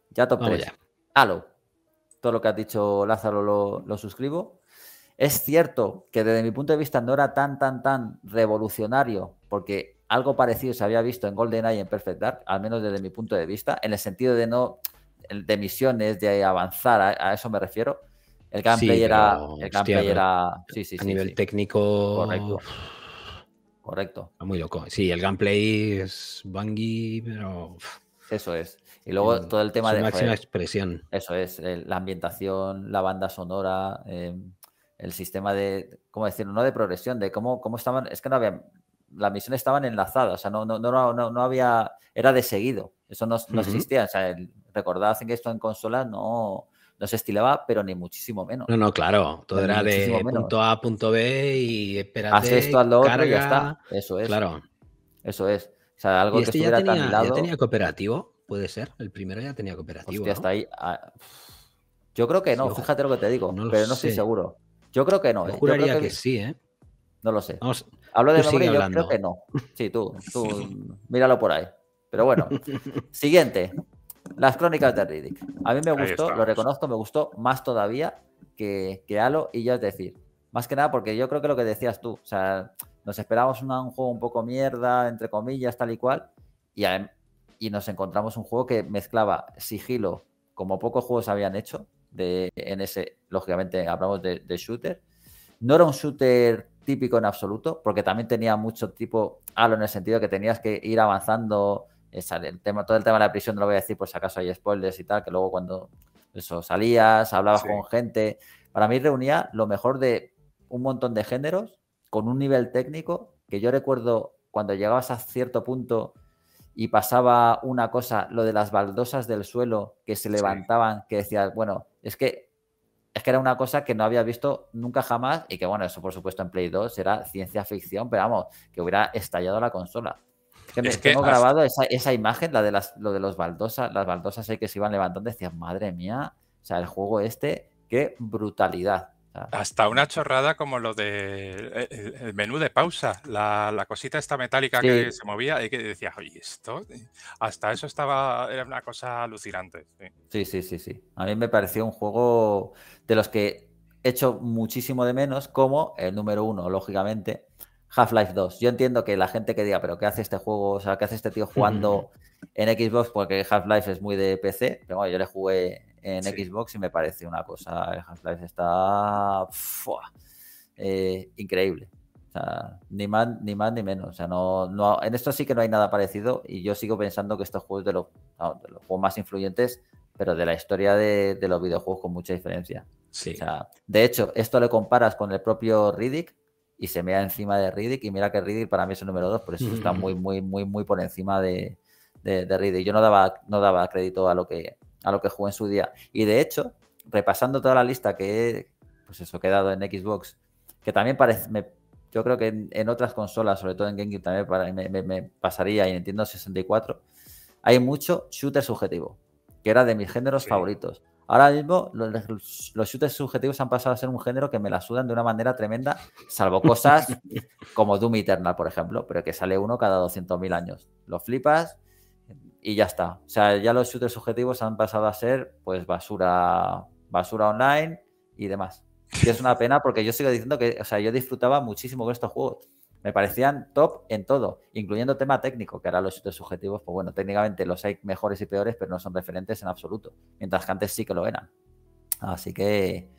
[SPEAKER 1] Ya top 3. Halo. Todo lo que has dicho, Lázaro, lo, lo suscribo. Es cierto que desde mi punto de vista no era tan, tan, tan revolucionario, porque algo parecido se había visto en GoldenEye y en Perfect Dark, al menos desde mi punto de vista, en el sentido de no de misiones, de avanzar, a, eso me refiero. El gameplay era. El gameplay era. a nivel
[SPEAKER 3] técnico. Correcto. Correcto. Muy loco. Sí, el gameplay es Bungie, pero.
[SPEAKER 1] Eso es. Y luego todo el tema de. Máxima expresión. Eso es. la ambientación, la banda sonora, em, el sistema de. ¿Cómo decirlo? No de progresión, de cómo, cómo estaban. Es que no había. Las misiones estaban enlazadas, o sea, no, no, había. Era de seguido. Eso no, no existía. O sea, el, Recordad que esto en consola no, no se estilaba, pero ni muchísimo menos. No, no, claro. Todo era de punto
[SPEAKER 3] A, punto B y espérate. Haz esto, al lo otro y ya está. Eso es. Claro.
[SPEAKER 1] Eso es. O sea, algo que este estuviera ya tenía, ya tenía
[SPEAKER 3] cooperativo,
[SPEAKER 1] puede ser. El primero ya tenía cooperativo. Hostia, hasta ahí. Ah, yo creo que no, fíjate lo que te digo, pero no estoy seguro. Yo creo que no. Yo, ¿eh? juraría que... sí, ¿eh? No lo sé. Hablo de memoria, yo creo que no. Sí, tú, tú, míralo por ahí. Pero bueno, siguiente. Las crónicas de Riddick. A mí me gustó, lo reconozco, me gustó más todavía que, que Halo y ya es decir, más que nada porque yo creo que lo que decías tú, o sea, nos esperábamos un, juego un poco mierda, entre comillas, tal y cual, y, y nos encontramos un juego que mezclaba sigilo, como pocos juegos habían hecho, de, en ese, lógicamente hablamos de, de shooter, no era un shooter típico en absoluto, porque también tenía mucho tipo halo en el sentido que tenías que ir avanzando el tema, todo el tema de la prisión no lo voy a decir por si acaso hay spoilers y tal, que luego cuando eso, salías, hablabas con gente. Para mí reunía lo mejor de un montón de géneros con un nivel técnico que yo recuerdo cuando llegabas a cierto punto y pasaba una cosa, lo de las baldosas del suelo que se levantaban, que decías, bueno, es que es que era una cosa que no había visto nunca jamás y que bueno, eso por supuesto en Play 2 era ciencia ficción, pero vamos, que hubiera estallado la consola. Que me, es tengo grabado esa, esa, imagen, la de las, lo de los baldosas, las baldosas ahí que se iban levantando, decías, madre mía, o sea, el juego este, qué brutalidad.
[SPEAKER 2] Hasta una chorrada como lo de eh, el, menú de pausa, la, cosita esta metálica que se movía y que decías, oye, esto, hasta eso estaba, era una cosa alucinante. Sí.
[SPEAKER 1] sí, sí, sí, sí. A mí me pareció un juego de los que he hecho muchísimo de menos, como el número uno, lógicamente, Half-Life 2. Yo entiendo que la gente que diga, pero ¿qué hace este juego? O sea, ¿qué hace este tío jugando en Xbox? Porque Half-Life es muy de PC, pero bueno, yo le jugué en Xbox y me parece una cosa. Half-Life está eh, increíble. O sea, ni más ni más ni menos. O sea, no, no, en esto sí que no hay nada parecido y yo sigo pensando que estos juegos de los, los juegos más influyentes, pero de la historia de, los videojuegos con mucha diferencia. Sí. O sea, de hecho, esto le comparas con el propio Riddick y se mea encima de Riddick. Y mira que Riddick para mí es el número 2, por eso está muy, muy, muy, muy por encima de, de, Yo no daba, no daba crédito a lo, que, a lo que jugué en su día. Y de hecho, repasando toda la lista que he, pues eso, que he dado en Xbox, que también parece, yo creo que en, otras consolas, sobre todo en GameCube también para, me, me, pasaría, y entiendo 64, hay mucho shooter subjetivo, que era de mis géneros favoritos. Ahora mismo los, los, shooters subjetivos han pasado a ser un género que me la sudan de una manera tremenda, salvo cosas como Doom Eternal, por ejemplo, pero que sale uno cada 200.000 años. Lo flipas y ya está. O sea, ya los shooters subjetivos han pasado a ser pues basura, basura online y demás. Y es una pena porque yo sigo diciendo que, o sea, yo disfrutaba muchísimo con estos juegos me parecían top en todo, incluyendo tema técnico, que era los sitios subjetivos, pues bueno, técnicamente los hay mejores y peores, pero no son referentes en absoluto, mientras que antes sí que lo eran. Así que,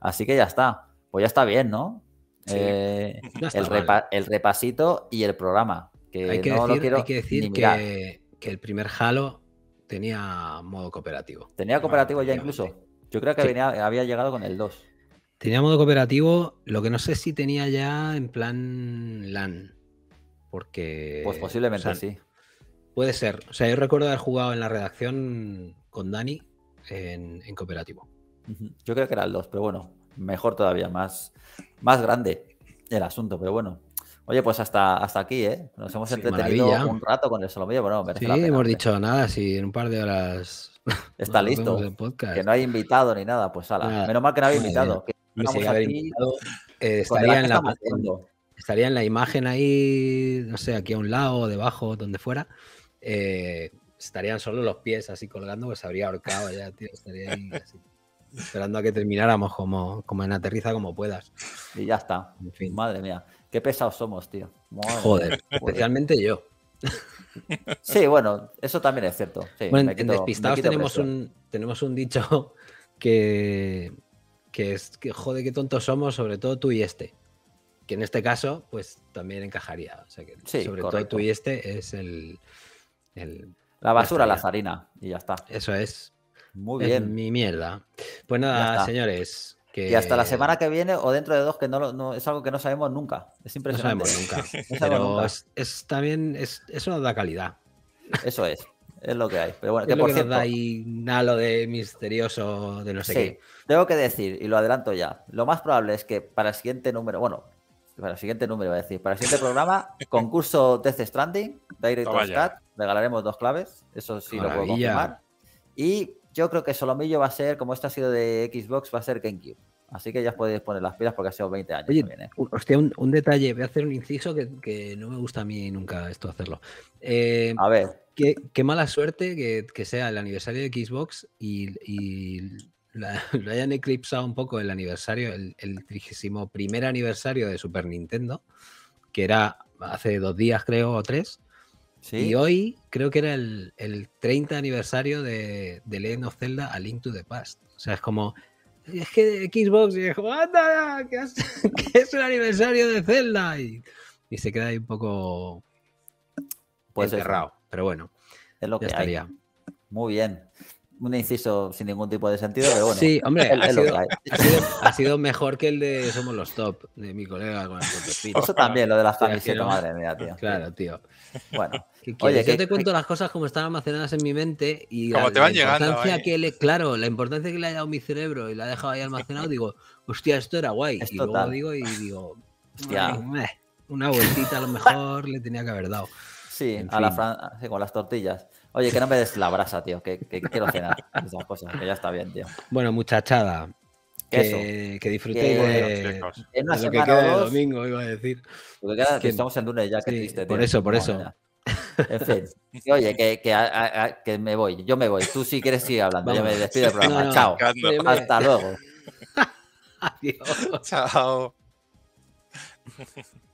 [SPEAKER 1] así que ya está. Pues ya está bien, ¿no? Eh, el, repasito y el programa. Que hay que decir, que, el primer Halo tenía modo cooperativo. Tenía cooperativo ya incluso. Yo creo que había llegado con el 2.
[SPEAKER 3] Tenía modo cooperativo, lo que no sé si tenía ya en plan LAN. Porque. Pues posiblemente sí. Puede ser. O sea, yo recuerdo haber jugado en la redacción con
[SPEAKER 1] Dani en, cooperativo. Yo creo que era el 2, pero bueno, mejor todavía, más, más grande el asunto, pero bueno. Oye, pues hasta, hasta aquí, ¿eh? Nos hemos entretenido un rato con el Solomillo, pero no, merece sí,
[SPEAKER 3] hemos dicho nada, si en un par de horas Está listo. Que
[SPEAKER 1] no hay invitado ni nada, pues ala. Menos mal que no había invitado. Eh, estaría, en
[SPEAKER 3] la, imagen ahí, no sé, aquí a un lado, debajo, donde fuera. Eh, estarían solo los pies así colgando, pues habría ahorcado ya, tío. Estaría ahí así, esperando a que termináramos como, como en aterriza como puedas.
[SPEAKER 1] Y ya está. fin. Madre mía. Qué pesados somos, tío. Joder, especialmente yo. Sí, bueno, eso también es cierto. en Despistados tenemos un,
[SPEAKER 3] tenemos un dicho que, que es que jode qué tontos somos, sobre todo tú y este. Que en este caso, pues también encajaría. O sea que sobre todo tú y
[SPEAKER 1] este es el. la basura, la harina y ya está. Eso es. Muy bien. mi mierda. Pues nada, señores. Que... Y hasta la semana que viene o dentro de dos, que no, es algo que no sabemos nunca. Es impresionante. No sabemos nunca.
[SPEAKER 3] Pero Es, también
[SPEAKER 1] es, eso da calidad. Eso es es lo que hay. Pero bueno, que por cierto. Hay lo de misterioso de los sé Tengo que decir, y lo adelanto ya, lo más probable es que para el siguiente número, bueno, para el siguiente número, voy a decir, para el siguiente programa, concurso Death Stranding, Director's Cut, regalaremos dos claves, eso sí lo puedo confirmar. Y yo creo que Solomillo va a ser, como esto ha sido de Xbox, va a ser GameCube. Así que ya podéis poner las pilas porque ha sido 20 años. Oye, ¿eh?
[SPEAKER 3] hostia, un, detalle, voy a hacer un inciso que, no me gusta a mí nunca esto hacerlo. Eh, a ver. Qué, mala suerte que, sea el aniversario de Xbox y, lo hayan eclipsado un poco el aniversario, el, trigésimo primer aniversario de Super Nintendo, que era hace dos días creo o tres. Y hoy creo que era el, 30 aniversario de, de Legend of Zelda a Link to the Past. O sea, es como es que Xbox y dijo, anda, que, es el aniversario de Zelda y, se queda ahí un poco
[SPEAKER 1] pues pero bueno, es lo que estaría. Muy bien un inciso sin ningún tipo de sentido, pero bueno. Sí, hombre, ha sido, mejor que el de
[SPEAKER 3] Somos los Top, de mi colega con el Eso también, lo de las camisetas, madre mía, tío. Claro, tío. Bueno. Oye, yo te cuento las cosas como están almacenadas en mi mente y la, importancia que le, claro, la importancia que le ha dado mi cerebro y la ha dejado ahí almacenado, digo, hostia, esto era guay. y luego digo
[SPEAKER 1] y digo, hostia. una vueltita a lo mejor le tenía que haber dado. Sí, a la sí, con las tortillas. Oye, que no me des la brasa, tío, que, que quiero cenar. Esas cosas, que ya está bien, tío.
[SPEAKER 3] Bueno, muchachada, que, que, disfrutéis que, de, en una lo que queda de
[SPEAKER 1] domingo, iba a decir. Queda, que estamos en lunes ya, que triste. Por eso, por eso. En fin, oye, que, que, me voy, yo me voy. Tú sí quieres seguir hablando, yo me despido del programa. Chao. Hasta luego.
[SPEAKER 4] Adiós.
[SPEAKER 3] Chao.